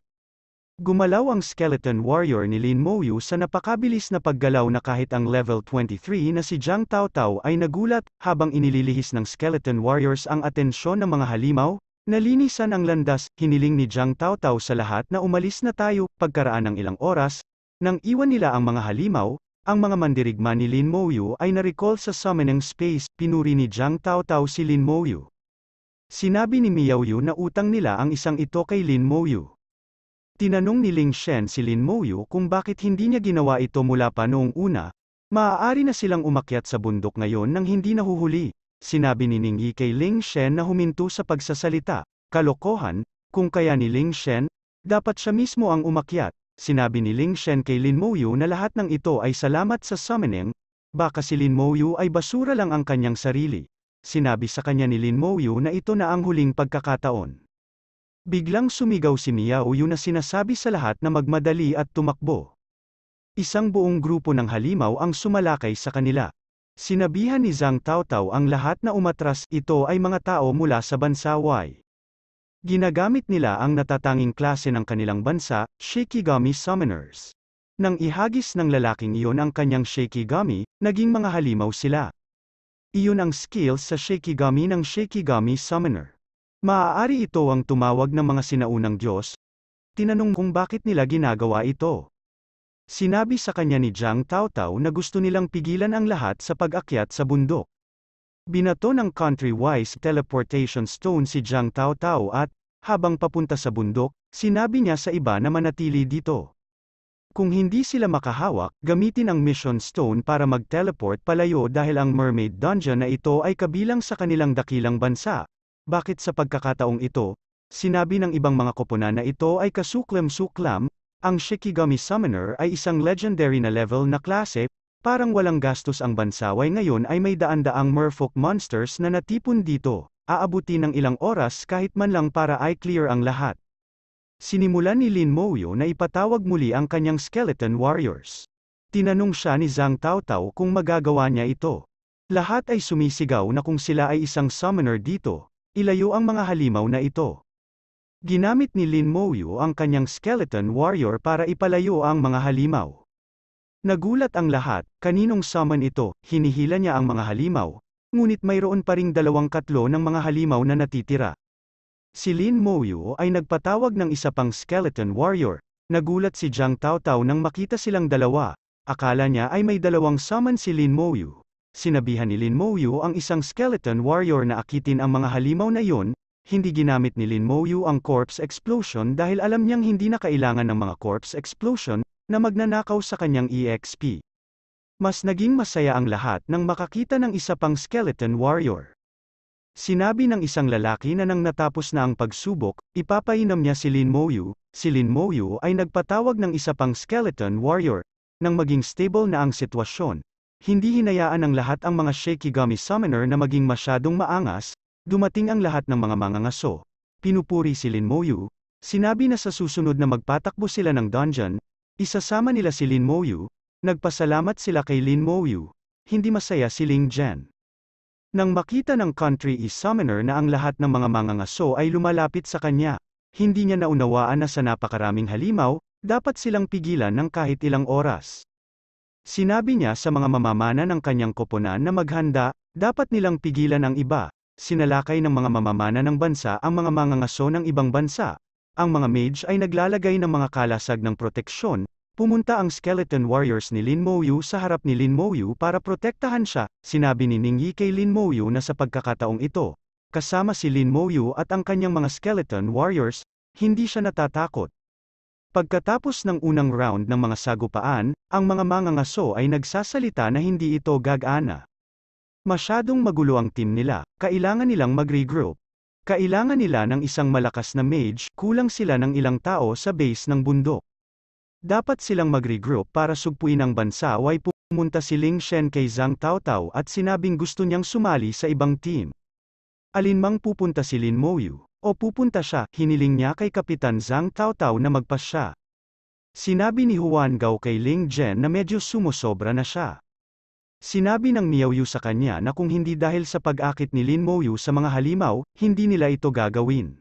Gumalaw ang skeleton warrior ni Lin Moyu sa napakabilis na paggalaw na kahit ang level 23 na si Jiang Tao Tao ay nagulat, habang inililihis ng skeleton warriors ang atensyon ng mga halimaw, nalinisan ang landas, hiniling ni Jiang Tao Tao sa lahat na umalis na tayo, pagkaraan ng ilang oras, nang iwan nila ang mga halimaw, ang mga mandirigma ni Lin Moyu ay narecall sa summoning space, pinuri ni Jiang Tao Tao si Lin Moyu. Sinabi ni Miao Yu na utang nila ang isang ito kay Lin Moyu. Tinanong ni Ling Shen si Lin Moyu kung bakit hindi niya ginawa ito mula pa noong una, maaari na silang umakyat sa bundok ngayon nang hindi nahuhuli, sinabi ni Ning Yi kay Ling Shen na huminto sa pagsasalita, kalokohan, kung kaya ni Ling Shen, dapat siya mismo ang umakyat, sinabi ni Ling Shen kay Lin Moyu na lahat ng ito ay salamat sa summoning, baka si Lin Moyu ay basura lang ang kanyang sarili. Sinabi sa kanya ni Lin Moyu na ito na ang huling pagkakataon. Biglang sumigaw si Mia Uyu na sinasabi sa lahat na magmadali at tumakbo. Isang buong grupo ng halimaw ang sumalakay sa kanila. Sinabihan ni Zhang Taotao ang lahat na umatras, ito ay mga tao mula sa bansa Y. Ginagamit nila ang natatanging klase ng kanilang bansa, Shikigami Summoners. Nang ihagis ng lalaking iyon ang kanyang Shikigami, naging mga halimaw sila. Iyon ang skills sa Shikigami ng Shikigami Summoner. Maaari ito ang tumawag ng mga sinaunang Diyos. Tinanong kung bakit nila ginagawa ito. Sinabi sa kanya ni Jiang Taotao na gusto nilang pigilan ang lahat sa pag-akyat sa bundok. Binato ng country-wise teleportation stone si Jiang Taotao at, habang papunta sa bundok, sinabi niya sa iba na manatili dito. Kung hindi sila makahawak, gamitin ang mission stone para mag-teleport palayo dahil ang mermaid dungeon na ito ay kabilang sa kanilang dakilang bansa, bakit sa pagkakataong ito, sinabi ng ibang mga koponan na ito ay kasuklam-suklam, ang Shikigami Summoner ay isang legendary na level na klase, parang walang gastos ang bansaway ngayon ay may daan-daang merfolk monsters na natipon dito, aabuti ng ilang oras kahit man lang para ay clear ang lahat. Sinimulan ni Lin Moyo na ipatawag muli ang kanyang skeleton warriors. Tinanong siya ni Zhang Taotao kung magagawa niya ito. Lahat ay sumisigaw na kung sila ay isang summoner dito, Ilayo ang mga halimaw na ito. Ginamit ni Lin Mouyu ang kanyang skeleton warrior para ipalayo ang mga halimaw. Nagulat ang lahat, kaninong summon ito, hinihila niya ang mga halimaw, ngunit mayroon pa ring dalawang katlo ng mga halimaw na natitira. Si Lin Mouyu ay nagpatawag ng isa pang skeleton warrior, nagulat si Jiang Taotao nang makita silang dalawa, akala niya ay may dalawang summon si Lin Mouyu, sinabihan ni Lin Mouyu ang isang skeleton warrior na akitin ang mga halimaw na yun, hindi ginamit ni Lin Mouyu ang corpse explosion dahil alam niyang hindi na kailangan ng mga corpse explosion na magnanakaw sa kanyang EXP. Mas naging masaya ang lahat nang makakita ng isa pang skeleton warrior. Sinabi ng isang lalaki na nang natapos na ang pagsubok, ipapainam niya si Lin Mouyu, si Lin Mouyu ay nagpatawag ng isa pang skeleton warrior, nang maging stable na ang sitwasyon, hindi hinayaan ng lahat ang mga Shakigami Summoner na maging masyadong maangas, dumating ang lahat ng mga mangangaso. Pinupuri si Lin Moyu, sinabi na sa susunod na magpatakbo sila ng dungeon, isasama nila si Lin Moyu, nagpasalamat sila kay Lin Moyu, hindi masaya si Ling Jen. Nang makita ng country is summoner na ang lahat ng mga mangangaso ay lumalapit sa kanya, hindi niya naunawaan na sa napakaraming halimaw, dapat silang pigilan ng kahit ilang oras. Sinabi niya sa mga mamamana ng kanyang koponan na maghanda, dapat nilang pigilan ang iba. Sinalakay ng mga mamamana ng bansa ang mga mangangaso ng ibang bansa. Ang mga mage ay naglalagay ng mga kalasag ng proteksyon. Pumunta ang skeleton warriors ni Lin Mouyu sa harap ni Lin Mouyu para protektahan siya, sinabi ni Ning Yi kay Lin Mouyu na sa pagkakataong ito. Kasama si Lin Mouyu at ang kanyang mga skeleton warriors, hindi siya natatakot. Pagkatapos ng unang round ng mga sagupaan, ang mga mangangaso ay nagsasalita na hindi ito gagana. Masyadong magulo ang team nila, kailangan nilang mag-regroup. Kailangan nila ng isang malakas na mage, kulang sila ng ilang tao sa base ng bundok. Dapat silang mag-regroup para sugpuin ang bansa why pumunta si Ling Shen kay Zhang Tao Tao at sinabing gusto niyang sumali sa ibang team. Alinmang pupunta si Lin Moyu, o pupunta siya, hiniling niya kay Kapitan Zhang Taotao na magpasya. Sinabi ni Huan Gao kay Ling Jen na medyo sumusobra na siya. Sinabi ng Miao Yu sa kanya na kung hindi dahil sa pag-akit ni Lin Mo Yu sa mga halimaw, hindi nila ito gagawin.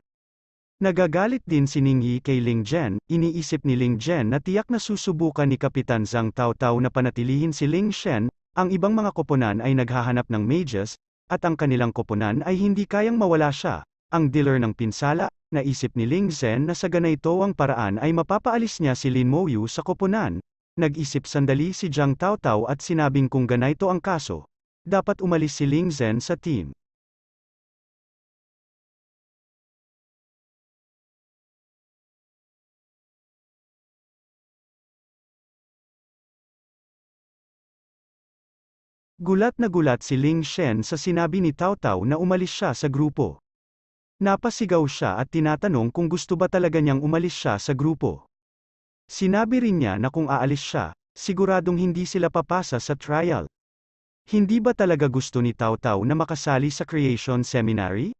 Nagagalit din si Ning Yi kay Ling Jen, iniisip ni Ling Jen na tiyak na susubukan ni Kapitan Zhang Taotao na panatilihin si Ling Shen, ang ibang mga koponan ay naghahanap ng mages, at ang kanilang koponan ay hindi kayang mawala siya, ang dealer ng pinsala, naisip ni Ling Zhen na sa ganito ang paraan ay mapapaalis niya si Lin Moyu sa koponan. Nag-isip sandali si Jiang Taotao at sinabing kung ganito ang kaso, dapat umalis si Ling Zhen sa team. Gulat na gulat si Ling Shen sa sinabi ni Tao Tao na umalis siya sa grupo. Napasigaw siya at tinatanong kung gusto ba talaga niyang umalis siya sa grupo. Sinabi rin niya na kung aalis siya, siguradong hindi sila papasa sa trial. Hindi ba talaga gusto ni Tao Tao na makasali sa Creation Seminary?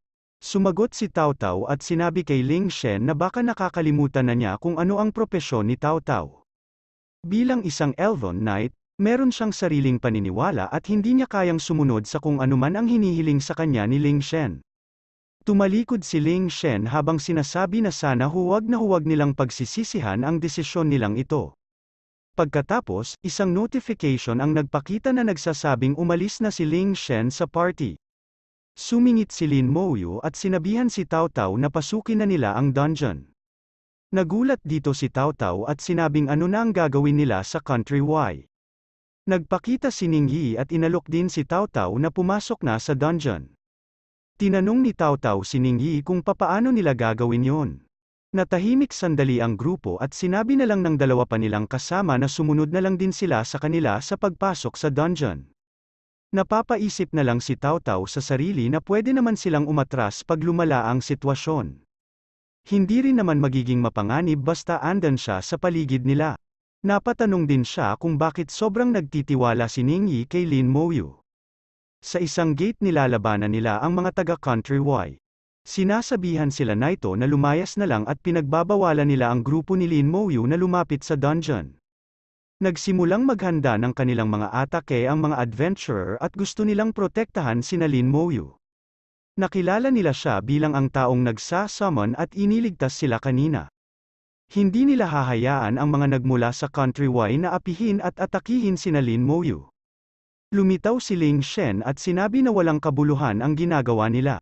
Sumagot si Tao Tao at sinabi kay Ling Shen na baka nakakalimutan na niya kung ano ang propesyon ni Tao Tao. Bilang isang Elven Knight, meron siyang sariling paniniwala at hindi niya kayang sumunod sa kung anuman ang hinihiling sa kanya ni Ling Shen. Tumalikod si Ling Shen habang sinasabi na sana huwag na huwag nilang pagsisisihan ang desisyon nilang ito. Pagkatapos, isang notification ang nagpakita na nagsasabing umalis na si Ling Shen sa party. Sumingit si Lin Mouyu at sinabihan si Tao Tao na pasukin na nila ang dungeon. Nagulat dito si Tao Tao at sinabing ano na ang gagawin nila sa country Y. Nagpakita si Ning Yi at inalok din si Tao Tao na pumasok na sa dungeon. Tinanong ni Tao Tao si Ningyi kung papaano nila gagawin yon. Natahimik sandali ang grupo at sinabi na lang ng dalawa pa nilang kasama na sumunod na lang din sila sa kanila sa pagpasok sa dungeon. Napapaisip na lang si Tao Tao sa sarili na pwede naman silang umatras pag lumala ang sitwasyon. Hindi rin naman magiging mapanganib basta andan siya sa paligid nila. Napatanong din siya kung bakit sobrang nagtitiwala si Ningyi kay Lin Moyu. Sa isang gate nilalabanan nila ang mga taga-country Y. Sinasabihan sila na ito na lumayas na lang at pinagbabawalan nila ang grupo ni Lin Moyu na lumapit sa dungeon. Nagsimulang maghanda ng kanilang mga atake ang mga adventurer at gusto nilang protektahan sina Lin Moyu. Nakilala nila siya bilang ang taong nagsasummon at iniligtas sila kanina. Hindi nila hahayaan ang mga nagmula sa country Y na apihin at atakihin sina Lin Moyu. Lumitaw si Ling Shen at sinabi na walang kabuluhan ang ginagawa nila.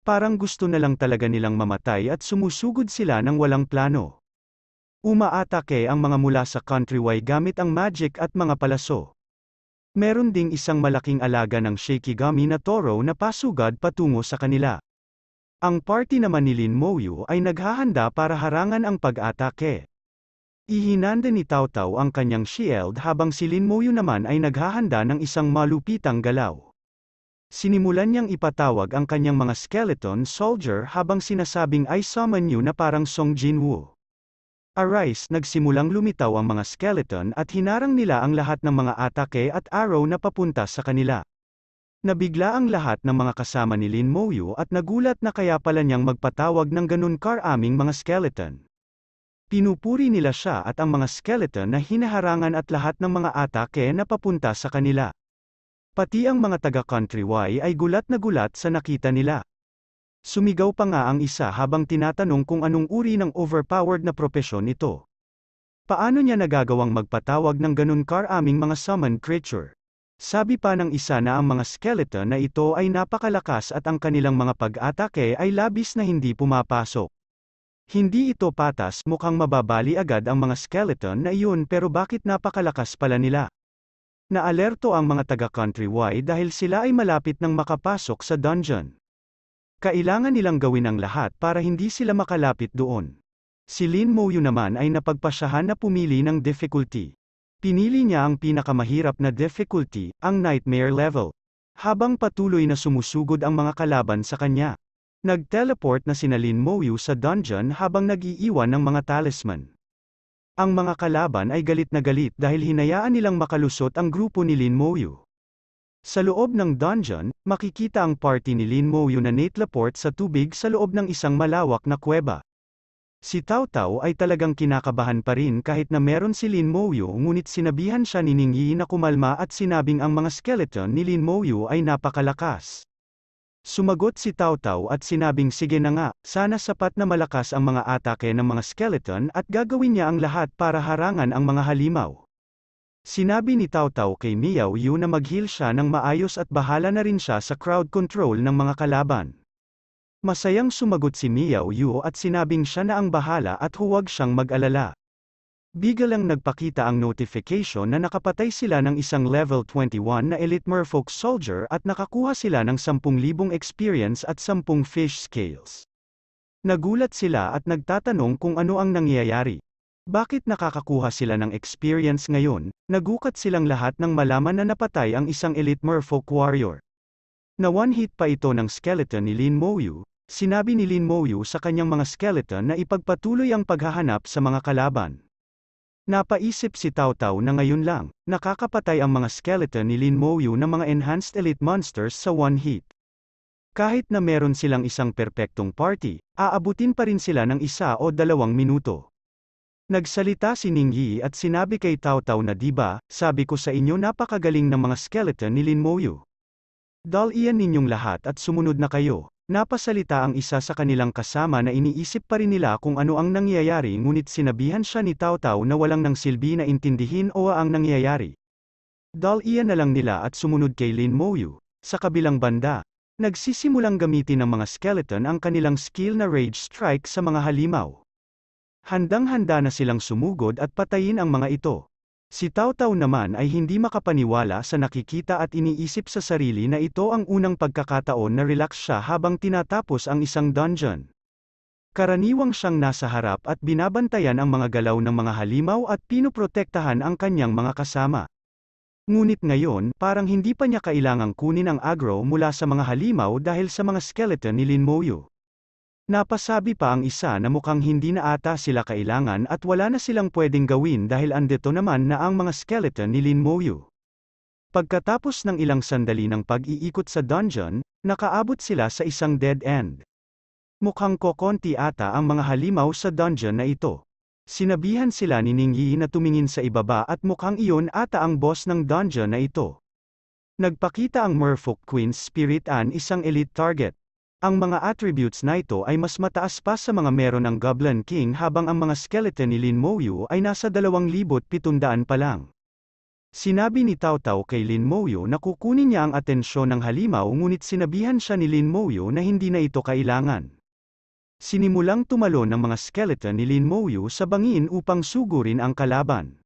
Parang gusto na lang talaga nilang mamatay at sumusugod sila ng walang plano. Umaatake ang mga mula sa countrywide gamit ang magic at mga palaso. Meron ding isang malaking alaga ng Shakigami na toro na pasugad patungo sa kanila. Ang party naman ni Lin Moyu ay naghahanda para harangan ang pag-atake. Ihinande ni Taotao ang kanyang shield habang si Lin Moyo naman ay naghahanda ng isang malupitang galaw. Sinimulan niyang ipatawag ang kanyang mga skeleton soldier habang sinasabing I summon you na parang Song Jinwoo. Arise nagsimulang lumitaw ang mga skeleton at hinarang nila ang lahat ng mga atake at arrow na papunta sa kanila. Nabigla ang lahat ng mga kasama ni Lin Moyo at nagulat na kaya pala niyang magpatawag ng ganun karaming mga skeleton. Pinupuri nila siya at ang mga skeleton na hinaharangan at lahat ng mga atake na papunta sa kanila. Pati ang mga taga-countrywide ay gulat na gulat sa nakita nila. Sumigaw pa nga ang isa habang tinatanong kung anong uri ng overpowered na propesyon ito. Paano niya nagagawang magpatawag ng ganun kar aming mga summon creature? Sabi pa ng isa na ang mga skeleton na ito ay napakalakas at ang kanilang mga pag-atake ay labis na hindi pumapasok. Hindi ito patas, mukhang mababali agad ang mga skeleton na iyon pero bakit napakalakas pala nila? Naalerto ang mga taga-countrywide dahil sila ay malapit ng makapasok sa dungeon. Kailangan nilang gawin ang lahat para hindi sila makalapit doon. Si Lin Moyu naman ay napagpasyahan na pumili ng difficulty. Pinili niya ang pinakamahirap na difficulty, ang nightmare level. Habang patuloy na sumusugod ang mga kalaban sa kanya. Nag-teleport na sinalin Moyu sa dungeon habang nagiiwan ng mga talisman. Ang mga kalaban ay galit na galit dahil hinayaan nilang makalusot ang grupo ni Lin Moyu. Sa loob ng dungeon, makikita ang party ni Lin Moyu na natlaport sa tubig sa loob ng isang malawak na kuweba. Si Tao Tao ay talagang kinakabahan pa rin kahit na meron si Lin Moyu ngunit sinabihan siya ni Ning Yi na kumalma at sinabing ang mga skeleton ni Lin Moyu ay napakalakas. Sumagot si Tautaw at sinabing sige na nga, sana sapat na malakas ang mga atake ng mga skeleton at gagawin niya ang lahat para harangan ang mga halimaw. Sinabi ni Tautaw kay Miao Yu na maghil siya ng maayos at bahala na rin siya sa crowd control ng mga kalaban. Masayang sumagot si Miao Yu at sinabing siya na ang bahala at huwag siyang mag-alala. Bigalang nagpakita ang notification na nakapatay sila ng isang level 21 na elite merfolk soldier at nakakuha sila ng 10,000 experience at 10 fish scales. Nagulat sila at nagtatanong kung ano ang nangyayari. Bakit nakakakuha sila ng experience ngayon? Nagukat silang lahat nang malaman na napatay ang isang elite merfolk warrior. Na one hit pa ito ng skeleton ni Lin Moyu, sinabi ni Lin Moyu sa kanyang mga skeleton na ipagpatuloy ang paghahanap sa mga kalaban. Napaisip si Tao Tao na ngayon lang, nakakapatay ang mga skeleton ni Lin Moyu ng mga enhanced elite monsters sa one hit. Kahit na meron silang isang perpektong party, aabutin pa rin sila ng isa o dalawang minuto. Nagsalita si Ning Yi at sinabi kay Tao Tao na diba, sabi ko sa inyo napakagaling ng mga skeleton ni Lin Moyu. Dal iyan ninyong lahat at sumunod na kayo, Napasalita ang isa sa kanilang kasama na iniisip pa rin nila kung ano ang nangyayari ngunit sinabihan siya ni Taotao na walang nang silbi na intindihin o ang nangyayari. Dal iyan na lang nila at sumunod kay Lin Moyu. Sa kabilang banda, Nagsisimulang gamitin ng mga skeleton ang kanilang skill na rage strike sa mga halimaw. Handang-handa na silang sumugod at patayin ang mga ito. Si Tao Tao naman ay hindi makapaniwala sa nakikita at iniisip sa sarili na ito ang unang pagkakataon na relax siya habang tinatapos ang isang dungeon. Karaniwang siyang nasa harap at binabantayan ang mga galaw ng mga halimaw at pinoprotektahan ang kanyang mga kasama. Ngunit ngayon, parang hindi pa niya kailangang kunin ang agro mula sa mga halimaw dahil sa mga skeleton ni Lin Moyu. Napasabi pa ang isa na mukhang hindi na ata sila kailangan at wala na silang pwedeng gawin dahil andito naman na ang mga skeleton ni Lin Moyu. Pagkatapos ng ilang sandali ng pag-iikot sa dungeon, nakaabot sila sa isang dead end. Mukhang kokonti ata ang mga halimaw sa dungeon na ito. Sinabihan sila ni Ning Yi na tumingin sa ibaba at mukhang iyon ata ang boss ng dungeon na ito. Nagpakita ang Merfolk Queen's Spirit An isang elite target. Ang mga attributes na ito ay mas mataas pa sa mga meron ng Goblin King habang ang mga skeleton ni Lin Mouyu ay nasa 2,700 pa lang. Sinabi ni Tao Tao kay Lin Mouyu na kukunin niya ang atensyon ng halimaw ngunit sinabihan siya ni Lin Mouyu na hindi na ito kailangan. Sinimulang tumalon ng mga skeleton ni Lin Mouyu sa bangin upang sugurin ang kalaban.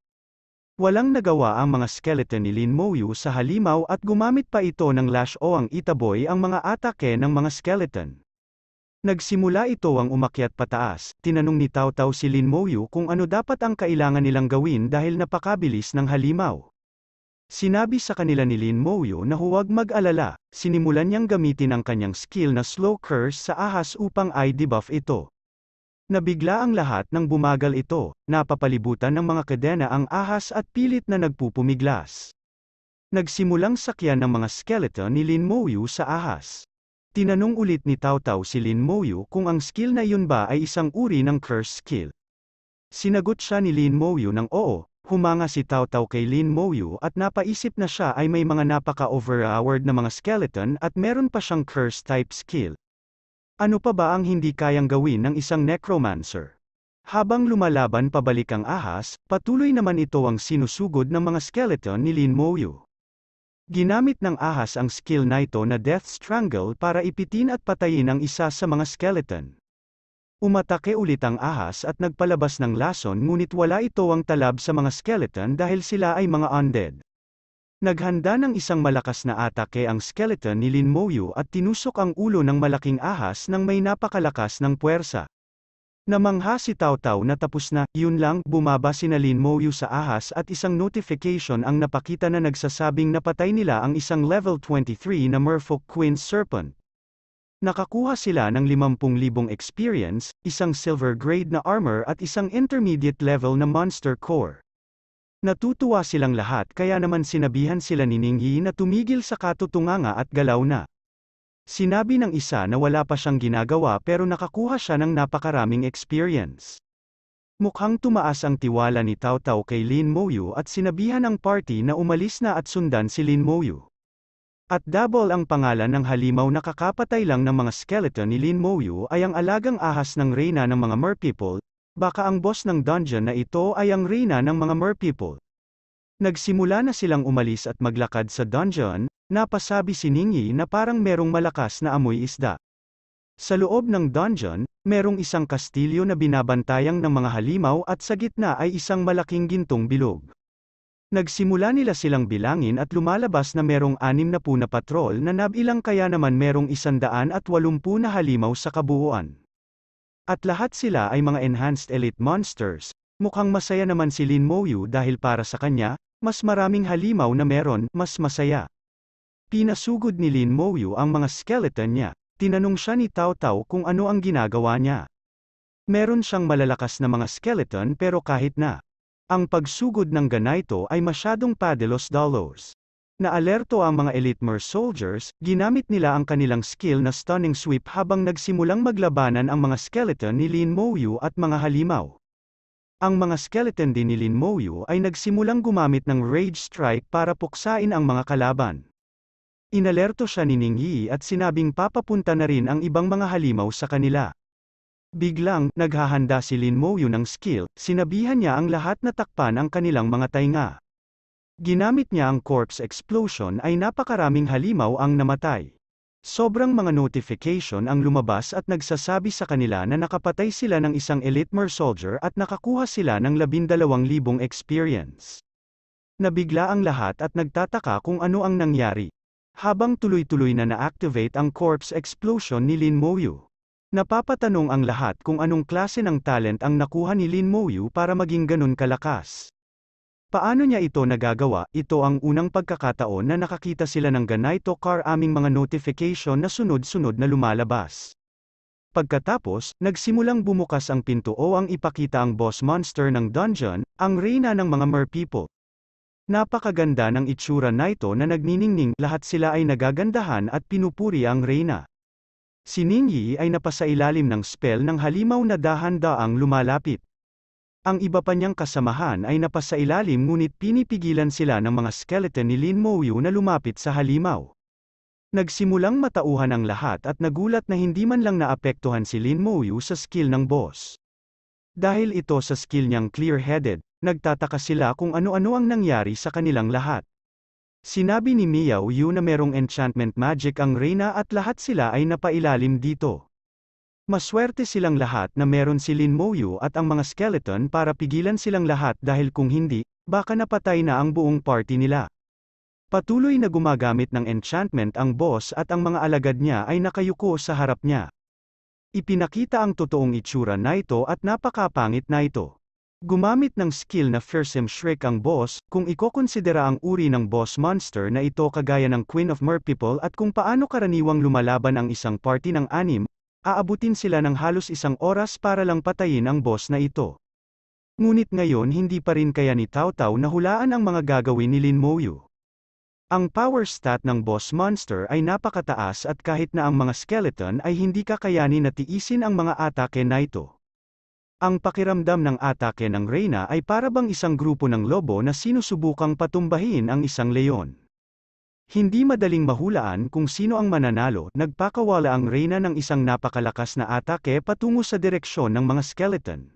Walang nagawa ang mga skeleton ni Lin Moyu sa halimaw at gumamit pa ito ng lash o ang itaboy ang mga atake ng mga skeleton. Nagsimula ito ang umakyat pataas, tinanong ni Tao Tao si Lin Moyu kung ano dapat ang kailangan nilang gawin dahil napakabilis ng halimaw. Sinabi sa kanila ni Lin Moyu na huwag mag-alala, sinimulan niyang gamitin ang kanyang skill na slow curse sa ahas upang i-debuff ito. Nabigla ang lahat nang bumagal ito, napapalibutan ng mga kadena ang ahas at pilit na nagpupumiglas. Nagsimulang sakyan ng mga skeleton ni Lin Moyu sa ahas. Tinanong ulit ni Tao Tao si Lin Moyu kung ang skill na yun ba ay isang uri ng curse skill. Sinagot siya ni Lin Moyu ng oo, humanga si Tao Tao kay Lin Moyu at napaisip na siya ay may mga napaka-overpowered na mga skeleton at meron pa siyang curse type skill, ano pa ba ang hindi kayang gawin ng isang necromancer? Habang lumalaban pabalik ang ahas, patuloy naman ito ang sinusugod ng mga skeleton ni Lin Moyu. Ginamit ng ahas ang skill na ito na Death Strangle para ipitin at patayin ang isa sa mga skeleton. Umatake ulit ang ahas at nagpalabas ng lason ngunit wala ito ang talab sa mga skeleton dahil sila ay mga undead. Naghanda ng isang malakas na atake ang skeleton ni Lin Moyu at tinusok ang ulo ng malaking ahas nang may napakalakas ng puwersa. Namangha si Tao Tao na tapos na, yun lang, bumaba si Lin Moyu sa ahas at isang notification ang napakita na nagsasabing napatay nila ang isang level 23 na Merfolk Queen Serpent. Nakakuha sila ng 50,000 experience, isang silver grade na armor at isang intermediate level na monster core. Natutuwa silang lahat kaya naman sinabihan sila ni Ninghi na tumigil sa katutunganga at galaw na. Sinabi ng isa na wala pa siyang ginagawa pero nakakuha siya ng napakaraming experience. Mukhang tumaas ang tiwala ni Tao Tao kay Lin Moyu at sinabihan ang party na umalis na at sundan si Lin Moyu. At double ang pangalan ng halimaw na kakapatay lang ng mga skeleton ni Lin Moyu ay ang alagang ahas ng reyna ng mga merpeople, Baka ang boss ng dungeon na ito ay ang reyna ng mga merpeople. Nagsimula na silang umalis at maglakad sa dungeon, napasabi si Ningyi na parang merong malakas na amoy isda. Sa loob ng dungeon, merong isang kastilyo na binabantayang ng mga halimaw at sa gitna ay isang malaking gintong bilog. Nagsimula nila silang bilangin at lumalabas na merong anim na patrol na nabilang kaya naman merong isandaan at walumpu na halimaw sa kabuuan. At lahat sila ay mga enhanced elite monsters, mukhang masaya naman si Lin Moyu dahil para sa kanya, mas maraming halimaw na meron, mas masaya. Pinasugod ni Lin Moyu ang mga skeleton niya, tinanong siya ni Tao Tao kung ano ang ginagawa niya. Meron siyang malalakas na mga skeleton pero kahit na. Ang pagsugod ng ganito ay masyadong padelos dollars. Naalerto ang mga elite Elitmer soldiers, ginamit nila ang kanilang skill na stunning sweep habang nagsimulang maglabanan ang mga skeleton ni Lin Mouyu at mga halimaw. Ang mga skeleton din ni Lin Mouyu ay nagsimulang gumamit ng rage strike para puksain ang mga kalaban. Inalerto siya ni Ning Yi at sinabing papapunta na rin ang ibang mga halimaw sa kanila. Biglang, naghahanda si Lin Mouyu ng skill, sinabihan niya ang lahat na takpan ang kanilang mga tainga. Ginamit niya ang corpse explosion ay napakaraming halimaw ang namatay. Sobrang mga notification ang lumabas at nagsasabi sa kanila na nakapatay sila ng isang elite mer soldier at nakakuha sila ng 12,000 experience. Nabigla ang lahat at nagtataka kung ano ang nangyari. Habang tuloy-tuloy na na-activate ang corpse explosion ni Lin Moyu. Napapatanong ang lahat kung anong klase ng talent ang nakuha ni Lin Moyu para maging ganun kalakas. Paano niya ito nagagawa? Ito ang unang pagkakataon na nakakita sila ng ganito car aming mga notification na sunod-sunod na lumalabas. Pagkatapos, nagsimulang bumukas ang pinto o ang ipakita ang boss monster ng dungeon, ang reyna ng mga merpeople. Napakaganda ng itsura na ito na nagniningning, lahat sila ay nagagandahan at pinupuri ang reyna. Si Ningyi ay napasailalim ng spell ng halimaw na dahan-daang lumalapit. Ang iba pa niyang kasamahan ay napasailalim ngunit pinipigilan sila ng mga skeleton ni Lin Mouyu na lumapit sa halimaw. Nagsimulang matauhan ang lahat at nagulat na hindi man lang naapektuhan si Lin Mouyu sa skill ng boss. Dahil ito sa skill niyang clear-headed, nagtataka sila kung ano-ano ang nangyari sa kanilang lahat. Sinabi ni Miao Yu na merong enchantment magic ang Reyna at lahat sila ay napailalim dito. Maswerte silang lahat na meron si Lin Moyu at ang mga skeleton para pigilan silang lahat dahil kung hindi, baka napatay na ang buong party nila. Patuloy na gumagamit ng enchantment ang boss at ang mga alagad niya ay nakayuko sa harap niya. Ipinakita ang totoong itsura na ito at napakapangit na ito. Gumamit ng skill na Fearsome Shrek ang boss, kung ikokonsidera ang uri ng boss monster na ito kagaya ng Queen of Merpeople at kung paano karaniwang lumalaban ang isang party ng anim, Aabutin sila ng halos isang oras para lang patayin ang boss na ito. Ngunit ngayon hindi pa rin kaya ni Tao Tao nahulaan ang mga gagawin ni Lin Moyu. Ang power stat ng boss monster ay napakataas at kahit na ang mga skeleton ay hindi kakayanin na tiisin ang mga atake na ito. Ang pakiramdam ng atake ng Reyna ay parabang isang grupo ng lobo na sinusubukang patumbahin ang isang leon. Hindi madaling mahulaan kung sino ang mananalo, nagpakawala ang reyna ng isang napakalakas na atake patungo sa direksyon ng mga skeleton.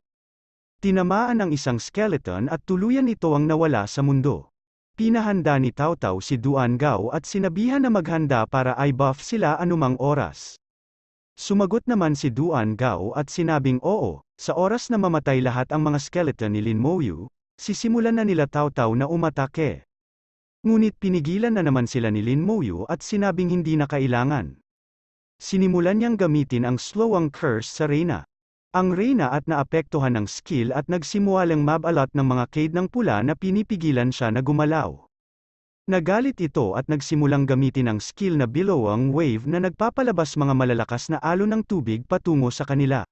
Tinamaan ang isang skeleton at tuluyan ito ang nawala sa mundo. Pinahanda ni Taotao si Duan Gao at sinabihan na maghanda para i-buff sila anumang oras. Sumagot naman si Duan Gao at sinabing oo, sa oras na mamatay lahat ang mga skeleton ni Lin Mouyu, sisimulan na nila Taotao na umatake. Ngunit pinigilan na naman sila ni Lin Moyu at sinabing hindi na kailangan. Sinimulan niyang gamitin ang slowang curse sa Reyna. Ang Reyna at naapektuhan ng skill at nagsimulang mabalat ng mga cade ng pula na pinipigilan siya na gumalaw. Nagalit ito at nagsimulang gamitin ang skill na bilowang wave na nagpapalabas mga malalakas na alo ng tubig patungo sa kanila.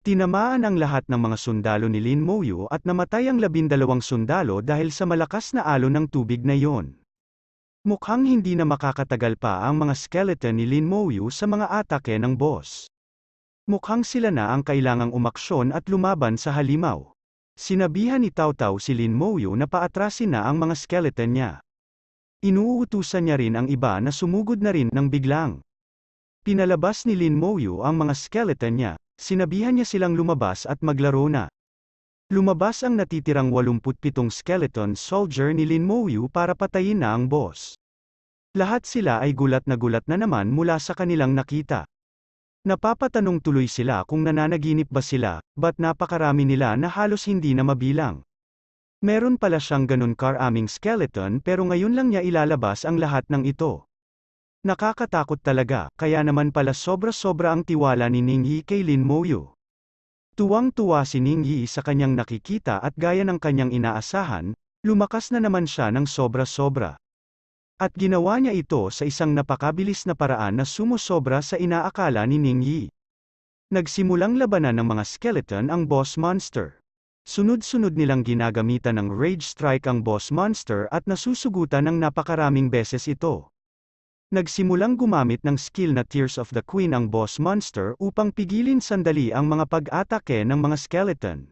Tinamaan ang lahat ng mga sundalo ni Lin Moyu at namatay ang labindalawang sundalo dahil sa malakas na alon ng tubig na yon. Mukhang hindi na makakatagal pa ang mga skeleton ni Lin Moyu sa mga atake ng boss. Mukhang sila na ang kailangang umaksyon at lumaban sa halimaw. Sinabihan ni Tao Tao si Lin Moyu na paatrasin na ang mga skeleton niya. Inuutusan niya rin ang iba na sumugod na rin ng biglang. Pinalabas ni Lin Moyu ang mga skeleton niya, Sinabihan niya silang lumabas at maglaro na. Lumabas ang natitirang 87 skeleton soldier ni Lin Mouyu para patayin na ang boss. Lahat sila ay gulat na gulat na naman mula sa kanilang nakita. Napapatanong tuloy sila kung nananaginip ba sila, ba't napakarami nila na halos hindi na mabilang. Meron pala siyang ganun karaming skeleton pero ngayon lang niya ilalabas ang lahat ng ito. Nakakatakot talaga, kaya naman pala sobra-sobra ang tiwala ni Ningyi kay Lin Moyu. Tuwang-tuwa si Ningyi sa kanyang nakikita at gaya ng kanyang inaasahan, lumakas na naman siya ng sobra-sobra. At ginawa niya ito sa isang napakabilis na paraan na sumusobra sa inaakala ni Ningyi. Nagsimulang labanan ng mga skeleton ang boss monster. Sunod-sunod nilang ginagamitan ng rage strike ang boss monster at nasusugutan ng napakaraming beses ito. Nagsimulang gumamit ng skill na Tears of the Queen ang boss monster upang pigilin sandali ang mga pag-atake ng mga skeleton.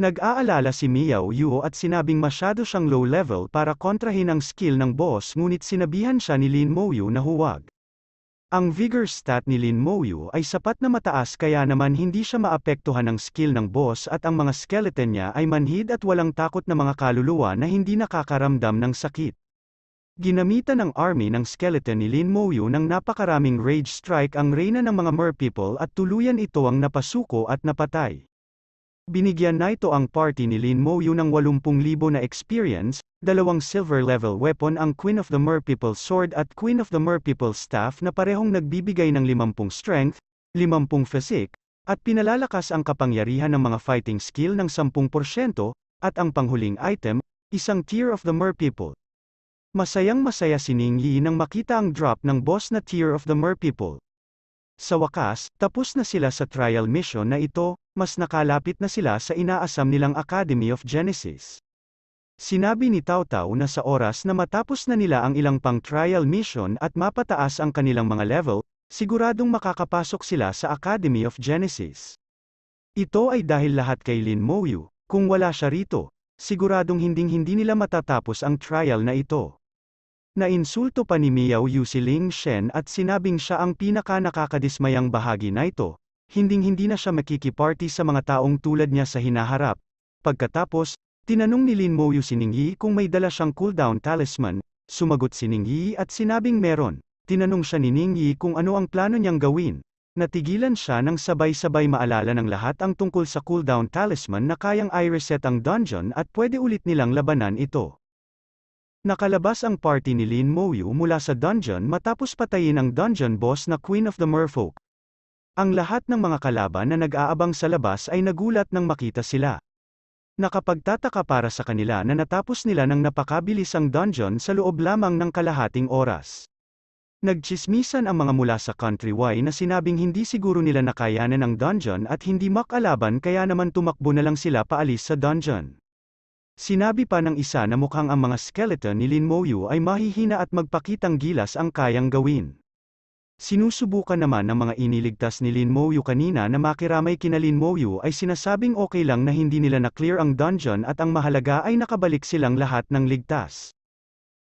Nag-aalala si Miao Yuo at sinabing masyado siyang low level para kontrahin ang skill ng boss ngunit sinabihan siya ni Lin Moyu na huwag. Ang vigor stat ni Lin Moyu ay sapat na mataas kaya naman hindi siya maapektuhan ng skill ng boss at ang mga skeleton niya ay manhid at walang takot na mga kaluluwa na hindi nakakaramdam ng sakit. Ginamitan ng army ng skeleton ni Lin Moyu ng napakaraming rage strike ang reyna ng mga merpeople at tuluyan ito ang napasuko at napatay. Binigyan na ito ang party ni Lin Moyu ng 80,000 na experience, dalawang silver level weapon ang Queen of the Merpeople Sword at Queen of the Merpeople Staff na parehong nagbibigay ng 50 strength, 50 physique, at pinalalakas ang kapangyarihan ng mga fighting skill ng 10%, at ang panghuling item, isang tier of the merpeople, Masayang masaya si Ning Yi nang makita ang drop ng boss na Tear of the People. Sa wakas, tapos na sila sa trial mission na ito, mas nakalapit na sila sa inaasam nilang Academy of Genesis. Sinabi ni Tao Tao na sa oras na matapos na nila ang ilang pang trial mission at mapataas ang kanilang mga level, siguradong makakapasok sila sa Academy of Genesis. Ito ay dahil lahat kay Lin Moyu, kung wala siya rito, siguradong hinding-hindi nila matatapos ang trial na ito. Nainsulto pa ni Miao Yu si Ling Shen at sinabing siya ang pinaka nakakadismayang bahagi na ito. Hinding-hindi na siya makikiparty sa mga taong tulad niya sa hinaharap. Pagkatapos, tinanong ni Lin Mo Yu si Ning Yi kung may dala siyang cooldown talisman, sumagot si Ning Yi at sinabing meron. Tinanong siya ni Ning Yi kung ano ang plano niyang gawin. Natigilan siya nang sabay-sabay maalala ng lahat ang tungkol sa cooldown talisman na kayang i-reset ang dungeon at pwede ulit nilang labanan ito. Nakalabas ang party ni Lin Moyu mula sa dungeon matapos patayin ang dungeon boss na Queen of the Merfolk. Ang lahat ng mga kalaban na nag-aabang sa labas ay nagulat nang makita sila. Nakapagtataka para sa kanila na natapos nila ng napakabilis ang dungeon sa loob lamang ng kalahating oras. Nagchismisan ang mga mula sa country Y na sinabing hindi siguro nila nakayanan ang dungeon at hindi makalaban kaya naman tumakbo na lang sila paalis sa dungeon. Sinabi pa ng isa na mukhang ang mga skeleton ni Lin Moyu ay mahihina at magpakitang gilas ang kayang gawin. Sinusubukan naman ng mga iniligtas ni Lin Moyu kanina na makiramay kina Lin Moyu ay sinasabing okay lang na hindi nila na-clear ang dungeon at ang mahalaga ay nakabalik silang lahat ng ligtas.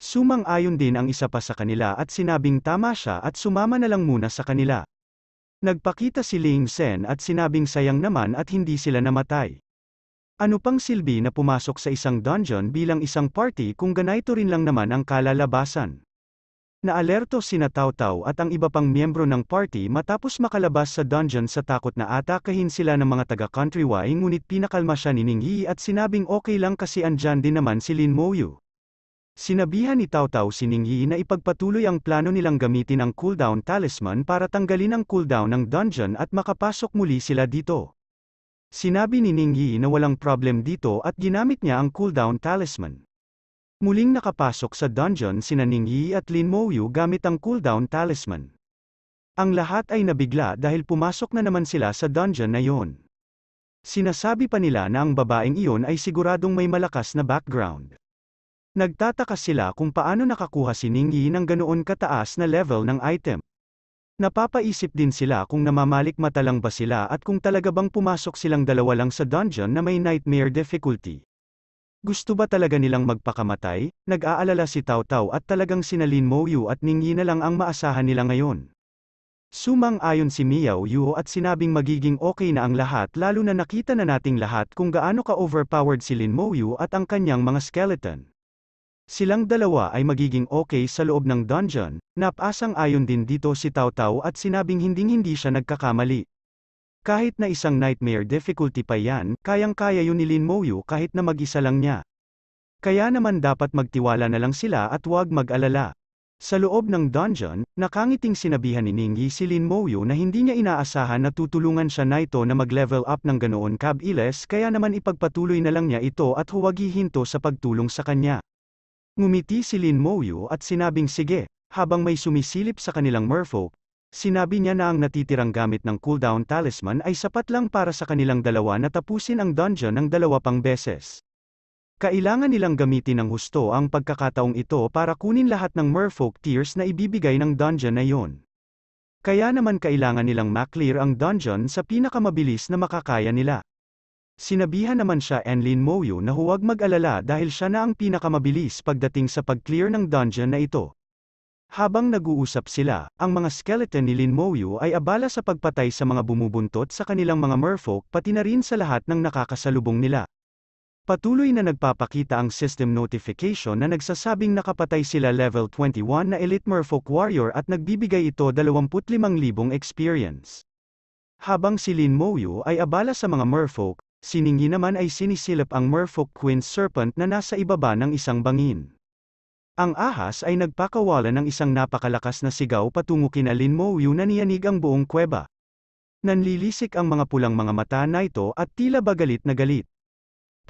Sumang-ayon din ang isa pa sa kanila at sinabing tama siya at sumama na lang muna sa kanila. Nagpakita si Ling Sen at sinabing sayang naman at hindi sila namatay. Ano pang silbi na pumasok sa isang dungeon bilang isang party kung ganito rin lang naman ang kalalabasan? Naalerto sina Tao at ang iba pang miyembro ng party matapos makalabas sa dungeon sa takot na atakahin sila ng mga taga countrywide ngunit pinakalma siya ni Ningyi at sinabing okay lang kasi andyan din naman si Lin Moyu. Sinabihan ni Tao si Ningyi na ipagpatuloy ang plano nilang gamitin ang cooldown talisman para tanggalin ang cooldown ng dungeon at makapasok muli sila dito. Sinabi ni Ningyi na walang problem dito at ginamit niya ang cooldown talisman. Muling nakapasok sa dungeon sina Ningyi at Lin Mouyu gamit ang cooldown talisman. Ang lahat ay nabigla dahil pumasok na naman sila sa dungeon na yon. Sinasabi pa nila na ang babaeng iyon ay siguradong may malakas na background. Nagtataka sila kung paano nakakuha si Ningyi ng ganoon kataas na level ng item. Napapaisip din sila kung namamalik mata lang ba sila at kung talaga bang pumasok silang dalawa lang sa dungeon na may nightmare difficulty. Gusto ba talaga nilang magpakamatay? Nag-aalala si Tao Tao at talagang sinalin Mo Yu at Ning Yi na lang ang maasahan nila ngayon. Sumang-ayon si Miao Yu at sinabing magiging okay na ang lahat lalo na nakita na nating lahat kung gaano ka-overpowered si Lin Mo Yu at ang kanyang mga skeleton. Silang dalawa ay magiging okay sa loob ng dungeon, napasang ayon din dito si Tao Tao at sinabing hinding-hindi siya nagkakamali. Kahit na isang nightmare difficulty pa yan, kayang-kaya yun ni Lin Mouyu kahit na mag-isa lang niya. Kaya naman dapat magtiwala na lang sila at huwag mag-alala. Sa loob ng dungeon, nakangiting sinabihan ni Ningyi si Lin Mouyu na hindi niya inaasahan na tutulungan siya na ito na mag-level up ng ganoon Cab kaya naman ipagpatuloy na lang niya ito at huwag hihinto sa pagtulong sa kanya. Ngumiti si Lin Moyu at sinabing sige, habang may sumisilip sa kanilang merfolk, sinabi niya na ang natitirang gamit ng cooldown talisman ay sapat lang para sa kanilang dalawa na tapusin ang dungeon ng dalawa pang beses. Kailangan nilang gamitin ng husto ang pagkakataong ito para kunin lahat ng merfolk tears na ibibigay ng dungeon na iyon. Kaya naman kailangan nilang maklear ang dungeon sa pinakamabilis na makakaya nila. Sinabihan naman siya Enlin Moyo na huwag mag-alala dahil siya na ang pinakamabilis pagdating sa pag-clear ng dungeon na ito. Habang nag-uusap sila, ang mga skeleton ni Lin Moyo ay abala sa pagpatay sa mga bumubuntot sa kanilang mga merfolk pati na rin sa lahat ng nakakasalubong nila. Patuloy na nagpapakita ang system notification na nagsasabing nakapatay sila level 21 na elite merfolk warrior at nagbibigay ito 25,000 experience. Habang si Lin Moyo ay abala sa mga merfolk, Siningi naman ay sinisilip ang Merfolk Queen Serpent na nasa ibaba ng isang bangin. Ang ahas ay nagpakawala ng isang napakalakas na sigaw patungo kina Linmoyu na niyanig ang buong kuweba. Nanlilisik ang mga pulang mga mata na ito at tila bagalit na galit.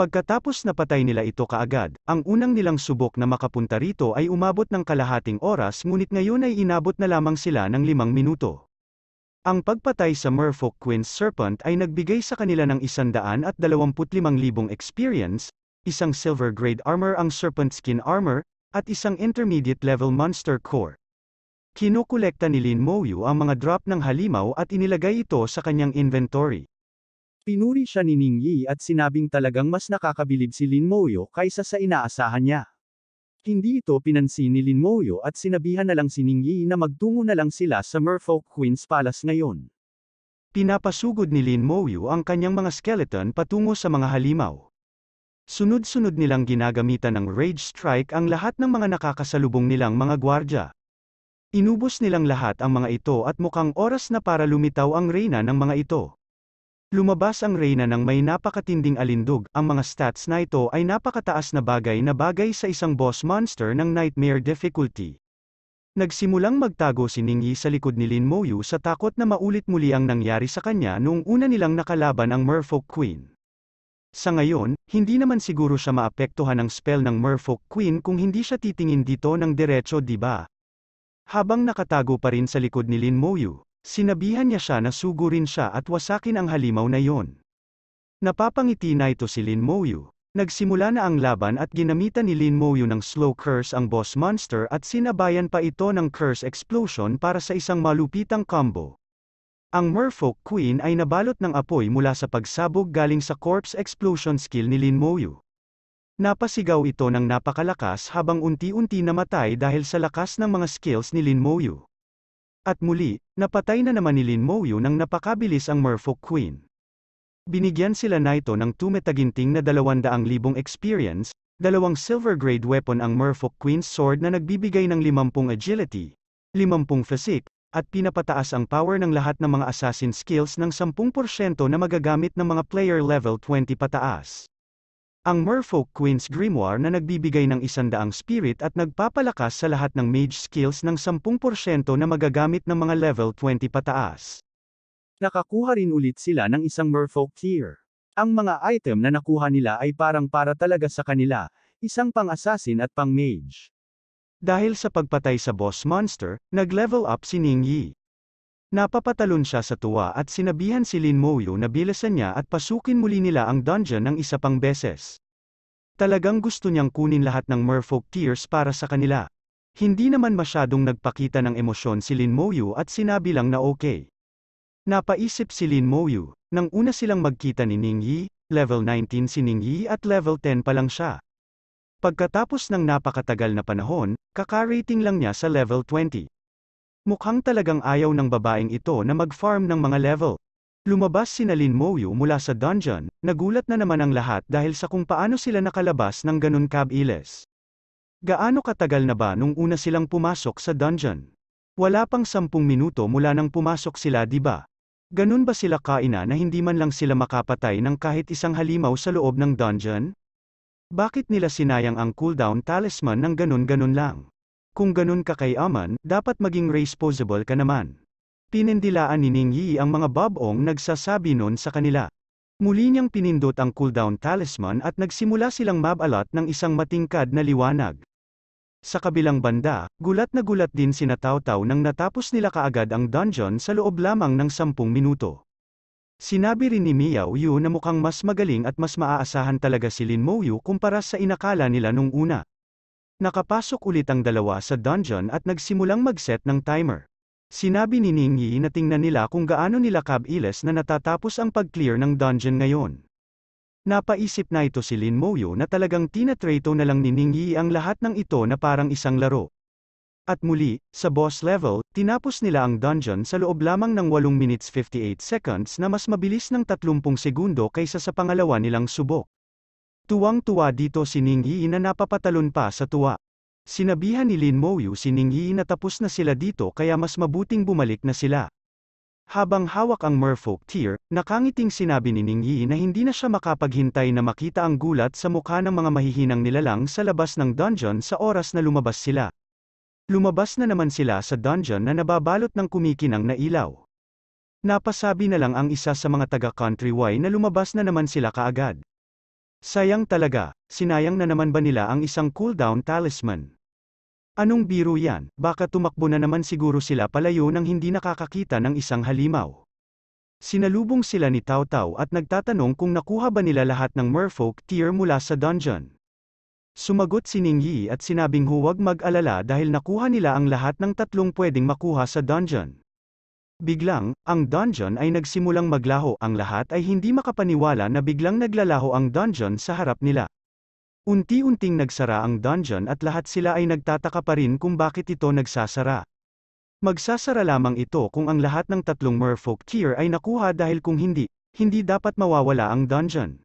Pagkatapos napatay nila ito kaagad, ang unang nilang subok na makapunta rito ay umabot ng kalahating oras ngunit ngayon ay inabot na lamang sila ng limang minuto. Ang pagpatay sa Merfolk Queen Serpent ay nagbigay sa kanila ng 125,000 experience, isang silver grade armor ang Serpent Skin Armor, at isang intermediate level Monster Core. Kinukolekta ni Lin Moyu ang mga drop ng halimaw at inilagay ito sa kanyang inventory. Pinuri siya ni Ning Yi at sinabing talagang mas nakakabilib si Lin Moyo kaysa sa inaasahan niya. Hindi ito pinansin ni Lin Moyo at sinabihan na lang si Ning Yi na magtungo na lang sila sa Merfolk Queen's Palace ngayon. Pinapasugod ni Lin Moyo ang kanyang mga skeleton patungo sa mga halimaw. Sunod-sunod nilang ginagamitan ng Rage Strike ang lahat ng mga nakakasalubong nilang mga gwardya. Inubos nilang lahat ang mga ito at mukhang oras na para lumitaw ang reyna ng mga ito. Lumabas ang Reyna ng may napakatinding alindog, ang mga stats na ito ay napakataas na bagay na bagay sa isang boss monster ng Nightmare Difficulty. Nagsimulang magtago si Ningyi sa likod ni Lin Moyu sa takot na maulit muli ang nangyari sa kanya noong una nilang nakalaban ang Merfolk Queen. Sa ngayon, hindi naman siguro siya maapektuhan ng spell ng Merfolk Queen kung hindi siya titingin dito ng diretso ba? Habang nakatago pa rin sa likod ni Lin Moyu, Sinabihan niya siya na sugurin siya at wasakin ang halimaw na yon. Napapangiti na ito si Lin Moyu. Nagsimula na ang laban at ginamitan ni Lin Moyu ng slow curse ang boss monster at sinabayan pa ito ng curse explosion para sa isang malupitang combo. Ang Merfolk Queen ay nabalot ng apoy mula sa pagsabog galing sa corpse explosion skill ni Lin Moyu. Napasigaw ito ng napakalakas habang unti-unti namatay dahil sa lakas ng mga skills ni Lin Moyu. At muli, napatay na naman ni Lin Mouyu nang napakabilis ang Merfolk Queen. Binigyan sila na ito ng tumetaginting na 200,000 experience, dalawang silver grade weapon ang Merfolk Queen's Sword na nagbibigay ng 50 agility, 50 physique, at pinapataas ang power ng lahat ng mga assassin skills ng 10% na magagamit ng mga player level 20 pataas. Ang Merfolk Queen's Grimoire na nagbibigay ng isandaang spirit at nagpapalakas sa lahat ng mage skills ng 10% na magagamit ng mga level 20 pataas. Nakakuha rin ulit sila ng isang Merfolk tier. Ang mga item na nakuha nila ay parang para talaga sa kanila, isang pang-assassin at pang-mage. Dahil sa pagpatay sa boss monster, nag-level up si Ning Yi. Napapatalon siya sa tuwa at sinabihan si Lin Moyo na bilasan niya at pasukin muli nila ang dungeon ng isa pang beses. Talagang gusto niyang kunin lahat ng merfolk tears para sa kanila. Hindi naman masyadong nagpakita ng emosyon si Lin Moyo at sinabi lang na okay. Napaisip si Lin Moyo, nang una silang magkita ni Ning Yi, level 19 si Ning Yi at level 10 pa lang siya. Pagkatapos ng napakatagal na panahon, kakarating lang niya sa level 20. Mukhang talagang ayaw ng babaeng ito na mag-farm ng mga level. Lumabas si Nalin Moyu mula sa dungeon, nagulat na naman ang lahat dahil sa kung paano sila nakalabas ng ganun kabilis. Gaano katagal na ba nung una silang pumasok sa dungeon? Wala pang sampung minuto mula nang pumasok sila di ba? Ganun ba sila kaina na hindi man lang sila makapatay ng kahit isang halimaw sa loob ng dungeon? Bakit nila sinayang ang cooldown talisman ng ganun-ganun lang? Kung ganun ka kayaman, dapat maging responsible ka naman. Pinindilaan ni Ning Yi ang mga babong nagsasabi noon sa kanila. Muli niyang pinindot ang cooldown talisman at nagsimula silang mabalat ng isang matingkad na liwanag. Sa kabilang banda, gulat na gulat din sina Tao nang natapos nila kaagad ang dungeon sa loob lamang ng 10 minuto. Sinabi rin ni Miao Yu na mukhang mas magaling at mas maaasahan talaga si Lin Mo kumpara sa inakala nila nung una. Nakapasok ulit ang dalawa sa dungeon at nagsimulang magset ng timer. Sinabi ni Ningyi na tingnan nila kung gaano nila kabilis na natatapos ang pag-clear ng dungeon ngayon. Napaisip na ito si Lin Moyo na talagang tinatrato na lang ni Ningyi ang lahat ng ito na parang isang laro. At muli, sa boss level, tinapos nila ang dungeon sa loob lamang ng 8 minutes 58 seconds na mas mabilis ng 30 segundo kaysa sa pangalawa nilang subok. Tuwang-tuwa dito si Ning Yi na napapatalon pa sa tuwa. Sinabihan ni Lin Mouyu si Ning Yi na tapos na sila dito kaya mas mabuting bumalik na sila. Habang hawak ang merfolk tear, nakangiting sinabi ni Ning Yi na hindi na siya makapaghintay na makita ang gulat sa mukha ng mga mahihinang nilalang sa labas ng dungeon sa oras na lumabas sila. Lumabas na naman sila sa dungeon na nababalot ng kumikinang na ilaw. Napasabi na lang ang isa sa mga taga-countrywide na lumabas na naman sila kaagad. Sayang talaga, sinayang na naman ba nila ang isang cooldown talisman? Anong biro yan, baka tumakbo na naman siguro sila palayo nang hindi nakakakita ng isang halimaw. Sinalubong sila ni Tao Tao at nagtatanong kung nakuha ba nila lahat ng merfolk tier mula sa dungeon. Sumagot si Ning Yi at sinabing huwag mag-alala dahil nakuha nila ang lahat ng tatlong pwedeng makuha sa dungeon. Biglang, ang dungeon ay nagsimulang maglaho. Ang lahat ay hindi makapaniwala na biglang naglalaho ang dungeon sa harap nila. Unti-unting nagsara ang dungeon at lahat sila ay nagtataka pa rin kung bakit ito nagsasara. Magsasara lamang ito kung ang lahat ng tatlong merfolk tier ay nakuha dahil kung hindi, hindi dapat mawawala ang dungeon.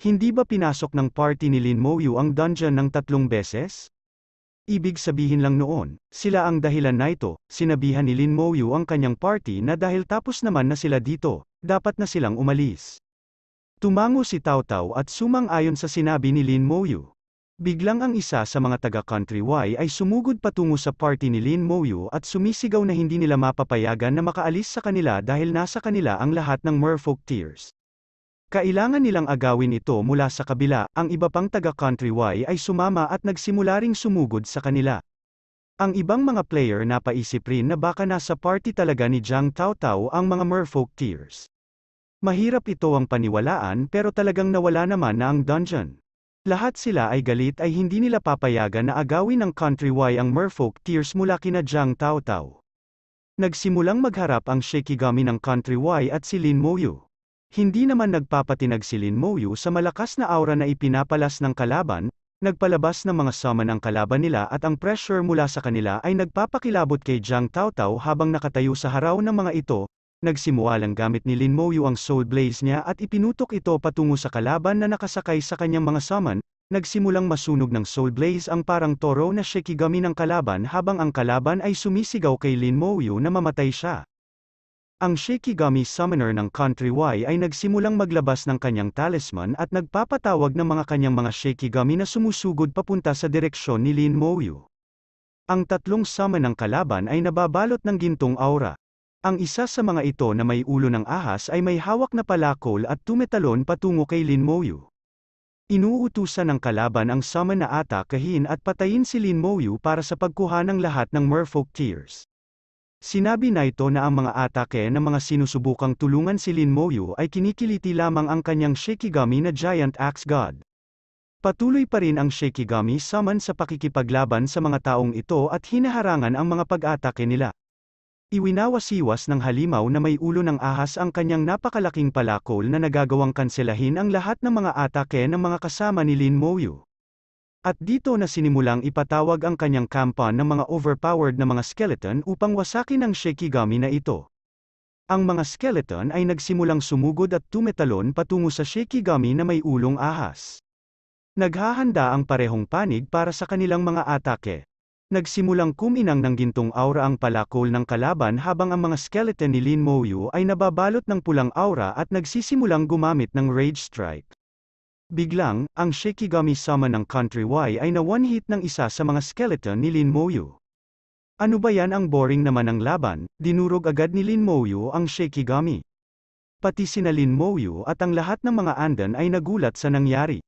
Hindi ba pinasok ng party ni Lin Moyu ang dungeon ng tatlong beses? Ibig sabihin lang noon, sila ang dahilan na ito, sinabihan ni Lin Moyu ang kanyang party na dahil tapos naman na sila dito, dapat na silang umalis. Tumango si Tao Tao at sumang-ayon sa sinabi ni Lin Moyu. Biglang ang isa sa mga taga-country Y ay sumugod patungo sa party ni Lin Moyu at sumisigaw na hindi nila mapapayagan na makaalis sa kanila dahil nasa kanila ang lahat ng merfolk tears. Kailangan nilang agawin ito mula sa kabila, ang iba pang taga-countrywide country ay sumama at nagsimula ring sumugod sa kanila. Ang ibang mga player napaisip rin na baka nasa party talaga ni Jiang Taotao ang mga merfolk tears. Mahirap ito ang paniwalaan pero talagang nawala naman na ang dungeon. Lahat sila ay galit ay hindi nila papayagan na agawin ng country countrywide ang merfolk tears mula kina Jiang Taotao. Nagsimulang magharap ang Shikigami ng country countrywide at si Lin Moyu. Hindi naman nagpapatinag si Lin Moyu sa malakas na aura na ipinapalas ng kalaban, nagpalabas ng mga summon ang kalaban nila at ang pressure mula sa kanila ay nagpapakilabot kay Jiang Taotao habang nakatayo sa haraw ng mga ito, nagsimualang gamit ni Lin Moyu ang soul blaze niya at ipinutok ito patungo sa kalaban na nakasakay sa kanyang mga summon, nagsimulang masunog ng soul blaze ang parang toro na shikigami ng kalaban habang ang kalaban ay sumisigaw kay Lin Moyu na mamatay siya. Ang Shikigami Summoner ng Country Y ay nagsimulang maglabas ng kanyang talisman at nagpapatawag ng mga kanyang mga Shikigami na sumusugod papunta sa direksyon ni Lin Moyu. Ang tatlong sama ng kalaban ay nababalot ng gintong aura. Ang isa sa mga ito na may ulo ng ahas ay may hawak na palakol at tumetalon patungo kay Lin Moyu. Inuutusan ng kalaban ang summon na atakahin at patayin si Lin Moyu para sa pagkuha ng lahat ng merfolk tears. Sinabi na ito na ang mga atake ng mga sinusubukang tulungan si Lin Moyu ay kinikiliti lamang ang kanyang Shikigami na Giant Axe God. Patuloy pa rin ang Shikigami Summon sa pakikipaglaban sa mga taong ito at hinaharangan ang mga pag-atake nila. Iwinawasiwas ng halimaw na may ulo ng ahas ang kanyang napakalaking palakol na nagagawang kanselahin ang lahat ng mga atake ng mga kasama ni Lin Moyu. At dito na sinimulang ipatawag ang kanyang kampa ng mga overpowered na mga skeleton upang wasakin ang Shekigami na ito. Ang mga skeleton ay nagsimulang sumugod at tumetalon patungo sa Shekigami na may ulong ahas. Naghahanda ang parehong panig para sa kanilang mga atake. Nagsimulang kuminang ng gintong aura ang palakol ng kalaban habang ang mga skeleton ni Lin Mouyu ay nababalot ng pulang aura at nagsisimulang gumamit ng Rage Strike. Biglang, ang Shikigami Sama ng Country Y ay na-one-hit ng isa sa mga skeleton ni Lin Moyu. Ano ba yan ang boring naman ng laban, dinurog agad ni Lin Moyu ang Shikigami. Pati sina Lin Moyu at ang lahat ng mga andan ay nagulat sa nangyari.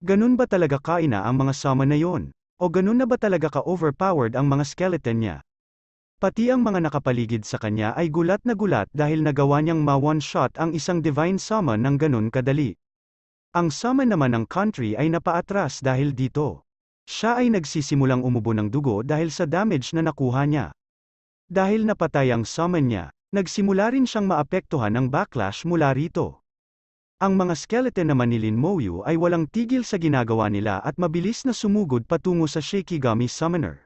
Ganun ba talaga kaina ang mga sama na yon? O ganun na ba talaga ka-overpowered ang mga skeleton niya? Pati ang mga nakapaligid sa kanya ay gulat na gulat dahil nagawa niyang ma-one-shot ang isang divine summon ng ganun kadali. Ang sama naman ng country ay napaatras dahil dito. Siya ay nagsisimulang umubo ng dugo dahil sa damage na nakuha niya. Dahil napatay ang summon niya, nagsimula rin siyang maapektuhan ng backlash mula rito. Ang mga skeleton naman ni Lin Moyu ay walang tigil sa ginagawa nila at mabilis na sumugod patungo sa Shakigami Summoner.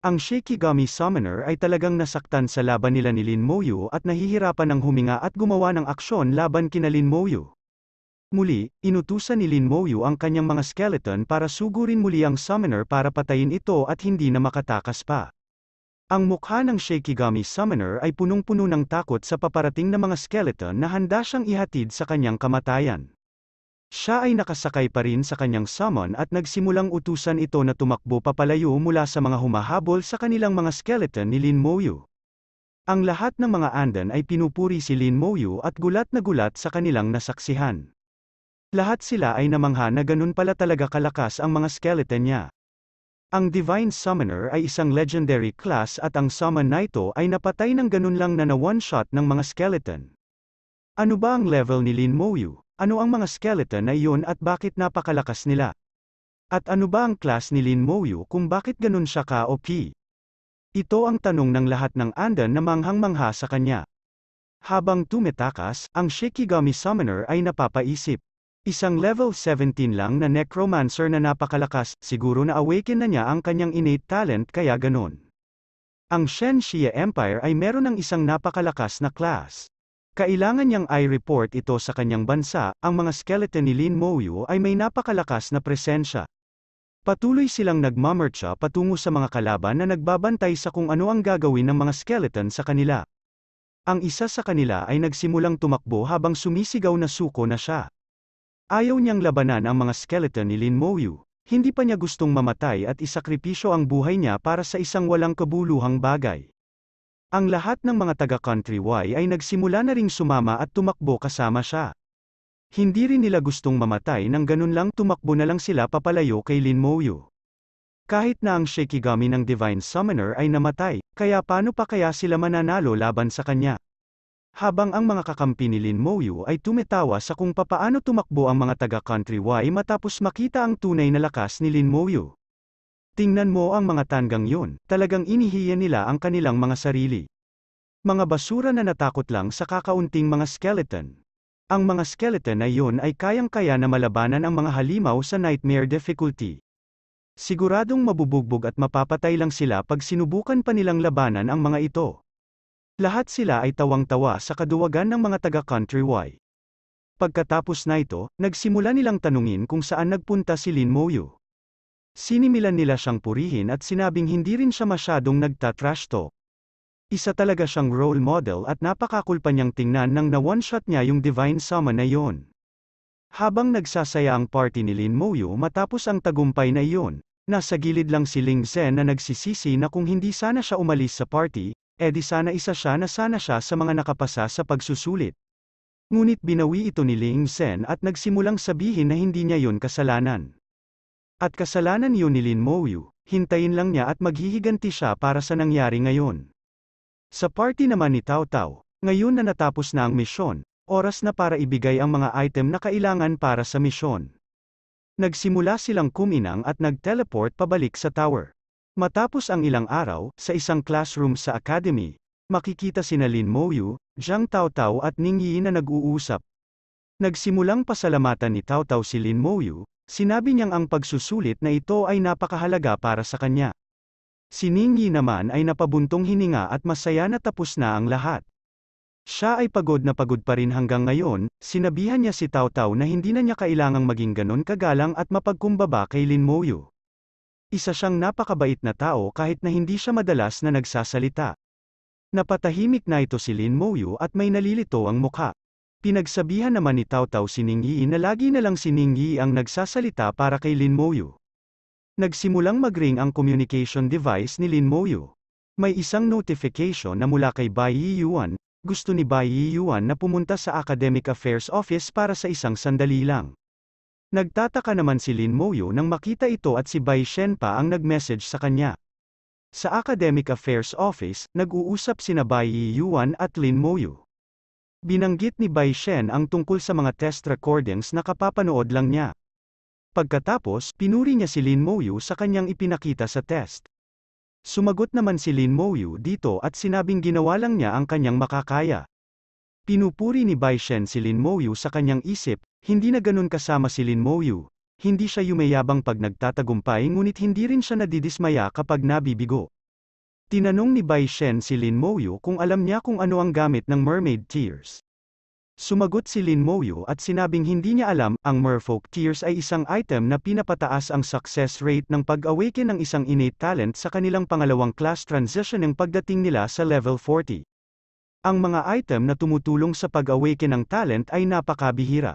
Ang Shakigami Summoner ay talagang nasaktan sa laban nila ni Lin Moyu at nahihirapan ng huminga at gumawa ng aksyon laban kina Lin Moyu. Muli, inutusan ni Lin Moyu ang kanyang mga skeleton para sugurin muli ang summoner para patayin ito at hindi na makatakas pa. Ang mukha ng Shakigami Summoner ay punong-puno ng takot sa paparating na mga skeleton na handa siyang ihatid sa kanyang kamatayan. Siya ay nakasakay pa rin sa kanyang summon at nagsimulang utusan ito na tumakbo papalayo mula sa mga humahabol sa kanilang mga skeleton ni Lin Moyu. Ang lahat ng mga andan ay pinupuri si Lin Moyu at gulat na gulat sa kanilang nasaksihan. Lahat sila ay namangha na ganun pala talaga kalakas ang mga skeleton niya. Ang Divine Summoner ay isang legendary class at ang summon na ito ay napatay ng ganun lang na na one-shot ng mga skeleton. Ano ba ang level ni Lin Moyu? Ano ang mga skeleton na iyon at bakit napakalakas nila? At ano ba ang class ni Lin Moyu kung bakit ganun siya ka-OP? Ito ang tanong ng lahat ng andan na manghang-mangha sa kanya. Habang tumitakas, ang Shikigami Summoner ay napapaisip. Isang level 17 lang na necromancer na napakalakas, siguro na awaken na niya ang kanyang innate talent kaya ganon. Ang Shenxia Empire ay meron ng isang napakalakas na class. Kailangan niyang i-report ito sa kanyang bansa, ang mga skeleton ni Lin Mouyu ay may napakalakas na presensya. Patuloy silang nagmamarcha patungo sa mga kalaban na nagbabantay sa kung ano ang gagawin ng mga skeleton sa kanila. Ang isa sa kanila ay nagsimulang tumakbo habang sumisigaw na suko na siya. Ayaw niyang labanan ang mga skeleton ni Lin Moyu. Hindi pa niya gustong mamatay at isakripisyo ang buhay niya para sa isang walang kabuluhang bagay. Ang lahat ng mga taga-country Y ay nagsimula na ring sumama at tumakbo kasama siya. Hindi rin nila gustong mamatay nang ganun lang tumakbo na lang sila papalayo kay Lin Moyu. Kahit na ang Shikigami ng Divine Summoner ay namatay, kaya paano pa kaya sila mananalo laban sa kanya? habang ang mga kakampi ni Lin Moyu ay tumetawa sa kung papaano tumakbo ang mga taga-country Y matapos makita ang tunay na lakas ni Lin Moyu. Tingnan mo ang mga tanggang yun, talagang inihiya nila ang kanilang mga sarili. Mga basura na natakot lang sa kakaunting mga skeleton. Ang mga skeleton na yun ay kayang-kaya na malabanan ang mga halimaw sa nightmare difficulty. Siguradong mabubugbog at mapapatay lang sila pag sinubukan pa nilang labanan ang mga ito. Lahat sila ay tawang-tawa sa kaduwagan ng mga taga Country Y. Pagkatapos na ito, nagsimula nilang tanungin kung saan nagpunta si Lin Moyu. Sinimilan nila siyang purihin at sinabing hindi rin siya masyadong nagta-trash talk. Isa talaga siyang role model at napakakulpa niyang tingnan nang na-one-shot niya yung divine sama na yon. Habang nagsasaya ang party ni Lin Moyu matapos ang tagumpay na iyon, nasa gilid lang si Ling Zhen na nagsisisi na kung hindi sana siya umalis sa party, eh di sana isa siya na sana siya sa mga nakapasa sa pagsusulit. Ngunit binawi ito ni Ling Sen at nagsimulang sabihin na hindi niya yon kasalanan. At kasalanan yun ni Lin Mouyu, hintayin lang niya at maghihiganti siya para sa nangyari ngayon. Sa party naman ni Tao Tao, ngayon na natapos na ang misyon, oras na para ibigay ang mga item na kailangan para sa misyon. Nagsimula silang kuminang at nag-teleport pabalik sa tower. Matapos ang ilang araw, sa isang classroom sa academy, makikita sina Lin Moyu, Zhang Taotao at Ning Yi na nag-uusap. Nagsimulang pasalamatan ni Taotao si Lin Moyu, sinabi niyang ang pagsusulit na ito ay napakahalaga para sa kanya. Si Ning Yi naman ay napabuntong hininga at masaya na tapos na ang lahat. Siya ay pagod na pagod pa rin hanggang ngayon, sinabihan niya si Tao Tao na hindi na niya kailangang maging ganon kagalang at mapagkumbaba kay Lin Moyu. Isa siyang napakabait na tao kahit na hindi siya madalas na nagsasalita. Napatahimik na ito si Lin Moyu at may nalilito ang mukha. Pinagsabihan naman ni Tao Tao si na lagi na lang si ang nagsasalita para kay Lin Moyu. Nagsimulang magring ang communication device ni Lin Moyu. May isang notification na mula kay Bai Yi Yuan, gusto ni Bai Yi Yuan na pumunta sa Academic Affairs Office para sa isang sandali lang. Nagtataka naman si Lin Moyo nang makita ito at si Bai Shen pa ang nag-message sa kanya. Sa Academic Affairs Office, nag-uusap sina Bai Yi Yuan at Lin Moyo. Binanggit ni Bai Shen ang tungkol sa mga test recordings na kapapanood lang niya. Pagkatapos, pinuri niya si Lin Moyu sa kanyang ipinakita sa test. Sumagot naman si Lin Moyu dito at sinabing ginawa lang niya ang kanyang makakaya. Pinupuri ni Bai Shen si Lin Moyu sa kanyang isip, hindi na ganun kasama si Lin Moyu, Hindi siya yumayabang pag nagtatagumpay ngunit hindi rin siya nadidismaya kapag nabibigo. Tinanong ni Bai Shen si Lin Moyu kung alam niya kung ano ang gamit ng mermaid tears. Sumagot si Lin Moyu at sinabing hindi niya alam, ang Merfolk Tears ay isang item na pinapataas ang success rate ng pag-awaken ng isang innate talent sa kanilang pangalawang class transition ng pagdating nila sa level 40. Ang mga item na tumutulong sa pag-awaken ng talent ay napakabihira.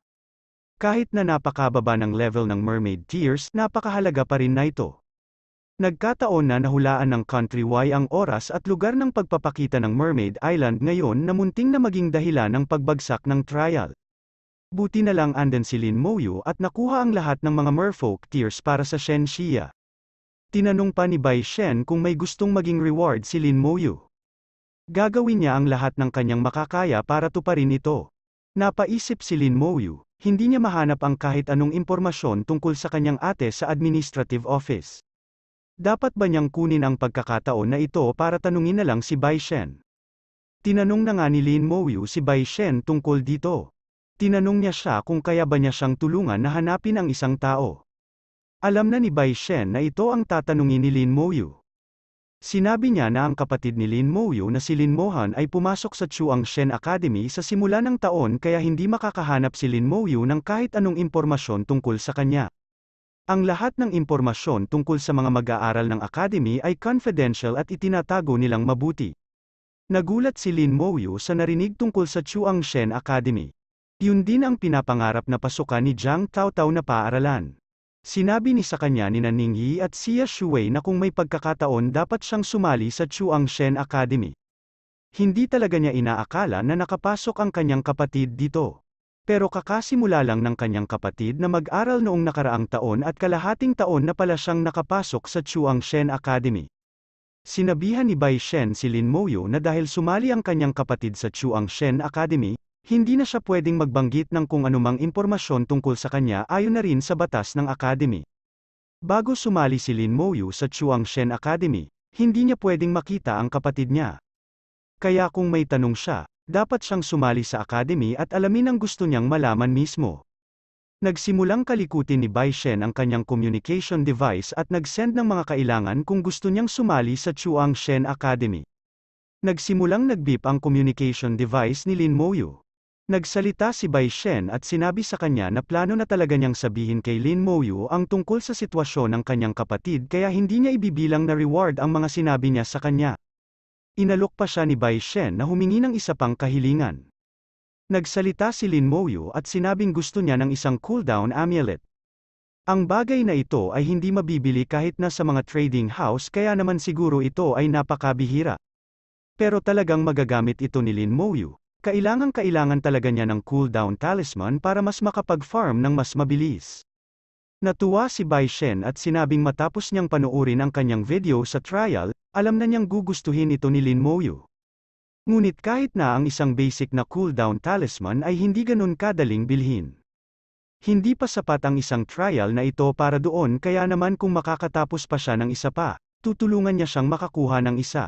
Kahit na napakababa ng level ng mermaid tears, napakahalaga pa rin na ito. Nagkataon na nahulaan ng country countrywide ang oras at lugar ng pagpapakita ng Mermaid Island ngayon na munting na maging dahilan ng pagbagsak ng trial. Buti na lang andan si Lin Moyu at nakuha ang lahat ng mga merfolk tears para sa Shen Shia. Tinanong pa ni Bai Shen kung may gustong maging reward si Lin Moyu. Gagawin niya ang lahat ng kanyang makakaya para tuparin ito. Napaisip si Lin Moyu, hindi niya mahanap ang kahit anong impormasyon tungkol sa kanyang ate sa administrative office. Dapat ba niyang kunin ang pagkakataon na ito para tanungin na lang si Bai Shen? Tinanong na nga ni Lin Moyu si Bai Shen tungkol dito. Tinanong niya siya kung kaya ba niya siyang tulungan na hanapin ang isang tao. Alam na ni Bai Shen na ito ang tatanungin ni Lin Moyu. Sinabi niya na ang kapatid ni Lin Mouyu na si Lin Mohan ay pumasok sa Chuang Shen Academy sa simula ng taon kaya hindi makakahanap si Lin Mouyu ng kahit anong impormasyon tungkol sa kanya. Ang lahat ng impormasyon tungkol sa mga mag-aaral ng academy ay confidential at itinatago nilang mabuti. Nagulat si Lin Mouyu sa narinig tungkol sa Chuang Shen Academy. Yun din ang pinapangarap na pasukan ni Jiang Taotao na paaralan. Sinabi ni sa kanya ni Ningyi at Xia Shuwei na kung may pagkakataon dapat siyang sumali sa Chuang Shen Academy. Hindi talaga niya inaakala na nakapasok ang kanyang kapatid dito. Pero kakasimula lang ng kanyang kapatid na mag-aral noong nakaraang taon at kalahating taon na pala siyang nakapasok sa Chuang Shen Academy. Sinabihan ni Bai Shen si Lin Moyo na dahil sumali ang kanyang kapatid sa Chuang Shen Academy, hindi na siya pwedeng magbanggit ng kung anumang impormasyon tungkol sa kanya ayon na rin sa batas ng Academy. Bago sumali si Lin Moyu sa Chuang Shen Academy, hindi niya pwedeng makita ang kapatid niya. Kaya kung may tanong siya, dapat siyang sumali sa academy at alamin ang gusto niyang malaman mismo. Nagsimulang kalikutin ni Bai Shen ang kanyang communication device at nag-send ng mga kailangan kung gusto niyang sumali sa Chuang Shen Academy. Nagsimulang nagbip ang communication device ni Lin Moyu. Nagsalita si Bai Shen at sinabi sa kanya na plano na talaga niyang sabihin kay Lin Moyu ang tungkol sa sitwasyon ng kanyang kapatid kaya hindi niya ibibilang na reward ang mga sinabi niya sa kanya. Inalok pa siya ni Bai Shen na humingi ng isa pang kahilingan. Nagsalita si Lin Moyu at sinabing gusto niya ng isang cooldown amulet. Ang bagay na ito ay hindi mabibili kahit na sa mga trading house kaya naman siguro ito ay napakabihira. Pero talagang magagamit ito ni Lin Moyu kailangan kailangan talaga niya ng cooldown talisman para mas makapag-farm ng mas mabilis. Natuwa si Bai Shen at sinabing matapos niyang panoorin ang kanyang video sa trial, alam na niyang gugustuhin ito ni Lin Moyu. Ngunit kahit na ang isang basic na cooldown talisman ay hindi ganun kadaling bilhin. Hindi pa sapat ang isang trial na ito para doon kaya naman kung makakatapos pa siya ng isa pa, tutulungan niya siyang makakuha ng isa.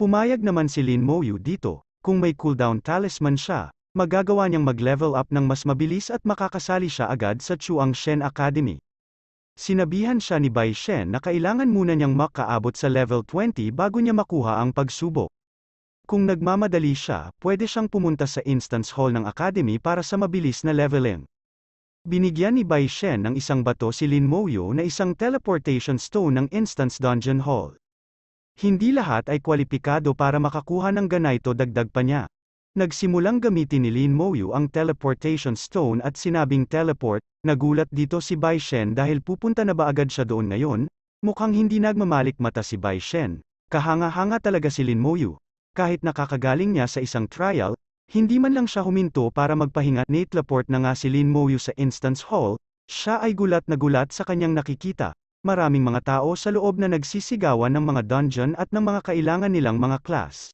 Pumayag naman si Lin Moyu dito, kung may cooldown talisman siya, magagawa niyang mag-level up ng mas mabilis at makakasali siya agad sa Chuang Shen Academy. Sinabihan siya ni Bai Shen na kailangan muna niyang makaabot sa level 20 bago niya makuha ang pagsubok. Kung nagmamadali siya, pwede siyang pumunta sa instance hall ng academy para sa mabilis na leveling. Binigyan ni Bai Shen ng isang bato si Lin Moyo na isang teleportation stone ng instance dungeon hall. Hindi lahat ay kwalipikado para makakuha ng ganito dagdag pa niya. Nagsimulang gamitin ni Lin Moyu ang teleportation stone at sinabing teleport, nagulat dito si Bai Shen dahil pupunta na ba agad siya doon ngayon, mukhang hindi nagmamalik mata si Bai Shen. Kahanga-hanga talaga si Lin Moyu. Kahit nakakagaling niya sa isang trial, hindi man lang siya huminto para magpahinga. Nate teleport na nga si Lin Moyu sa instance hall, siya ay gulat na gulat sa kanyang nakikita, maraming mga tao sa loob na nagsisigawan ng mga dungeon at ng mga kailangan nilang mga class.